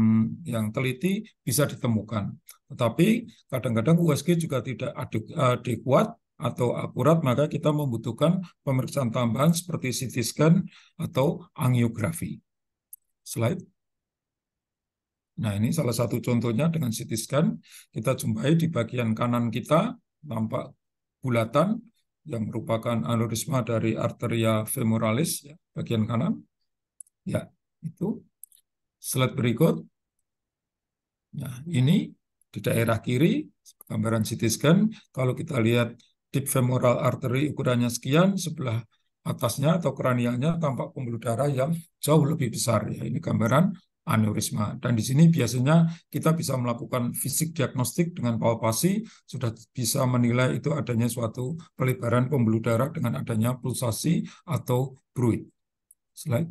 [SPEAKER 8] yang teliti bisa ditemukan. Tetapi kadang-kadang USG juga tidak adekuat atau akurat, maka kita membutuhkan pemeriksaan tambahan seperti CT scan atau angiografi. Slide. Nah, ini salah satu contohnya dengan CT scan kita jumpai di bagian kanan kita tampak bulatan yang merupakan aneurisma dari arteria femoralis ya, bagian kanan. Ya, itu slide berikut. Nah, ini di daerah kiri gambaran CT scan kalau kita lihat deep femoral artery ukurannya sekian sebelah atasnya atau kranialnya tampak pembuluh darah yang jauh lebih besar ya ini gambaran aneurisma. Dan di sini biasanya kita bisa melakukan fisik diagnostik dengan palpasi, sudah bisa menilai itu adanya suatu pelebaran pembuluh darah dengan adanya pulsasi atau bruit. Slide.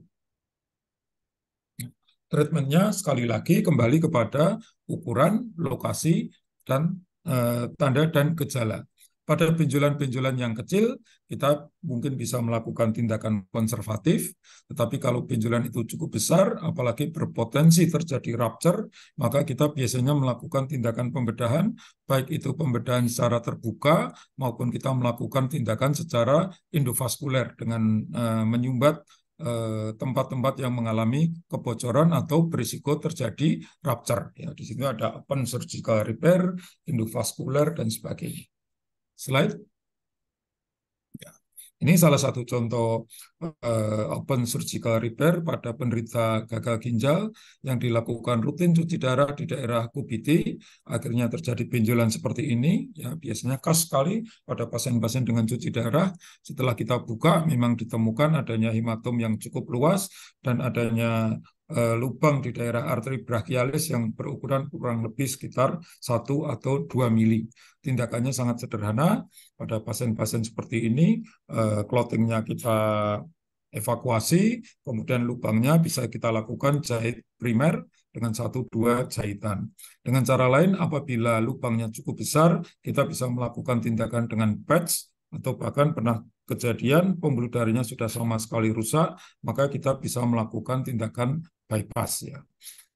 [SPEAKER 8] Treatmentnya sekali lagi kembali kepada ukuran, lokasi, dan e, tanda dan gejala. Pada pinjolan-pinjolan yang kecil, kita mungkin bisa melakukan tindakan konservatif, tetapi kalau pinjolan itu cukup besar, apalagi berpotensi terjadi rupture, maka kita biasanya melakukan tindakan pembedahan, baik itu pembedahan secara terbuka maupun kita melakukan tindakan secara endovaskuler dengan uh, menyumbat eh, tempat-tempat yang mengalami kebocoran atau berisiko terjadi rupture. Ya, di sini ada open surgical repair, endovaskular, dan sebagainya. Slide. Ya. Ini salah satu contoh uh, open surgical repair pada penderita gagal ginjal yang dilakukan rutin cuci darah di daerah kubiti. Akhirnya terjadi benjolan seperti ini. Ya, biasanya khas sekali pada pasien-pasien dengan cuci darah. Setelah kita buka, memang ditemukan adanya hematom yang cukup luas dan adanya uh, lubang di daerah arteri brachialis yang berukuran kurang lebih sekitar 1 atau 2 mili. Tindakannya sangat sederhana. Pada pasien-pasien seperti ini, uh, clottingnya kita evakuasi, kemudian lubangnya bisa kita lakukan jahit primer dengan satu dua jahitan. Dengan cara lain, apabila lubangnya cukup besar, kita bisa melakukan tindakan dengan patch atau bahkan pernah kejadian pembuluh darahnya sudah sama sekali rusak, maka kita bisa melakukan tindakan bypass ya.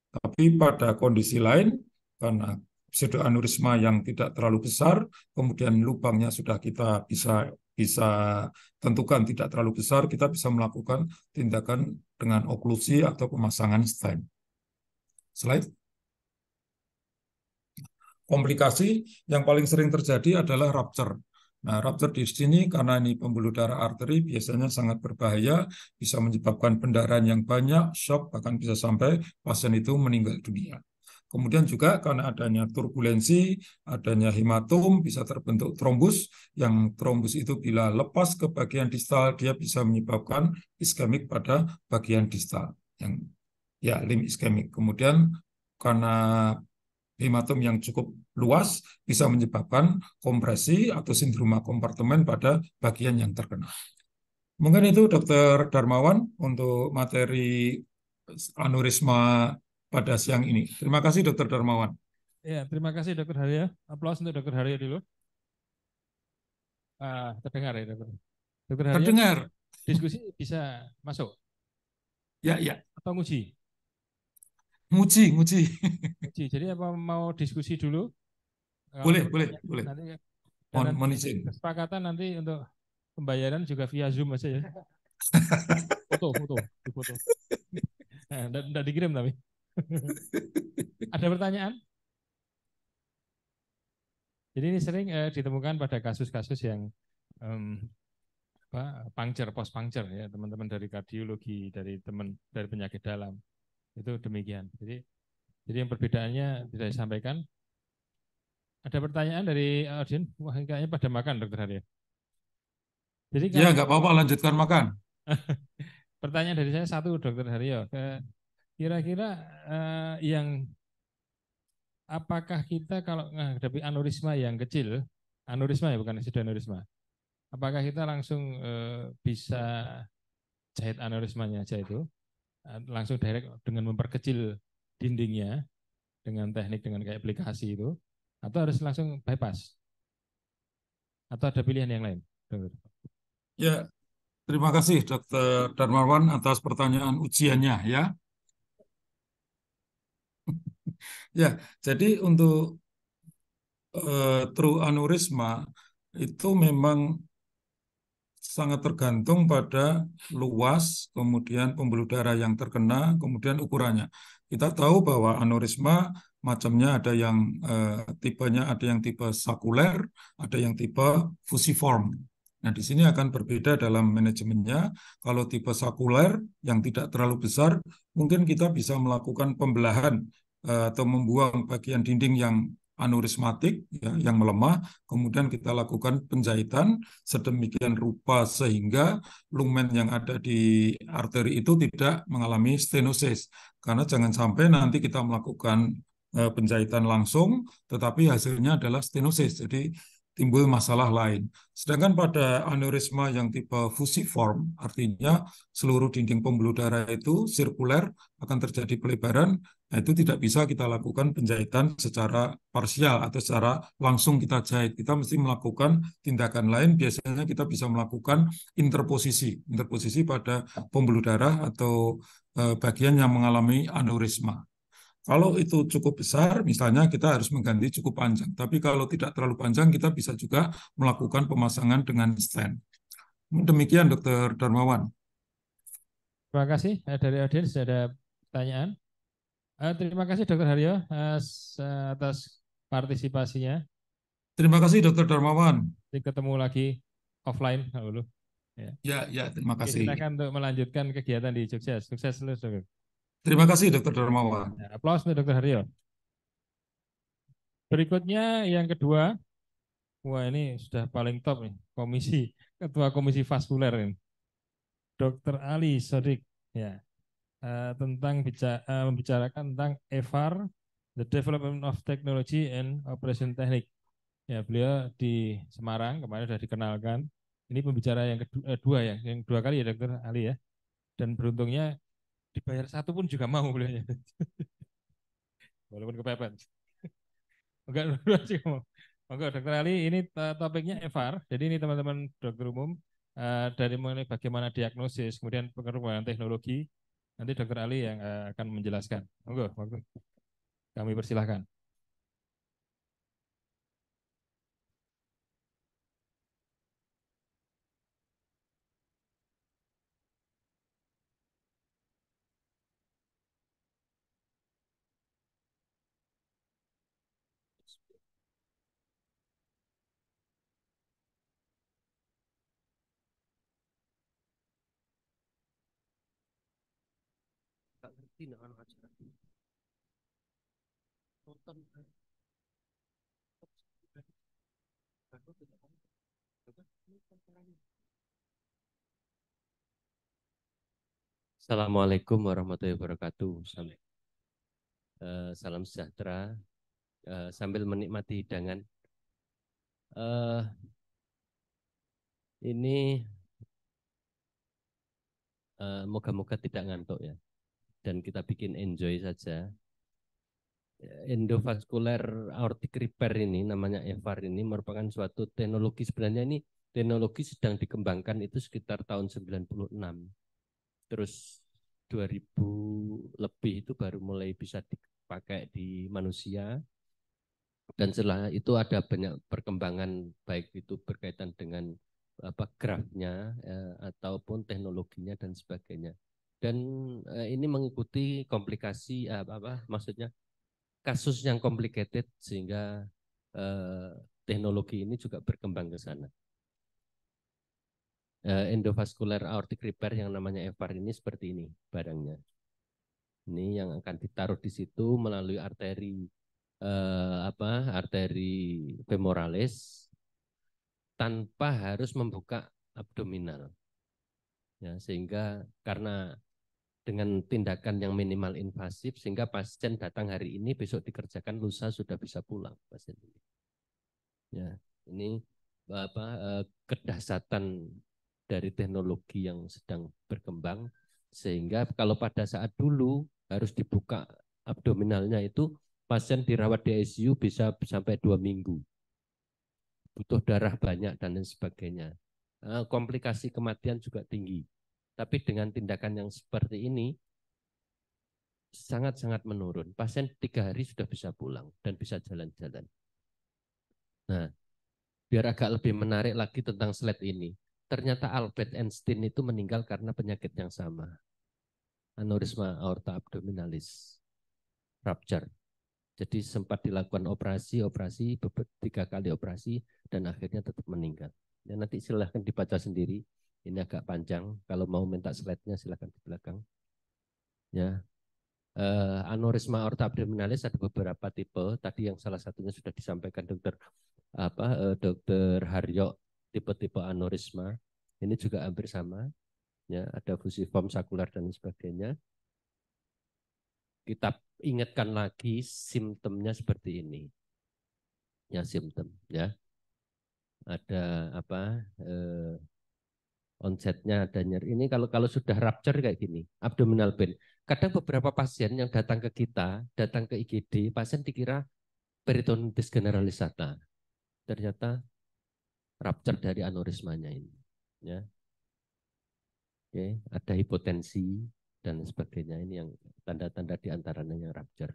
[SPEAKER 8] Tapi pada kondisi lain karena pseudo aneurisma yang tidak terlalu besar, kemudian lubangnya sudah kita bisa bisa tentukan tidak terlalu besar, kita bisa melakukan tindakan dengan oklusi atau pemasangan stent. Slide. Komplikasi yang paling sering terjadi adalah rupture. Nah, rupture di sini karena ini pembuluh darah arteri biasanya sangat berbahaya, bisa menyebabkan pendarahan yang banyak, shock, bahkan bisa sampai pasien itu meninggal dunia. Kemudian juga karena adanya turbulensi, adanya hematom, bisa terbentuk trombus, yang trombus itu bila lepas ke bagian distal, dia bisa menyebabkan iskemik pada bagian distal, yang ya lim iskemik. Kemudian karena hematom yang cukup luas bisa menyebabkan kompresi atau sindroma kompartemen pada bagian yang terkena. Mungkin itu Dokter Darmawan untuk materi aneurisma pada siang ini. Terima kasih Dokter Darmawan.
[SPEAKER 7] Ya, terima kasih Dokter Haryo. Aplaus untuk Dokter Haryo dulu. Ah, terdengar ya, Dokter. Dr. Haria. Terdengar. Diskusi bisa masuk. Ya, ya. Atau nguji? muji muji Muji. Jadi apa mau diskusi dulu? Boleh, Kalau boleh, boleh. Nanti, ya. mohon, mohon izin. Kesepakatan nanti untuk pembayaran juga via Zoom aja ya. foto, foto, foto. Nah, eh, tidak dikirim tapi. Ada pertanyaan? Jadi ini sering eh, ditemukan pada kasus-kasus yang um, apa, pangcer pos pangcer ya, teman-teman dari kardiologi, dari teman dari penyakit dalam. Itu demikian. Jadi jadi yang perbedaannya tidak disampaikan. Ada pertanyaan dari Audien? Wah, kayaknya pada makan, Dokter Haryo. Jadi kan, ya nggak apa-apa lanjutkan makan. Pertanyaan dari saya satu, Dokter Haryo. Kira-kira eh, yang apakah kita kalau menghadapi aneurisma yang kecil, aneurisma ya bukan sudah aneurisma, apakah kita langsung eh, bisa jahit aneurismanya aja itu? Eh, langsung direct dengan memperkecil dindingnya dengan teknik dengan kayak aplikasi itu atau harus langsung bypass atau ada pilihan yang lain ya
[SPEAKER 8] terima kasih dokter Darmawan atas pertanyaan ujiannya ya ya jadi untuk uh, true aneurisma itu memang sangat tergantung pada luas, kemudian pembuluh darah yang terkena, kemudian ukurannya. Kita tahu bahwa aneurisma macamnya ada yang eh, tipenya ada yang tipe sakuler, ada yang tipe fusiform. Nah, di sini akan berbeda dalam manajemennya. Kalau tipe sakuler yang tidak terlalu besar, mungkin kita bisa melakukan pembelahan eh, atau membuang bagian dinding yang aneurismatik ya, yang melemah, kemudian kita lakukan penjahitan sedemikian rupa sehingga lumen yang ada di arteri itu tidak mengalami stenosis. Karena jangan sampai nanti kita melakukan eh, penjahitan langsung, tetapi hasilnya adalah stenosis. Jadi timbul masalah lain. Sedangkan pada aneurisma yang tipe fusiform, artinya seluruh dinding pembuluh darah itu sirkuler, akan terjadi pelebaran, nah itu tidak bisa kita lakukan penjahitan secara parsial atau secara langsung kita jahit. Kita mesti melakukan tindakan lain, biasanya kita bisa melakukan interposisi, interposisi pada pembuluh darah atau eh, bagian yang mengalami aneurisma. Kalau itu cukup besar, misalnya kita harus mengganti cukup panjang. Tapi kalau tidak terlalu panjang, kita bisa juga melakukan pemasangan dengan stand. Demikian, Dokter
[SPEAKER 7] Darmawan. Terima kasih eh, dari audiens ada pertanyaan. Eh, terima kasih Dokter Haryo eh, atas partisipasinya. Terima kasih Dokter Darmawan. Kita ketemu lagi offline Ya. ya, ya, terima kasih. Kita akan untuk melanjutkan kegiatan di Jogja. Sukses terus, Dokter. Terima kasih Dokter Darmawan. Ya, aplaus Dokter Dr. Haryo. Berikutnya yang kedua, wah ini sudah paling top nih, komisi ketua komisi vaskuler ini, Dr. Ali Sodik ya eh, tentang bicara, eh, membicarakan tentang EVAR, the development of technology and operation technique. Ya beliau di Semarang kemarin sudah dikenalkan. Ini pembicara yang kedua, eh, ya, yang dua kali ya Dokter Ali ya. Dan beruntungnya dibayar satu pun juga mau belinya. Walaupun kepepet. Enggak, enggak sih mau. Oke, Dokter Ali, ini topiknya FR. Jadi ini teman-teman dokter umum eh, dari mengenai bagaimana diagnosis, kemudian pengembangan teknologi. Nanti Dokter Ali yang eh, akan menjelaskan. Oke, monggo. Kami persilahkan.
[SPEAKER 5] ajaran nonton Assalamualaikum warahmatullahi wabarakatuh. Salam, uh, salam sejahtera. Uh, sambil menikmati hidangan. Uh, ini uh, moga -moga tidak ngantuk ya dan kita bikin enjoy saja. Endovascular aortic repair ini namanya EVAR ini merupakan suatu teknologi sebenarnya ini teknologi sedang dikembangkan itu sekitar tahun 96. Terus 2000 lebih itu baru mulai bisa dipakai di manusia. Dan setelah itu ada banyak perkembangan baik itu berkaitan dengan apa grafnya eh, ataupun teknologinya dan sebagainya dan uh, ini mengikuti komplikasi uh, apa maksudnya kasus yang complicated sehingga uh, teknologi ini juga berkembang ke sana. Uh, endovaskular aortic repair yang namanya EVAR ini seperti ini barangnya. Ini yang akan ditaruh di situ melalui arteri uh, apa arteri femoralis tanpa harus membuka abdominal. Ya, sehingga karena dengan tindakan yang minimal invasif sehingga pasien datang hari ini besok dikerjakan lusa sudah bisa pulang pasien ini. Ya, ini apa eh, kedahsyatan dari teknologi yang sedang berkembang sehingga kalau pada saat dulu harus dibuka abdominalnya itu pasien dirawat di ICU bisa sampai dua minggu butuh darah banyak dan lain sebagainya eh, komplikasi kematian juga tinggi tapi dengan tindakan yang seperti ini, sangat-sangat menurun. Pasien tiga hari sudah bisa pulang dan bisa jalan-jalan. Nah, biar agak lebih menarik lagi tentang slide ini. Ternyata Albert Einstein itu meninggal karena penyakit yang sama. Aneurisma aorta abdominalis. Rupture. Jadi sempat dilakukan operasi, operasi, tiga kali operasi, dan akhirnya tetap meninggal. Dan ya, nanti silahkan dibaca sendiri ini agak panjang. Kalau mau minta slide-nya silahkan di belakang. Ya. Uh, eh, aneurisma aorta abdominalis ada beberapa tipe. Tadi yang salah satunya sudah disampaikan dokter apa uh, dokter Haryo tipe-tipe aneurisma. Ini juga hampir sama. Ya, ada fusiform sakular dan sebagainya. Kita ingatkan lagi simptomnya seperti ini. Ya, simptom ya. Ada apa? Uh, onsetnya dan Ini kalau kalau sudah rupture kayak gini, abdominal pain. Kadang beberapa pasien yang datang ke kita, datang ke IGD, pasien dikira peritonitis generalisata. Ternyata rupture dari aneurismanya ini. Ya. Oke, ada hipotensi dan sebagainya ini yang tanda-tanda diantaranya yang rupture.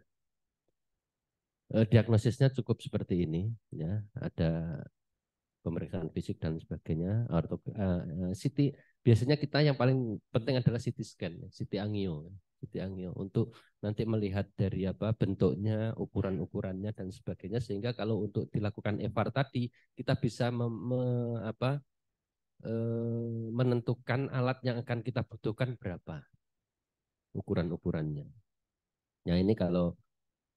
[SPEAKER 5] Eh, diagnosisnya cukup seperti ini, ya. Ada pemeriksaan fisik dan sebagainya atau uh, CT biasanya kita yang paling penting adalah CT scan ya, CT angio ya, CT angio untuk nanti melihat dari apa bentuknya ukuran ukurannya dan sebagainya sehingga kalau untuk dilakukan EVAR tadi kita bisa me, me, apa uh, menentukan alat yang akan kita butuhkan berapa ukuran-ukurannya. Nah ini kalau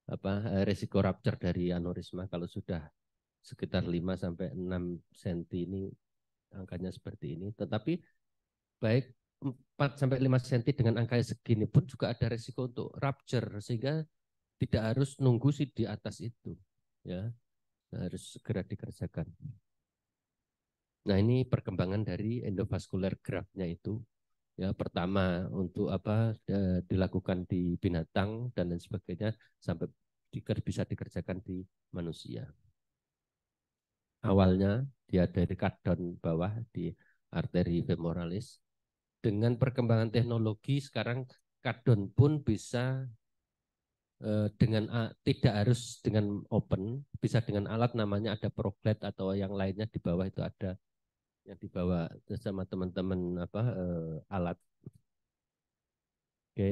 [SPEAKER 5] apa eh, resiko rupture dari aneurisma kalau sudah sekitar 5 hmm. sampai 6 cm ini angkanya seperti ini. Tetapi baik 4 sampai 5 cm dengan angka segini pun juga ada resiko untuk rupture sehingga tidak harus nunggu sih di atas itu ya. harus segera dikerjakan. Nah, ini perkembangan dari graft-nya itu ya pertama untuk apa e, dilakukan di binatang dan lain sebagainya sampai bisa dikerjakan di manusia awalnya dia dari kadon bawah di arteri femoralis. Dengan perkembangan teknologi sekarang kadon pun bisa eh, dengan tidak harus dengan open, bisa dengan alat namanya ada proglet atau yang lainnya di bawah itu ada yang dibawa sama teman-teman apa eh, alat. Oke.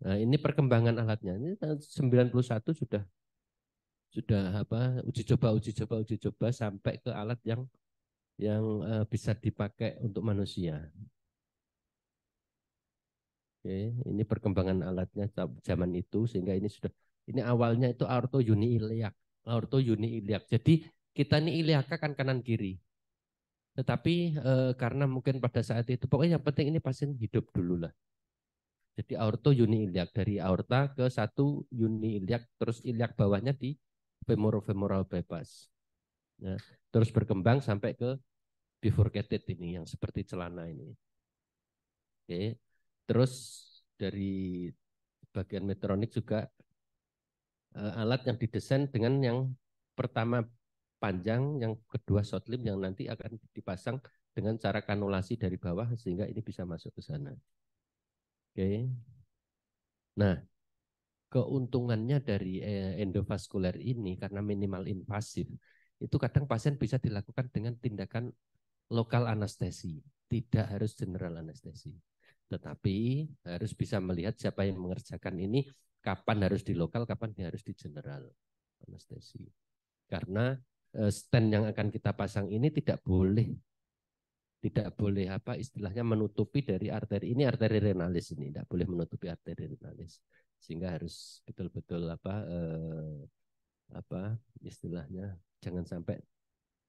[SPEAKER 5] Nah, ini perkembangan alatnya. Ini 91 sudah sudah apa uji coba uji coba uji coba sampai ke alat yang yang uh, bisa dipakai untuk manusia. Oke, ini perkembangan alatnya zaman itu sehingga ini sudah ini awalnya itu aorto uni iliak, aorto uni iliak. Jadi kita ini iliaka kan kanan kiri. Tetapi e, karena mungkin pada saat itu pokoknya yang penting ini pasien hidup dulu lah. Jadi aorto uni iliak dari aorta ke satu uni iliak terus iliak bawahnya di femoral bypass. Ya, terus berkembang sampai ke bifurcated ini yang seperti celana ini. Oke. Terus dari bagian metronik juga eh, alat yang didesain dengan yang pertama panjang, yang kedua short limb yang nanti akan dipasang dengan cara kanulasi dari bawah sehingga ini bisa masuk ke sana. Oke. Nah, keuntungannya dari eh, endovaskuler ini karena minimal invasif itu kadang pasien bisa dilakukan dengan tindakan lokal anestesi, tidak harus general anestesi. Tetapi harus bisa melihat siapa yang mengerjakan ini, kapan harus di lokal, kapan harus di general anestesi. Karena eh, stand yang akan kita pasang ini tidak boleh tidak boleh apa istilahnya menutupi dari arteri ini arteri renalis ini tidak boleh menutupi arteri renalis sehingga harus betul-betul apa eh, apa istilahnya jangan sampai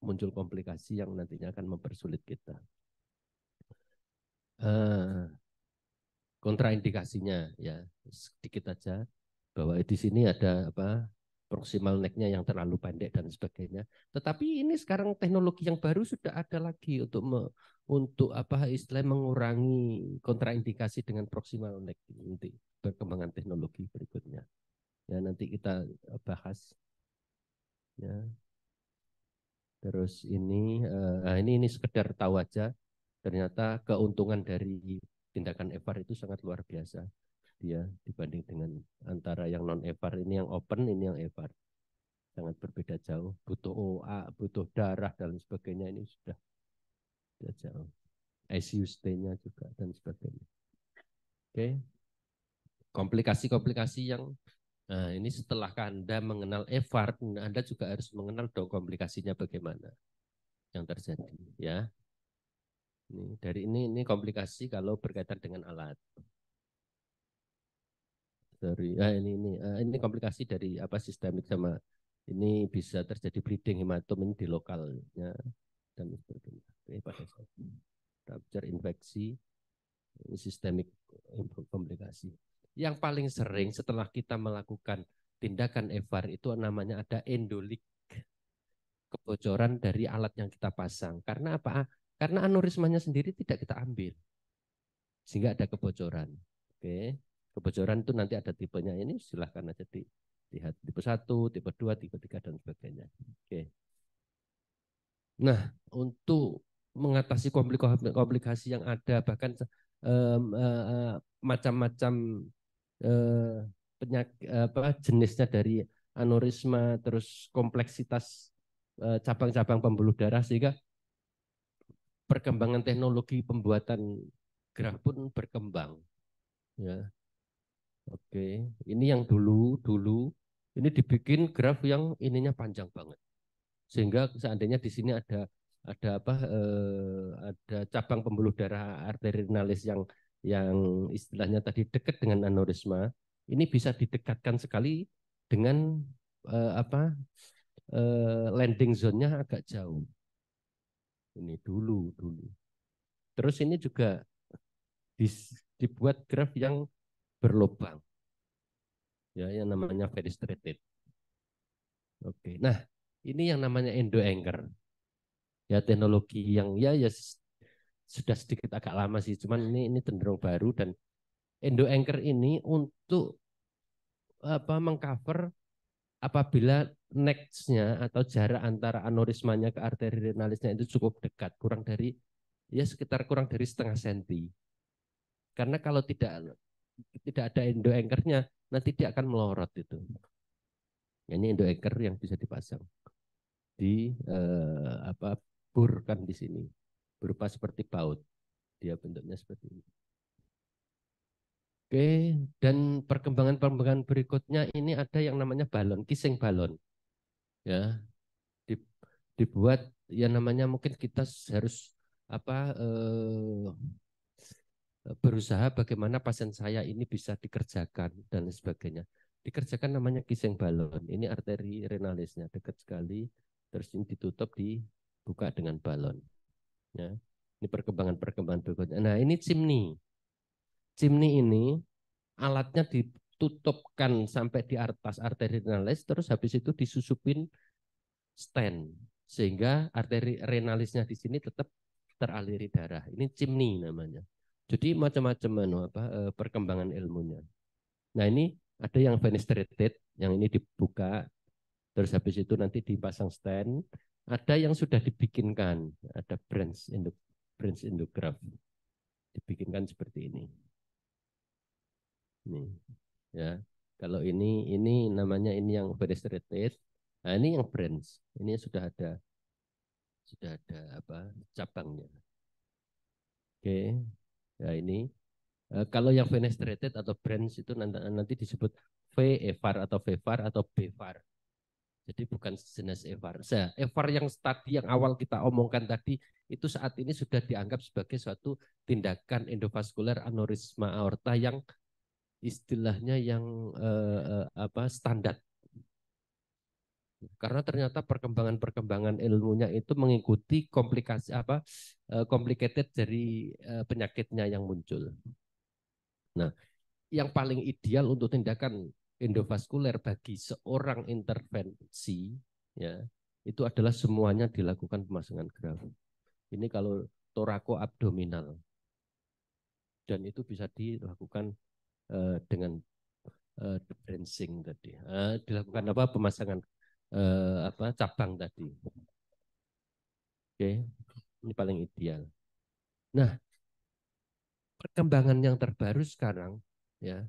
[SPEAKER 5] muncul komplikasi yang nantinya akan mempersulit kita eh, kontraindikasinya ya sedikit aja bahwa di sini ada apa proximal necknya yang terlalu pendek dan sebagainya. Tetapi ini sekarang teknologi yang baru sudah ada lagi untuk me, untuk apa istilah mengurangi kontraindikasi dengan proximal neck nanti perkembangan teknologi berikutnya. Ya, nanti kita eh, bahas. Ya. Terus ini eh, ah, ini ini sekedar tahu aja ternyata keuntungan dari tindakan EVAR itu sangat luar biasa Dia ya, dibanding dengan antara yang non EVAR ini yang open ini yang EVAR sangat berbeda jauh butuh OA butuh darah dan sebagainya ini sudah sudah jauh ICU stay-nya juga dan sebagainya oke okay komplikasi-komplikasi yang nah ini setelah Anda mengenal EVAR, Anda juga harus mengenal dong komplikasinya bagaimana yang terjadi ya. Ini, dari ini ini komplikasi kalau berkaitan dengan alat. Dari ah ini ini eh, ini komplikasi dari apa sistemik sama ini bisa terjadi bleeding hematom ini di lokalnya dan sebagainya. Oke, pada saat capture infeksi sistemik komplikasi. Yang paling sering setelah kita melakukan tindakan EVAR itu namanya ada endolik kebocoran dari alat yang kita pasang. Karena apa? Ah, karena aneurismanya sendiri tidak kita ambil. Sehingga ada kebocoran. Oke. Kebocoran itu nanti ada tipenya ini silahkan aja di lihat tipe 1, tipe 2, tipe 3 dan sebagainya. Oke. Nah, untuk mengatasi komplikasi yang ada bahkan eh, eh, macam-macam uh, Eh, penyakit eh, apa, jenisnya dari aneurisma, terus kompleksitas eh, cabang-cabang pembuluh darah sehingga perkembangan teknologi pembuatan graf pun berkembang. Ya. Oke, ini yang dulu dulu ini dibikin graf yang ininya panjang banget. Sehingga seandainya di sini ada ada apa eh, ada cabang pembuluh darah arterinalis yang yang istilahnya tadi dekat dengan aneurisma ini bisa didekatkan sekali dengan eh, apa eh, landing zone-nya agak jauh. Ini dulu dulu. Terus ini juga dibuat graf yang berlubang. Ya, yang namanya veristrated. Oke. Nah, ini yang namanya endo anchor. Ya teknologi yang ya ya sudah sedikit agak lama sih, cuman ini ini cenderung baru dan Endo Anchor ini untuk apa mengcover apabila nextnya atau jarak antara aneurismanya ke arteri renalisnya itu cukup dekat, kurang dari ya sekitar kurang dari setengah senti. Karena kalau tidak tidak ada endo anchornya, nanti dia akan melorot itu. Nah, ini endo anchor yang bisa dipasang di eh, apa burkan di sini berupa seperti baut. Dia bentuknya seperti ini. Oke, dan perkembangan-perkembangan berikutnya ini ada yang namanya balon, kissing balon. Ya. Dibuat yang namanya mungkin kita harus apa eh, berusaha bagaimana pasien saya ini bisa dikerjakan dan sebagainya. Dikerjakan namanya kissing balon. Ini arteri renalisnya dekat sekali terus ini ditutup dibuka dengan balon. Ya. Ini perkembangan-perkembangan berikutnya. Nah ini chimney. Chimney ini alatnya ditutupkan sampai di atas arteri renalis, terus habis itu disusupin stent. Sehingga arteri renalisnya di sini tetap teraliri darah. Ini chimney namanya. Jadi macam-macam anu apa e, perkembangan ilmunya. Nah ini ada yang fenestrated, yang ini dibuka, terus habis itu nanti dipasang stand, ada yang sudah dibikinkan, ada branch induk branch indograf dibikinkan seperti ini. Ini ya. Kalau ini ini namanya ini yang penetrated. Nah, ini yang branch. Ini sudah ada sudah ada apa cabangnya. Oke. Ya ini eh, kalau yang fenestrated atau branch itu nanti, nanti disebut VFAR e atau VFAR e atau BFAR. Jadi bukan sejenis evar. evar yang tadi yang awal kita omongkan tadi itu saat ini sudah dianggap sebagai suatu tindakan endovaskuler aneurisma aorta yang istilahnya yang eh, eh, apa standar. Karena ternyata perkembangan-perkembangan ilmunya itu mengikuti komplikasi apa eh, complicated dari eh, penyakitnya yang muncul. Nah, yang paling ideal untuk tindakan endovaskuler bagi seorang intervensi ya itu adalah semuanya dilakukan pemasangan graf. Ini kalau torako abdominal dan itu bisa dilakukan uh, dengan uh, tadi. Uh, dilakukan apa pemasangan uh, apa cabang tadi. Oke, okay. ini paling ideal. Nah, perkembangan yang terbaru sekarang ya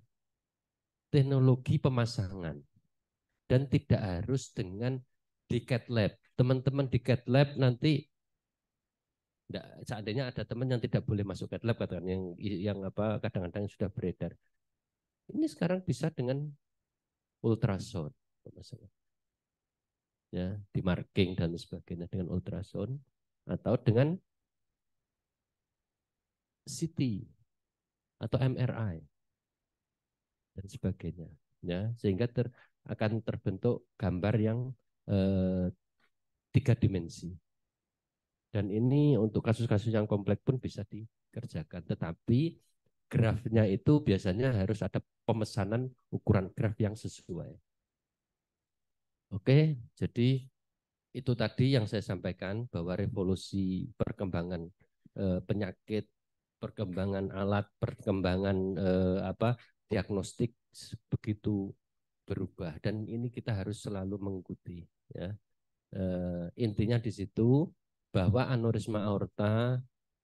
[SPEAKER 5] teknologi pemasangan dan tidak harus dengan di cat lab. Teman-teman di cat lab nanti enggak, seandainya ada teman yang tidak boleh masuk cat lab katakan yang yang apa kadang-kadang sudah beredar. Ini sekarang bisa dengan ultrason pemasangan. Ya, di marking dan sebagainya dengan ultrason atau dengan CT atau MRI dan sebagainya ya sehingga ter, akan terbentuk gambar yang eh, tiga dimensi dan ini untuk kasus-kasus yang kompleks pun bisa dikerjakan tetapi grafnya itu biasanya harus ada pemesanan ukuran graf yang sesuai oke jadi itu tadi yang saya sampaikan bahwa revolusi perkembangan eh, penyakit perkembangan alat perkembangan eh, apa diagnostik begitu berubah dan ini kita harus selalu mengikuti ya e, intinya di situ bahwa aneurisma aorta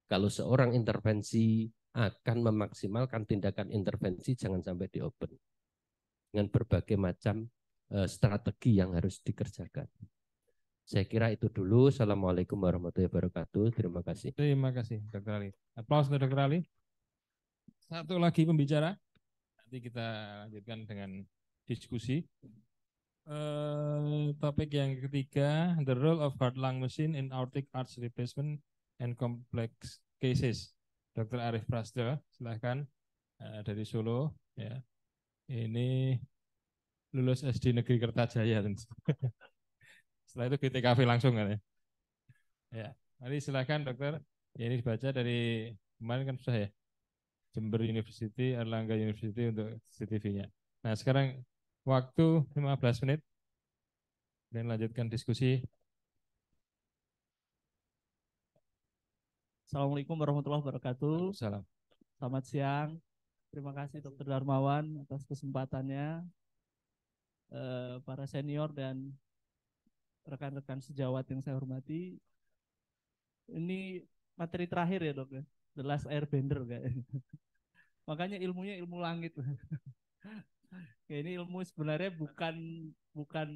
[SPEAKER 5] kalau seorang intervensi akan memaksimalkan tindakan intervensi jangan sampai di open dengan berbagai macam e, strategi yang harus dikerjakan saya kira itu dulu assalamualaikum warahmatullahi wabarakatuh terima kasih
[SPEAKER 7] terima kasih dokter Ali aplaus untuk dokter Ali satu lagi pembicara nanti kita lanjutkan dengan diskusi. Uh, topik yang ketiga, the role of heart lung machine in aortic arch replacement and complex cases. Dr. Arif Prasetyo, silahkan uh, dari Solo. Ya, ini lulus SD Negeri Kertajaya Setelah itu kita GTKV langsung kan ya. Ya, mari silahkan dokter. Ya, ini dibaca dari kemarin kan sudah ya. Jember University, Erlangga University untuk CTV-nya. Nah, sekarang waktu 15 menit dan lanjutkan diskusi.
[SPEAKER 9] Assalamualaikum warahmatullahi wabarakatuh. Salam. Selamat siang. Terima kasih Dr. Darmawan atas kesempatannya. Eh, para senior dan rekan-rekan sejawat yang saya hormati. Ini materi terakhir ya dok ya? the last airbender kayak. Makanya ilmunya ilmu langit. ya ini ilmu sebenarnya bukan bukan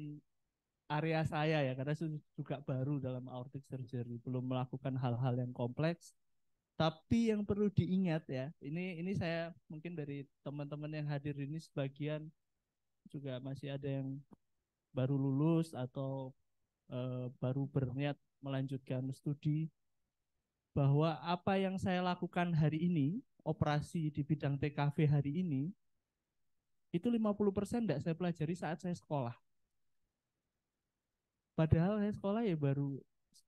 [SPEAKER 9] area saya ya karena juga baru dalam aortic surgery, belum melakukan hal-hal yang kompleks. Tapi yang perlu diingat ya, ini ini saya mungkin dari teman-teman yang hadir ini sebagian juga masih ada yang baru lulus atau e, baru berniat melanjutkan studi bahwa apa yang saya lakukan hari ini, operasi di bidang TKV hari ini, itu 50% persen tidak saya pelajari saat saya sekolah. Padahal saya sekolah ya baru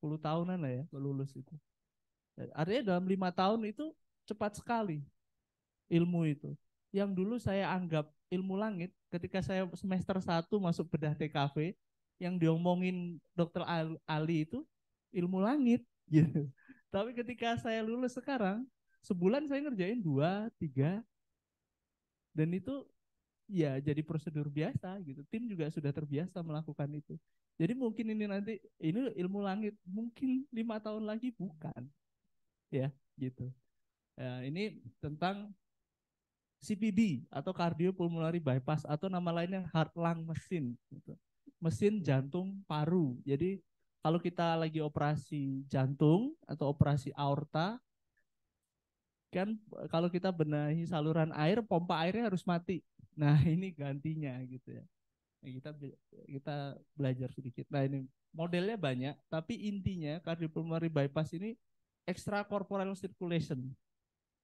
[SPEAKER 9] 10 tahunan lah ya lulus itu. Artinya dalam lima tahun itu cepat sekali ilmu itu. Yang dulu saya anggap ilmu langit ketika saya semester 1 masuk bedah TKV yang diomongin dokter Ali itu ilmu langit gitu. Tapi ketika saya lulus sekarang, sebulan saya ngerjain dua, tiga, dan itu ya jadi prosedur biasa gitu. Tim juga sudah terbiasa melakukan itu. Jadi mungkin ini nanti ini ilmu langit mungkin lima tahun lagi bukan, ya gitu. Ya, ini tentang CPD atau cardiopulmonary bypass atau nama lainnya heart lung Mesin, gitu. mesin jantung paru jadi kalau kita lagi operasi jantung atau operasi aorta kan kalau kita benahi saluran air pompa airnya harus mati nah ini gantinya gitu ya nah, kita kita belajar sedikit nah ini modelnya banyak tapi intinya cardiopulmonary bypass ini extracorporeal circulation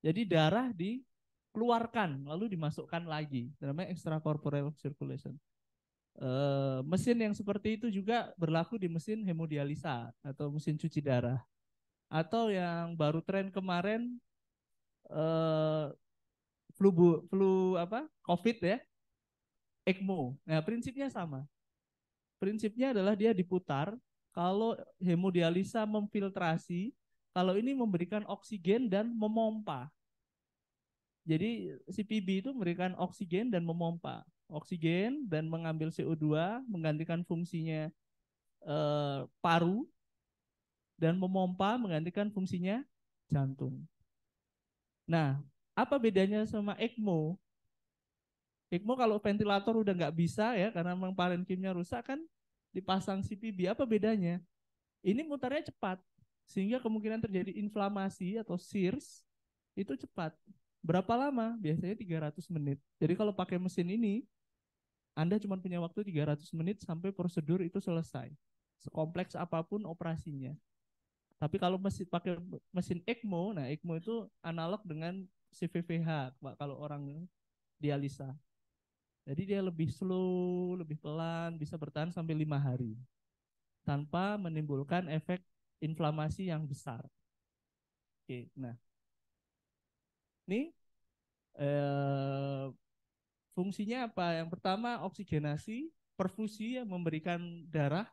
[SPEAKER 9] jadi darah dikeluarkan lalu dimasukkan lagi namanya extracorporeal circulation Eh, mesin yang seperti itu juga berlaku di mesin hemodialisa atau mesin cuci darah atau yang baru tren kemarin eh, flu flu apa covid ya ECMO nah prinsipnya sama prinsipnya adalah dia diputar kalau hemodialisa memfiltrasi kalau ini memberikan oksigen dan memompa jadi CPB itu memberikan oksigen dan memompa oksigen dan mengambil CO2 menggantikan fungsinya eh, paru dan memompa menggantikan fungsinya jantung. Nah, apa bedanya sama ECMO? ECMO kalau ventilator udah nggak bisa ya karena memang parenkimnya rusak kan dipasang CPB. Apa bedanya? Ini mutarnya cepat sehingga kemungkinan terjadi inflamasi atau SIRS itu cepat. Berapa lama? Biasanya 300 menit. Jadi kalau pakai mesin ini anda cuma punya waktu 300 menit sampai prosedur itu selesai. Sekompleks apapun operasinya. Tapi kalau mesin pakai mesin ECMO, nah ECMO itu analog dengan CVVH, Pak, kalau orang dialisa. Jadi dia lebih slow, lebih pelan, bisa bertahan sampai lima hari tanpa menimbulkan efek inflamasi yang besar. Oke, nah ini eh, Fungsinya apa? Yang pertama oksigenasi, perfusi yang memberikan darah.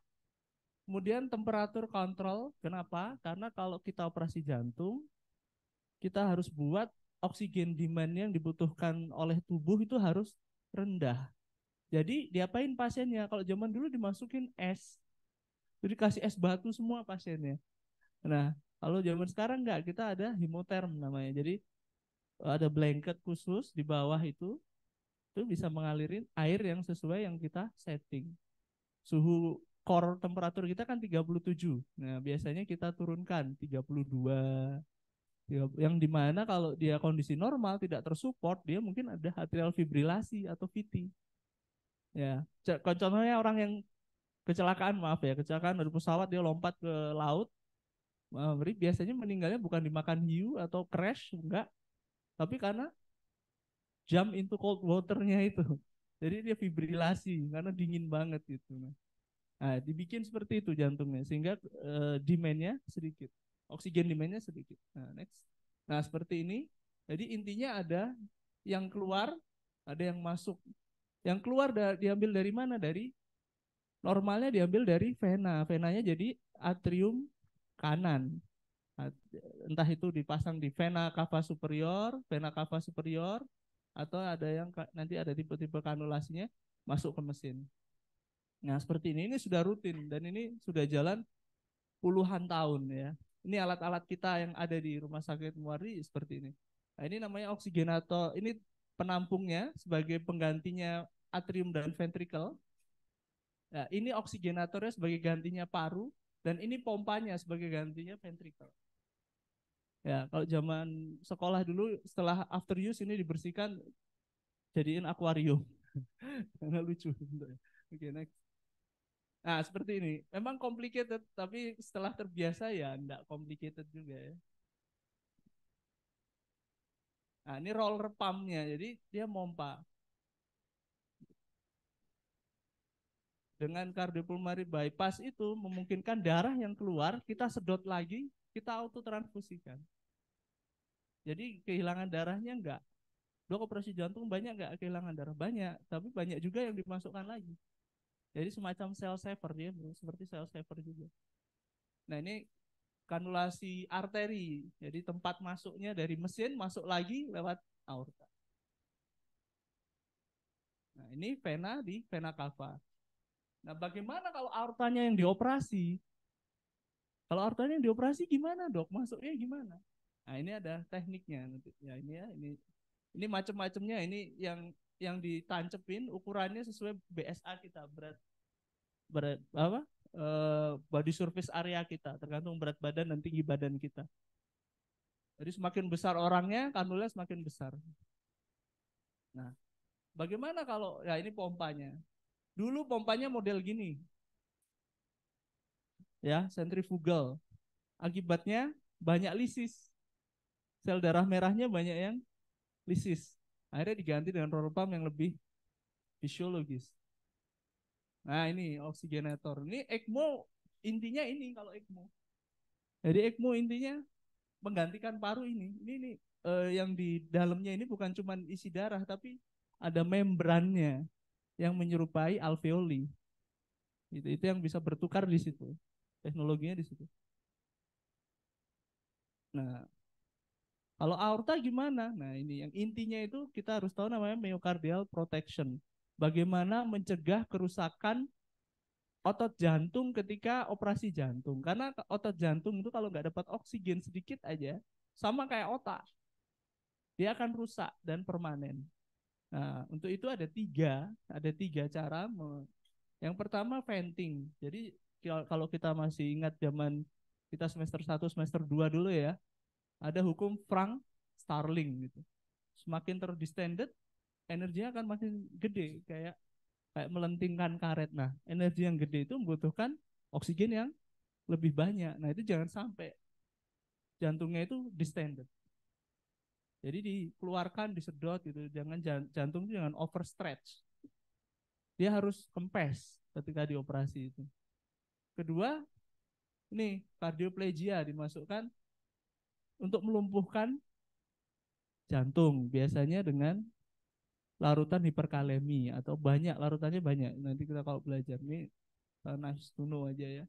[SPEAKER 9] Kemudian temperatur kontrol. Kenapa? Karena kalau kita operasi jantung, kita harus buat oksigen demand yang dibutuhkan oleh tubuh itu harus rendah. Jadi diapain pasiennya? Kalau zaman dulu dimasukin es. Jadi kasih es batu semua pasiennya. Nah, kalau zaman sekarang enggak, kita ada hemoterm namanya. Jadi ada blanket khusus di bawah itu itu bisa mengalirin air yang sesuai yang kita setting. Suhu core temperatur kita kan 37. Nah, biasanya kita turunkan 32. Yang dimana kalau dia kondisi normal tidak tersupport, dia mungkin ada atrial fibrilasi atau VT. Ya, contohnya orang yang kecelakaan maaf ya, kecelakaan dari pesawat dia lompat ke laut. Biasanya meninggalnya bukan dimakan hiu atau crash, enggak. Tapi karena jump into cold waternya itu. Jadi dia fibrilasi karena dingin banget itu. Nah, dibikin seperti itu jantungnya sehingga uh, demandnya sedikit, oksigen demandnya sedikit. Nah, next. Nah, seperti ini. Jadi intinya ada yang keluar, ada yang masuk. Yang keluar da diambil dari mana? Dari normalnya diambil dari vena. Venanya jadi atrium kanan. Entah itu dipasang di vena cava superior, vena cava superior, atau ada yang nanti ada tipe-tipe kanulasinya masuk ke mesin. Nah, seperti ini ini sudah rutin dan ini sudah jalan puluhan tahun ya. Ini alat-alat kita yang ada di Rumah Sakit Muari seperti ini. Nah, ini namanya oksigenator. Ini penampungnya sebagai penggantinya atrium dan ventrikel. Nah, ini oksigenatornya sebagai gantinya paru dan ini pompanya sebagai gantinya ventrikel. Ya, kalau zaman sekolah dulu setelah after use ini dibersihkan jadiin akuarium. Karena lucu. Oke, okay, next. Nah, seperti ini. Memang complicated, tapi setelah terbiasa ya enggak complicated juga ya. Nah, ini roller pumpnya, jadi dia mompa. Dengan kardiopulmonary bypass itu memungkinkan darah yang keluar kita sedot lagi kita auto transfusikan jadi kehilangan darahnya enggak Dok operasi jantung banyak enggak kehilangan darah banyak tapi banyak juga yang dimasukkan lagi jadi semacam sel saver ya seperti sel saver juga nah ini kanulasi arteri jadi tempat masuknya dari mesin masuk lagi lewat aorta nah ini vena di vena cava nah bagaimana kalau aortanya yang dioperasi kalau aortanya yang dioperasi gimana dok? Masuknya gimana? Nah ini ada tekniknya nanti. Ya ini ya ini ini macam-macamnya ini yang yang ditancepin ukurannya sesuai BSA kita berat berat apa e, body surface area kita tergantung berat badan dan tinggi badan kita. Jadi semakin besar orangnya kanula semakin besar. Nah bagaimana kalau ya ini pompanya? Dulu pompanya model gini, ya sentrifugal. Akibatnya banyak lisis. Sel darah merahnya banyak yang lisis. Akhirnya diganti dengan roller pump yang lebih fisiologis. Nah ini oksigenator. Ini ECMO intinya ini kalau ECMO. Jadi ECMO intinya menggantikan paru ini. Ini, ini eh, yang di dalamnya ini bukan cuma isi darah tapi ada membrannya yang menyerupai alveoli. Itu itu yang bisa bertukar di situ teknologinya di situ. Nah, kalau aorta gimana? Nah, ini yang intinya itu kita harus tahu namanya myocardial protection. Bagaimana mencegah kerusakan otot jantung ketika operasi jantung. Karena otot jantung itu kalau nggak dapat oksigen sedikit aja, sama kayak otak. Dia akan rusak dan permanen. Nah, untuk itu ada tiga, ada tiga cara. Yang pertama venting. Jadi kalau kita masih ingat zaman kita semester 1, semester 2 dulu ya, ada hukum Frank Starling gitu. Semakin terdistended, energinya akan makin gede kayak kayak melentingkan karet. Nah, energi yang gede itu membutuhkan oksigen yang lebih banyak. Nah, itu jangan sampai jantungnya itu distended. Jadi dikeluarkan, disedot gitu. Jangan jantung jangan overstretch. Dia harus kempes ketika dioperasi itu. Kedua, ini kardioplegia dimasukkan untuk melumpuhkan jantung biasanya dengan larutan hiperkalemi atau banyak larutannya banyak nanti kita kalau belajar nih ini tunu aja ya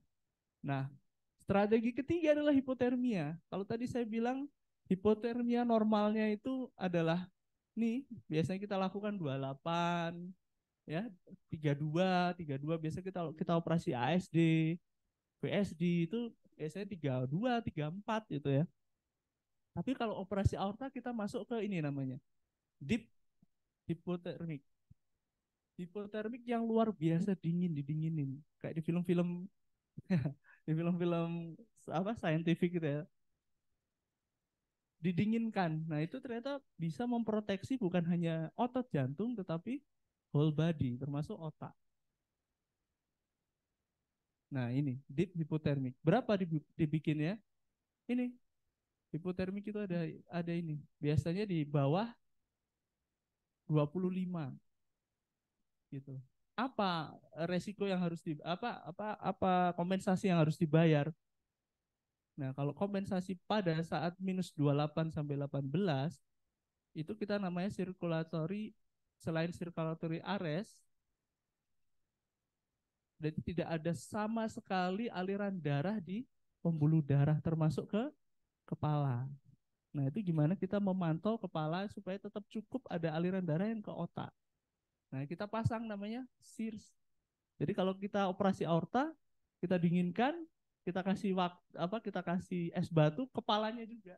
[SPEAKER 9] nah strategi ketiga adalah hipotermia kalau tadi saya bilang hipotermia normalnya itu adalah nih biasanya kita lakukan 28 ya tiga dua tiga dua biasa kita kita operasi ASD VSD itu biasanya tiga empat gitu ya tapi kalau operasi aorta kita masuk ke ini namanya deep hipotermik hipotermik yang luar biasa dingin didinginin kayak di film-film di film-film apa scientific gitu ya didinginkan nah itu ternyata bisa memproteksi bukan hanya otot jantung tetapi whole body, termasuk otak. Nah ini, deep hipotermik. Berapa dibikin ya? Ini, hipotermik itu ada ada ini. Biasanya di bawah 25. Gitu. Apa resiko yang harus di apa apa apa kompensasi yang harus dibayar? Nah, kalau kompensasi pada saat minus 28 sampai 18 itu kita namanya circulatory selain circulatory arrest dan tidak ada sama sekali aliran darah di pembuluh darah termasuk ke kepala. Nah, itu gimana kita memantau kepala supaya tetap cukup ada aliran darah yang ke otak. Nah, kita pasang namanya SIRS. Jadi kalau kita operasi aorta, kita dinginkan, kita kasih waktu apa kita kasih es batu kepalanya juga.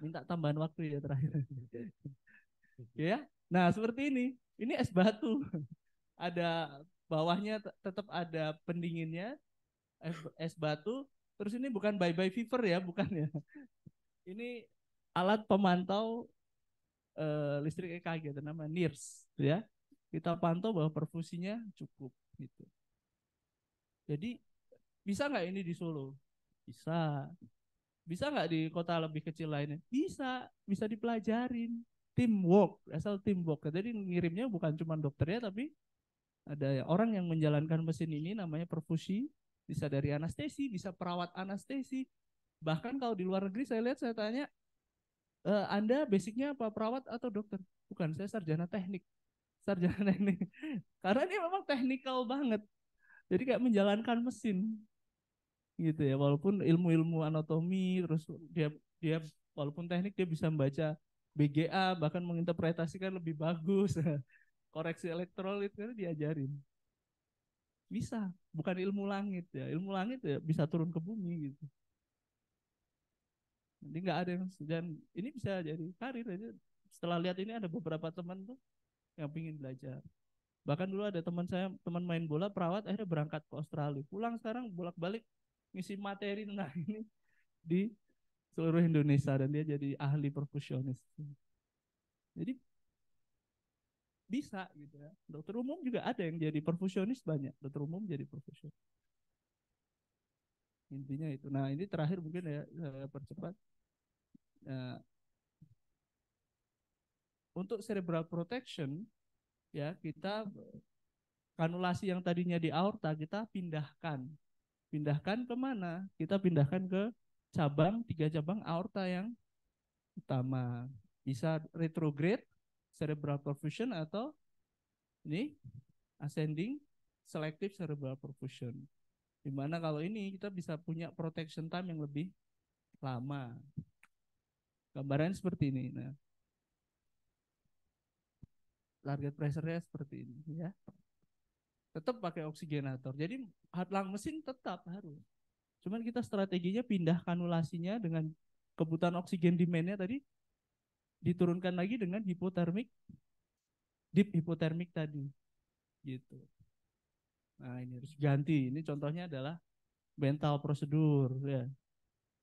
[SPEAKER 9] Minta tambahan waktu ya terakhir. ya. Nah, seperti ini. Ini es batu. ada bawahnya tetap ada pendinginnya es, es batu. Terus ini bukan bye-bye fever ya, bukan ya. Ini alat pemantau uh, listrik EKG itu nama NIRS ya. Kita pantau bahwa perfusinya cukup gitu. Jadi bisa nggak ini di Solo? Bisa. Bisa nggak di kota lebih kecil lainnya? Bisa, bisa dipelajarin teamwork asal teamwork jadi ngirimnya bukan cuma dokternya tapi ada orang yang menjalankan mesin ini namanya perfusi bisa dari anestesi bisa perawat anestesi bahkan kalau di luar negeri saya lihat saya tanya e, anda basicnya apa perawat atau dokter bukan saya sarjana teknik sarjana teknik karena ini memang teknikal banget jadi kayak menjalankan mesin gitu ya walaupun ilmu-ilmu anatomi terus dia dia walaupun teknik dia bisa membaca BGA bahkan menginterpretasikan lebih bagus koreksi elektrolit kan diajarin bisa bukan ilmu langit ya ilmu langit ya bisa turun ke bumi gitu jadi nggak ada yang dan ini bisa jadi karir aja setelah lihat ini ada beberapa teman tuh yang pingin belajar bahkan dulu ada teman saya teman main bola perawat akhirnya berangkat ke Australia pulang sekarang bolak balik ngisi materi nah ini di seluruh Indonesia dan dia jadi ahli perfusionis Jadi bisa gitu ya. Dokter umum juga ada yang jadi perfusionis banyak. Dokter umum jadi perfusionis. Intinya itu. Nah ini terakhir mungkin ya saya eh, percepat. Nah, untuk cerebral protection ya kita kanulasi yang tadinya di aorta kita pindahkan. Pindahkan kemana? Kita pindahkan ke cabang tiga cabang aorta yang utama bisa retrograde cerebral perfusion atau ini ascending selective cerebral perfusion dimana kalau ini kita bisa punya protection time yang lebih lama gambaran seperti ini nah target pressure-nya seperti ini ya tetap pakai oksigenator jadi hard lung mesin tetap harus Cuman kita strateginya pindah kanulasinya dengan kebutuhan oksigen demand-nya tadi diturunkan lagi dengan hipotermik deep hipotermik tadi. Gitu. Nah, ini harus ganti. Ini contohnya adalah bental prosedur ya.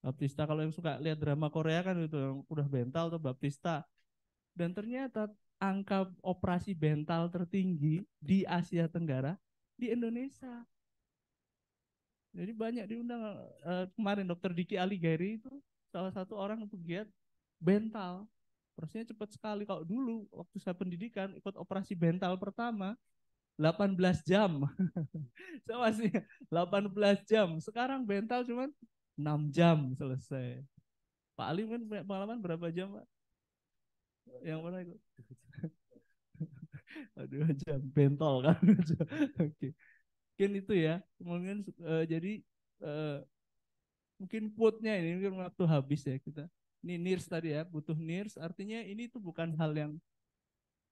[SPEAKER 9] Baptista kalau yang suka lihat drama Korea kan itu yang udah bental atau Baptista. Dan ternyata angka operasi bental tertinggi di Asia Tenggara di Indonesia. Jadi banyak diundang uh, kemarin Dokter Diki Ali Aligari itu salah satu orang pegiat bental. Prosesnya cepat sekali. Kalau dulu waktu saya pendidikan ikut operasi bental pertama 18 jam. saya masih 18 jam. Sekarang bental cuma 6 jam selesai. Pak Ali kan punya pengalaman berapa jam, Pak? Yang mana itu? Aduh, jam bentol kan. Oke. Okay mungkin itu ya kemudian uh, eh, jadi uh, mungkin putnya ini mungkin waktu habis ya kita ini nirs tadi ya butuh nirs artinya ini tuh bukan hal yang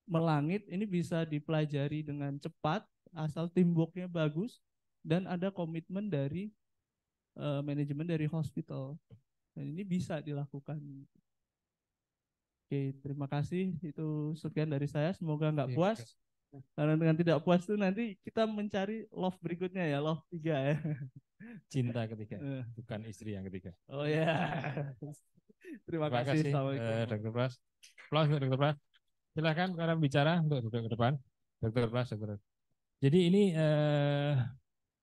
[SPEAKER 9] melangit ini bisa dipelajari dengan cepat asal timboknya bagus dan ada komitmen dari uh, manajemen dari hospital dan ini bisa dilakukan oke terima kasih itu sekian dari saya semoga nggak iya, puas karena dengan tidak puas itu nanti kita mencari love berikutnya ya, love tiga ya. Cinta ketiga, eh. bukan istri yang ketiga. Oh ya. Yeah. Terima, Terima kasih, kasih uh, eh,
[SPEAKER 7] Dr. Pras. Plus, untuk Dr. Pras. Silakan para bicara untuk duduk ke depan. Dokter. Pras, Dr. Jadi ini uh,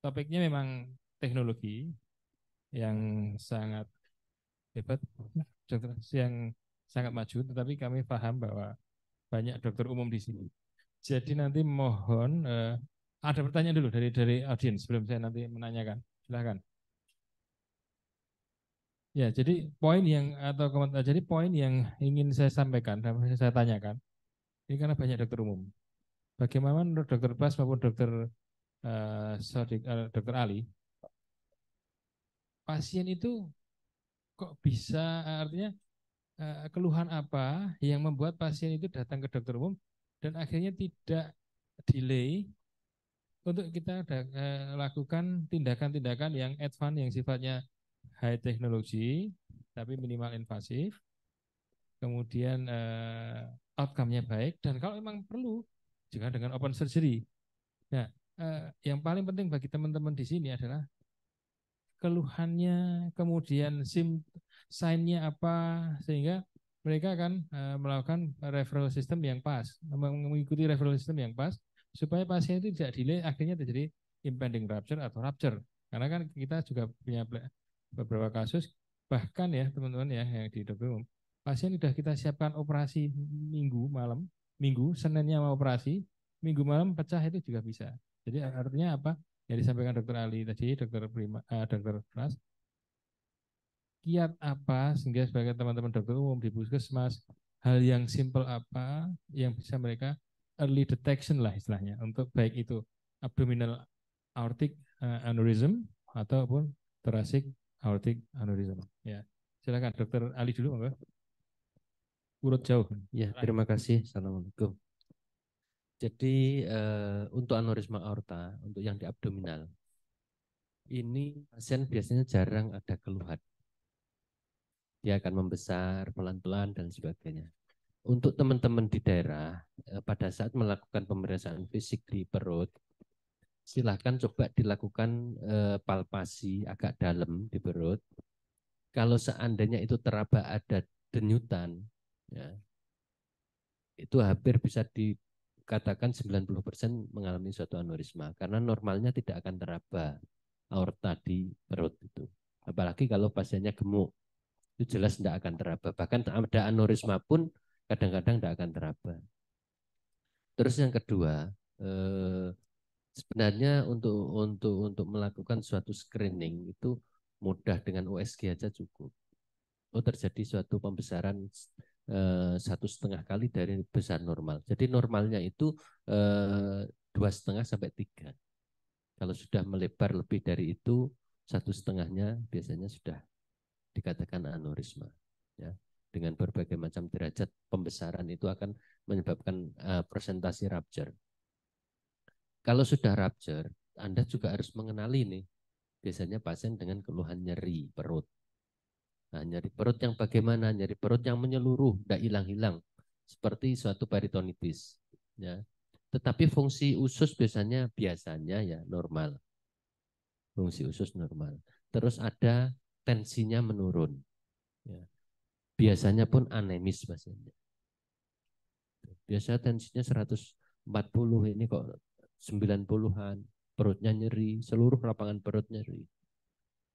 [SPEAKER 7] topiknya memang teknologi yang sangat hebat, yang sangat maju, tetapi kami paham bahwa banyak dokter umum di sini jadi nanti mohon uh, ada pertanyaan dulu dari dari audiens sebelum saya nanti menanyakan. Silahkan. Ya, jadi poin yang atau komentar eh, jadi poin yang ingin saya sampaikan dan saya tanyakan ini karena banyak dokter umum. Bagaimana menurut dokter Bas maupun dokter uh, Sodik, uh, dokter Ali, pasien itu kok bisa artinya uh, keluhan apa yang membuat pasien itu datang ke dokter umum dan akhirnya tidak delay untuk kita eh, lakukan tindakan-tindakan yang advance yang sifatnya high technology tapi minimal invasif kemudian uh, outcome-nya baik dan kalau memang perlu juga dengan open surgery nah uh, yang paling penting bagi teman-teman di sini adalah keluhannya kemudian sign-nya apa sehingga mereka akan uh, melakukan referral system yang pas, mengikuti referral system yang pas, supaya pasien itu tidak delay, akhirnya terjadi impending rupture atau rupture. Karena kan kita juga punya beberapa kasus, bahkan ya teman-teman ya yang di dokter umum, pasien sudah kita siapkan operasi minggu malam, minggu, Seninnya mau operasi, minggu malam pecah itu juga bisa. Jadi artinya apa? Yang disampaikan dokter Ali tadi, dokter Prima, uh, dokter Pras, kiat apa sehingga sebagai teman-teman dokter umum di puskesmas hal yang simple apa yang bisa mereka early detection lah istilahnya untuk baik itu abdominal aortic eh, aneurysm ataupun thoracic aortic aneurysm. Ya,
[SPEAKER 5] silakan dokter Ali dulu, monggo. Urut jauh. Ya, terima kasih. Assalamualaikum. Jadi uh, untuk aneurisma aorta, untuk yang di abdominal, ini pasien biasanya jarang ada keluhan dia akan membesar pelan-pelan dan sebagainya. Untuk teman-teman di daerah, eh, pada saat melakukan pemeriksaan fisik di perut, silahkan coba dilakukan eh, palpasi agak dalam di perut. Kalau seandainya itu teraba ada denyutan, ya, itu hampir bisa dikatakan 90% mengalami suatu aneurisma karena normalnya tidak akan teraba aorta di perut itu. Apalagi kalau pasiennya gemuk itu jelas tidak hmm. akan teraba. Bahkan ada aneurisma pun kadang-kadang tidak akan teraba. Terus yang kedua, eh, sebenarnya untuk untuk untuk melakukan suatu screening itu mudah dengan USG aja cukup. Oh terjadi suatu pembesaran eh, satu setengah kali dari besar normal. Jadi normalnya itu eh, dua setengah sampai tiga. Kalau sudah melebar lebih dari itu satu setengahnya biasanya sudah dikatakan aneurisma. Ya. Dengan berbagai macam derajat pembesaran itu akan menyebabkan uh, presentasi rupture. Kalau sudah rupture, Anda juga harus mengenali nih. Biasanya pasien dengan keluhan nyeri perut. Nah, nyeri perut yang bagaimana? Nyeri perut yang menyeluruh, tidak hilang-hilang. Seperti suatu peritonitis. Ya. Tetapi fungsi usus biasanya biasanya ya normal fungsi usus normal. Terus ada tensinya menurun. Ya. Biasanya pun anemis pasiennya. Biasanya tensinya 140 ini kok 90-an, perutnya nyeri, seluruh lapangan perut nyeri.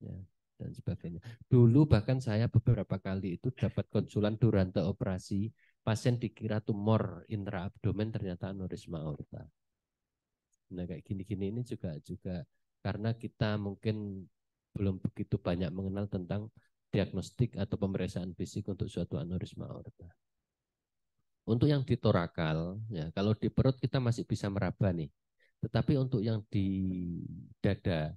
[SPEAKER 5] Ya, dan sebagainya. Dulu bahkan saya beberapa kali itu dapat konsulan durante operasi, pasien dikira tumor intraabdomen ternyata aneurisma aorta. Nah, kayak gini-gini ini juga juga karena kita mungkin belum begitu banyak mengenal tentang diagnostik atau pemeriksaan fisik untuk suatu aneurisma aorta. Untuk yang di torakal, ya, kalau di perut kita masih bisa meraba nih. Tetapi untuk yang di dada,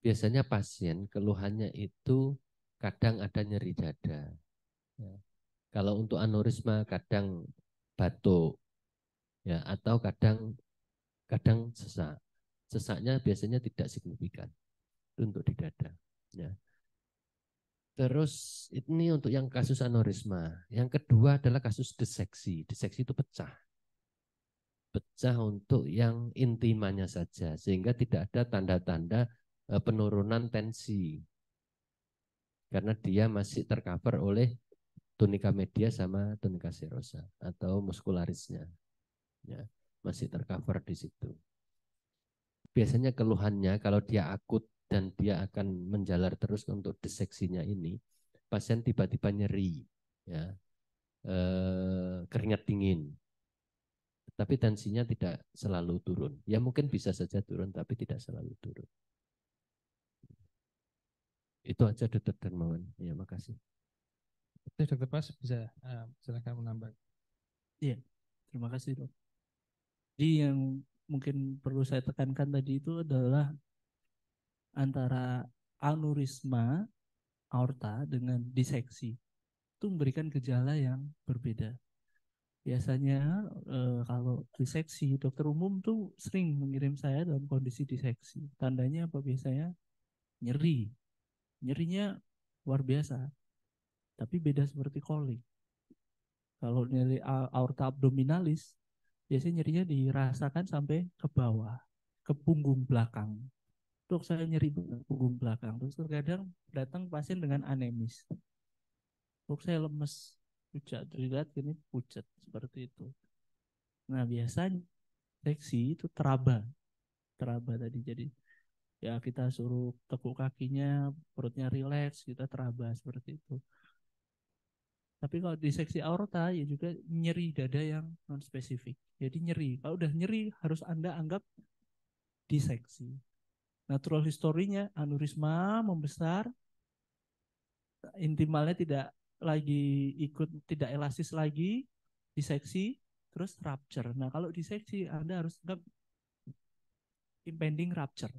[SPEAKER 5] biasanya pasien keluhannya itu kadang ada nyeri dada. Ya. Kalau untuk aneurisma kadang batuk, ya atau kadang kadang sesak. Sesaknya biasanya tidak signifikan untuk di dada. Ya. Terus ini untuk yang kasus aneurisma. Yang kedua adalah kasus deseksi. Deseksi itu pecah. Pecah untuk yang intimanya saja sehingga tidak ada tanda-tanda e, penurunan tensi. Karena dia masih tercover oleh tunika media sama tunika serosa atau muskularisnya. Ya, masih tercover di situ. Biasanya keluhannya kalau dia akut dan dia akan menjalar terus untuk diseksinya ini, pasien tiba-tiba nyeri, ya, eh, keringat dingin, tapi tensinya tidak selalu turun. Ya mungkin bisa saja turun, tapi tidak selalu turun. Itu aja dokter Dermawan. Ya makasih.
[SPEAKER 7] Oke, dokter Pas bisa uh, silakan menambah.
[SPEAKER 9] Iya, terima kasih dok. Jadi yang mungkin perlu saya tekankan tadi itu adalah antara aneurisma aorta dengan diseksi itu memberikan gejala yang berbeda. Biasanya e, kalau diseksi dokter umum tuh sering mengirim saya dalam kondisi diseksi. Tandanya apa biasanya? Nyeri. Nyerinya luar biasa. Tapi beda seperti kolik. Kalau nyeri aorta abdominalis biasanya nyerinya dirasakan sampai ke bawah, ke punggung belakang dok saya nyeri punggung belakang terus terkadang datang pasien dengan anemis dok saya lemes pucat terlihat, ini pucat seperti itu nah biasanya seksi itu teraba teraba tadi jadi ya kita suruh tekuk kakinya, perutnya rileks, kita teraba seperti itu. Tapi kalau di seksi aorta ya juga nyeri dada yang non spesifik. Jadi nyeri. Kalau udah nyeri harus Anda anggap diseksi. Natural historinya aneurisma membesar, intimalnya tidak lagi ikut tidak elastis lagi, diseksi, terus rupture. Nah kalau diseksi Anda harus anggap impending rupture.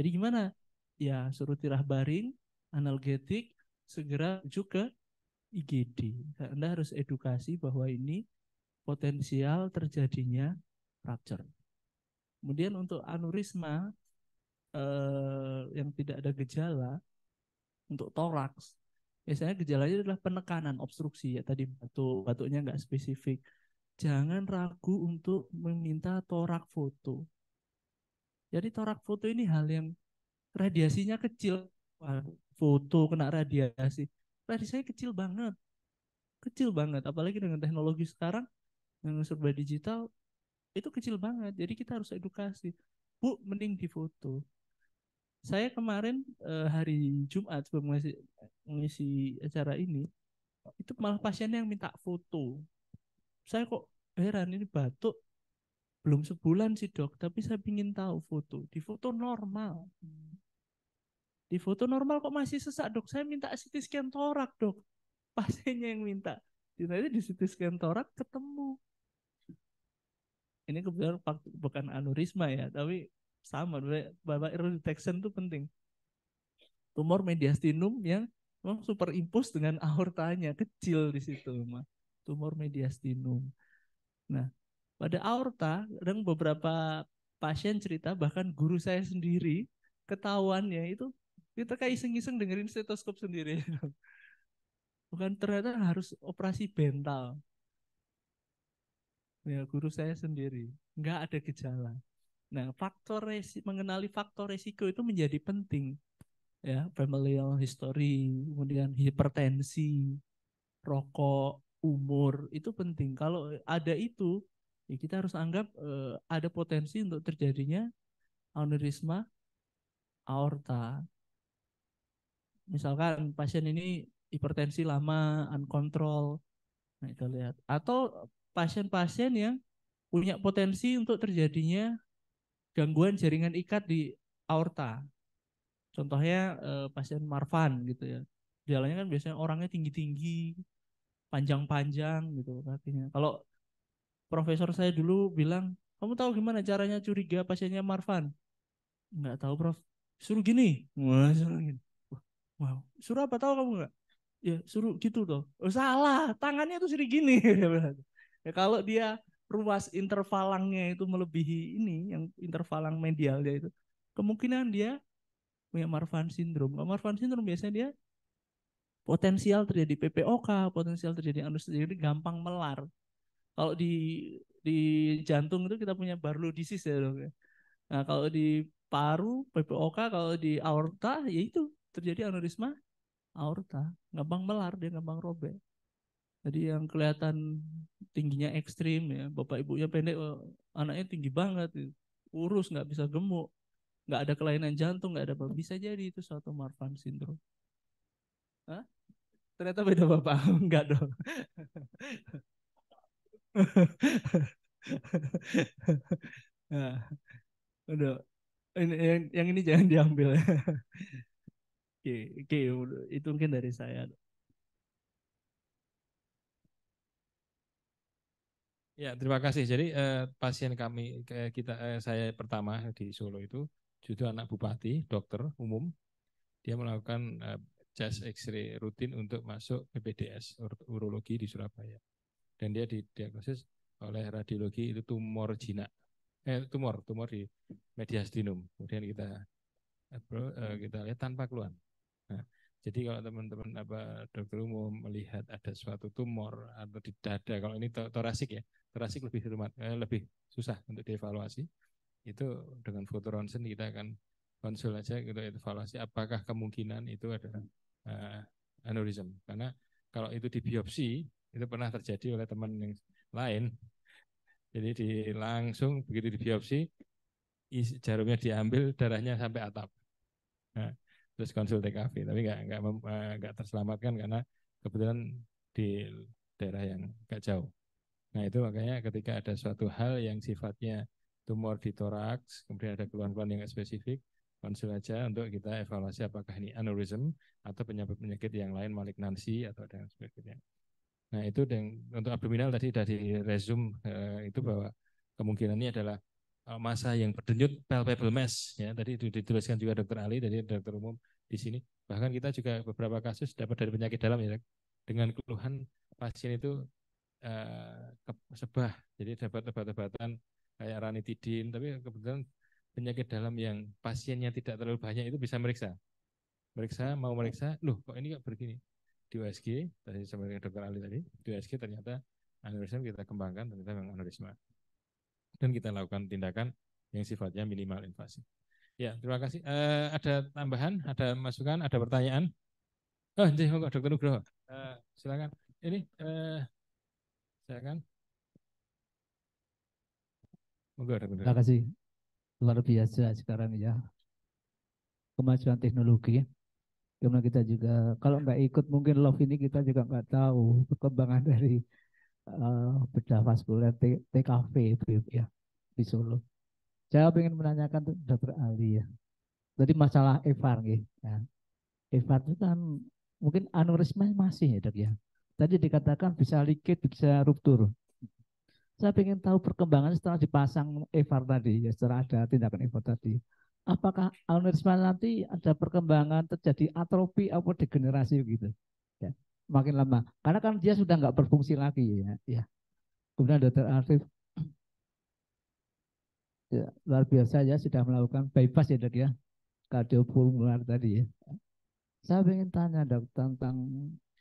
[SPEAKER 9] Jadi gimana? Ya suruh tirah baring, analgetik, segera juga IGD. Anda harus edukasi bahwa ini potensial terjadinya rupture. Kemudian untuk aneurisma eh, yang tidak ada gejala untuk toraks biasanya gejalanya adalah penekanan obstruksi ya tadi batuk batuknya nggak spesifik jangan ragu untuk meminta torak foto jadi torak foto ini hal yang radiasinya kecil foto kena radiasi radiasinya kecil banget kecil banget apalagi dengan teknologi sekarang yang serba digital itu kecil banget jadi kita harus edukasi bu mending difoto saya kemarin eh, hari Jumat sebelum mengisi, mengisi acara ini itu malah pasiennya yang minta foto saya kok heran ini batuk belum sebulan sih dok tapi saya ingin tahu foto di foto normal di foto normal kok masih sesak dok saya minta CT scan torak dok pasiennya yang minta ternyata di CT scan torak ketemu ini kebetulan bukan aneurisma ya, tapi sama. Bapak early detection itu penting. Tumor mediastinum yang memang super impus dengan aortanya kecil di situ, mah. tumor mediastinum. Nah, pada aorta, kadang beberapa pasien cerita bahkan guru saya sendiri ketahuannya itu kita kayak iseng-iseng dengerin stetoskop sendiri. Bukan ternyata harus operasi bental ya guru saya sendiri nggak ada gejala nah faktor resi mengenali faktor resiko itu menjadi penting ya familial history kemudian hipertensi rokok umur itu penting kalau ada itu ya kita harus anggap eh, ada potensi untuk terjadinya aneurisma aorta misalkan pasien ini hipertensi lama, uncontrol. Nah, itu lihat. Atau pasien-pasien yang punya potensi untuk terjadinya gangguan jaringan ikat di aorta. Contohnya eh, pasien Marfan gitu ya. Jalannya kan biasanya orangnya tinggi-tinggi, panjang-panjang gitu kakinya. Kalau profesor saya dulu bilang, kamu tahu gimana caranya curiga pasiennya Marfan? Enggak tahu, Prof. Suruh gini. Wah, suruh gini. Wow. Suruh apa tahu kamu enggak? Ya, suruh gitu toh. Oh, salah, tangannya tuh suruh gini. Ya, kalau dia ruas intervalangnya itu melebihi ini, yang intervalang medialnya itu, kemungkinan dia punya Marfan syndrome. Kalau Marfan syndrome biasanya dia potensial terjadi PPOK, potensial terjadi aneurisma, jadi gampang melar. Kalau di di jantung itu kita punya Barlow disease ya dong. Ya. Nah kalau di paru PPOK, kalau di aorta ya itu terjadi aneurisma aorta, gampang melar dia gampang robek. Jadi yang kelihatan tingginya ekstrim ya, bapak ibunya pendek, oh, anaknya tinggi banget, gitu. urus nggak bisa gemuk, nggak ada kelainan jantung, nggak ada apa, bisa jadi itu suatu Marfan syndrome. Hah? Ternyata beda bapak, nggak dong. nah, udah ini, yang, yang ini jangan diambil ya. oke, oke, itu mungkin dari saya.
[SPEAKER 7] Ya, terima kasih. Jadi eh, pasien kami kayak kita eh, saya pertama di Solo itu judul anak bupati, dokter umum. Dia melakukan eh, chest X-ray rutin untuk masuk BPDS urologi di Surabaya. Dan dia didiagnosis oleh radiologi itu tumor jinak. Eh tumor, tumor di mediastinum. Kemudian kita eh, eh kita lihat tanpa keluhan. Jadi kalau teman-teman apa dokter umum melihat ada suatu tumor atau di dada, kalau ini torasik ya, torasik lebih rumah, eh, lebih susah untuk dievaluasi. Itu dengan foto ronsen kita akan konsul aja kita evaluasi apakah kemungkinan itu ada uh, eh, aneurism. Karena kalau itu di biopsi itu pernah terjadi oleh teman yang lain. Jadi di langsung begitu di biopsi jarumnya diambil darahnya sampai atap. Nah, terus konsul TKV tapi nggak nggak eh, nggak terselamatkan karena kebetulan di daerah yang nggak jauh nah itu makanya ketika ada suatu hal yang sifatnya tumor di toraks kemudian ada keluhan-keluhan yang spesifik konsul aja untuk kita evaluasi apakah ini aneurism atau penyakit penyakit yang lain malignansi atau ada yang sebagainya nah itu dan untuk abdominal tadi dari resume eh, itu bahwa kemungkinannya adalah Eh, masa yang berdenyut palpable mass ya tadi itu dituliskan juga dokter Ali dari dokter umum di sini bahkan kita juga beberapa kasus dapat dari penyakit dalam ya dengan keluhan pasien itu eh, sebah jadi dapat obat-obatan kayak ranitidin tapi kebetulan penyakit dalam yang pasiennya tidak terlalu banyak itu bisa meriksa meriksa mau meriksa loh kok ini kok begini di USG tadi sama dengan dokter Ali tadi di USG ternyata aneurisma kita kembangkan ternyata memang aneurisma dan kita lakukan tindakan yang sifatnya minimal invasif. Ya, terima kasih. Uh, ada tambahan, ada masukan, ada pertanyaan? Oh, jadi eh, eh, monggo Dokter Nugroho. Uh, silakan. Ini uh, silakan. Monggo Dokter. Terima kasih.
[SPEAKER 17] Luar biasa sekarang ya kemajuan teknologi. Kemudian kita juga kalau nggak ikut mungkin love ini kita juga nggak tahu perkembangan dari uh, bedah vaskuler TKV TKV ya, ya di Solo. Saya ingin menanyakan Dokter Ali ya. Tadi masalah EVAR gitu. Ya. EVAR itu kan mungkin aneurisma masih ya dok ya. Tadi dikatakan bisa likit, bisa ruptur. Saya ingin tahu perkembangan setelah dipasang EVAR tadi, ya, setelah ada tindakan EVAR tadi. Apakah aneurisma nanti ada perkembangan terjadi atrofi atau degenerasi gitu? Ya makin lama karena kan dia sudah nggak berfungsi lagi ya ya kemudian dokter Arif ya, luar biasa ya sudah melakukan bypass ya dok ya kardiopulmonar tadi ya saya ingin tanya dok tentang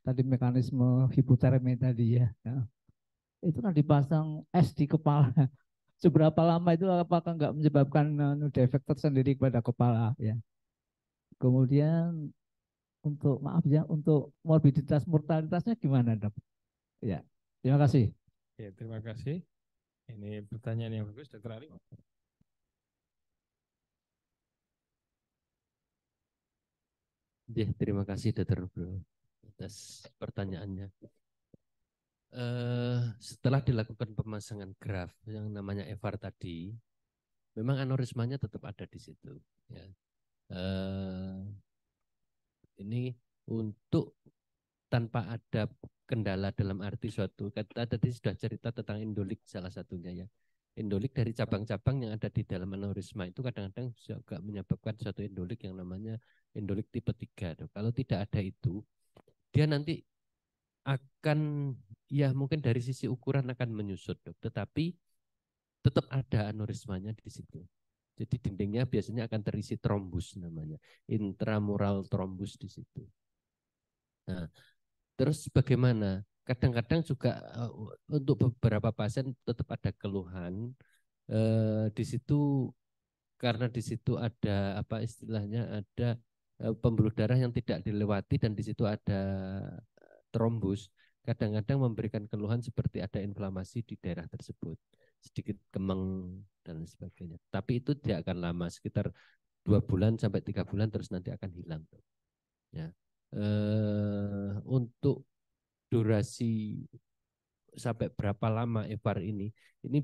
[SPEAKER 17] tadi mekanisme hipotermi tadi ya, ya. itu kan dipasang es di kepala seberapa lama itu apakah nggak menyebabkan anu, defek tersendiri pada kepala ya kemudian untuk maaf ya untuk morbiditas mortalitasnya gimana dok? Ya terima kasih.
[SPEAKER 7] Ya terima kasih. Ini pertanyaan yang bagus dokter Ali.
[SPEAKER 5] Ya, terima kasih Dokter Bro atas pertanyaannya. Uh, setelah dilakukan pemasangan graf yang namanya EVAR tadi, memang aneurismanya tetap ada di situ. Ya. Uh, ini untuk tanpa ada kendala dalam arti suatu kata. tadi sudah cerita tentang endolik salah satunya ya endolik dari cabang-cabang yang ada di dalam aneurisma itu kadang-kadang juga menyebabkan suatu endolik yang namanya endolik tipe 3 kalau tidak ada itu dia nanti akan ya mungkin dari sisi ukuran akan menyusut dok tetapi tetap ada aneurismanya di situ jadi dindingnya biasanya akan terisi trombus namanya, intramural trombus di situ. Nah, terus bagaimana? Kadang-kadang juga eh, untuk beberapa pasien tetap ada keluhan eh, di situ karena di situ ada apa istilahnya ada eh, pembuluh darah yang tidak dilewati dan di situ ada eh, trombus kadang-kadang memberikan keluhan seperti ada inflamasi di daerah tersebut sedikit kemeng dan sebagainya. Tapi itu tidak akan lama, sekitar dua bulan sampai tiga bulan terus nanti akan hilang. Ya. Eh, untuk durasi sampai berapa lama EVAR ini, ini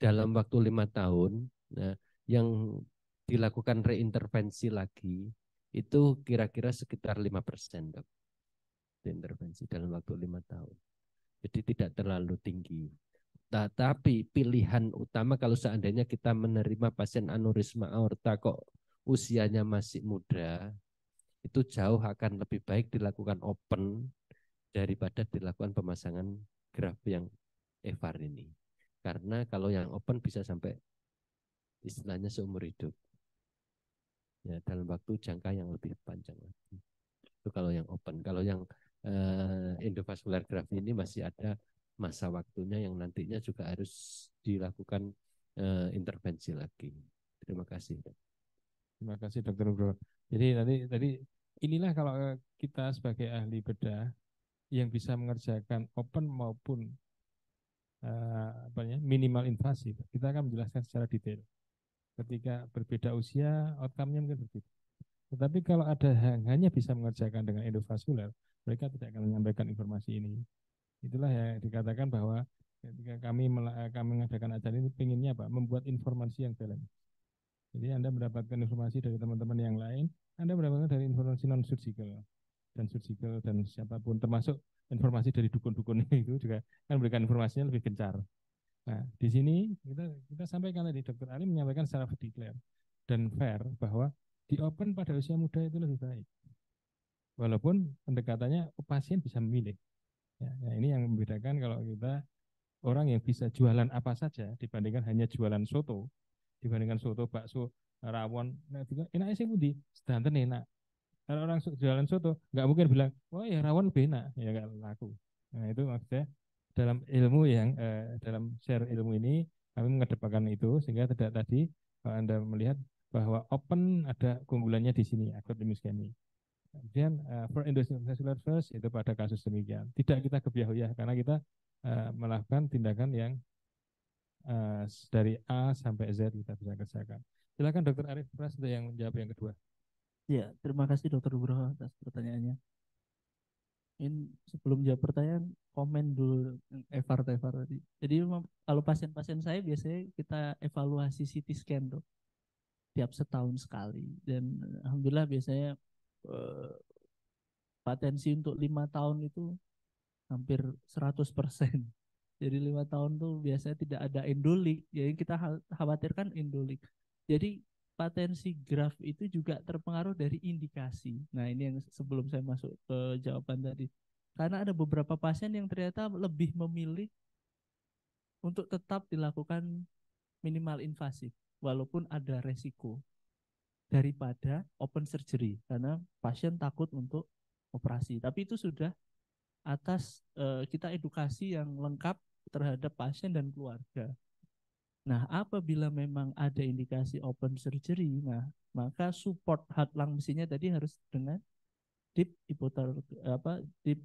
[SPEAKER 5] dalam waktu lima tahun, nah, yang dilakukan reintervensi lagi itu kira-kira sekitar lima persen dok, intervensi dalam waktu lima tahun. Jadi tidak terlalu tinggi. Tapi pilihan utama kalau seandainya kita menerima pasien aneurisma aorta kok usianya masih muda, itu jauh akan lebih baik dilakukan open daripada dilakukan pemasangan graf yang evar ini. Karena kalau yang open bisa sampai istilahnya seumur hidup. Ya, dalam waktu jangka yang lebih panjang lagi. Itu kalau yang open. Kalau yang eh, endovaskular graf ini masih ada masa waktunya yang nantinya juga harus dilakukan uh, intervensi lagi. Terima kasih.
[SPEAKER 7] Terima kasih Dokter Bro. Jadi nanti tadi inilah kalau eh, kita sebagai ahli bedah yang bisa mengerjakan open maupun uh, apa ya, minimal invasif, kita akan menjelaskan secara detail. Ketika berbeda usia, outcome-nya mungkin berbeda. Tetapi kalau ada yang hanya bisa mengerjakan dengan endovaskular, mereka tidak akan menyampaikan informasi ini itulah yang dikatakan bahwa ketika kami eh, kami mengadakan acara ini pinginnya apa membuat informasi yang balance jadi anda mendapatkan informasi dari teman-teman yang lain anda mendapatkan dari informasi non surgical dan surgical dan siapapun termasuk informasi dari dukun-dukun itu juga kan memberikan informasinya lebih gencar nah di sini kita kita sampaikan tadi dokter Ali menyampaikan secara declare dan fair bahwa di open pada usia muda itu lebih baik walaupun pendekatannya pasien bisa memilih Ya, nah ini yang membedakan kalau kita orang yang bisa jualan apa saja dibandingkan hanya jualan soto, dibandingkan soto bakso rawon, nah enak sih budi, sedangkan enak. Kalau orang jualan soto nggak mungkin bilang, wah oh, ya rawon lebih enak, ya nggak laku. Nah itu maksudnya dalam ilmu yang eh, dalam share ilmu ini kami mengedepankan itu sehingga tidak tadi kalau anda melihat bahwa open ada keunggulannya di sini akademis kami. Kemudian uh, for endovascular first itu pada kasus demikian. Tidak kita gebiah ya karena kita uh, melakukan tindakan yang uh, dari A sampai Z kita bisa kerjakan. Silakan Dokter Arif Pras untuk yang menjawab yang kedua. Ya, terima kasih Dokter Nugroho atas pertanyaannya.
[SPEAKER 9] In, sebelum jawab pertanyaan, komen dulu EVAR EVAR tadi. Jadi kalau pasien-pasien saya biasanya kita evaluasi CT scan tuh tiap setahun sekali dan alhamdulillah biasanya patensi eh, untuk lima tahun itu hampir 100 persen. Jadi lima tahun tuh biasanya tidak ada endolik. Jadi kita khawatirkan endolik. Jadi potensi graf itu juga terpengaruh dari indikasi. Nah ini yang sebelum saya masuk ke jawaban tadi. Karena ada beberapa pasien yang ternyata lebih memilih untuk tetap dilakukan minimal invasif walaupun ada resiko daripada open surgery karena pasien takut untuk operasi. Tapi itu sudah atas uh, kita edukasi yang lengkap terhadap pasien dan keluarga. Nah, apabila memang ada indikasi open surgery, nah maka support heart lung mesinnya tadi harus dengan deep hipotermia apa deep